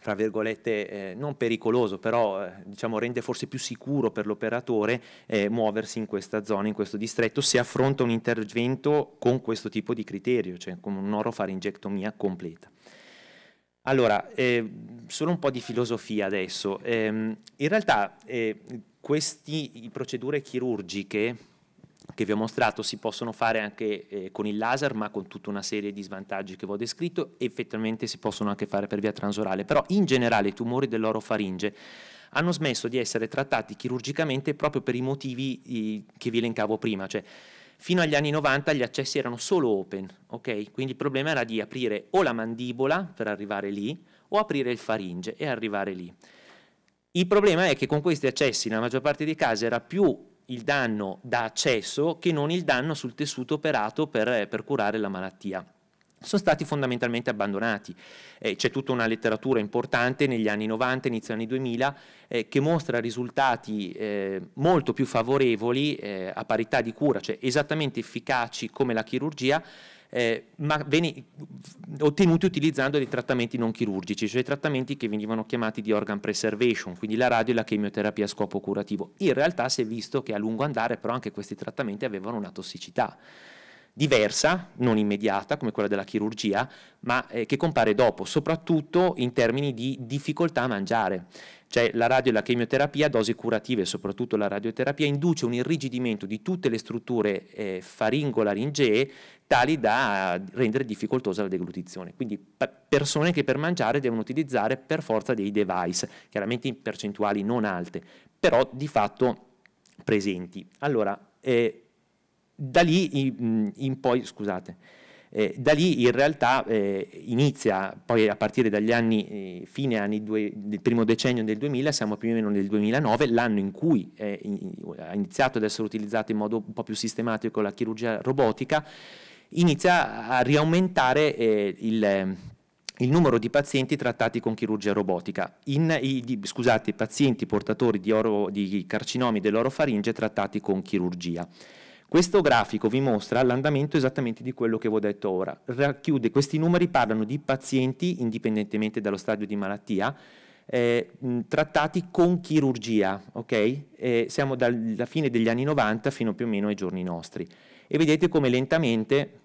tra virgolette, eh, non pericoloso, però eh, diciamo rende forse più sicuro per l'operatore eh, muoversi in questa zona, in questo distretto, se affronta un intervento con questo tipo di criterio, cioè con un'orofaringectomia completa. Allora, eh, solo un po' di filosofia adesso. Ehm, in realtà eh, queste procedure chirurgiche che vi ho mostrato si possono fare anche eh, con il laser, ma con tutta una serie di svantaggi che vi ho descritto, effettivamente si possono anche fare per via transorale. Però in generale i tumori dell'orofaringe hanno smesso di essere trattati chirurgicamente proprio per i motivi eh, che vi elencavo prima, cioè fino agli anni 90 gli accessi erano solo open, okay? Quindi il problema era di aprire o la mandibola per arrivare lì o aprire il faringe e arrivare lì. Il problema è che con questi accessi, nella maggior parte dei casi, era più il danno da accesso che non il danno sul tessuto operato per, eh, per curare la malattia sono stati fondamentalmente abbandonati. Eh, c'è tutta una letteratura importante negli anni 90, inizio anni 2000, eh, che mostra risultati eh, molto più favorevoli eh, a parità di cura, cioè esattamente efficaci come la chirurgia, eh, ma veni, ottenuti utilizzando dei trattamenti non chirurgici, cioè trattamenti che venivano chiamati di organ preservation, quindi la radio e la chemioterapia a scopo curativo. In realtà si è visto che a lungo andare però anche questi trattamenti avevano una tossicità diversa, non immediata come quella della chirurgia, ma eh, che compare dopo, soprattutto in termini di difficoltà a mangiare. Cioè la radio e la chemioterapia, dosi curative e soprattutto la radioterapia, induce un irrigidimento di tutte le strutture eh, faringo-laringee tali da rendere difficoltosa la deglutizione. Quindi persone che per mangiare devono utilizzare per forza dei device, chiaramente in percentuali non alte, però di fatto presenti. Allora, eh, da lì in, in poi, scusate, eh, da lì in realtà eh, inizia, poi a partire dagli anni, eh, fine anni due, del primo decennio del 2000, siamo più o meno nel 2009, l'anno in cui eh, in, ha iniziato ad essere utilizzata in modo un po' più sistematico la chirurgia robotica, inizia a riaumentare eh, il eh, il numero di pazienti trattati con chirurgia robotica, in, i, di, scusate, pazienti portatori di, oro, di carcinomi dell'orofaringe trattati con chirurgia. Questo grafico vi mostra l'andamento esattamente di quello che vi ho detto ora. Racchiude, questi numeri parlano di pazienti, indipendentemente dallo stadio di malattia, eh, trattati con chirurgia, ok? Eh, siamo dalla fine degli anni 90 fino più o meno ai giorni nostri. E vedete come lentamente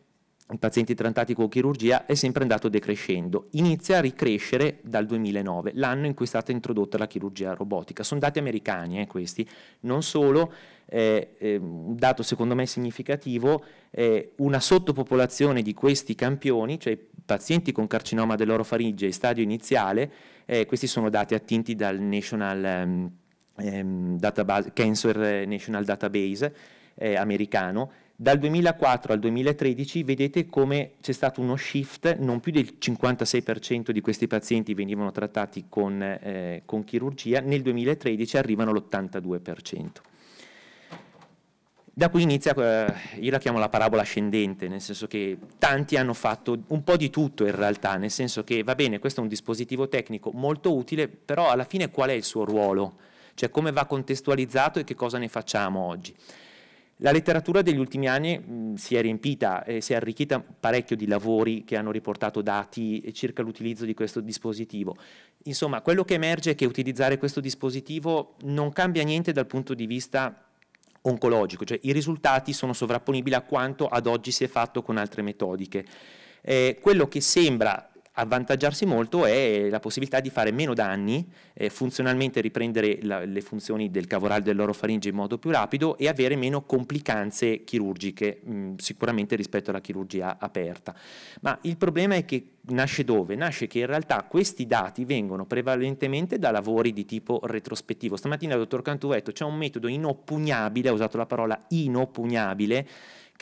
i pazienti trattati con chirurgia è sempre andato decrescendo. Inizia a ricrescere dal 2009, l'anno in cui è stata introdotta la chirurgia robotica. Sono dati americani eh, questi, non solo eh, un dato secondo me significativo, eh, una sottopopolazione di questi campioni, cioè pazienti con carcinoma dell'orofaringe in stadio iniziale, eh, questi sono dati attinti dal National, ehm, ehm Database, Cancer National Database eh, americano, dal 2004 al 2013 vedete come c'è stato uno shift, non più del 56% di questi pazienti venivano trattati con, eh, con chirurgia, nel 2013 arrivano all'82%. Da qui inizia, eh, io la chiamo la parabola ascendente, nel senso che tanti hanno fatto un po' di tutto in realtà, nel senso che va bene, questo è un dispositivo tecnico molto utile, però alla fine qual è il suo ruolo? Cioè come va contestualizzato e che cosa ne facciamo oggi? La letteratura degli ultimi anni mh, si è riempita e si è arricchita parecchio di lavori che hanno riportato dati circa l'utilizzo di questo dispositivo. Insomma, quello che emerge è che utilizzare questo dispositivo non cambia niente dal punto di vista oncologico, cioè i risultati sono sovrapponibili a quanto ad oggi si è fatto con altre metodiche. Eh, quello che sembra avvantaggiarsi molto è la possibilità di fare meno danni, eh, funzionalmente riprendere la, le funzioni del cavorale dell'orofaringe in modo più rapido e avere meno complicanze chirurgiche, mh, mm, sicuramente rispetto alla chirurgia aperta. Ma il problema è che nasce dove? Nasce che in realtà questi dati vengono prevalentemente da lavori di tipo retrospettivo. Stamattina il dottor Cantù ha detto c'è un metodo inoppugnabile, ha usato la parola inoppugnabile,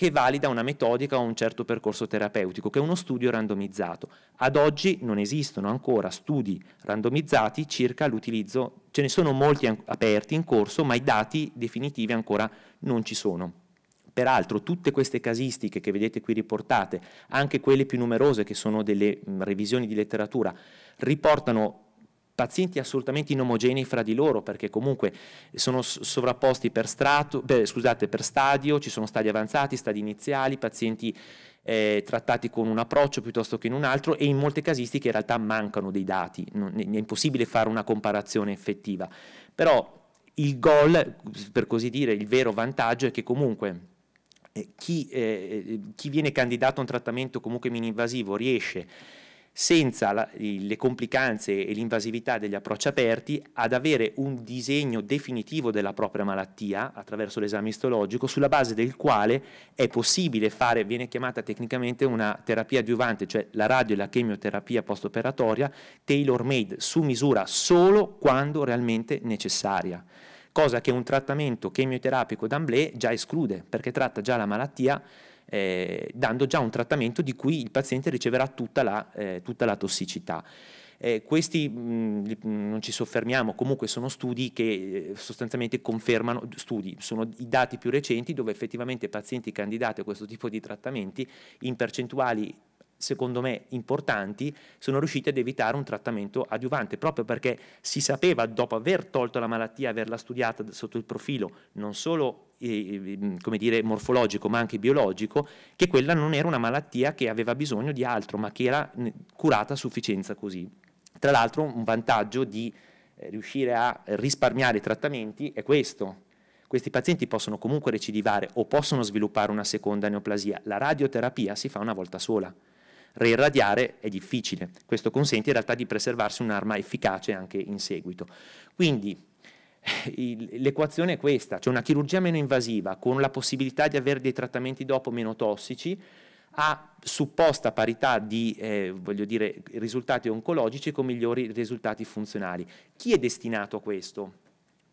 che valida una metodica o un certo percorso terapeutico, che è uno studio randomizzato. Ad oggi non esistono ancora studi randomizzati circa l'utilizzo, ce ne sono molti aperti in corso, ma i dati definitivi ancora non ci sono. Peraltro tutte queste casistiche che vedete qui riportate, anche quelle più numerose che sono delle mh, revisioni di letteratura, riportano pazienti assolutamente inomogenei fra di loro perché comunque sono sovrapposti per, strato, per, scusate, per stadio, ci sono stadi avanzati, stadi iniziali, pazienti eh, trattati con un approccio piuttosto che in un altro e in molte casistiche in realtà mancano dei dati, non, è impossibile fare una comparazione effettiva. Però il gol, per così dire, il vero vantaggio è che comunque eh, chi, eh, eh chi viene candidato a un trattamento comunque mini invasivo riesce a senza la, le complicanze e l'invasività degli approcci aperti ad avere un disegno definitivo della propria malattia attraverso l'esame istologico sulla base del quale è possibile fare, viene chiamata tecnicamente una terapia adiuvante, cioè la radio e la chemioterapia postoperatoria tailor made su misura solo quando realmente necessaria cosa che un trattamento chemioterapico d'amblè già esclude perché tratta già la malattia eh, dando già un trattamento di cui il paziente riceverà tutta la, eh, tutta la tossicità. Eh, questi mh, mm, mm, non ci soffermiamo, comunque sono studi che eh, sostanzialmente confermano, studi, sono i dati più recenti dove effettivamente pazienti candidati a questo tipo di trattamenti in percentuali secondo me importanti, sono riusciti ad evitare un trattamento adiuvante, proprio perché si sapeva dopo aver tolto la malattia, averla studiata sotto il profilo non solo eh, ehm, come dire, morfologico ma anche biologico, che quella non era una malattia che aveva bisogno di altro, ma che era curata a sufficienza così. Tra l'altro un vantaggio di eh, riuscire a risparmiare i trattamenti è questo. Questi pazienti possono comunque recidivare o possono sviluppare una seconda neoplasia. La radioterapia si fa una volta sola reirradiare è difficile. Questo consente in realtà di preservarsi un'arma efficace anche in seguito. Quindi eh, l'equazione è questa, cioè una chirurgia meno invasiva con la possibilità di avere dei trattamenti dopo meno tossici a supposta parità di eh, dire, risultati oncologici con migliori risultati funzionali. Chi è destinato a questo?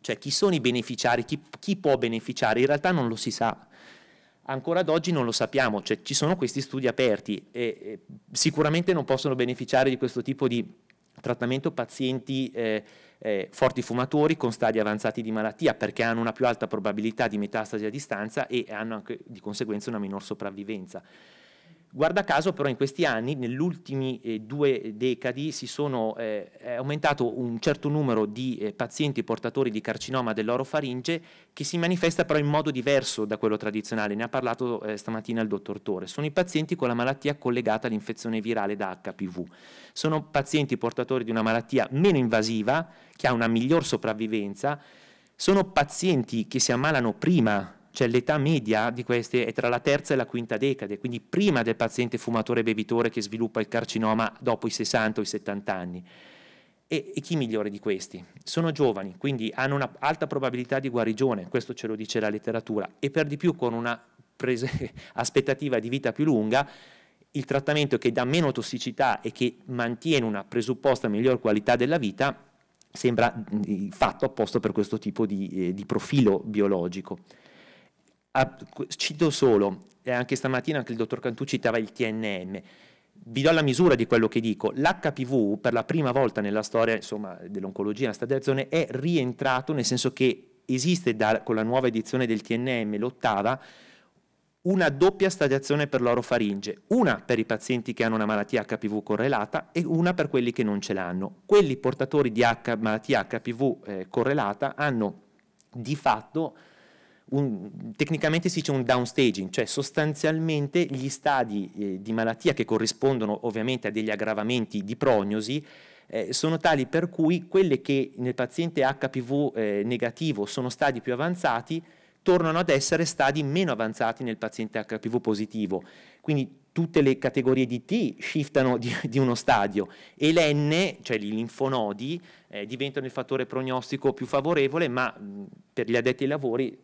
Cioè chi sono i beneficiari? Chi, chi può beneficiare? In realtà non lo si sa ancora ad oggi non lo sappiamo, cioè ci sono questi studi aperti e, e sicuramente non possono beneficiare di questo tipo di trattamento pazienti eh, eh, forti fumatori con stadi avanzati di malattia perché hanno una più alta probabilità di metastasi a distanza e hanno anche di conseguenza una minor sopravvivenza. Guarda caso però in questi anni, negli ultimi eh, due decadi, si sono, eh, è aumentato un certo numero di eh, pazienti portatori di carcinoma dell'orofaringe che si manifesta però in modo diverso da quello tradizionale, ne ha parlato eh, stamattina il dottor Tore. Sono i pazienti con la malattia collegata all'infezione virale da HPV. Sono pazienti portatori di una malattia meno invasiva, che ha una miglior sopravvivenza, sono pazienti che si ammalano prima cioè l'età media di queste è tra la terza e la quinta decade, quindi prima del paziente fumatore bevitore che sviluppa il carcinoma dopo i 60 o i 70 anni. E, e chi migliore di questi? Sono giovani, quindi hanno un'alta probabilità di guarigione, questo ce lo dice la letteratura, e per di più con una prese, aspettativa di vita più lunga, il trattamento che dà meno tossicità e che mantiene una presupposta miglior qualità della vita sembra mm, fatto apposta per questo tipo di, eh, di profilo biologico cito solo, anche stamattina anche il dottor Cantù citava il TNM, vi do la misura di quello che dico, l'HPV per la prima volta nella storia insomma, dell'oncologia, nella stadiazione, è rientrato nel senso che esiste da, con la nuova edizione del TNM, l'ottava, una doppia stadiazione per l'orofaringe, una per i pazienti che hanno una malattia HPV correlata e una per quelli che non ce l'hanno. Quelli portatori di H, malattia HPV eh, correlata hanno di fatto un, tecnicamente si dice un downstaging, cioè sostanzialmente gli stadi eh, di malattia che corrispondono ovviamente a degli aggravamenti di prognosi eh, sono tali per cui quelle che nel paziente HPV eh, negativo sono stadi più avanzati tornano ad essere stadi meno avanzati nel paziente HPV positivo. Quindi tutte le categorie di T shiftano di, di uno stadio e l'N, cioè i linfonodi, eh, diventano il fattore prognostico più favorevole, ma mh, mm, per gli addetti ai lavori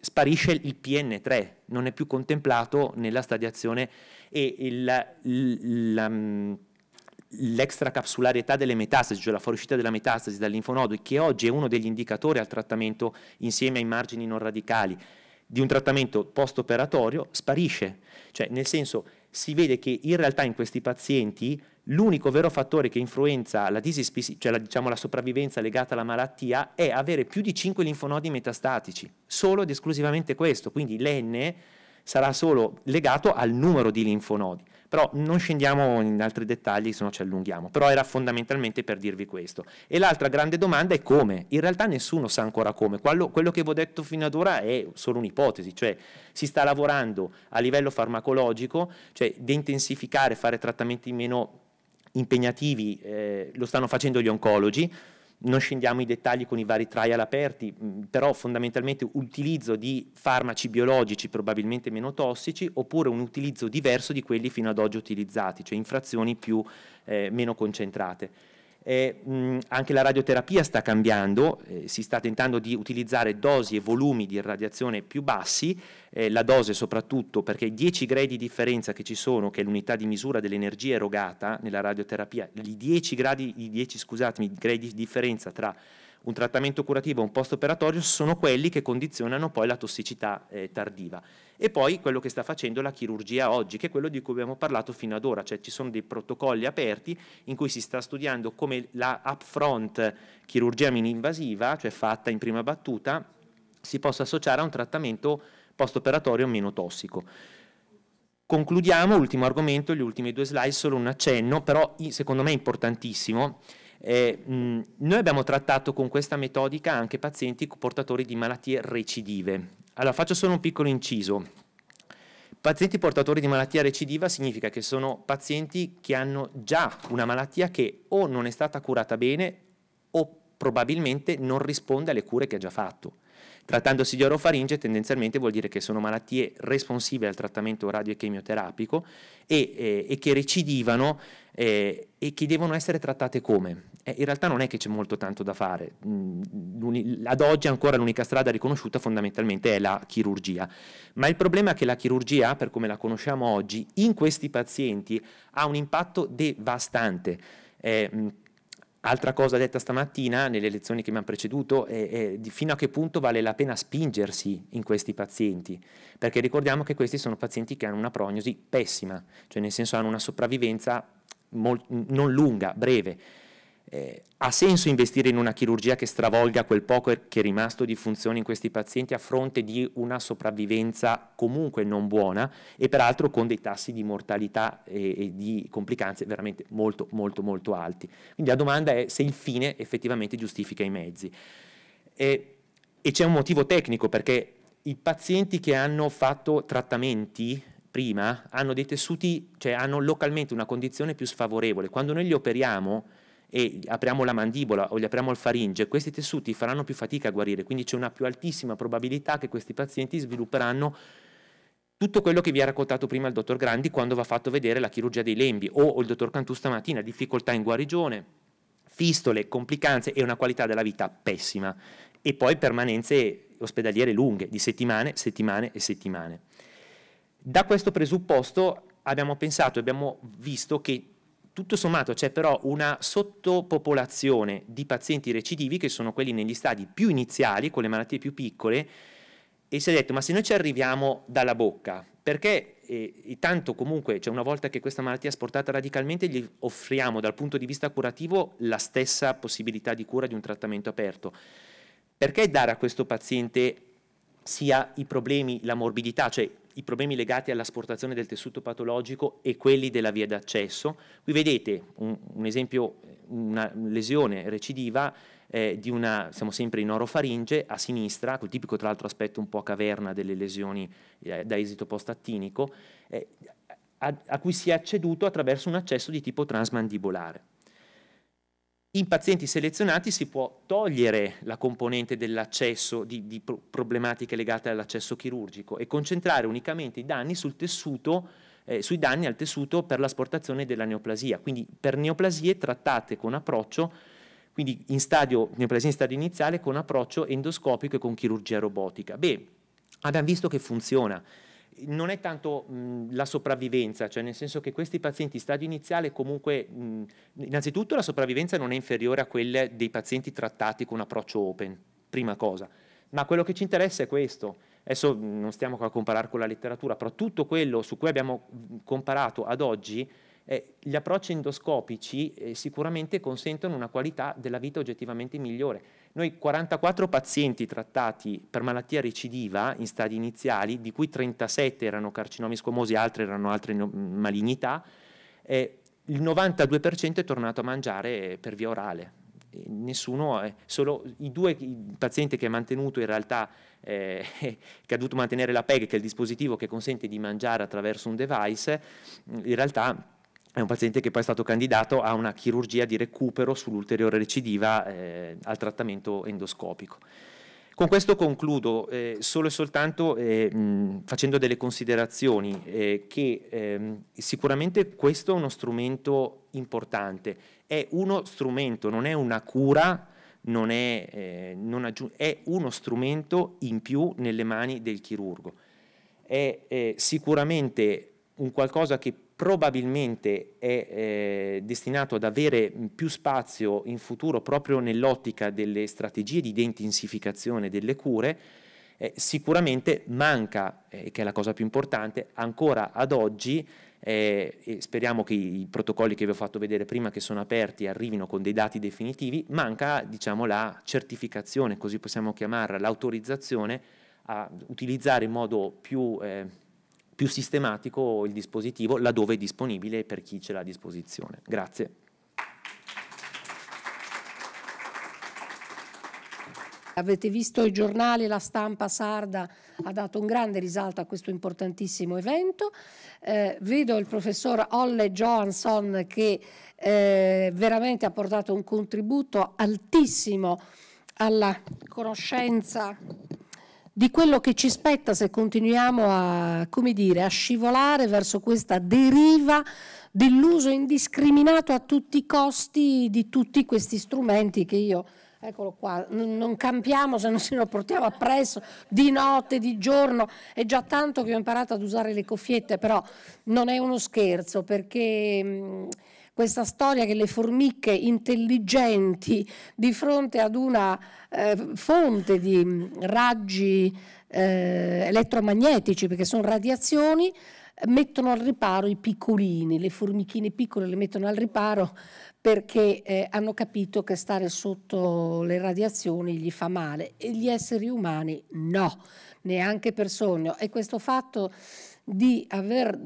sparisce il PN3, non è più contemplato nella stadiazione e il, il, la, mm, l'extracapsularietà delle metastasi, cioè la fuoriuscita della metastasi dal linfonodo, che oggi è uno degli indicatori al trattamento insieme ai margini non radicali di un trattamento post-operatorio, sparisce. Cioè, nel senso, si vede che in realtà in questi pazienti l'unico vero fattore che influenza la, disease, cioè la, diciamo, la sopravvivenza legata alla malattia è avere più di 5 linfonodi metastatici, solo ed esclusivamente questo, quindi l'N sarà solo legato al numero di linfonodi. Però non scendiamo in altri dettagli, se no ci allunghiamo. Però era fondamentalmente per dirvi questo. E l'altra grande domanda è come. In realtà nessuno sa ancora come. Quello, quello che vi ho detto fino ad ora è solo un'ipotesi, cioè si sta lavorando a livello farmacologico, cioè di intensificare, fare trattamenti meno impegnativi eh, lo stanno facendo gli oncologi, non scendiamo i dettagli con i vari trial aperti, mm, però fondamentalmente utilizzo di farmaci biologici probabilmente meno tossici oppure un utilizzo diverso di quelli fino ad oggi utilizzati, cioè infrazioni più, eh, meno concentrate. Eh, mh, anche la radioterapia sta cambiando, eh, si sta tentando di utilizzare dosi e volumi di radiazione più bassi, eh, la dose soprattutto perché i 10 gradi di differenza che ci sono, che è l'unità di misura dell'energia erogata nella radioterapia, i 10, gradi, i 10 scusatemi, gradi di differenza tra un trattamento curativo e un post-operatorio sono quelli che condizionano poi la tossicità eh, tardiva. E poi quello che sta facendo la chirurgia oggi, che è quello di cui abbiamo parlato fino ad ora, cioè ci sono dei protocolli aperti in cui si sta studiando come la upfront chirurgia mini-invasiva, cioè fatta in prima battuta, si possa associare a un trattamento post-operatorio meno tossico. Concludiamo, ultimo argomento, gli ultimi due slide, solo un accenno, però secondo me è importantissimo, eh, mh, noi abbiamo trattato con questa metodica anche pazienti portatori di malattie recidive. Allora faccio solo un piccolo inciso. Pazienti portatori di malattia recidiva significa che sono pazienti che hanno già una malattia che o non è stata curata bene o probabilmente non risponde alle cure che ha già fatto. Trattandosi di orofaringe tendenzialmente vuol dire che sono malattie responsive al trattamento radiochemioterapico e, eh, e che recidivano eh, e che devono essere trattate come? eh, in realtà non è che c'è molto tanto da fare. Mm, ad oggi ancora l'unica strada riconosciuta fondamentalmente è la chirurgia. Ma il problema è che la chirurgia, per come la conosciamo oggi, in questi pazienti ha un impatto devastante. Eh, mm, Altra cosa detta stamattina nelle lezioni che mi hanno preceduto è, è fino a che punto vale la pena spingersi in questi pazienti, perché ricordiamo che questi sono pazienti che hanno una prognosi pessima, cioè nel senso hanno una sopravvivenza molt, non lunga, breve. Eh, ha senso investire in una chirurgia che stravolga quel poco che è rimasto di funzione in questi pazienti a fronte di una sopravvivenza comunque non buona e peraltro con dei tassi di mortalità e, eh, e di complicanze veramente molto molto molto alti. Quindi la domanda è se il fine effettivamente giustifica i mezzi. E, eh, e c'è un motivo tecnico perché i pazienti che hanno fatto trattamenti prima hanno dei tessuti, cioè hanno localmente una condizione più sfavorevole. Quando noi li operiamo e apriamo la mandibola o gli apriamo il faringe, questi tessuti faranno più fatica a guarire, quindi c'è una più altissima probabilità che questi pazienti svilupperanno tutto quello che vi ha raccontato prima il dottor Grandi quando va fatto vedere la chirurgia dei lembi o il dottor Cantù stamattina, difficoltà in guarigione, fistole, complicanze e una qualità della vita pessima e poi permanenze ospedaliere lunghe di settimane, settimane e settimane. Da questo presupposto abbiamo pensato e abbiamo visto che tutto sommato c'è però una sottopopolazione di pazienti recidivi che sono quelli negli stadi più iniziali, con le malattie più piccole, e si è detto ma se noi ci arriviamo dalla bocca, perché eh, tanto comunque, cioè una volta che questa malattia è sportata radicalmente, gli offriamo dal punto di vista curativo la stessa possibilità di cura di un trattamento aperto. Perché dare a questo paziente sia i problemi, la morbidità, cioè i problemi legati all'asportazione del tessuto patologico e quelli della via d'accesso. Qui vedete un, un esempio, una lesione recidiva eh, di una, siamo sempre in orofaringe, a sinistra, col tipico tra l'altro aspetto un po' caverna delle lesioni eh, da esito postattinico, eh, a, a cui si è acceduto attraverso un accesso di tipo transmandibolare. In pazienti selezionati si può togliere la componente dell'accesso di, di problematiche legate all'accesso chirurgico e concentrare unicamente i danni sul tessuto, eh, sui danni al tessuto per l'asportazione della neoplasia, quindi per neoplasie trattate con approccio, quindi in stadio, neoplasia in stadio iniziale con approccio endoscopico e con chirurgia robotica. Beh, abbiamo visto che funziona non è tanto mh, la sopravvivenza, cioè nel senso che questi pazienti stadio iniziale comunque, mh, innanzitutto la sopravvivenza non è inferiore a quella dei pazienti trattati con approccio open, prima cosa, ma quello che ci interessa è questo. Adesso mh, non stiamo qua a comparare con la letteratura, però tutto quello su cui abbiamo comparato ad oggi, eh, gli approcci endoscopici eh, sicuramente consentono una qualità della vita oggettivamente migliore noi 44 pazienti trattati per malattia recidiva in stadi iniziali, di cui 37 erano carcinomi squamosi, altri erano altre malignità, e il 92% è tornato a mangiare per via orale. Nessuno, solo i due pazienti che ha mantenuto in realtà, eh, che ha dovuto mantenere la PEG, che è il dispositivo che consente di mangiare attraverso un device, in realtà è un paziente che poi è stato candidato a una chirurgia di recupero sull'ulteriore recidiva eh, al trattamento endoscopico. Con questo concludo eh, solo e soltanto eh, mh, facendo delle considerazioni eh, che ehm, sicuramente questo è uno strumento importante, è uno strumento, non è una cura, non è, eh, non aggiung- è uno strumento in più nelle mani del chirurgo. È eh, sicuramente un qualcosa che probabilmente è eh, destinato ad avere più spazio in futuro proprio nell'ottica delle strategie di identificazione delle cure, eh, sicuramente manca, eh, che è la cosa più importante, ancora ad oggi, eh, e speriamo che i protocolli che vi ho fatto vedere prima che sono aperti arrivino con dei dati definitivi, manca diciamo, la certificazione, così possiamo chiamarla, l'autorizzazione a utilizzare in modo più eh, più sistematico il dispositivo laddove è disponibile per chi ce l'ha a disposizione. Grazie. Avete visto i giornali, la stampa sarda ha dato un grande risalto a questo importantissimo evento. Eh, vedo il professor Olle Johansson che eh, veramente ha portato un contributo altissimo alla conoscenza di quello che ci spetta se continuiamo a, dire, a scivolare verso questa deriva dell'uso indiscriminato a tutti i costi di tutti questi strumenti che io eccolo qua, non campiamo se non se lo portiamo appresso di notte, di giorno, è già tanto che ho imparato ad usare le cuffiette, però non è uno scherzo perché questa storia che le formiche intelligenti di fronte ad una eh, fonte di mm, raggi eh, elettromagnetici, perché sono radiazioni, mettono al riparo i piccolini, le formichine piccole le mettono al riparo perché eh, hanno capito che stare sotto le radiazioni gli fa male e gli esseri umani no, neanche per sogno. E questo fatto di aver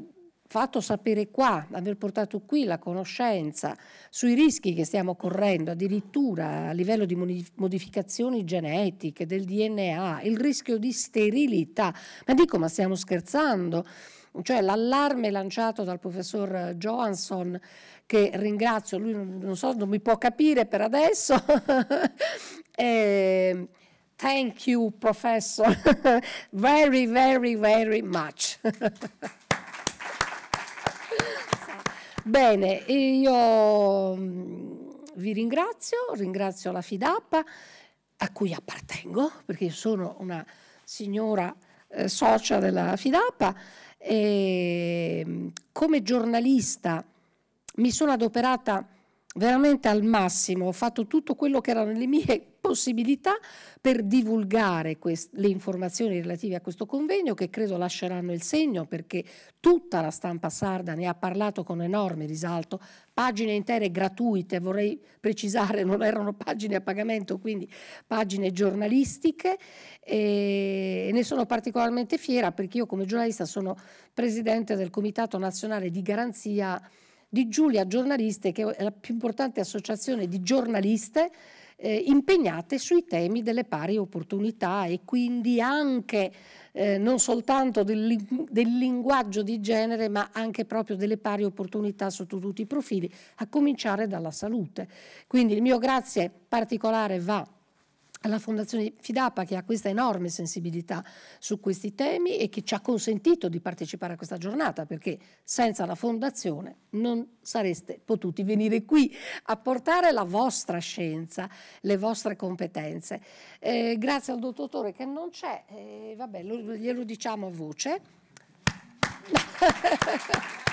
fatto sapere qua, aver portato qui la conoscenza sui rischi che stiamo correndo, addirittura a livello di modificazioni genetiche del DNA, il rischio di sterilità. Ma dico, ma stiamo scherzando? Cioè l'allarme lanciato dal professor Johansson, che ringrazio, lui non, so, non mi può capire per adesso, eh, thank you professor, very, very, very much. Bene, io mm, vi ringrazio, ringrazio la FIDAPPA a cui appartengo, perché io sono una signora eh, socia della FIDAPPA e mm, come giornalista mi sono adoperata veramente al massimo, ho fatto tutto quello che era nelle mie possibilità per divulgare le informazioni relative a questo convegno che credo lasceranno il segno perché tutta la stampa sarda ne ha parlato con enorme risalto, pagine intere gratuite, vorrei precisare, non erano pagine a pagamento, quindi pagine giornalistiche e ne sono particolarmente fiera perché io come giornalista sono presidente del Comitato Nazionale di Garanzia di Giulia Giornaliste, che è la più importante associazione di giornaliste eh, impegnate sui temi delle pari opportunità e quindi anche eh, non soltanto del, del, linguaggio di genere ma anche proprio delle pari opportunità sotto tutti i profili, a cominciare dalla salute. Quindi il mio grazie particolare va a alla Fondazione Fidapa che ha questa enorme sensibilità su questi temi e che ci ha consentito di partecipare a questa giornata perché senza la Fondazione non sareste potuti venire qui a portare la vostra scienza, le vostre competenze. Eh, grazie al dottore che non c'è, eh, vabbè, glielo diciamo a voce.